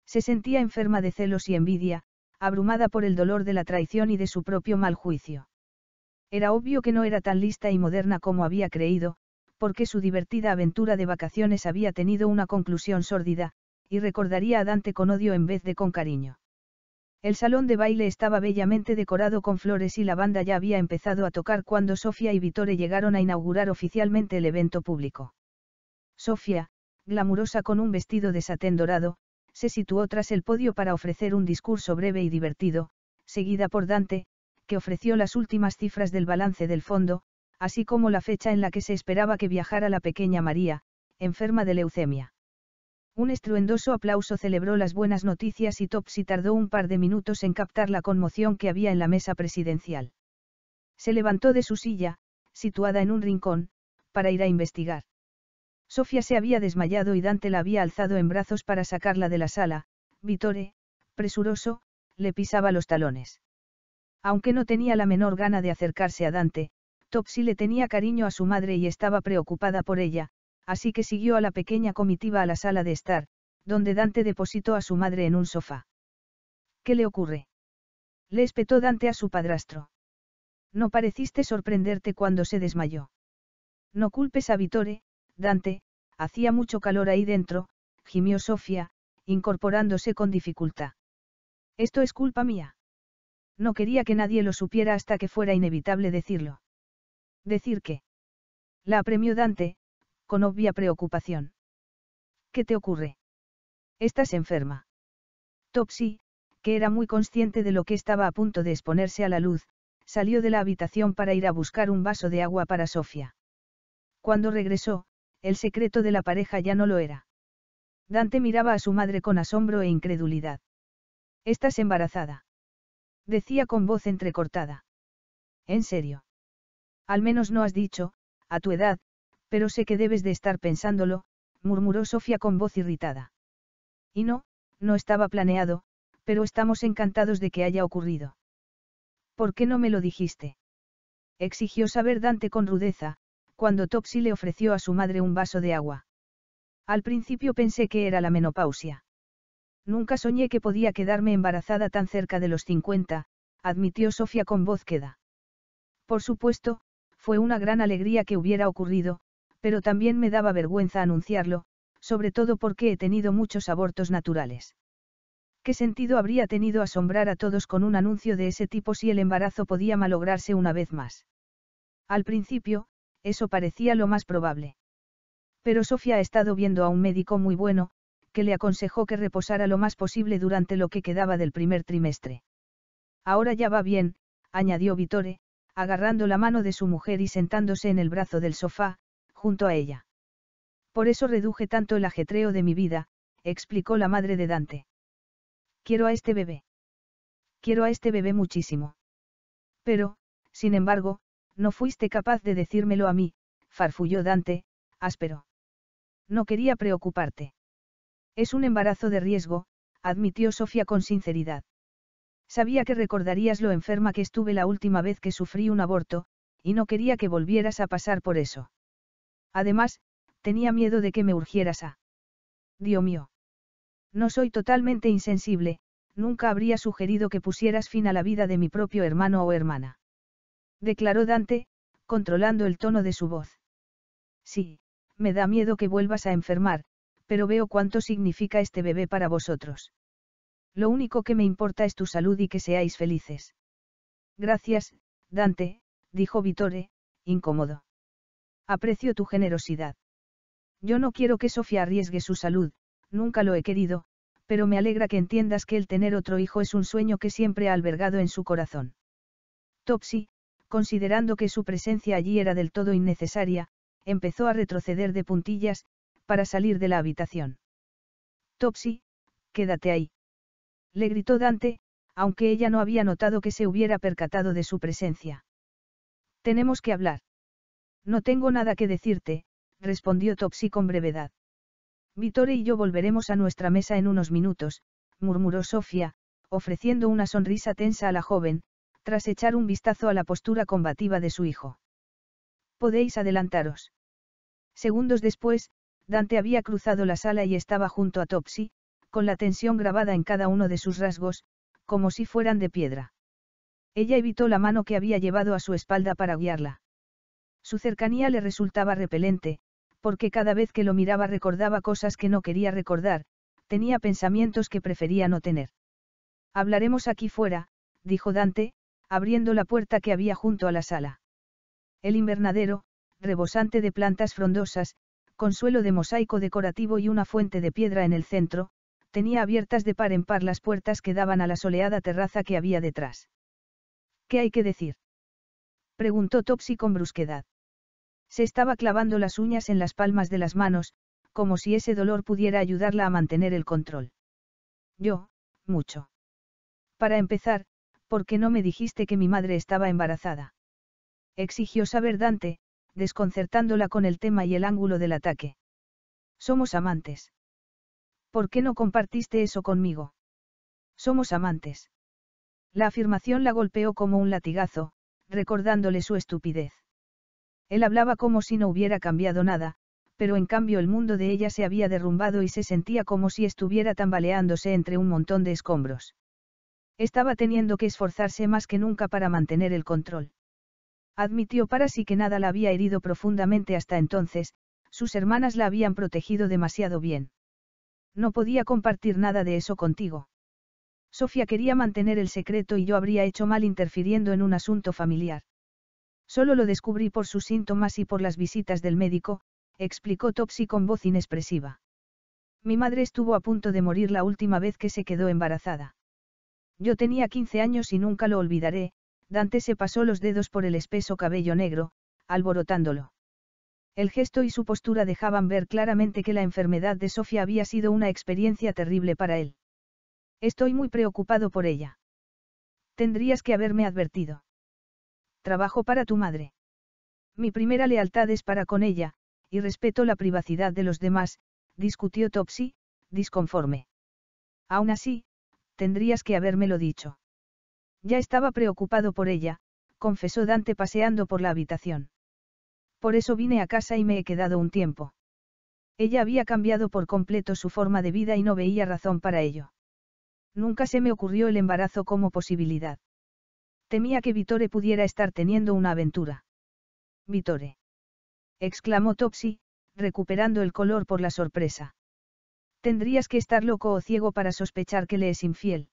Se sentía enferma de celos y envidia, abrumada por el dolor de la traición y de su propio mal juicio. Era obvio que no era tan lista y moderna como había creído, porque su divertida aventura de vacaciones había tenido una conclusión sórdida, y recordaría a Dante con odio en vez de con cariño. El salón de baile estaba bellamente decorado con flores y la banda ya había empezado a tocar cuando Sofía y Vitore llegaron a inaugurar oficialmente el evento público. Sofía, glamurosa con un vestido de satén dorado, se situó tras el podio para ofrecer un discurso breve y divertido, seguida por Dante, que ofreció las últimas cifras del balance del fondo, así como la fecha en la que se esperaba que viajara la pequeña María, enferma de leucemia. Un estruendoso aplauso celebró las buenas noticias y Topsy tardó un par de minutos en captar la conmoción que había en la mesa presidencial. Se levantó de su silla, situada en un rincón, para ir a investigar. Sofía se había desmayado y Dante la había alzado en brazos para sacarla de la sala, Vitore, presuroso, le pisaba los talones. Aunque no tenía la menor gana de acercarse a Dante, Topsy le tenía cariño a su madre y estaba preocupada por ella, así que siguió a la pequeña comitiva a la sala de estar, donde Dante depositó a su madre en un sofá. ¿Qué le ocurre? Le espetó Dante a su padrastro. No pareciste sorprenderte cuando se desmayó. No culpes a Vitore, Dante, hacía mucho calor ahí dentro, gimió Sofía, incorporándose con dificultad. Esto es culpa mía. No quería que nadie lo supiera hasta que fuera inevitable decirlo. ¿Decir qué? La apremió Dante, con obvia preocupación. ¿Qué te ocurre? Estás enferma. Topsy, que era muy consciente de lo que estaba a punto de exponerse a la luz, salió de la habitación para ir a buscar un vaso de agua para Sofía. Cuando regresó, el secreto de la pareja ya no lo era. Dante miraba a su madre con asombro e incredulidad. Estás embarazada decía con voz entrecortada. En serio. Al menos no has dicho, a tu edad, pero sé que debes de estar pensándolo, murmuró Sofía con voz irritada. Y no, no estaba planeado, pero estamos encantados de que haya ocurrido. ¿Por qué no me lo dijiste? Exigió saber Dante con rudeza, cuando Topsy le ofreció a su madre un vaso de agua. Al principio pensé que era la menopausia. Nunca soñé que podía quedarme embarazada tan cerca de los 50, admitió Sofía con voz queda. Por supuesto, fue una gran alegría que hubiera ocurrido, pero también me daba vergüenza anunciarlo, sobre todo porque he tenido muchos abortos naturales. ¿Qué sentido habría tenido asombrar a todos con un anuncio de ese tipo si el embarazo podía malograrse una vez más? Al principio, eso parecía lo más probable. Pero Sofía ha estado viendo a un médico muy bueno, que le aconsejó que reposara lo más posible durante lo que quedaba del primer trimestre. Ahora ya va bien, añadió Vittore, agarrando la mano de su mujer y sentándose en el brazo del sofá, junto a ella. Por eso reduje tanto el ajetreo de mi vida, explicó la madre de Dante. Quiero a este bebé. Quiero a este bebé muchísimo. Pero, sin embargo, no fuiste capaz de decírmelo a mí, farfulló Dante, áspero. No quería preocuparte. Es un embarazo de riesgo, admitió Sofía con sinceridad. Sabía que recordarías lo enferma que estuve la última vez que sufrí un aborto, y no quería que volvieras a pasar por eso. Además, tenía miedo de que me urgieras a... Dios mío. No soy totalmente insensible, nunca habría sugerido que pusieras fin a la vida de mi propio hermano o hermana. Declaró Dante, controlando el tono de su voz. Sí, me da miedo que vuelvas a enfermar, pero veo cuánto significa este bebé para vosotros. Lo único que me importa es tu salud y que seáis felices. Gracias, Dante, dijo Vittore, incómodo. Aprecio tu generosidad. Yo no quiero que Sofía arriesgue su salud, nunca lo he querido, pero me alegra que entiendas que el tener otro hijo es un sueño que siempre ha albergado en su corazón. Topsy, considerando que su presencia allí era del todo innecesaria, empezó a retroceder de puntillas, para salir de la habitación. Topsy, quédate ahí. Le gritó Dante, aunque ella no había notado que se hubiera percatado de su presencia. Tenemos que hablar. No tengo nada que decirte, respondió Topsy con brevedad. «Vitore y yo volveremos a nuestra mesa en unos minutos, murmuró Sofía, ofreciendo una sonrisa tensa a la joven, tras echar un vistazo a la postura combativa de su hijo. Podéis adelantaros. Segundos después, Dante había cruzado la sala y estaba junto a Topsy, con la tensión grabada en cada uno de sus rasgos, como si fueran de piedra. Ella evitó la mano que había llevado a su espalda para guiarla. Su cercanía le resultaba repelente, porque cada vez que lo miraba recordaba cosas que no quería recordar, tenía pensamientos que prefería no tener. Hablaremos aquí fuera, dijo Dante, abriendo la puerta que había junto a la sala. El invernadero, rebosante de plantas frondosas, con suelo de mosaico decorativo y una fuente de piedra en el centro, tenía abiertas de par en par las puertas que daban a la soleada terraza que había detrás. ¿Qué hay que decir? preguntó Topsy con brusquedad. Se estaba clavando las uñas en las palmas de las manos, como si ese dolor pudiera ayudarla a mantener el control. Yo, mucho. Para empezar, ¿por qué no me dijiste que mi madre estaba embarazada? Exigió saber Dante, desconcertándola con el tema y el ángulo del ataque. Somos amantes. ¿Por qué no compartiste eso conmigo? Somos amantes. La afirmación la golpeó como un latigazo, recordándole su estupidez. Él hablaba como si no hubiera cambiado nada, pero en cambio el mundo de ella se había derrumbado y se sentía como si estuviera tambaleándose entre un montón de escombros. Estaba teniendo que esforzarse más que nunca para mantener el control. Admitió para sí que nada la había herido profundamente hasta entonces, sus hermanas la habían protegido demasiado bien. No podía compartir nada de eso contigo. Sofía quería mantener el secreto y yo habría hecho mal interfiriendo en un asunto familiar. Solo lo descubrí por sus síntomas y por las visitas del médico, explicó Topsy con voz inexpresiva. Mi madre estuvo a punto de morir la última vez que se quedó embarazada. Yo tenía 15 años y nunca lo olvidaré, Dante se pasó los dedos por el espeso cabello negro, alborotándolo. El gesto y su postura dejaban ver claramente que la enfermedad de Sofía había sido una experiencia terrible para él. Estoy muy preocupado por ella. Tendrías que haberme advertido. Trabajo para tu madre. Mi primera lealtad es para con ella, y respeto la privacidad de los demás, discutió Topsy, disconforme. Aún así, tendrías que habérmelo dicho. Ya estaba preocupado por ella, confesó Dante paseando por la habitación. Por eso vine a casa y me he quedado un tiempo. Ella había cambiado por completo su forma de vida y no veía razón para ello. Nunca se me ocurrió el embarazo como posibilidad. Temía que Vitore pudiera estar teniendo una aventura. Vitore. exclamó Topsy, recuperando el color por la sorpresa. Tendrías que estar loco o ciego para sospechar que le es infiel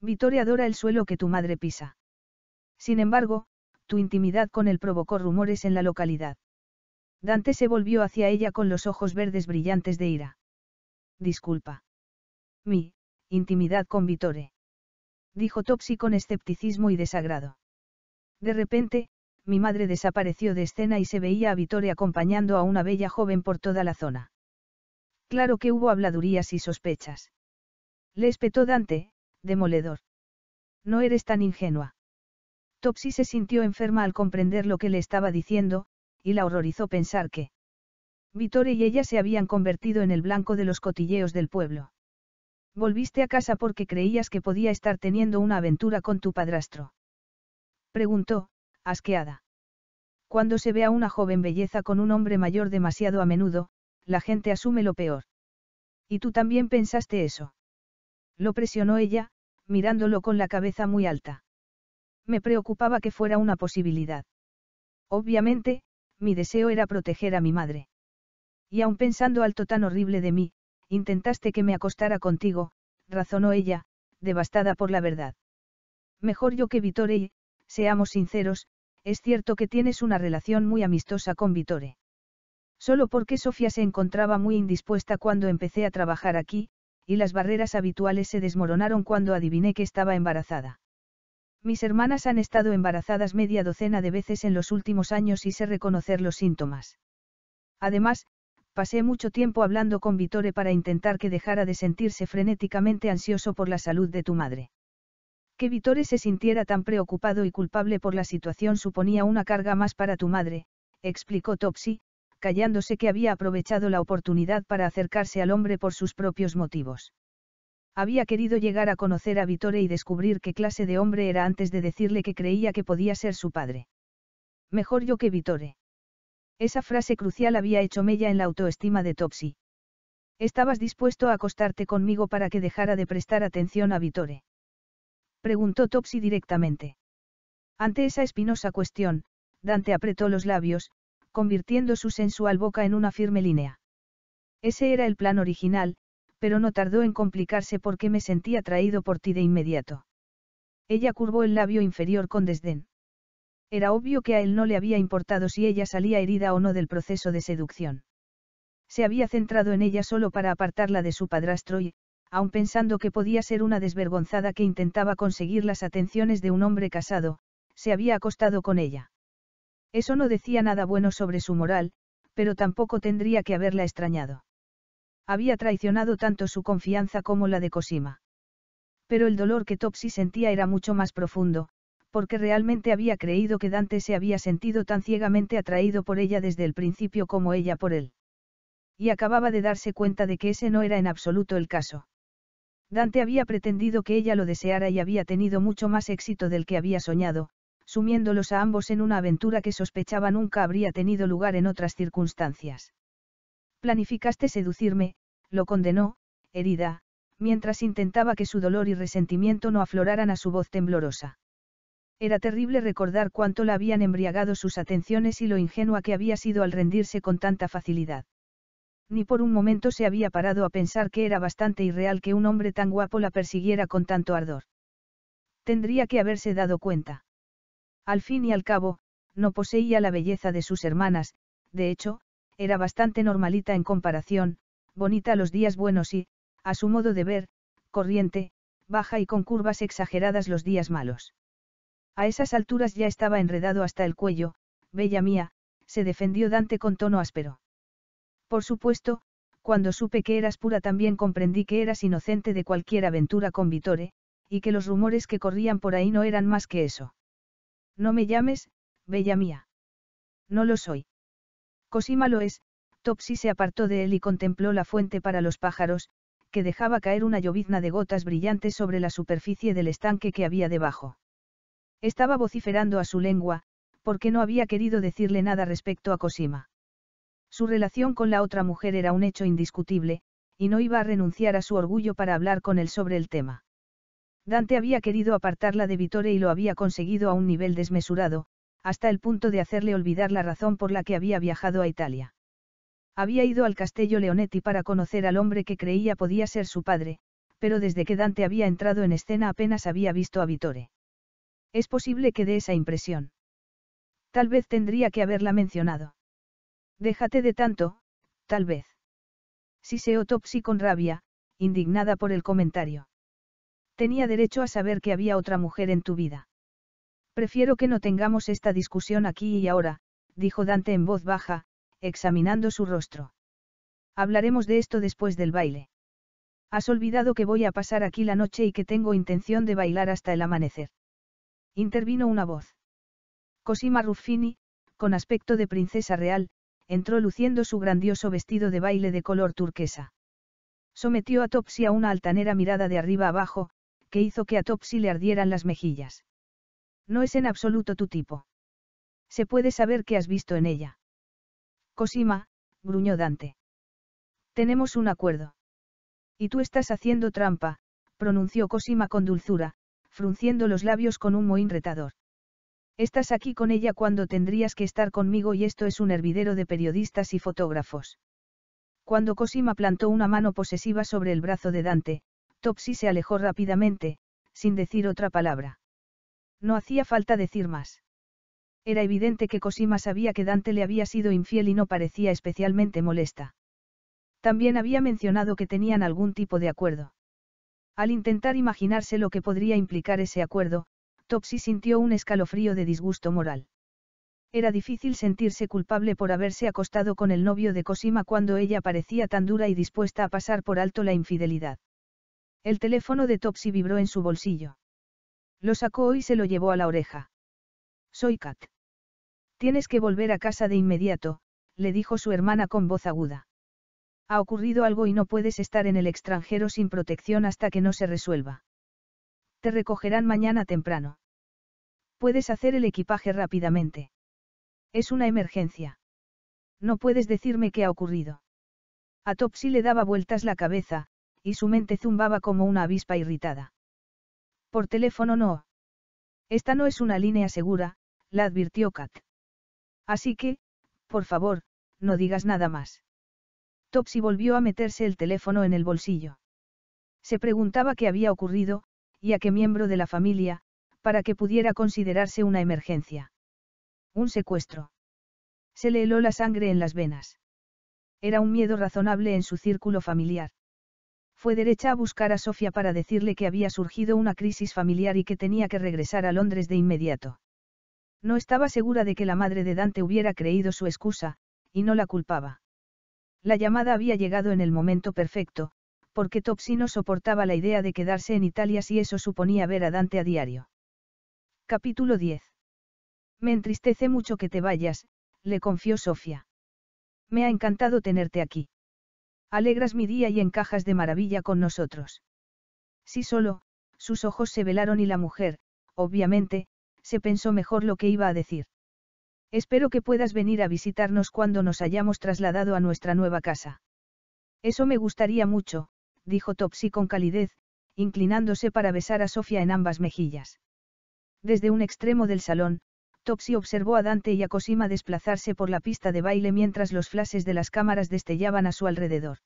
vitoria adora el suelo que tu madre pisa. Sin embargo, tu intimidad con él provocó rumores en la localidad. Dante se volvió hacia ella con los ojos verdes brillantes de ira. Disculpa. Mi, intimidad con Vitore. Dijo Topsy con escepticismo y desagrado. De repente, mi madre desapareció de escena y se veía a Vitore acompañando a una bella joven por toda la zona. Claro que hubo habladurías y sospechas. Le espetó Dante, demoledor. No eres tan ingenua. Topsy se sintió enferma al comprender lo que le estaba diciendo, y la horrorizó pensar que Vitore y ella se habían convertido en el blanco de los cotilleos del pueblo. Volviste a casa porque creías que podía estar teniendo una aventura con tu padrastro. Preguntó, asqueada. Cuando se ve a una joven belleza con un hombre mayor demasiado a menudo, la gente asume lo peor. Y tú también pensaste eso. Lo presionó ella, mirándolo con la cabeza muy alta. Me preocupaba que fuera una posibilidad. Obviamente, mi deseo era proteger a mi madre. Y aun pensando alto tan horrible de mí, intentaste que me acostara contigo, razonó ella, devastada por la verdad. Mejor yo que Vitore y, seamos sinceros, es cierto que tienes una relación muy amistosa con Vitore. Solo porque Sofía se encontraba muy indispuesta cuando empecé a trabajar aquí, y las barreras habituales se desmoronaron cuando adiviné que estaba embarazada. Mis hermanas han estado embarazadas media docena de veces en los últimos años y sé reconocer los síntomas. Además, pasé mucho tiempo hablando con Vittore para intentar que dejara de sentirse frenéticamente ansioso por la salud de tu madre. Que Vitore se sintiera tan preocupado y culpable por la situación suponía una carga más para tu madre, explicó Topsy, callándose que había aprovechado la oportunidad para acercarse al hombre por sus propios motivos. Había querido llegar a conocer a Vitore y descubrir qué clase de hombre era antes de decirle que creía que podía ser su padre. Mejor yo que Vitore. Esa frase crucial había hecho mella en la autoestima de Topsy. ¿Estabas dispuesto a acostarte conmigo para que dejara de prestar atención a Vitore? Preguntó Topsy directamente. Ante esa espinosa cuestión, Dante apretó los labios, convirtiendo su sensual boca en una firme línea. Ese era el plan original, pero no tardó en complicarse porque me sentí atraído por ti de inmediato. Ella curvó el labio inferior con desdén. Era obvio que a él no le había importado si ella salía herida o no del proceso de seducción. Se había centrado en ella solo para apartarla de su padrastro y, aun pensando que podía ser una desvergonzada que intentaba conseguir las atenciones de un hombre casado, se había acostado con ella. Eso no decía nada bueno sobre su moral, pero tampoco tendría que haberla extrañado. Había traicionado tanto su confianza como la de Cosima. Pero el dolor que Topsy sentía era mucho más profundo, porque realmente había creído que Dante se había sentido tan ciegamente atraído por ella desde el principio como ella por él. Y acababa de darse cuenta de que ese no era en absoluto el caso. Dante había pretendido que ella lo deseara y había tenido mucho más éxito del que había soñado, sumiéndolos a ambos en una aventura que sospechaba nunca habría tenido lugar en otras circunstancias. Planificaste seducirme, lo condenó, herida, mientras intentaba que su dolor y resentimiento no afloraran a su voz temblorosa. Era terrible recordar cuánto la habían embriagado sus atenciones y lo ingenua que había sido al rendirse con tanta facilidad. Ni por un momento se había parado a pensar que era bastante irreal que un hombre tan guapo la persiguiera con tanto ardor. Tendría que haberse dado cuenta. Al fin y al cabo, no poseía la belleza de sus hermanas, de hecho, era bastante normalita en comparación, bonita los días buenos y, a su modo de ver, corriente, baja y con curvas exageradas los días malos. A esas alturas ya estaba enredado hasta el cuello, bella mía, se defendió Dante con tono áspero. Por supuesto, cuando supe que eras pura también comprendí que eras inocente de cualquier aventura con Vitore, y que los rumores que corrían por ahí no eran más que eso. No me llames, bella mía. No lo soy. Cosima lo es, Topsy se apartó de él y contempló la fuente para los pájaros, que dejaba caer una llovizna de gotas brillantes sobre la superficie del estanque que había debajo. Estaba vociferando a su lengua, porque no había querido decirle nada respecto a Cosima. Su relación con la otra mujer era un hecho indiscutible, y no iba a renunciar a su orgullo para hablar con él sobre el tema. Dante había querido apartarla de Vittore y lo había conseguido a un nivel desmesurado, hasta el punto de hacerle olvidar la razón por la que había viajado a Italia. Había ido al castello Leonetti para conocer al hombre que creía podía ser su padre, pero desde que Dante había entrado en escena apenas había visto a Vittore. Es posible que dé esa impresión. Tal vez tendría que haberla mencionado. Déjate de tanto, tal vez. Si se otopsi con rabia, indignada por el comentario tenía derecho a saber que había otra mujer en tu vida. Prefiero que no tengamos esta discusión aquí y ahora, dijo Dante en voz baja, examinando su rostro. Hablaremos de esto después del baile. Has olvidado que voy a pasar aquí la noche y que tengo intención de bailar hasta el amanecer. Intervino una voz. Cosima Ruffini, con aspecto de princesa real, entró luciendo su grandioso vestido de baile de color turquesa. Sometió a Topsy a una altanera mirada de arriba abajo, que hizo que a Topsy le ardieran las mejillas. No es en absoluto tu tipo. Se puede saber qué has visto en ella. Cosima, gruñó Dante. Tenemos un acuerdo. Y tú estás haciendo trampa, pronunció Cosima con dulzura, frunciendo los labios con un mohín retador. Estás aquí con ella cuando tendrías que estar conmigo y esto es un hervidero de periodistas y fotógrafos. Cuando Cosima plantó una mano posesiva sobre el brazo de Dante, Topsy se alejó rápidamente, sin decir otra palabra. No hacía falta decir más. Era evidente que Cosima sabía que Dante le había sido infiel y no parecía especialmente molesta. También había mencionado que tenían algún tipo de acuerdo. Al intentar imaginarse lo que podría implicar ese acuerdo, Topsy sintió un escalofrío de disgusto moral. Era difícil sentirse culpable por haberse acostado con el novio de Cosima cuando ella parecía tan dura y dispuesta a pasar por alto la infidelidad. El teléfono de Topsy vibró en su bolsillo. Lo sacó y se lo llevó a la oreja. Soy Kat. Tienes que volver a casa de inmediato, le dijo su hermana con voz aguda. Ha ocurrido algo y no puedes estar en el extranjero sin protección hasta que no se resuelva. Te recogerán mañana temprano. Puedes hacer el equipaje rápidamente. Es una emergencia. No puedes decirme qué ha ocurrido. A Topsy le daba vueltas la cabeza, y su mente zumbaba como una avispa irritada. Por teléfono no. Esta no es una línea segura, la advirtió Kat. Así que, por favor, no digas nada más. Topsy volvió a meterse el teléfono en el bolsillo. Se preguntaba qué había ocurrido, y a qué miembro de la familia, para que pudiera considerarse una emergencia. Un secuestro. Se le heló la sangre en las venas. Era un miedo razonable en su círculo familiar. Fue derecha a buscar a Sofía para decirle que había surgido una crisis familiar y que tenía que regresar a Londres de inmediato. No estaba segura de que la madre de Dante hubiera creído su excusa, y no la culpaba. La llamada había llegado en el momento perfecto, porque Topsy no soportaba la idea de quedarse en Italia si eso suponía ver a Dante a diario. Capítulo 10. Me entristece mucho que te vayas, le confió Sofía. Me ha encantado tenerte aquí. Alegras mi día y encajas de maravilla con nosotros. Sí solo, sus ojos se velaron y la mujer, obviamente, se pensó mejor lo que iba a decir. Espero que puedas venir a visitarnos cuando nos hayamos trasladado a nuestra nueva casa. Eso me gustaría mucho, dijo Topsy con calidez, inclinándose para besar a Sofía en ambas mejillas. Desde un extremo del salón, Topsy observó a Dante y a Cosima desplazarse por la pista de baile mientras los flashes de las cámaras destellaban a su alrededor.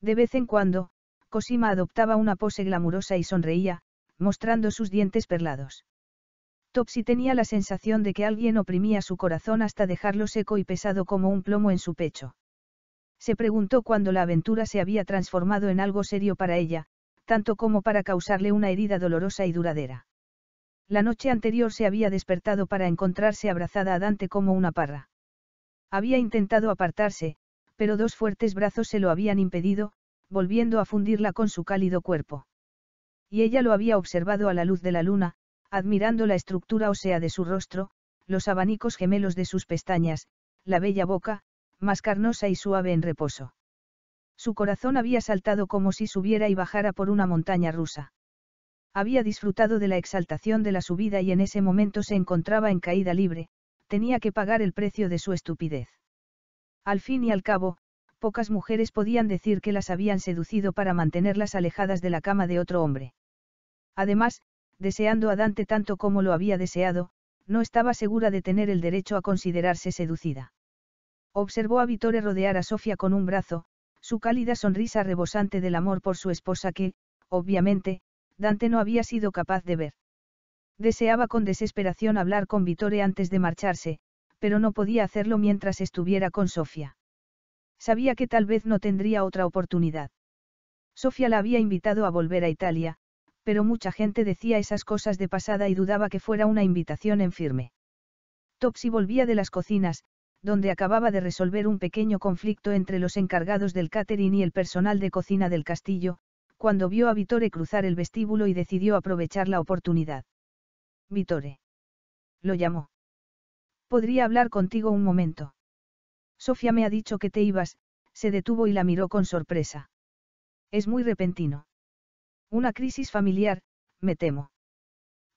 De vez en cuando, Cosima adoptaba una pose glamurosa y sonreía, mostrando sus dientes perlados. Topsy tenía la sensación de que alguien oprimía su corazón hasta dejarlo seco y pesado como un plomo en su pecho. Se preguntó cuándo la aventura se había transformado en algo serio para ella, tanto como para causarle una herida dolorosa y duradera. La noche anterior se había despertado para encontrarse abrazada a Dante como una parra. Había intentado apartarse, pero dos fuertes brazos se lo habían impedido, volviendo a fundirla con su cálido cuerpo. Y ella lo había observado a la luz de la luna, admirando la estructura ósea de su rostro, los abanicos gemelos de sus pestañas, la bella boca, más carnosa y suave en reposo. Su corazón había saltado como si subiera y bajara por una montaña rusa. Había disfrutado de la exaltación de la subida y en ese momento se encontraba en caída libre, tenía que pagar el precio de su estupidez. Al fin y al cabo, pocas mujeres podían decir que las habían seducido para mantenerlas alejadas de la cama de otro hombre. Además, deseando a Dante tanto como lo había deseado, no estaba segura de tener el derecho a considerarse seducida. Observó a Vittore rodear a Sofía con un brazo, su cálida sonrisa rebosante del amor por su esposa que, obviamente, Dante no había sido capaz de ver. Deseaba con desesperación hablar con Vittore antes de marcharse, pero no podía hacerlo mientras estuviera con Sofía. Sabía que tal vez no tendría otra oportunidad. Sofía la había invitado a volver a Italia, pero mucha gente decía esas cosas de pasada y dudaba que fuera una invitación en firme. Topsy volvía de las cocinas, donde acababa de resolver un pequeño conflicto entre los encargados del catering y el personal de cocina del castillo, cuando vio a Vitore cruzar el vestíbulo y decidió aprovechar la oportunidad. Vitore Lo llamó. Podría hablar contigo un momento. Sofía me ha dicho que te ibas, se detuvo y la miró con sorpresa. Es muy repentino. Una crisis familiar, me temo.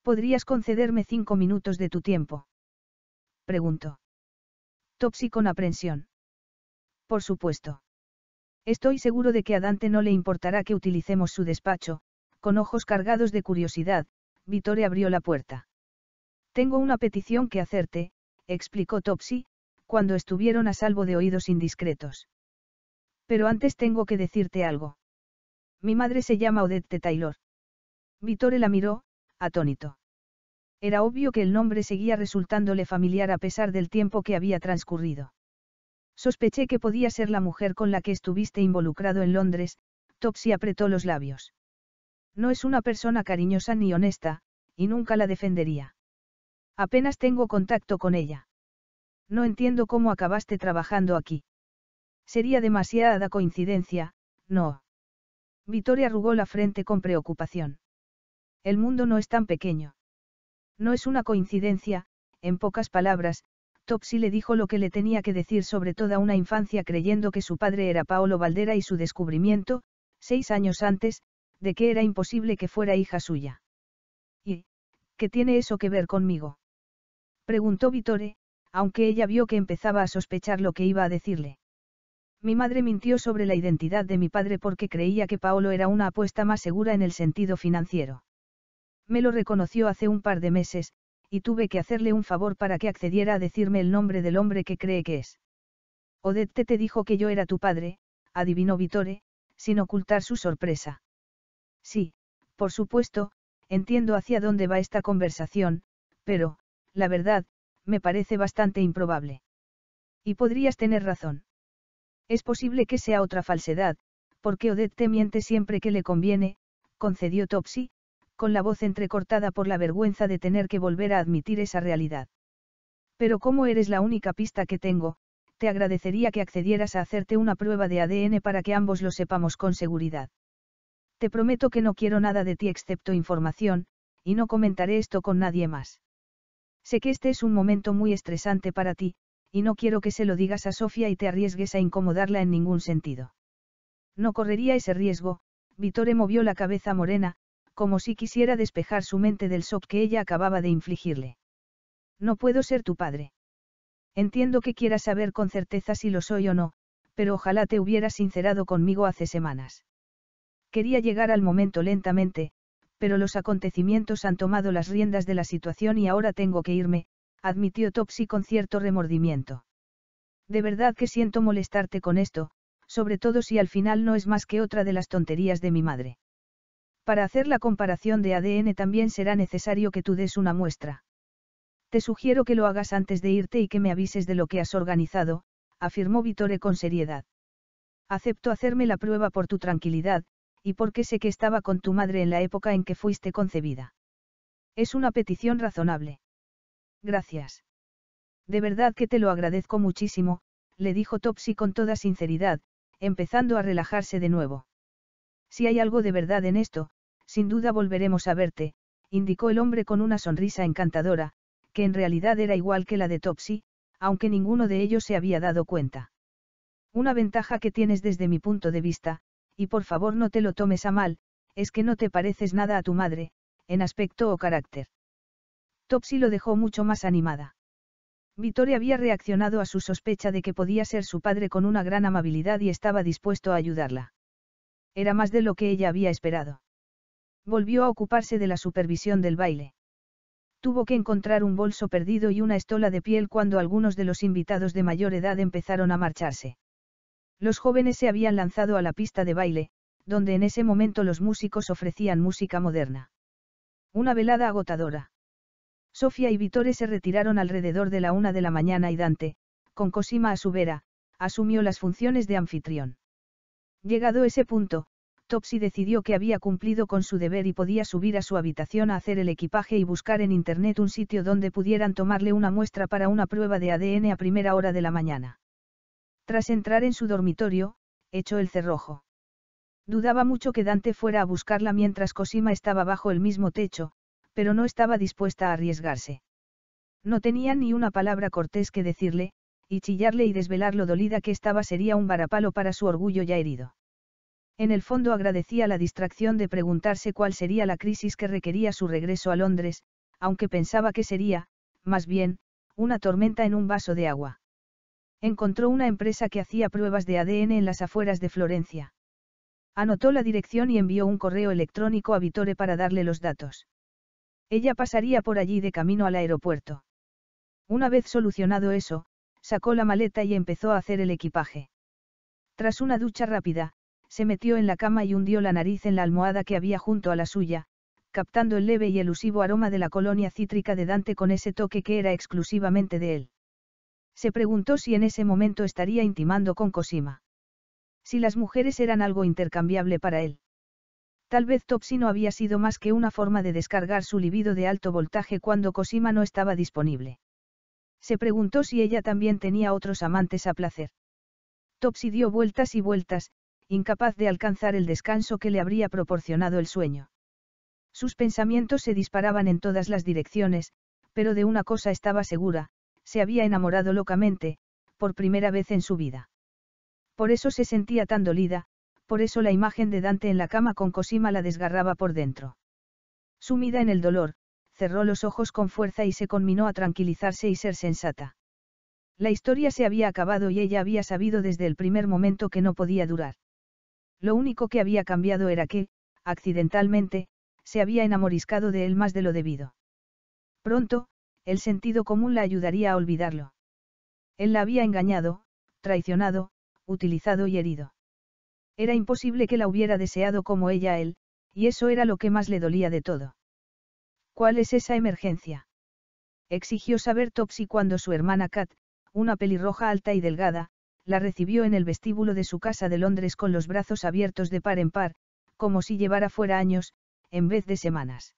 ¿Podrías concederme cinco minutos de tu tiempo? Preguntó. Topsy con aprensión. Por supuesto. Estoy seguro de que a Dante no le importará que utilicemos su despacho, con ojos cargados de curiosidad, Vittore abrió la puerta. Tengo una petición que hacerte, explicó Topsy, cuando estuvieron a salvo de oídos indiscretos. Pero antes tengo que decirte algo. Mi madre se llama Odette Taylor. Vittore la miró, atónito. Era obvio que el nombre seguía resultándole familiar a pesar del tiempo que había transcurrido. Sospeché que podía ser la mujer con la que estuviste involucrado en Londres, Topsy apretó los labios. No es una persona cariñosa ni honesta, y nunca la defendería. Apenas tengo contacto con ella. No entiendo cómo acabaste trabajando aquí. Sería demasiada coincidencia, no. Victoria arrugó la frente con preocupación. El mundo no es tan pequeño. No es una coincidencia, en pocas palabras, Topsy le dijo lo que le tenía que decir sobre toda una infancia creyendo que su padre era Paolo Valdera y su descubrimiento, seis años antes, de que era imposible que fuera hija suya. ¿Y qué tiene eso que ver conmigo? Preguntó Vittore, aunque ella vio que empezaba a sospechar lo que iba a decirle. Mi madre mintió sobre la identidad de mi padre porque creía que Paolo era una apuesta más segura en el sentido financiero. Me lo reconoció hace un par de meses, y tuve que hacerle un favor para que accediera a decirme el nombre del hombre que cree que es. Odette te dijo que yo era tu padre, adivinó Vittore, sin ocultar su sorpresa. Sí, por supuesto, entiendo hacia dónde va esta conversación, pero, la verdad, me parece bastante improbable. Y podrías tener razón. Es posible que sea otra falsedad, porque Odette miente siempre que le conviene, concedió Topsy, con la voz entrecortada por la vergüenza de tener que volver a admitir esa realidad. Pero como eres la única pista que tengo, te agradecería que accedieras a hacerte una prueba de ADN para que ambos lo sepamos con seguridad. Te prometo que no quiero nada de ti excepto información, y no comentaré esto con nadie más. Sé que este es un momento muy estresante para ti, y no quiero que se lo digas a Sofía y te arriesgues a incomodarla en ningún sentido. No correría ese riesgo, Vitore movió la cabeza morena, como si quisiera despejar su mente del shock que ella acababa de infligirle. No puedo ser tu padre. Entiendo que quieras saber con certeza si lo soy o no, pero ojalá te hubieras sincerado conmigo hace semanas. Quería llegar al momento lentamente, pero los acontecimientos han tomado las riendas de la situación y ahora tengo que irme, admitió Topsy con cierto remordimiento. De verdad que siento molestarte con esto, sobre todo si al final no es más que otra de las tonterías de mi madre. Para hacer la comparación de ADN también será necesario que tú des una muestra. Te sugiero que lo hagas antes de irte y que me avises de lo que has organizado, afirmó Vittore con seriedad. Acepto hacerme la prueba por tu tranquilidad, y porque sé que estaba con tu madre en la época en que fuiste concebida. Es una petición razonable. Gracias. De verdad que te lo agradezco muchísimo, le dijo Topsy con toda sinceridad, empezando a relajarse de nuevo. Si hay algo de verdad en esto, sin duda volveremos a verte, indicó el hombre con una sonrisa encantadora, que en realidad era igual que la de Topsy, aunque ninguno de ellos se había dado cuenta. Una ventaja que tienes desde mi punto de vista, y por favor no te lo tomes a mal, es que no te pareces nada a tu madre, en aspecto o carácter. Topsy lo dejó mucho más animada. Victoria había reaccionado a su sospecha de que podía ser su padre con una gran amabilidad y estaba dispuesto a ayudarla. Era más de lo que ella había esperado. Volvió a ocuparse de la supervisión del baile. Tuvo que encontrar un bolso perdido y una estola de piel cuando algunos de los invitados de mayor edad empezaron a marcharse. Los jóvenes se habían lanzado a la pista de baile, donde en ese momento los músicos ofrecían música moderna. Una velada agotadora. Sofía y Vitore se retiraron alrededor de la una de la mañana y Dante, con Cosima a su vera, asumió las funciones de anfitrión. Llegado ese punto, Topsy decidió que había cumplido con su deber y podía subir a su habitación a hacer el equipaje y buscar en internet un sitio donde pudieran tomarle una muestra para una prueba de ADN a primera hora de la mañana. Tras entrar en su dormitorio, echó el cerrojo. Dudaba mucho que Dante fuera a buscarla mientras Cosima estaba bajo el mismo techo, pero no estaba dispuesta a arriesgarse. No tenía ni una palabra cortés que decirle, y chillarle y desvelar lo dolida que estaba sería un varapalo para su orgullo ya herido. En el fondo agradecía la distracción de preguntarse cuál sería la crisis que requería su regreso a Londres, aunque pensaba que sería, más bien, una tormenta en un vaso de agua. Encontró una empresa que hacía pruebas de ADN en las afueras de Florencia. Anotó la dirección y envió un correo electrónico a Vitore para darle los datos. Ella pasaría por allí de camino al aeropuerto. Una vez solucionado eso, sacó la maleta y empezó a hacer el equipaje. Tras una ducha rápida, se metió en la cama y hundió la nariz en la almohada que había junto a la suya, captando el leve y elusivo aroma de la colonia cítrica de Dante con ese toque que era exclusivamente de él. Se preguntó si en ese momento estaría intimando con Cosima. Si las mujeres eran algo intercambiable para él. Tal vez Topsy no había sido más que una forma de descargar su libido de alto voltaje cuando Cosima no estaba disponible. Se preguntó si ella también tenía otros amantes a placer. Topsy dio vueltas y vueltas, incapaz de alcanzar el descanso que le habría proporcionado el sueño. Sus pensamientos se disparaban en todas las direcciones, pero de una cosa estaba segura, se había enamorado locamente, por primera vez en su vida. Por eso se sentía tan dolida, por eso la imagen de Dante en la cama con Cosima la desgarraba por dentro. Sumida en el dolor, cerró los ojos con fuerza y se conminó a tranquilizarse y ser sensata. La historia se había acabado y ella había sabido desde el primer momento que no podía durar. Lo único que había cambiado era que, accidentalmente, se había enamoriscado de él más de lo debido. Pronto, el sentido común la ayudaría a olvidarlo. Él la había engañado, traicionado, utilizado y herido. Era imposible que la hubiera deseado como ella él, y eso era lo que más le dolía de todo. ¿Cuál es esa emergencia? Exigió saber Topsy cuando su hermana Kat, una pelirroja alta y delgada, la recibió en el vestíbulo de su casa de Londres con los brazos abiertos de par en par, como si llevara fuera años, en vez de semanas.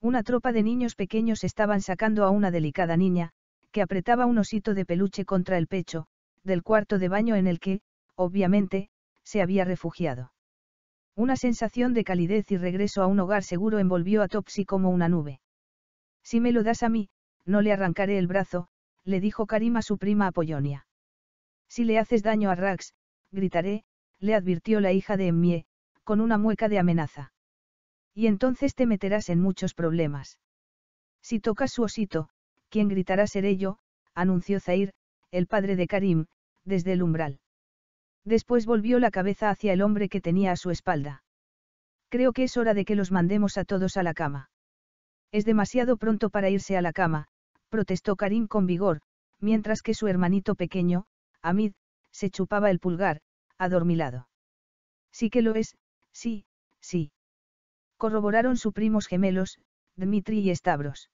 Una tropa de niños pequeños estaban sacando a una delicada niña, que apretaba un osito de peluche contra el pecho, del cuarto de baño en el que, obviamente, se había refugiado. Una sensación de calidez y regreso a un hogar seguro envolvió a Topsy como una nube. Si me lo das a mí, no le arrancaré el brazo, le dijo Karima a su prima Apollonia. Si le haces daño a Rax, gritaré, le advirtió la hija de Emmie, con una mueca de amenaza. Y entonces te meterás en muchos problemas. Si tocas su osito, quien gritará seré yo, anunció Zair, el padre de Karim, desde el umbral. Después volvió la cabeza hacia el hombre que tenía a su espalda. Creo que es hora de que los mandemos a todos a la cama. Es demasiado pronto para irse a la cama, protestó Karim con vigor, mientras que su hermanito pequeño, Amid, se chupaba el pulgar, adormilado. Sí que lo es, sí, sí. Corroboraron sus primos gemelos, Dmitri y Stavros.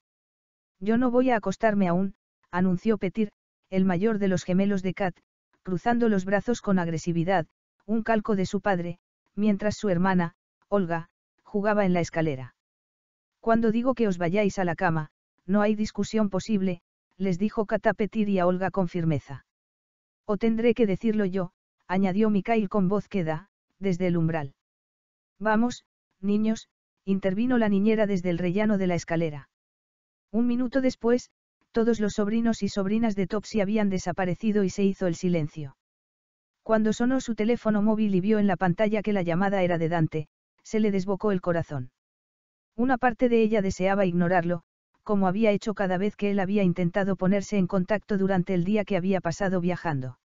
Yo no voy a acostarme aún, anunció Petir, el mayor de los gemelos de Kat, cruzando los brazos con agresividad, un calco de su padre, mientras su hermana, Olga, jugaba en la escalera. Cuando digo que os vayáis a la cama, no hay discusión posible, les dijo Kat a Petir y a Olga con firmeza. O tendré que decirlo yo, añadió Mikhail con voz queda, desde el umbral. Vamos, niños, intervino la niñera desde el rellano de la escalera. Un minuto después, todos los sobrinos y sobrinas de Topsy habían desaparecido y se hizo el silencio. Cuando sonó su teléfono móvil y vio en la pantalla que la llamada era de Dante, se le desbocó el corazón. Una parte de ella deseaba ignorarlo, como había hecho cada vez que él había intentado ponerse en contacto durante el día que había pasado viajando.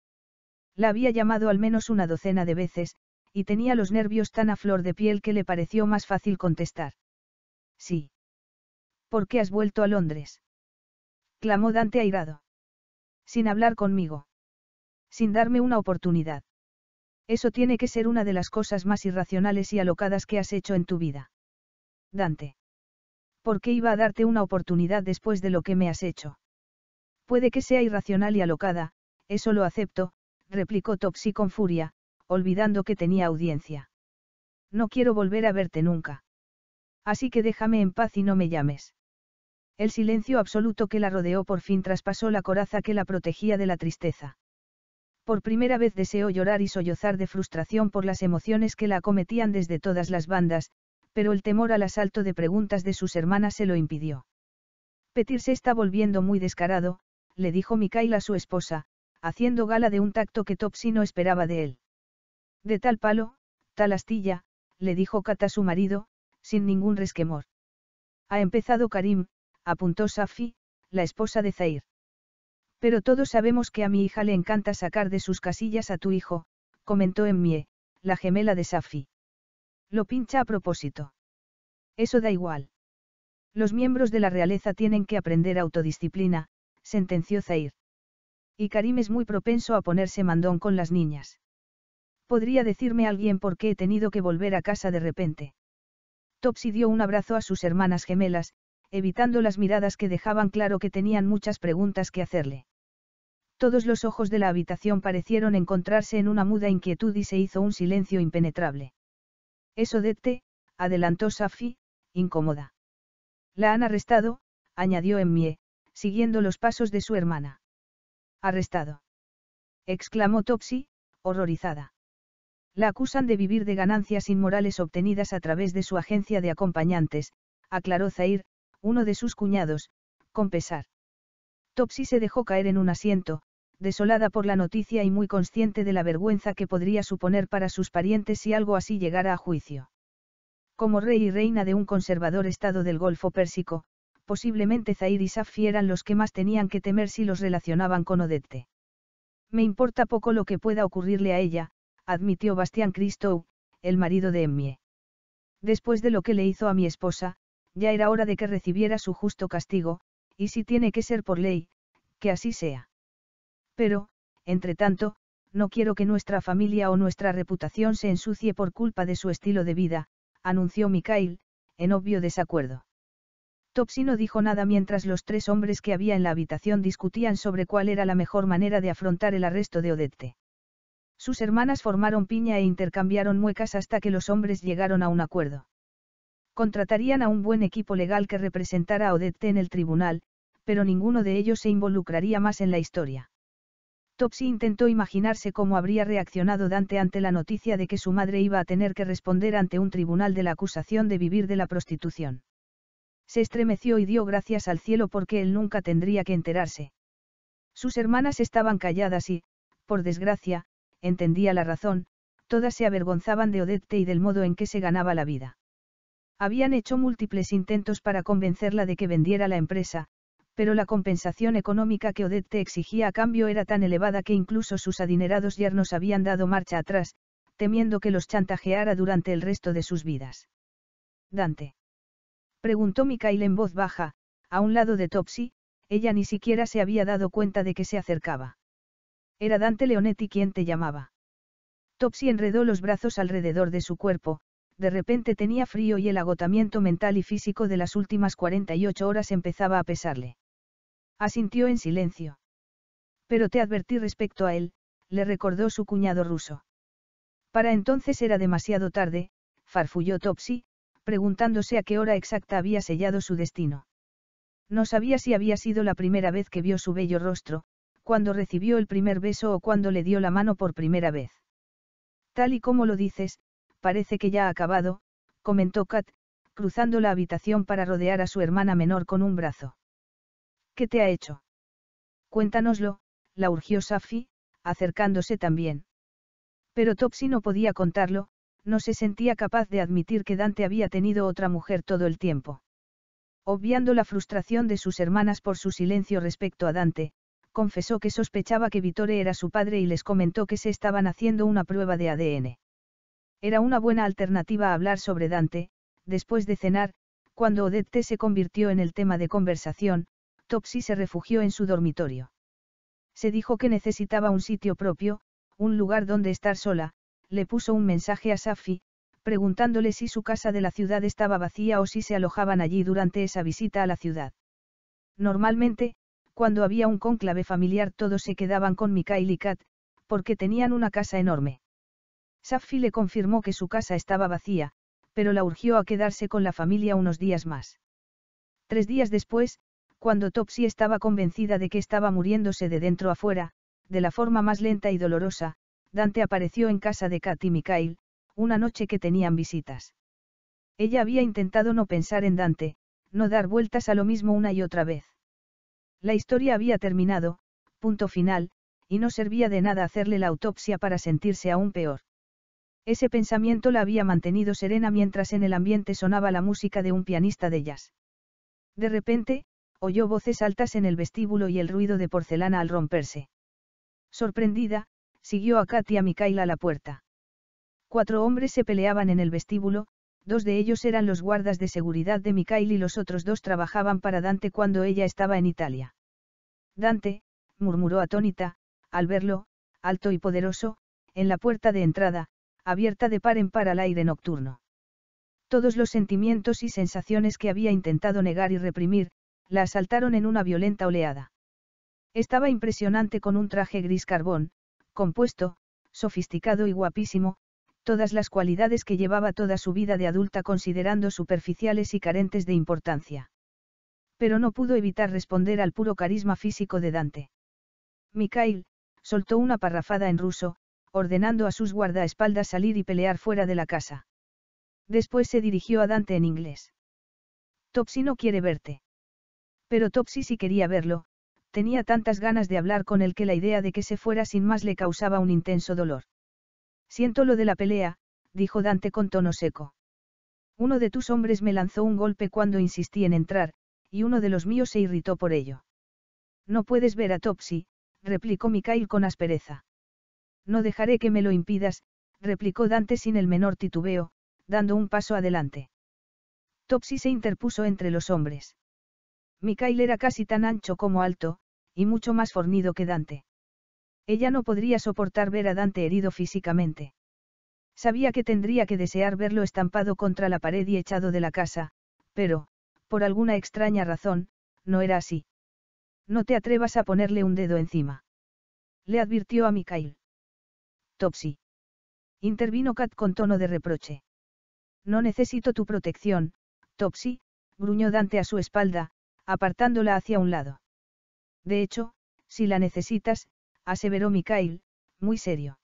La había llamado al menos una docena de veces, y tenía los nervios tan a flor de piel que le pareció más fácil contestar. Sí. ¿Por qué has vuelto a Londres? clamó Dante airado. Sin hablar conmigo. Sin darme una oportunidad. Eso tiene que ser una de las cosas más irracionales y alocadas que has hecho en tu vida. Dante. ¿Por qué iba a darte una oportunidad después de lo que me has hecho? Puede que sea irracional y alocada, eso lo acepto, replicó Topsy con furia, olvidando que tenía audiencia. No quiero volver a verte nunca. Así que déjame en paz y no me llames. El silencio absoluto que la rodeó por fin traspasó la coraza que la protegía de la tristeza. Por primera vez deseó llorar y sollozar de frustración por las emociones que la acometían desde todas las bandas, pero el temor al asalto de preguntas de sus hermanas se lo impidió. Petir se está volviendo muy descarado, le dijo Mikhail a su esposa, haciendo gala de un tacto que Topsy no esperaba de él. De tal palo, tal astilla, le dijo Kat a su marido, sin ningún resquemor. Ha empezado Karim, apuntó Safi, la esposa de Zair. Pero todos sabemos que a mi hija le encanta sacar de sus casillas a tu hijo, comentó Emmie, la gemela de Safi. Lo pincha a propósito. Eso da igual. Los miembros de la realeza tienen que aprender autodisciplina, sentenció Zair. Y Karim es muy propenso a ponerse mandón con las niñas. ¿Podría decirme alguien por qué he tenido que volver a casa de repente? Topsy dio un abrazo a sus hermanas gemelas, evitando las miradas que dejaban claro que tenían muchas preguntas que hacerle. Todos los ojos de la habitación parecieron encontrarse en una muda inquietud y se hizo un silencio impenetrable. Eso te, adelantó Safi, incómoda. La han arrestado, añadió Emmie, siguiendo los pasos de su hermana. Arrestado. exclamó Topsy, horrorizada. La acusan de vivir de ganancias inmorales obtenidas a través de su agencia de acompañantes, aclaró Zair, uno de sus cuñados, con pesar. Topsy se dejó caer en un asiento, desolada por la noticia y muy consciente de la vergüenza que podría suponer para sus parientes si algo así llegara a juicio. Como rey y reina de un conservador estado del Golfo Pérsico, posiblemente Zair y Safi eran los que más tenían que temer si los relacionaban con Odette. Me importa poco lo que pueda ocurrirle a ella, admitió Bastián Christou, el marido de Emmie. Después de lo que le hizo a mi esposa, ya era hora de que recibiera su justo castigo, y si tiene que ser por ley, que así sea. Pero, entre tanto, no quiero que nuestra familia o nuestra reputación se ensucie por culpa de su estilo de vida, anunció Mikhail, en obvio desacuerdo. Topsy no dijo nada mientras los tres hombres que había en la habitación discutían sobre cuál era la mejor manera de afrontar el arresto de Odette. Sus hermanas formaron piña e intercambiaron muecas hasta que los hombres llegaron a un acuerdo. Contratarían a un buen equipo legal que representara a Odette en el tribunal, pero ninguno de ellos se involucraría más en la historia. Topsy intentó imaginarse cómo habría reaccionado Dante ante la noticia de que su madre iba a tener que responder ante un tribunal de la acusación de vivir de la prostitución. Se estremeció y dio gracias al cielo porque él nunca tendría que enterarse. Sus hermanas estaban calladas y, por desgracia, entendía la razón, todas se avergonzaban de Odette y del modo en que se ganaba la vida. Habían hecho múltiples intentos para convencerla de que vendiera la empresa, pero la compensación económica que Odette exigía a cambio era tan elevada que incluso sus adinerados yernos habían dado marcha atrás, temiendo que los chantajeara durante el resto de sus vidas. Dante. Preguntó Mikael en voz baja, a un lado de Topsy, ella ni siquiera se había dado cuenta de que se acercaba. Era Dante Leonetti quien te llamaba. Topsy enredó los brazos alrededor de su cuerpo, de repente tenía frío y el agotamiento mental y físico de las últimas 48 horas empezaba a pesarle. Asintió en silencio. Pero te advertí respecto a él, le recordó su cuñado ruso. Para entonces era demasiado tarde, farfulló Topsy, preguntándose a qué hora exacta había sellado su destino. No sabía si había sido la primera vez que vio su bello rostro, cuando recibió el primer beso o cuando le dio la mano por primera vez. Tal y como lo dices, parece que ya ha acabado, comentó Kat, cruzando la habitación para rodear a su hermana menor con un brazo. ¿Qué te ha hecho? Cuéntanoslo, la urgió Safi, acercándose también. Pero Topsy no podía contarlo, no se sentía capaz de admitir que Dante había tenido otra mujer todo el tiempo. Obviando la frustración de sus hermanas por su silencio respecto a Dante, confesó que sospechaba que Vittore era su padre y les comentó que se estaban haciendo una prueba de ADN. Era una buena alternativa hablar sobre Dante, después de cenar, cuando Odette se convirtió en el tema de conversación, Topsy se refugió en su dormitorio. Se dijo que necesitaba un sitio propio, un lugar donde estar sola, le puso un mensaje a Safi, preguntándole si su casa de la ciudad estaba vacía o si se alojaban allí durante esa visita a la ciudad. Normalmente, cuando había un cónclave familiar todos se quedaban con Mikael y Kat, porque tenían una casa enorme. Safi le confirmó que su casa estaba vacía, pero la urgió a quedarse con la familia unos días más. Tres días después, cuando Topsy estaba convencida de que estaba muriéndose de dentro a fuera, de la forma más lenta y dolorosa, Dante apareció en casa de Kat y Mikhail, una noche que tenían visitas. Ella había intentado no pensar en Dante, no dar vueltas a lo mismo una y otra vez. La historia había terminado, punto final, y no servía de nada hacerle la autopsia para sentirse aún peor. Ese pensamiento la había mantenido serena mientras en el ambiente sonaba la música de un pianista de jazz. De repente, oyó voces altas en el vestíbulo y el ruido de porcelana al romperse. Sorprendida, siguió a Katia y a la puerta. Cuatro hombres se peleaban en el vestíbulo, dos de ellos eran los guardas de seguridad de Mikail y los otros dos trabajaban para Dante cuando ella estaba en Italia. Dante, murmuró atónita, al verlo, alto y poderoso, en la puerta de entrada, abierta de par en par al aire nocturno. Todos los sentimientos y sensaciones que había intentado negar y reprimir, la asaltaron en una violenta oleada. Estaba impresionante con un traje gris carbón, compuesto, sofisticado y guapísimo, todas las cualidades que llevaba toda su vida de adulta considerando superficiales y carentes de importancia. Pero no pudo evitar responder al puro carisma físico de Dante. Mikhail, soltó una parrafada en ruso, ordenando a sus guardaespaldas salir y pelear fuera de la casa. Después se dirigió a Dante en inglés. «Topsi no quiere verte. Pero Topsy sí quería verlo, tenía tantas ganas de hablar con él que la idea de que se fuera sin más le causaba un intenso dolor. Siento lo de la pelea, dijo Dante con tono seco. Uno de tus hombres me lanzó un golpe cuando insistí en entrar, y uno de los míos se irritó por ello. No puedes ver a Topsy, replicó Mikhail con aspereza. No dejaré que me lo impidas, replicó Dante sin el menor titubeo, dando un paso adelante. Topsy se interpuso entre los hombres. Mikhail era casi tan ancho como alto, y mucho más fornido que Dante. Ella no podría soportar ver a Dante herido físicamente. Sabía que tendría que desear verlo estampado contra la pared y echado de la casa, pero, por alguna extraña razón, no era así. No te atrevas a ponerle un dedo encima. Le advirtió a Mikael. Topsy. Intervino Kat con tono de reproche. No necesito tu protección, Topsy, gruñó Dante a su espalda, apartándola hacia un lado. De hecho, si la necesitas, aseveró Mikhail, muy serio.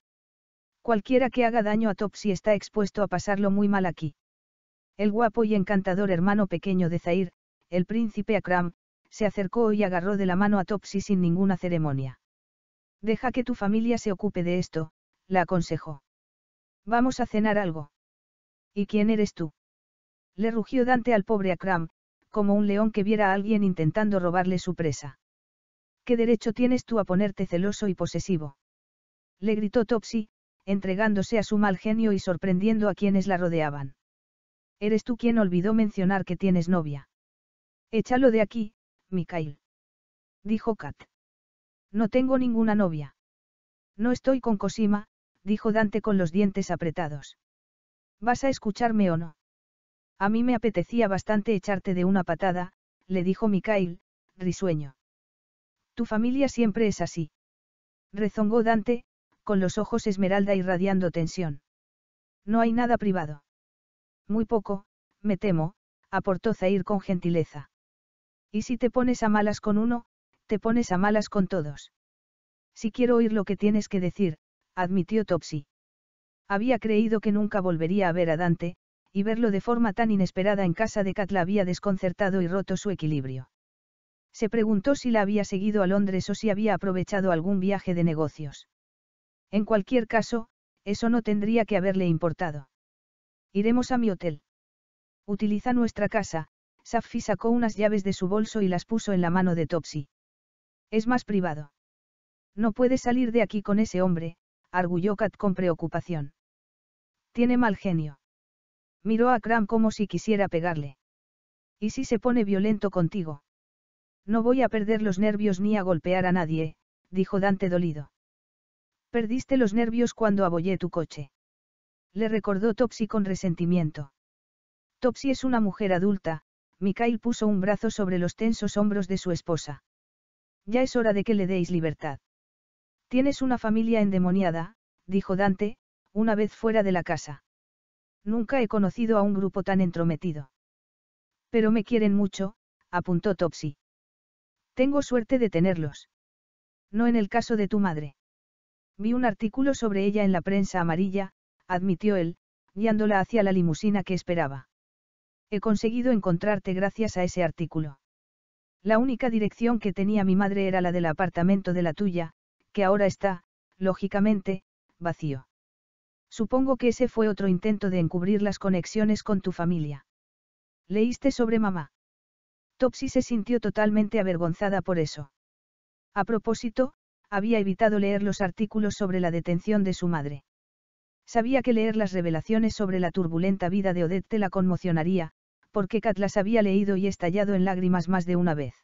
Cualquiera que haga daño a Topsy está expuesto a pasarlo muy mal aquí. El guapo y encantador hermano pequeño de Zair, el príncipe Akram, se acercó y agarró de la mano a Topsy sin ninguna ceremonia. Deja que tu familia se ocupe de esto, la aconsejó. Vamos a cenar algo. ¿Y quién eres tú? Le rugió Dante al pobre Akram, como un león que viera a alguien intentando robarle su presa. ¿Qué derecho tienes tú a ponerte celoso y posesivo? Le gritó Topsy, entregándose a su mal genio y sorprendiendo a quienes la rodeaban. Eres tú quien olvidó mencionar que tienes novia. Échalo de aquí, Mikhail. Dijo Kat. No tengo ninguna novia. No estoy con Cosima, dijo Dante con los dientes apretados. ¿Vas a escucharme o no? A mí me apetecía bastante echarte de una patada, le dijo Mikhail, risueño. Tu familia siempre es así. Rezongó Dante, con los ojos esmeralda irradiando tensión. No hay nada privado. Muy poco, me temo, aportó Zair con gentileza. Y si te pones a malas con uno, te pones a malas con todos. Si quiero oír lo que tienes que decir, admitió Topsy. Había creído que nunca volvería a ver a Dante, y verlo de forma tan inesperada en casa de Kat la había desconcertado y roto su equilibrio. Se preguntó si la había seguido a Londres o si había aprovechado algún viaje de negocios. En cualquier caso, eso no tendría que haberle importado. Iremos a mi hotel. Utiliza nuestra casa, Safi sacó unas llaves de su bolso y las puso en la mano de Topsy. Es más privado. No puedes salir de aquí con ese hombre, arguyó Kat con preocupación. Tiene mal genio. Miró a Cram como si quisiera pegarle. ¿Y si se pone violento contigo? No voy a perder los nervios ni a golpear a nadie, dijo Dante dolido. Perdiste los nervios cuando abollé tu coche. Le recordó Topsy con resentimiento. Topsy es una mujer adulta, Mikhail puso un brazo sobre los tensos hombros de su esposa. Ya es hora de que le deis libertad. Tienes una familia endemoniada, dijo Dante, una vez fuera de la casa. Nunca he conocido a un grupo tan entrometido. Pero me quieren mucho, apuntó Topsy. Tengo suerte de tenerlos. No en el caso de tu madre. Vi un artículo sobre ella en la prensa amarilla, admitió él, guiándola hacia la limusina que esperaba. He conseguido encontrarte gracias a ese artículo. La única dirección que tenía mi madre era la del apartamento de la tuya, que ahora está, lógicamente, vacío. Supongo que ese fue otro intento de encubrir las conexiones con tu familia. Leíste sobre mamá. Topsy se sintió totalmente avergonzada por eso. A propósito, había evitado leer los artículos sobre la detención de su madre. Sabía que leer las revelaciones sobre la turbulenta vida de Odette la conmocionaría, porque Katlas había leído y estallado en lágrimas más de una vez.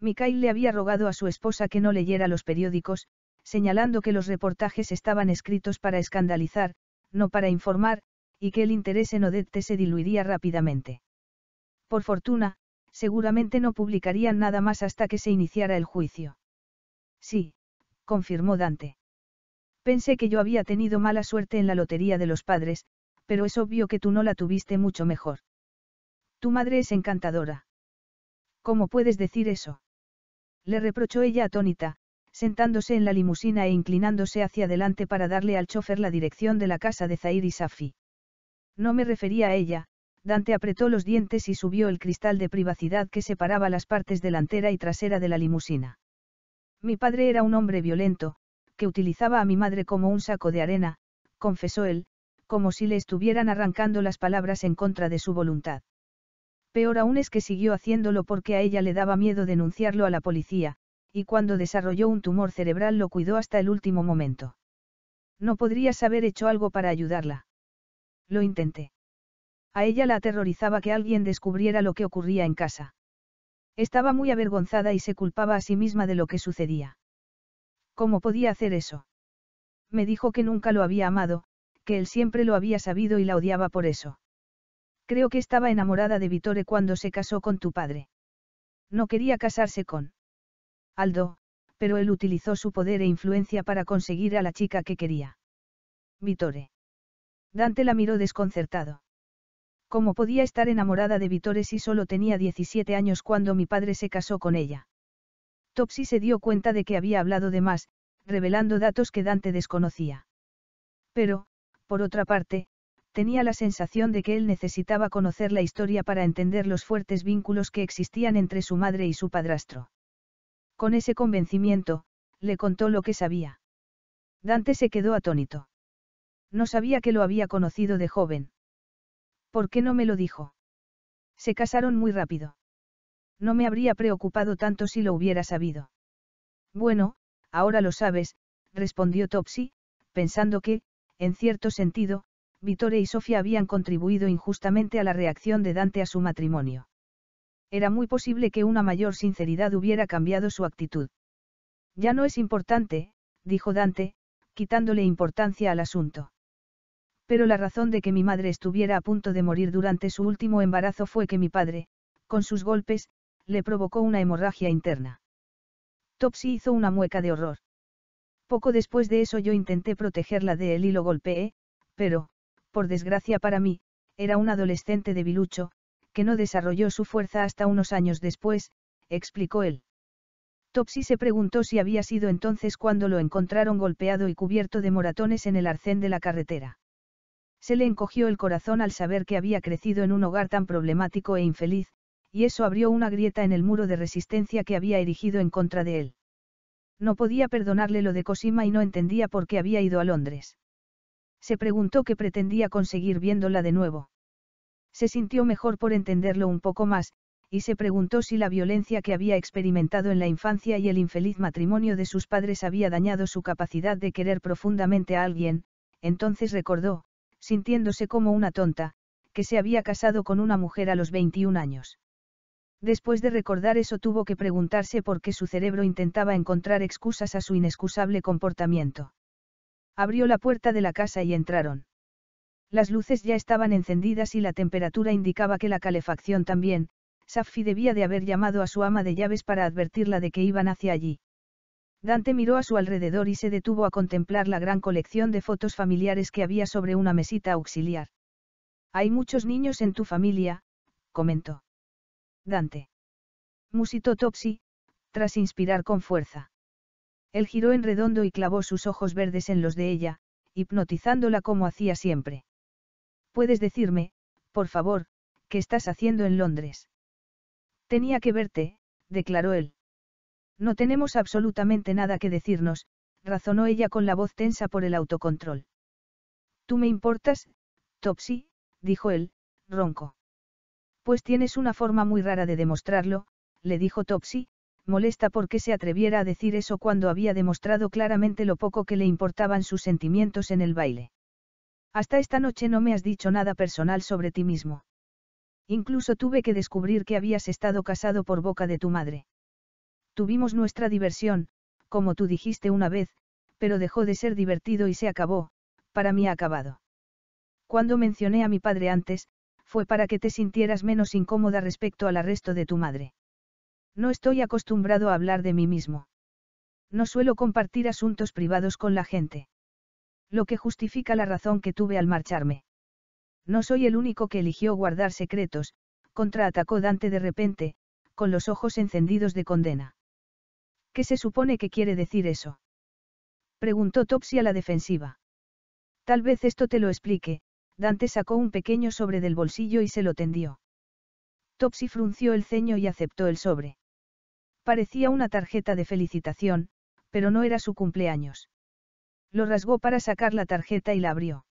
Mikhail le había rogado a su esposa que no leyera los periódicos, señalando que los reportajes estaban escritos para escandalizar, no para informar, y que el interés en Odette se diluiría rápidamente. Por fortuna, seguramente no publicarían nada más hasta que se iniciara el juicio. Sí, confirmó Dante. Pensé que yo había tenido mala suerte en la lotería de los padres, pero es obvio que tú no la tuviste mucho mejor. Tu madre es encantadora. ¿Cómo puedes decir eso? Le reprochó ella atónita, sentándose en la limusina e inclinándose hacia adelante para darle al chofer la dirección de la casa de Zair y Safi. No me refería a ella, Dante apretó los dientes y subió el cristal de privacidad que separaba las partes delantera y trasera de la limusina. Mi padre era un hombre violento, que utilizaba a mi madre como un saco de arena, confesó él, como si le estuvieran arrancando las palabras en contra de su voluntad. Peor aún es que siguió haciéndolo porque a ella le daba miedo denunciarlo a la policía, y cuando desarrolló un tumor cerebral lo cuidó hasta el último momento. No podrías haber hecho algo para ayudarla. Lo intenté. A ella la aterrorizaba que alguien descubriera lo que ocurría en casa. Estaba muy avergonzada y se culpaba a sí misma de lo que sucedía. ¿Cómo podía hacer eso? Me dijo que nunca lo había amado, que él siempre lo había sabido y la odiaba por eso. Creo que estaba enamorada de Vittore cuando se casó con tu padre. No quería casarse con. Aldo, pero él utilizó su poder e influencia para conseguir a la chica que quería. Vitore. Dante la miró desconcertado. ¿Cómo podía estar enamorada de Vitore si solo tenía 17 años cuando mi padre se casó con ella? Topsy se dio cuenta de que había hablado de más, revelando datos que Dante desconocía. Pero, por otra parte, tenía la sensación de que él necesitaba conocer la historia para entender los fuertes vínculos que existían entre su madre y su padrastro. Con ese convencimiento, le contó lo que sabía. Dante se quedó atónito. No sabía que lo había conocido de joven. ¿Por qué no me lo dijo? Se casaron muy rápido. No me habría preocupado tanto si lo hubiera sabido. Bueno, ahora lo sabes, respondió Topsy, pensando que, en cierto sentido, Vittore y Sofía habían contribuido injustamente a la reacción de Dante a su matrimonio. Era muy posible que una mayor sinceridad hubiera cambiado su actitud. Ya no es importante, dijo Dante, quitándole importancia al asunto. Pero la razón de que mi madre estuviera a punto de morir durante su último embarazo fue que mi padre, con sus golpes, le provocó una hemorragia interna. Topsy hizo una mueca de horror. Poco después de eso yo intenté protegerla de él y lo golpeé, pero, por desgracia para mí, era un adolescente debilucho, que no desarrolló su fuerza hasta unos años después, explicó él. Topsy se preguntó si había sido entonces cuando lo encontraron golpeado y cubierto de moratones en el arcén de la carretera. Se le encogió el corazón al saber que había crecido en un hogar tan problemático e infeliz, y eso abrió una grieta en el muro de resistencia que había erigido en contra de él. No podía perdonarle lo de Cosima y no entendía por qué había ido a Londres. Se preguntó qué pretendía conseguir viéndola de nuevo. Se sintió mejor por entenderlo un poco más, y se preguntó si la violencia que había experimentado en la infancia y el infeliz matrimonio de sus padres había dañado su capacidad de querer profundamente a alguien, entonces recordó, sintiéndose como una tonta, que se había casado con una mujer a los 21 años. Después de recordar eso tuvo que preguntarse por qué su cerebro intentaba encontrar excusas a su inexcusable comportamiento. Abrió la puerta de la casa y entraron. Las luces ya estaban encendidas y la temperatura indicaba que la calefacción también, Safi debía de haber llamado a su ama de llaves para advertirla de que iban hacia allí. Dante miró a su alrededor y se detuvo a contemplar la gran colección de fotos familiares que había sobre una mesita auxiliar. Hay muchos niños en tu familia, comentó. Dante. Musitó Topsy, tras inspirar con fuerza. Él giró en redondo y clavó sus ojos verdes en los de ella, hipnotizándola como hacía siempre. ¿Puedes decirme, por favor, qué estás haciendo en Londres? Tenía que verte, declaró él. No tenemos absolutamente nada que decirnos, razonó ella con la voz tensa por el autocontrol. Tú me importas, Topsy, dijo él, ronco. Pues tienes una forma muy rara de demostrarlo, le dijo Topsy, molesta porque se atreviera a decir eso cuando había demostrado claramente lo poco que le importaban sus sentimientos en el baile. Hasta esta noche no me has dicho nada personal sobre ti mismo. Incluso tuve que descubrir que habías estado casado por boca de tu madre. Tuvimos nuestra diversión, como tú dijiste una vez, pero dejó de ser divertido y se acabó, para mí ha acabado. Cuando mencioné a mi padre antes, fue para que te sintieras menos incómoda respecto al arresto de tu madre. No estoy acostumbrado a hablar de mí mismo. No suelo compartir asuntos privados con la gente lo que justifica la razón que tuve al marcharme. No soy el único que eligió guardar secretos, contraatacó Dante de repente, con los ojos encendidos de condena. ¿Qué se supone que quiere decir eso? preguntó Topsy a la defensiva. Tal vez esto te lo explique, Dante sacó un pequeño sobre del bolsillo y se lo tendió. Topsy frunció el ceño y aceptó el sobre. Parecía una tarjeta de felicitación, pero no era su cumpleaños. Lo rasgó para sacar la tarjeta y la abrió.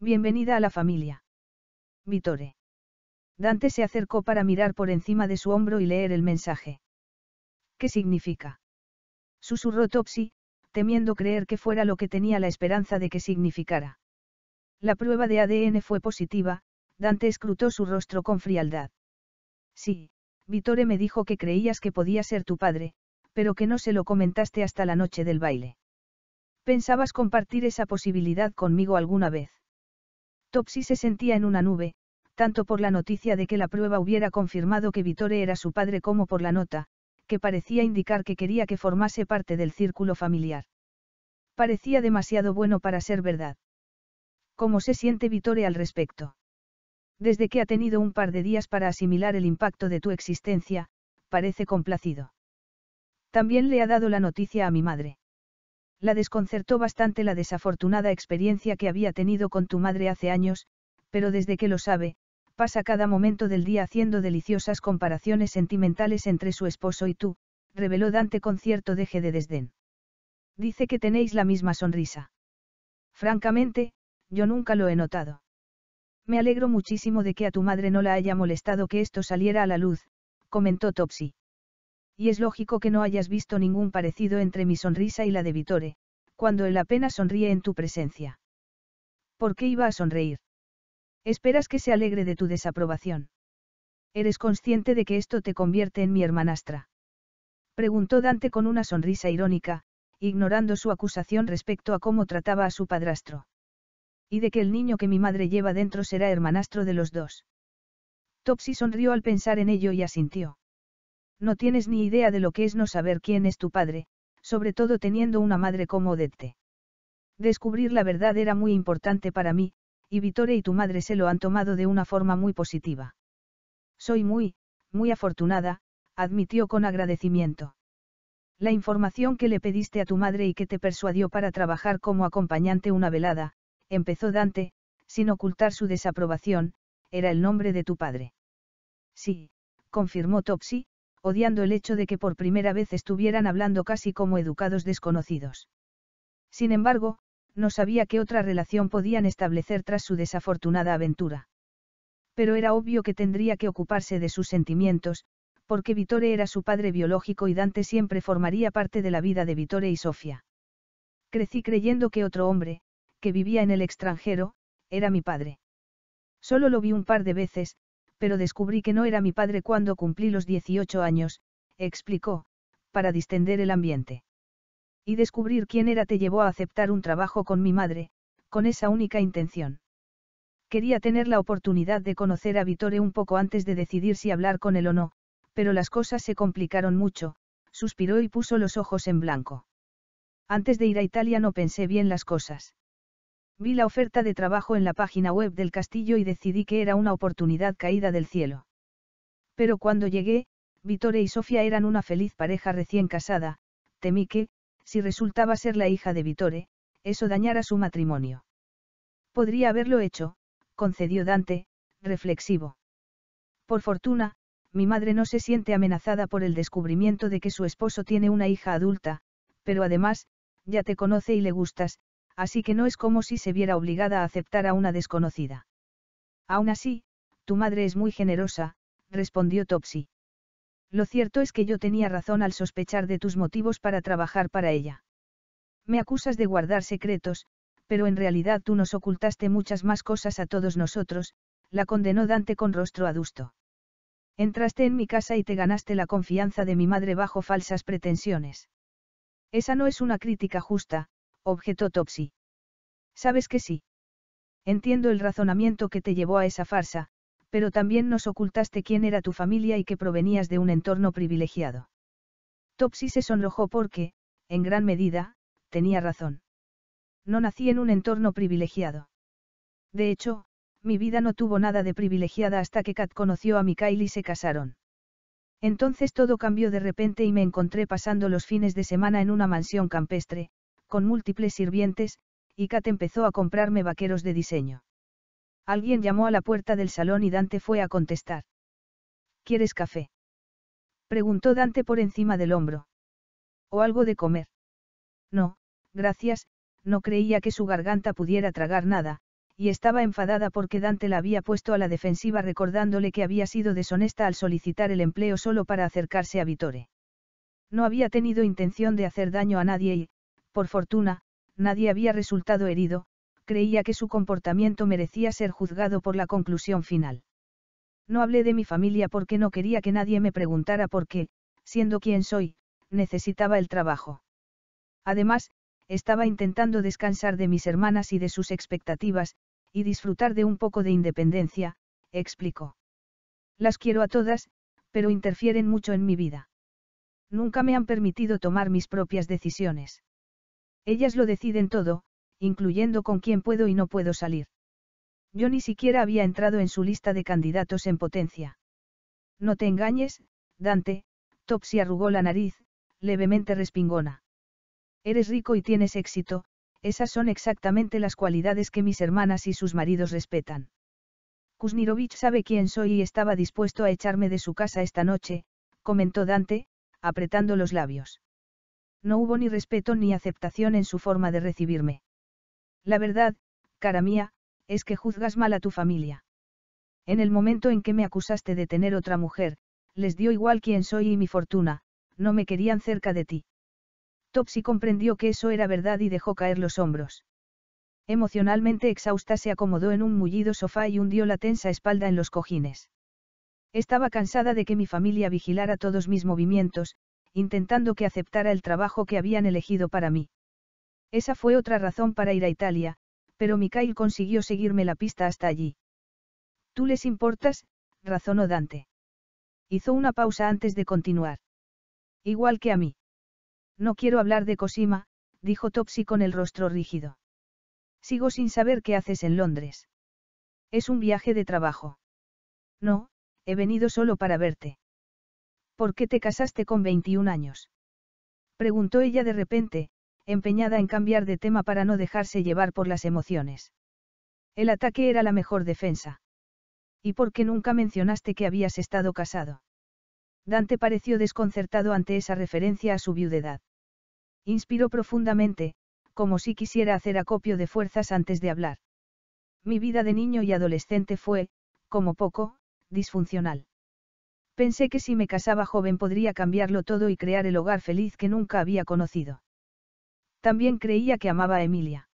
Bienvenida a la familia. Vittore. Dante se acercó para mirar por encima de su hombro y leer el mensaje. ¿Qué significa? Susurró Topsy, temiendo creer que fuera lo que tenía la esperanza de que significara. La prueba de ADN fue positiva, Dante escrutó su rostro con frialdad. Sí, Vitore me dijo que creías que podía ser tu padre, pero que no se lo comentaste hasta la noche del baile. ¿Pensabas compartir esa posibilidad conmigo alguna vez? Topsy se sentía en una nube, tanto por la noticia de que la prueba hubiera confirmado que Vitore era su padre como por la nota, que parecía indicar que quería que formase parte del círculo familiar. Parecía demasiado bueno para ser verdad. ¿Cómo se siente Vittore al respecto? Desde que ha tenido un par de días para asimilar el impacto de tu existencia, parece complacido. También le ha dado la noticia a mi madre. La desconcertó bastante la desafortunada experiencia que había tenido con tu madre hace años, pero desde que lo sabe, pasa cada momento del día haciendo deliciosas comparaciones sentimentales entre su esposo y tú, reveló Dante con cierto deje de desdén. Dice que tenéis la misma sonrisa. Francamente, yo nunca lo he notado. Me alegro muchísimo de que a tu madre no la haya molestado que esto saliera a la luz, comentó Topsy y es lógico que no hayas visto ningún parecido entre mi sonrisa y la de Vitore, cuando él apenas sonríe en tu presencia. ¿Por qué iba a sonreír? Esperas que se alegre de tu desaprobación. ¿Eres consciente de que esto te convierte en mi hermanastra? Preguntó Dante con una sonrisa irónica, ignorando su acusación respecto a cómo trataba a su padrastro. Y de que el niño que mi madre lleva dentro será hermanastro de los dos. Topsy sonrió al pensar en ello y asintió. No tienes ni idea de lo que es no saber quién es tu padre, sobre todo teniendo una madre como Odette. Descubrir la verdad era muy importante para mí, y Vitore y tu madre se lo han tomado de una forma muy positiva. Soy muy, muy afortunada, admitió con agradecimiento. La información que le pediste a tu madre y que te persuadió para trabajar como acompañante una velada, empezó Dante, sin ocultar su desaprobación, era el nombre de tu padre. Sí, confirmó Topsy, odiando el hecho de que por primera vez estuvieran hablando casi como educados desconocidos. Sin embargo, no sabía qué otra relación podían establecer tras su desafortunada aventura. Pero era obvio que tendría que ocuparse de sus sentimientos, porque Vittore era su padre biológico y Dante siempre formaría parte de la vida de Vittore y Sofía. Crecí creyendo que otro hombre, que vivía en el extranjero, era mi padre. Solo lo vi un par de veces, pero descubrí que no era mi padre cuando cumplí los 18 años, explicó, para distender el ambiente. Y descubrir quién era te llevó a aceptar un trabajo con mi madre, con esa única intención. Quería tener la oportunidad de conocer a Vittore un poco antes de decidir si hablar con él o no, pero las cosas se complicaron mucho, suspiró y puso los ojos en blanco. Antes de ir a Italia no pensé bien las cosas. Vi la oferta de trabajo en la página web del castillo y decidí que era una oportunidad caída del cielo. Pero cuando llegué, Vittore y Sofía eran una feliz pareja recién casada, temí que, si resultaba ser la hija de Vittore, eso dañara su matrimonio. Podría haberlo hecho, concedió Dante, reflexivo. Por fortuna, mi madre no se siente amenazada por el descubrimiento de que su esposo tiene una hija adulta, pero además, ya te conoce y le gustas, así que no es como si se viera obligada a aceptar a una desconocida. Aún así, tu madre es muy generosa, respondió Topsy. Lo cierto es que yo tenía razón al sospechar de tus motivos para trabajar para ella. Me acusas de guardar secretos, pero en realidad tú nos ocultaste muchas más cosas a todos nosotros, la condenó Dante con rostro adusto. Entraste en mi casa y te ganaste la confianza de mi madre bajo falsas pretensiones. Esa no es una crítica justa, objetó Topsy. Sabes que sí. Entiendo el razonamiento que te llevó a esa farsa, pero también nos ocultaste quién era tu familia y que provenías de un entorno privilegiado. Topsy se sonrojó porque, en gran medida, tenía razón. No nací en un entorno privilegiado. De hecho, mi vida no tuvo nada de privilegiada hasta que Kat conoció a Mikael y se casaron. Entonces todo cambió de repente y me encontré pasando los fines de semana en una mansión campestre, con múltiples sirvientes, y Kat empezó a comprarme vaqueros de diseño. Alguien llamó a la puerta del salón y Dante fue a contestar. ¿Quieres café? Preguntó Dante por encima del hombro. ¿O algo de comer? No, gracias, no creía que su garganta pudiera tragar nada, y estaba enfadada porque Dante la había puesto a la defensiva recordándole que había sido deshonesta al solicitar el empleo solo para acercarse a Vitore. No había tenido intención de hacer daño a nadie y, por fortuna, nadie había resultado herido, creía que su comportamiento merecía ser juzgado por la conclusión final. No hablé de mi familia porque no quería que nadie me preguntara por qué, siendo quien soy, necesitaba el trabajo. Además, estaba intentando descansar de mis hermanas y de sus expectativas, y disfrutar de un poco de independencia, explicó. Las quiero a todas, pero interfieren mucho en mi vida. Nunca me han permitido tomar mis propias decisiones. Ellas lo deciden todo, incluyendo con quién puedo y no puedo salir. Yo ni siquiera había entrado en su lista de candidatos en potencia. No te engañes, Dante, Topsy arrugó la nariz, levemente respingona. Eres rico y tienes éxito, esas son exactamente las cualidades que mis hermanas y sus maridos respetan. Kuznirovich sabe quién soy y estaba dispuesto a echarme de su casa esta noche, comentó Dante, apretando los labios. No hubo ni respeto ni aceptación en su forma de recibirme. La verdad, cara mía, es que juzgas mal a tu familia. En el momento en que me acusaste de tener otra mujer, les dio igual quién soy y mi fortuna, no me querían cerca de ti. Topsy comprendió que eso era verdad y dejó caer los hombros. Emocionalmente exhausta se acomodó en un mullido sofá y hundió la tensa espalda en los cojines. Estaba cansada de que mi familia vigilara todos mis movimientos, intentando que aceptara el trabajo que habían elegido para mí. Esa fue otra razón para ir a Italia, pero Mikhail consiguió seguirme la pista hasta allí. Tú les importas, razonó Dante. Hizo una pausa antes de continuar. Igual que a mí. No quiero hablar de Cosima, dijo Topsy con el rostro rígido. Sigo sin saber qué haces en Londres. Es un viaje de trabajo. No, he venido solo para verte. ¿Por qué te casaste con 21 años? Preguntó ella de repente, empeñada en cambiar de tema para no dejarse llevar por las emociones. El ataque era la mejor defensa. ¿Y por qué nunca mencionaste que habías estado casado? Dante pareció desconcertado ante esa referencia a su viudedad. Inspiró profundamente, como si quisiera hacer acopio de fuerzas antes de hablar. Mi vida de niño y adolescente fue, como poco, disfuncional. Pensé que si me casaba joven podría cambiarlo todo y crear el hogar feliz que nunca había conocido. También creía que amaba a Emilia.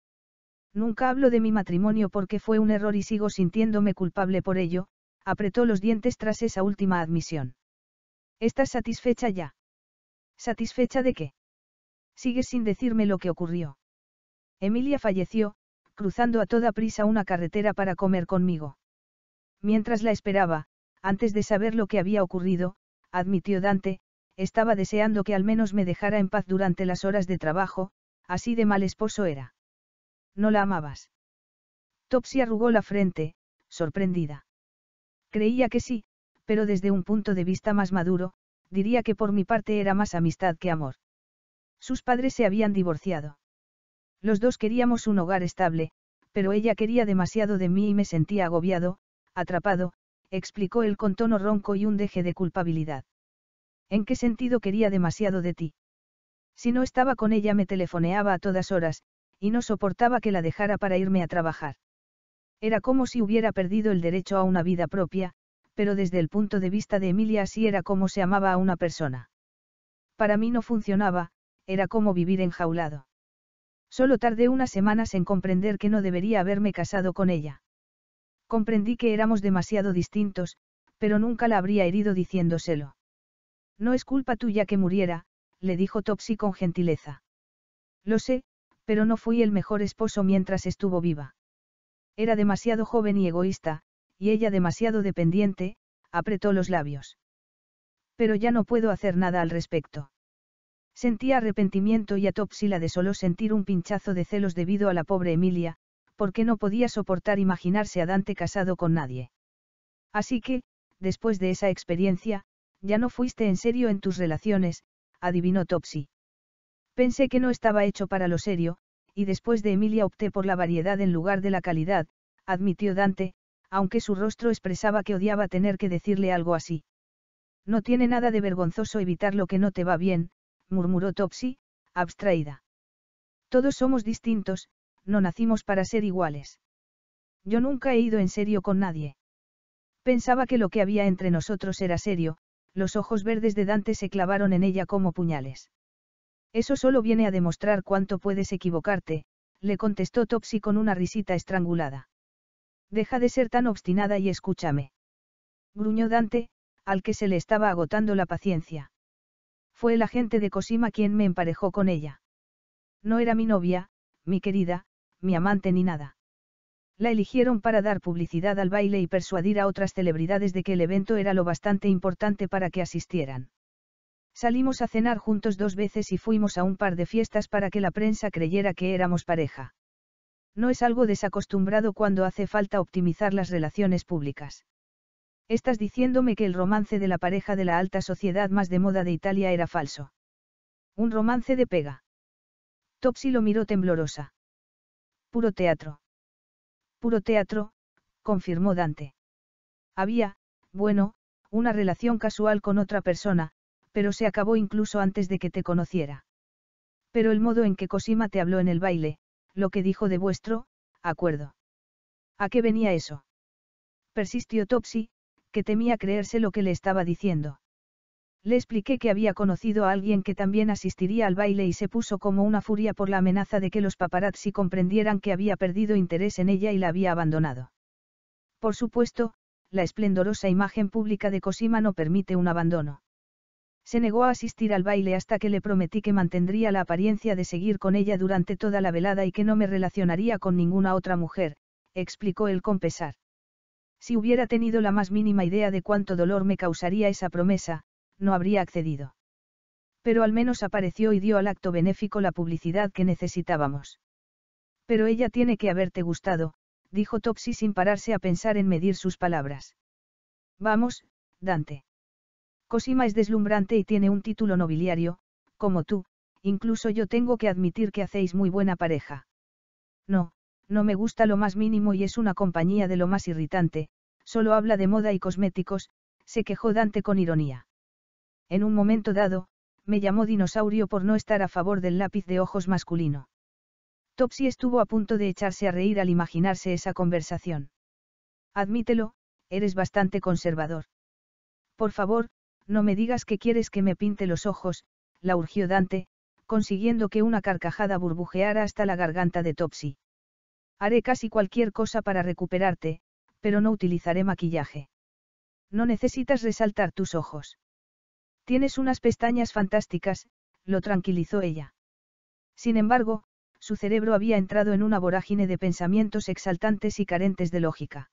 Nunca hablo de mi matrimonio porque fue un error y sigo sintiéndome culpable por ello, apretó los dientes tras esa última admisión. ¿Estás satisfecha ya? ¿Satisfecha de qué? Sigues sin decirme lo que ocurrió. Emilia falleció, cruzando a toda prisa una carretera para comer conmigo. Mientras la esperaba, antes de saber lo que había ocurrido, admitió Dante, estaba deseando que al menos me dejara en paz durante las horas de trabajo, así de mal esposo era. No la amabas. Topsy arrugó la frente, sorprendida. Creía que sí, pero desde un punto de vista más maduro, diría que por mi parte era más amistad que amor. Sus padres se habían divorciado. Los dos queríamos un hogar estable, pero ella quería demasiado de mí y me sentía agobiado, atrapado, explicó él con tono ronco y un deje de culpabilidad. ¿En qué sentido quería demasiado de ti? Si no estaba con ella me telefoneaba a todas horas, y no soportaba que la dejara para irme a trabajar. Era como si hubiera perdido el derecho a una vida propia, pero desde el punto de vista de Emilia así era como se amaba a una persona. Para mí no funcionaba, era como vivir enjaulado. Solo tardé unas semanas en comprender que no debería haberme casado con ella. Comprendí que éramos demasiado distintos, pero nunca la habría herido diciéndoselo. No es culpa tuya que muriera, le dijo Topsy con gentileza. Lo sé, pero no fui el mejor esposo mientras estuvo viva. Era demasiado joven y egoísta, y ella demasiado dependiente, apretó los labios. Pero ya no puedo hacer nada al respecto. Sentía arrepentimiento y a Topsy la desoló sentir un pinchazo de celos debido a la pobre Emilia, porque no podía soportar imaginarse a Dante casado con nadie. Así que, después de esa experiencia, ya no fuiste en serio en tus relaciones, adivinó Topsy. Pensé que no estaba hecho para lo serio, y después de Emilia opté por la variedad en lugar de la calidad, admitió Dante, aunque su rostro expresaba que odiaba tener que decirle algo así. No tiene nada de vergonzoso evitar lo que no te va bien, murmuró Topsy, abstraída. Todos somos distintos, no nacimos para ser iguales. Yo nunca he ido en serio con nadie. Pensaba que lo que había entre nosotros era serio, los ojos verdes de Dante se clavaron en ella como puñales. Eso solo viene a demostrar cuánto puedes equivocarte, le contestó Topsy con una risita estrangulada. Deja de ser tan obstinada y escúchame. Gruñó Dante, al que se le estaba agotando la paciencia. Fue el agente de Cosima quien me emparejó con ella. No era mi novia, mi querida, mi amante ni nada. La eligieron para dar publicidad al baile y persuadir a otras celebridades de que el evento era lo bastante importante para que asistieran. Salimos a cenar juntos dos veces y fuimos a un par de fiestas para que la prensa creyera que éramos pareja. No es algo desacostumbrado cuando hace falta optimizar las relaciones públicas. Estás diciéndome que el romance de la pareja de la alta sociedad más de moda de Italia era falso. Un romance de pega. Topsy lo miró temblorosa. Puro teatro. Puro teatro, confirmó Dante. Había, bueno, una relación casual con otra persona, pero se acabó incluso antes de que te conociera. Pero el modo en que Cosima te habló en el baile, lo que dijo de vuestro, acuerdo. ¿A qué venía eso? Persistió Topsy, que temía creerse lo que le estaba diciendo. Le expliqué que había conocido a alguien que también asistiría al baile y se puso como una furia por la amenaza de que los paparazzi comprendieran que había perdido interés en ella y la había abandonado. Por supuesto, la esplendorosa imagen pública de Cosima no permite un abandono. Se negó a asistir al baile hasta que le prometí que mantendría la apariencia de seguir con ella durante toda la velada y que no me relacionaría con ninguna otra mujer, explicó él con pesar. Si hubiera tenido la más mínima idea de cuánto dolor me causaría esa promesa, no habría accedido. Pero al menos apareció y dio al acto benéfico la publicidad que necesitábamos. Pero ella tiene que haberte gustado, dijo Topsy sin pararse a pensar en medir sus palabras. Vamos, Dante. Cosima es deslumbrante y tiene un título nobiliario, como tú, incluso yo tengo que admitir que hacéis muy buena pareja. No, no me gusta lo más mínimo y es una compañía de lo más irritante, solo habla de moda y cosméticos, se quejó Dante con ironía. En un momento dado, me llamó dinosaurio por no estar a favor del lápiz de ojos masculino. Topsy estuvo a punto de echarse a reír al imaginarse esa conversación. Admítelo, eres bastante conservador. Por favor, no me digas que quieres que me pinte los ojos, la urgió Dante, consiguiendo que una carcajada burbujeara hasta la garganta de Topsy. Haré casi cualquier cosa para recuperarte, pero no utilizaré maquillaje. No necesitas resaltar tus ojos. Tienes unas pestañas fantásticas, lo tranquilizó ella. Sin embargo, su cerebro había entrado en una vorágine de pensamientos exaltantes y carentes de lógica.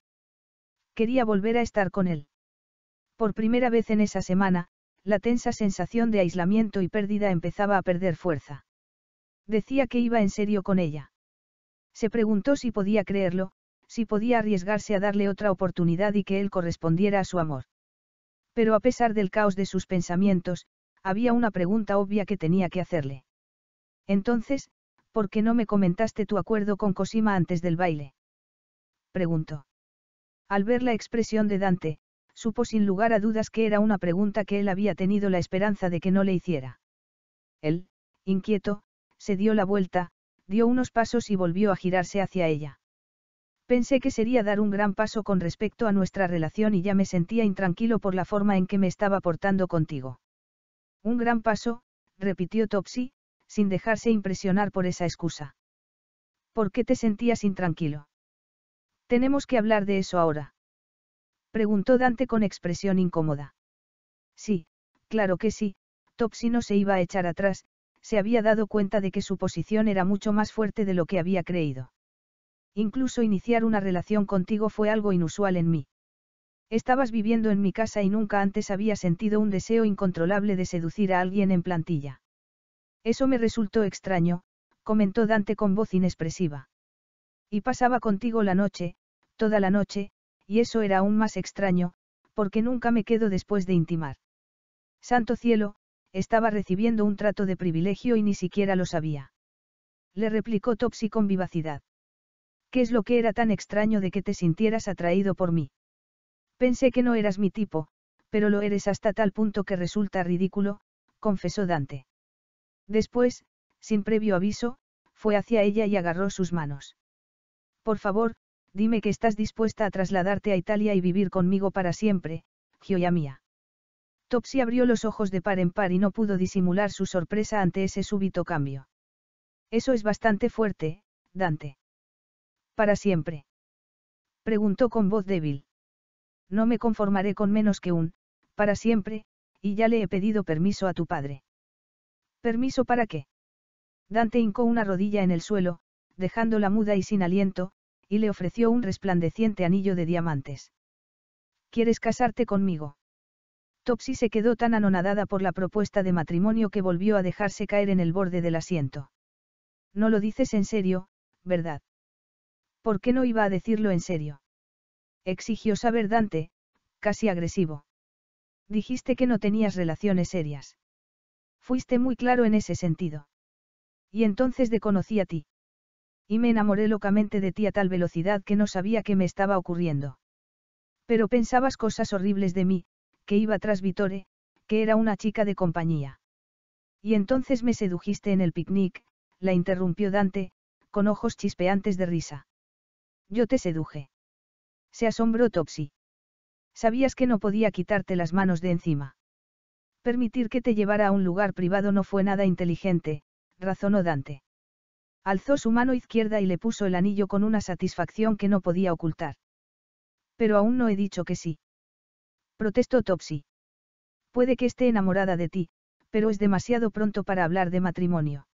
Quería volver a estar con él. Por primera vez en esa semana, la tensa sensación de aislamiento y pérdida empezaba a perder fuerza. Decía que iba en serio con ella. Se preguntó si podía creerlo, si podía arriesgarse a darle otra oportunidad y que él correspondiera a su amor. Pero a pesar del caos de sus pensamientos, había una pregunta obvia que tenía que hacerle. Entonces, ¿por qué no me comentaste tu acuerdo con Cosima antes del baile? Preguntó. Al ver la expresión de Dante, supo sin lugar a dudas que era una pregunta que él había tenido la esperanza de que no le hiciera. Él, inquieto, se dio la vuelta, dio unos pasos y volvió a girarse hacia ella. Pensé que sería dar un gran paso con respecto a nuestra relación y ya me sentía intranquilo por la forma en que me estaba portando contigo. Un gran paso, repitió Topsy, sin dejarse impresionar por esa excusa. ¿Por qué te sentías intranquilo? Tenemos que hablar de eso ahora. Preguntó Dante con expresión incómoda. Sí, claro que sí, Topsy no se iba a echar atrás, se había dado cuenta de que su posición era mucho más fuerte de lo que había creído. Incluso iniciar una relación contigo fue algo inusual en mí. Estabas viviendo en mi casa y nunca antes había sentido un deseo incontrolable de seducir a alguien en plantilla. Eso me resultó extraño, comentó Dante con voz inexpresiva. Y pasaba contigo la noche, toda la noche, y eso era aún más extraño, porque nunca me quedo después de intimar. Santo cielo, estaba recibiendo un trato de privilegio y ni siquiera lo sabía. Le replicó Topsy con vivacidad. ¿Qué es lo que era tan extraño de que te sintieras atraído por mí? Pensé que no eras mi tipo, pero lo eres hasta tal punto que resulta ridículo, confesó Dante. Después, sin previo aviso, fue hacia ella y agarró sus manos. Por favor, dime que estás dispuesta a trasladarte a Italia y vivir conmigo para siempre, Gioia mía. Topsy abrió los ojos de par en par y no pudo disimular su sorpresa ante ese súbito cambio. Eso es bastante fuerte, Dante. ¿Para siempre? Preguntó con voz débil. No me conformaré con menos que un, para siempre, y ya le he pedido permiso a tu padre. ¿Permiso para qué? Dante hincó una rodilla en el suelo, dejándola muda y sin aliento, y le ofreció un resplandeciente anillo de diamantes. ¿Quieres casarte conmigo? Topsy se quedó tan anonadada por la propuesta de matrimonio que volvió a dejarse caer en el borde del asiento. No lo dices en serio, ¿verdad? ¿Por qué no iba a decirlo en serio? Exigió saber Dante, casi agresivo. Dijiste que no tenías relaciones serias. Fuiste muy claro en ese sentido. Y entonces de conocí a ti. Y me enamoré locamente de ti a tal velocidad que no sabía qué me estaba ocurriendo. Pero pensabas cosas horribles de mí, que iba tras Vitore, que era una chica de compañía. Y entonces me sedujiste en el picnic, la interrumpió Dante, con ojos chispeantes de risa. Yo te seduje. Se asombró Topsy. Sabías que no podía quitarte las manos de encima. Permitir que te llevara a un lugar privado no fue nada inteligente, razonó Dante. Alzó su mano izquierda y le puso el anillo con una satisfacción que no podía ocultar. Pero aún no he dicho que sí. Protestó Topsy. Puede que esté enamorada de ti, pero es demasiado pronto para hablar de matrimonio.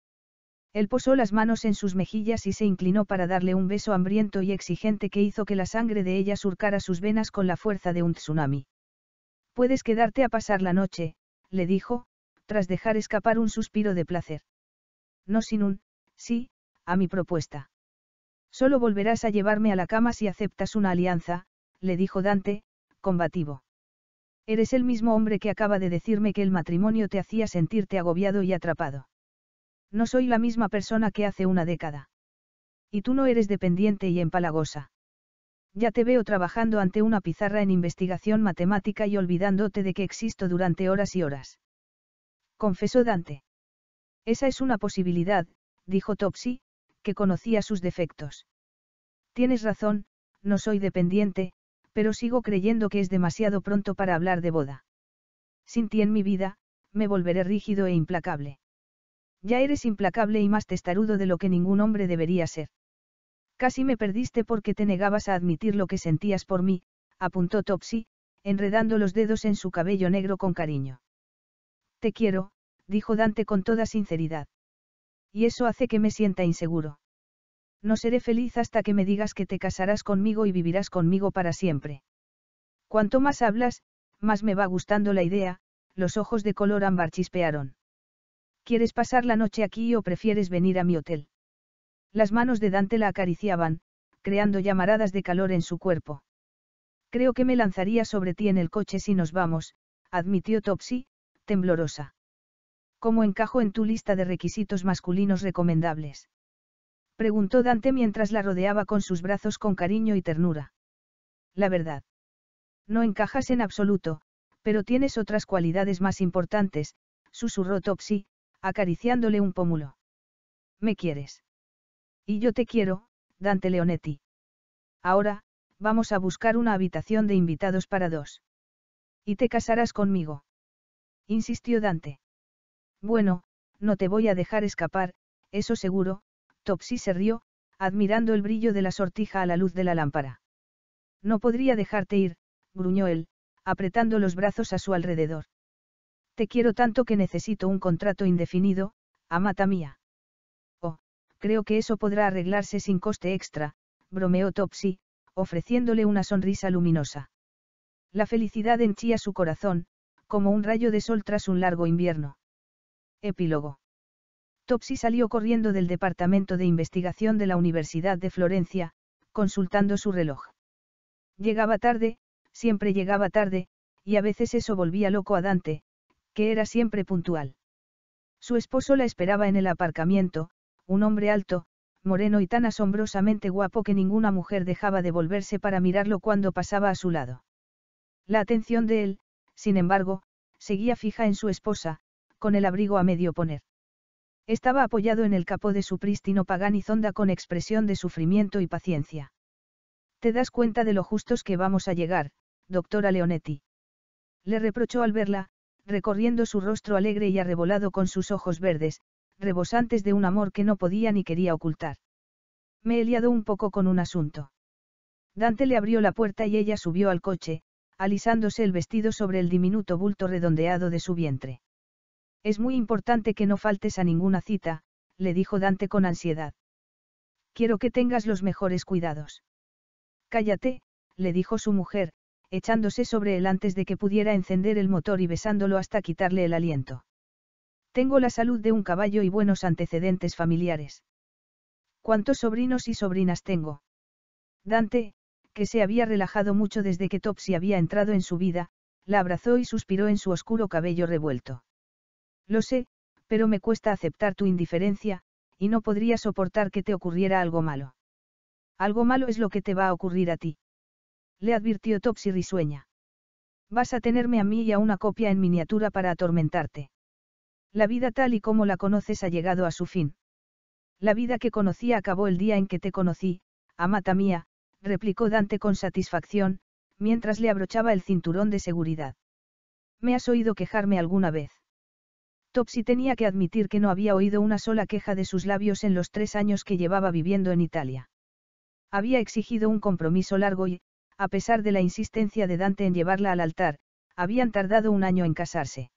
Él posó las manos en sus mejillas y se inclinó para darle un beso hambriento y exigente que hizo que la sangre de ella surcara sus venas con la fuerza de un tsunami. Puedes quedarte a pasar la noche, le dijo, tras dejar escapar un suspiro de placer. No sin un, sí, a mi propuesta. Solo volverás a llevarme a la cama si aceptas una alianza, le dijo Dante, combativo. Eres el mismo hombre que acaba de decirme que el matrimonio te hacía sentirte agobiado y atrapado. No soy la misma persona que hace una década. Y tú no eres dependiente y empalagosa. Ya te veo trabajando ante una pizarra en investigación matemática y olvidándote de que existo durante horas y horas. Confesó Dante. Esa es una posibilidad, dijo Topsy, que conocía sus defectos. Tienes razón, no soy dependiente, pero sigo creyendo que es demasiado pronto para hablar de boda. Sin ti en mi vida, me volveré rígido e implacable. Ya eres implacable y más testarudo de lo que ningún hombre debería ser. Casi me perdiste porque te negabas a admitir lo que sentías por mí, apuntó Topsy, enredando los dedos en su cabello negro con cariño. Te quiero, dijo Dante con toda sinceridad. Y eso hace que me sienta inseguro. No seré feliz hasta que me digas que te casarás conmigo y vivirás conmigo para siempre. Cuanto más hablas, más me va gustando la idea, los ojos de color ámbar chispearon. ¿Quieres pasar la noche aquí o prefieres venir a mi hotel? Las manos de Dante la acariciaban, creando llamaradas de calor en su cuerpo. Creo que me lanzaría sobre ti en el coche si nos vamos, admitió Topsy, temblorosa. ¿Cómo encajo en tu lista de requisitos masculinos recomendables? Preguntó Dante mientras la rodeaba con sus brazos con cariño y ternura. La verdad. No encajas en absoluto, pero tienes otras cualidades más importantes, susurró Topsy, acariciándole un pómulo. ¿Me quieres? Y yo te quiero, Dante Leonetti. Ahora, vamos a buscar una habitación de invitados para dos. Y te casarás conmigo. Insistió Dante. Bueno, no te voy a dejar escapar, eso seguro, Topsy se rió, admirando el brillo de la sortija a la luz de la lámpara. No podría dejarte ir, gruñó él, apretando los brazos a su alrededor. Te quiero tanto que necesito un contrato indefinido, amata mía. Oh, creo que eso podrá arreglarse sin coste extra, bromeó Topsy, ofreciéndole una sonrisa luminosa. La felicidad henchía su corazón, como un rayo de sol tras un largo invierno. Epílogo. Topsy salió corriendo del Departamento de Investigación de la Universidad de Florencia, consultando su reloj. Llegaba tarde, siempre llegaba tarde, y a veces eso volvía loco a Dante, que era siempre puntual. Su esposo la esperaba en el aparcamiento, un hombre alto, moreno y tan asombrosamente guapo que ninguna mujer dejaba de volverse para mirarlo cuando pasaba a su lado. La atención de él, sin embargo, seguía fija en su esposa, con el abrigo a medio poner. Estaba apoyado en el capó de su prístino paganizonda con expresión de sufrimiento y paciencia. ¿Te das cuenta de lo justos que vamos a llegar, doctora Leonetti? Le reprochó al verla, recorriendo su rostro alegre y arrebolado con sus ojos verdes, rebosantes de un amor que no podía ni quería ocultar. Me he liado un poco con un asunto. Dante le abrió la puerta y ella subió al coche, alisándose el vestido sobre el diminuto bulto redondeado de su vientre. Es muy importante que no faltes a ninguna cita, le dijo Dante con ansiedad. Quiero que tengas los mejores cuidados. Cállate, le dijo su mujer, echándose sobre él antes de que pudiera encender el motor y besándolo hasta quitarle el aliento. Tengo la salud de un caballo y buenos antecedentes familiares. ¿Cuántos sobrinos y sobrinas tengo? Dante, que se había relajado mucho desde que Topsy había entrado en su vida, la abrazó y suspiró en su oscuro cabello revuelto. Lo sé, pero me cuesta aceptar tu indiferencia, y no podría soportar que te ocurriera algo malo. Algo malo es lo que te va a ocurrir a ti le advirtió Topsy risueña. Vas a tenerme a mí y a una copia en miniatura para atormentarte. La vida tal y como la conoces ha llegado a su fin. La vida que conocí acabó el día en que te conocí, amata mía, replicó Dante con satisfacción, mientras le abrochaba el cinturón de seguridad. ¿Me has oído quejarme alguna vez? Topsy tenía que admitir que no había oído una sola queja de sus labios en los tres años que llevaba viviendo en Italia. Había exigido un compromiso largo y, a pesar de la insistencia de Dante en llevarla al altar, habían tardado un año en casarse.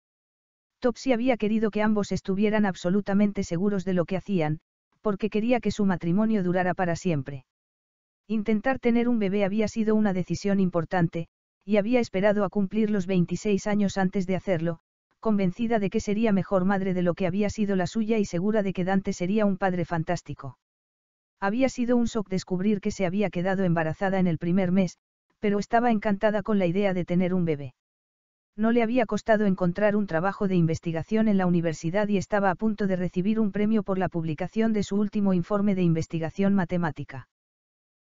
Topsy había querido que ambos estuvieran absolutamente seguros de lo que hacían, porque quería que su matrimonio durara para siempre. Intentar tener un bebé había sido una decisión importante, y había esperado a cumplir los 26 años antes de hacerlo, convencida de que sería mejor madre de lo que había sido la suya y segura de que Dante sería un padre fantástico. Había sido un shock descubrir que se había quedado embarazada en el primer mes, pero estaba encantada con la idea de tener un bebé. No le había costado encontrar un trabajo de investigación en la universidad y estaba a punto de recibir un premio por la publicación de su último informe de investigación matemática.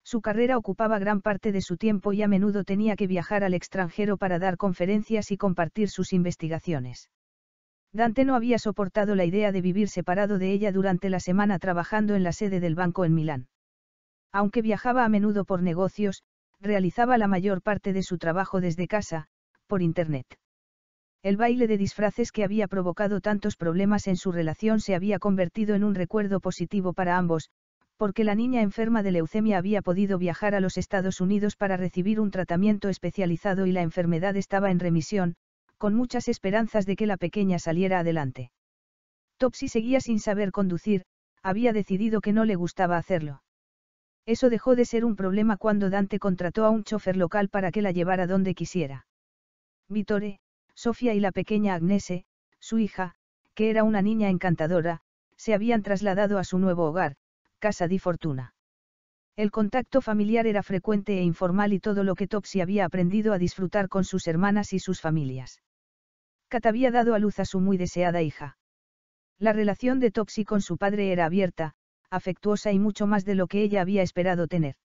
Su carrera ocupaba gran parte de su tiempo y a menudo tenía que viajar al extranjero para dar conferencias y compartir sus investigaciones. Dante no había soportado la idea de vivir separado de ella durante la semana trabajando en la sede del banco en Milán. Aunque viajaba a menudo por negocios, realizaba la mayor parte de su trabajo desde casa, por Internet. El baile de disfraces que había provocado tantos problemas en su relación se había convertido en un recuerdo positivo para ambos, porque la niña enferma de leucemia había podido viajar a los Estados Unidos para recibir un tratamiento especializado y la enfermedad estaba en remisión, con muchas esperanzas de que la pequeña saliera adelante. Topsy seguía sin saber conducir, había decidido que no le gustaba hacerlo. Eso dejó de ser un problema cuando Dante contrató a un chofer local para que la llevara donde quisiera. Vittore, Sofía y la pequeña Agnese, su hija, que era una niña encantadora, se habían trasladado a su nuevo hogar, Casa di Fortuna. El contacto familiar era frecuente e informal y todo lo que Topsy había aprendido a disfrutar con sus hermanas y sus familias. Kat había dado a luz a su muy deseada hija. La relación de Topsy con su padre era abierta, afectuosa y mucho más de lo que ella había esperado tener.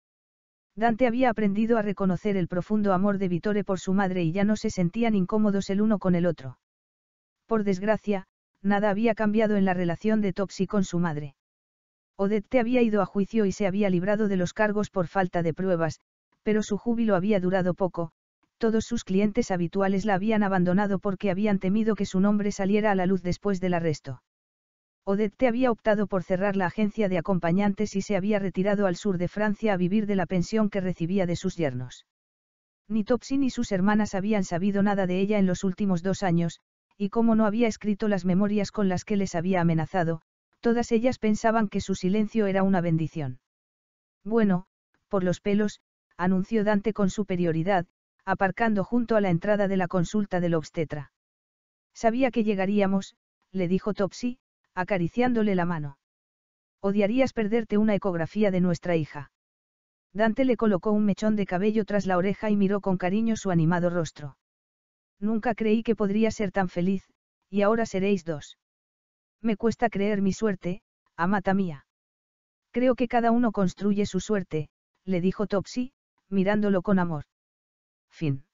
Dante había aprendido a reconocer el profundo amor de Vitore por su madre y ya no se sentían incómodos el uno con el otro. Por desgracia, nada había cambiado en la relación de Topsy con su madre. Odette había ido a juicio y se había librado de los cargos por falta de pruebas, pero su júbilo había durado poco, todos sus clientes habituales la habían abandonado porque habían temido que su nombre saliera a la luz después del arresto. Odette había optado por cerrar la agencia de acompañantes y se había retirado al sur de Francia a vivir de la pensión que recibía de sus yernos. Ni Topsy ni sus hermanas habían sabido nada de ella en los últimos dos años, y como no había escrito las memorias con las que les había amenazado, todas ellas pensaban que su silencio era una bendición. Bueno, por los pelos, anunció Dante con superioridad, aparcando junto a la entrada de la consulta del obstetra. Sabía que llegaríamos, le dijo Topsy, acariciándole la mano. Odiarías perderte una ecografía de nuestra hija. Dante le colocó un mechón de cabello tras la oreja y miró con cariño su animado rostro. Nunca creí que podría ser tan feliz, y ahora seréis dos. Me cuesta creer mi suerte, amata mía. Creo que cada uno construye su suerte, le dijo Topsy, mirándolo con amor. Fin.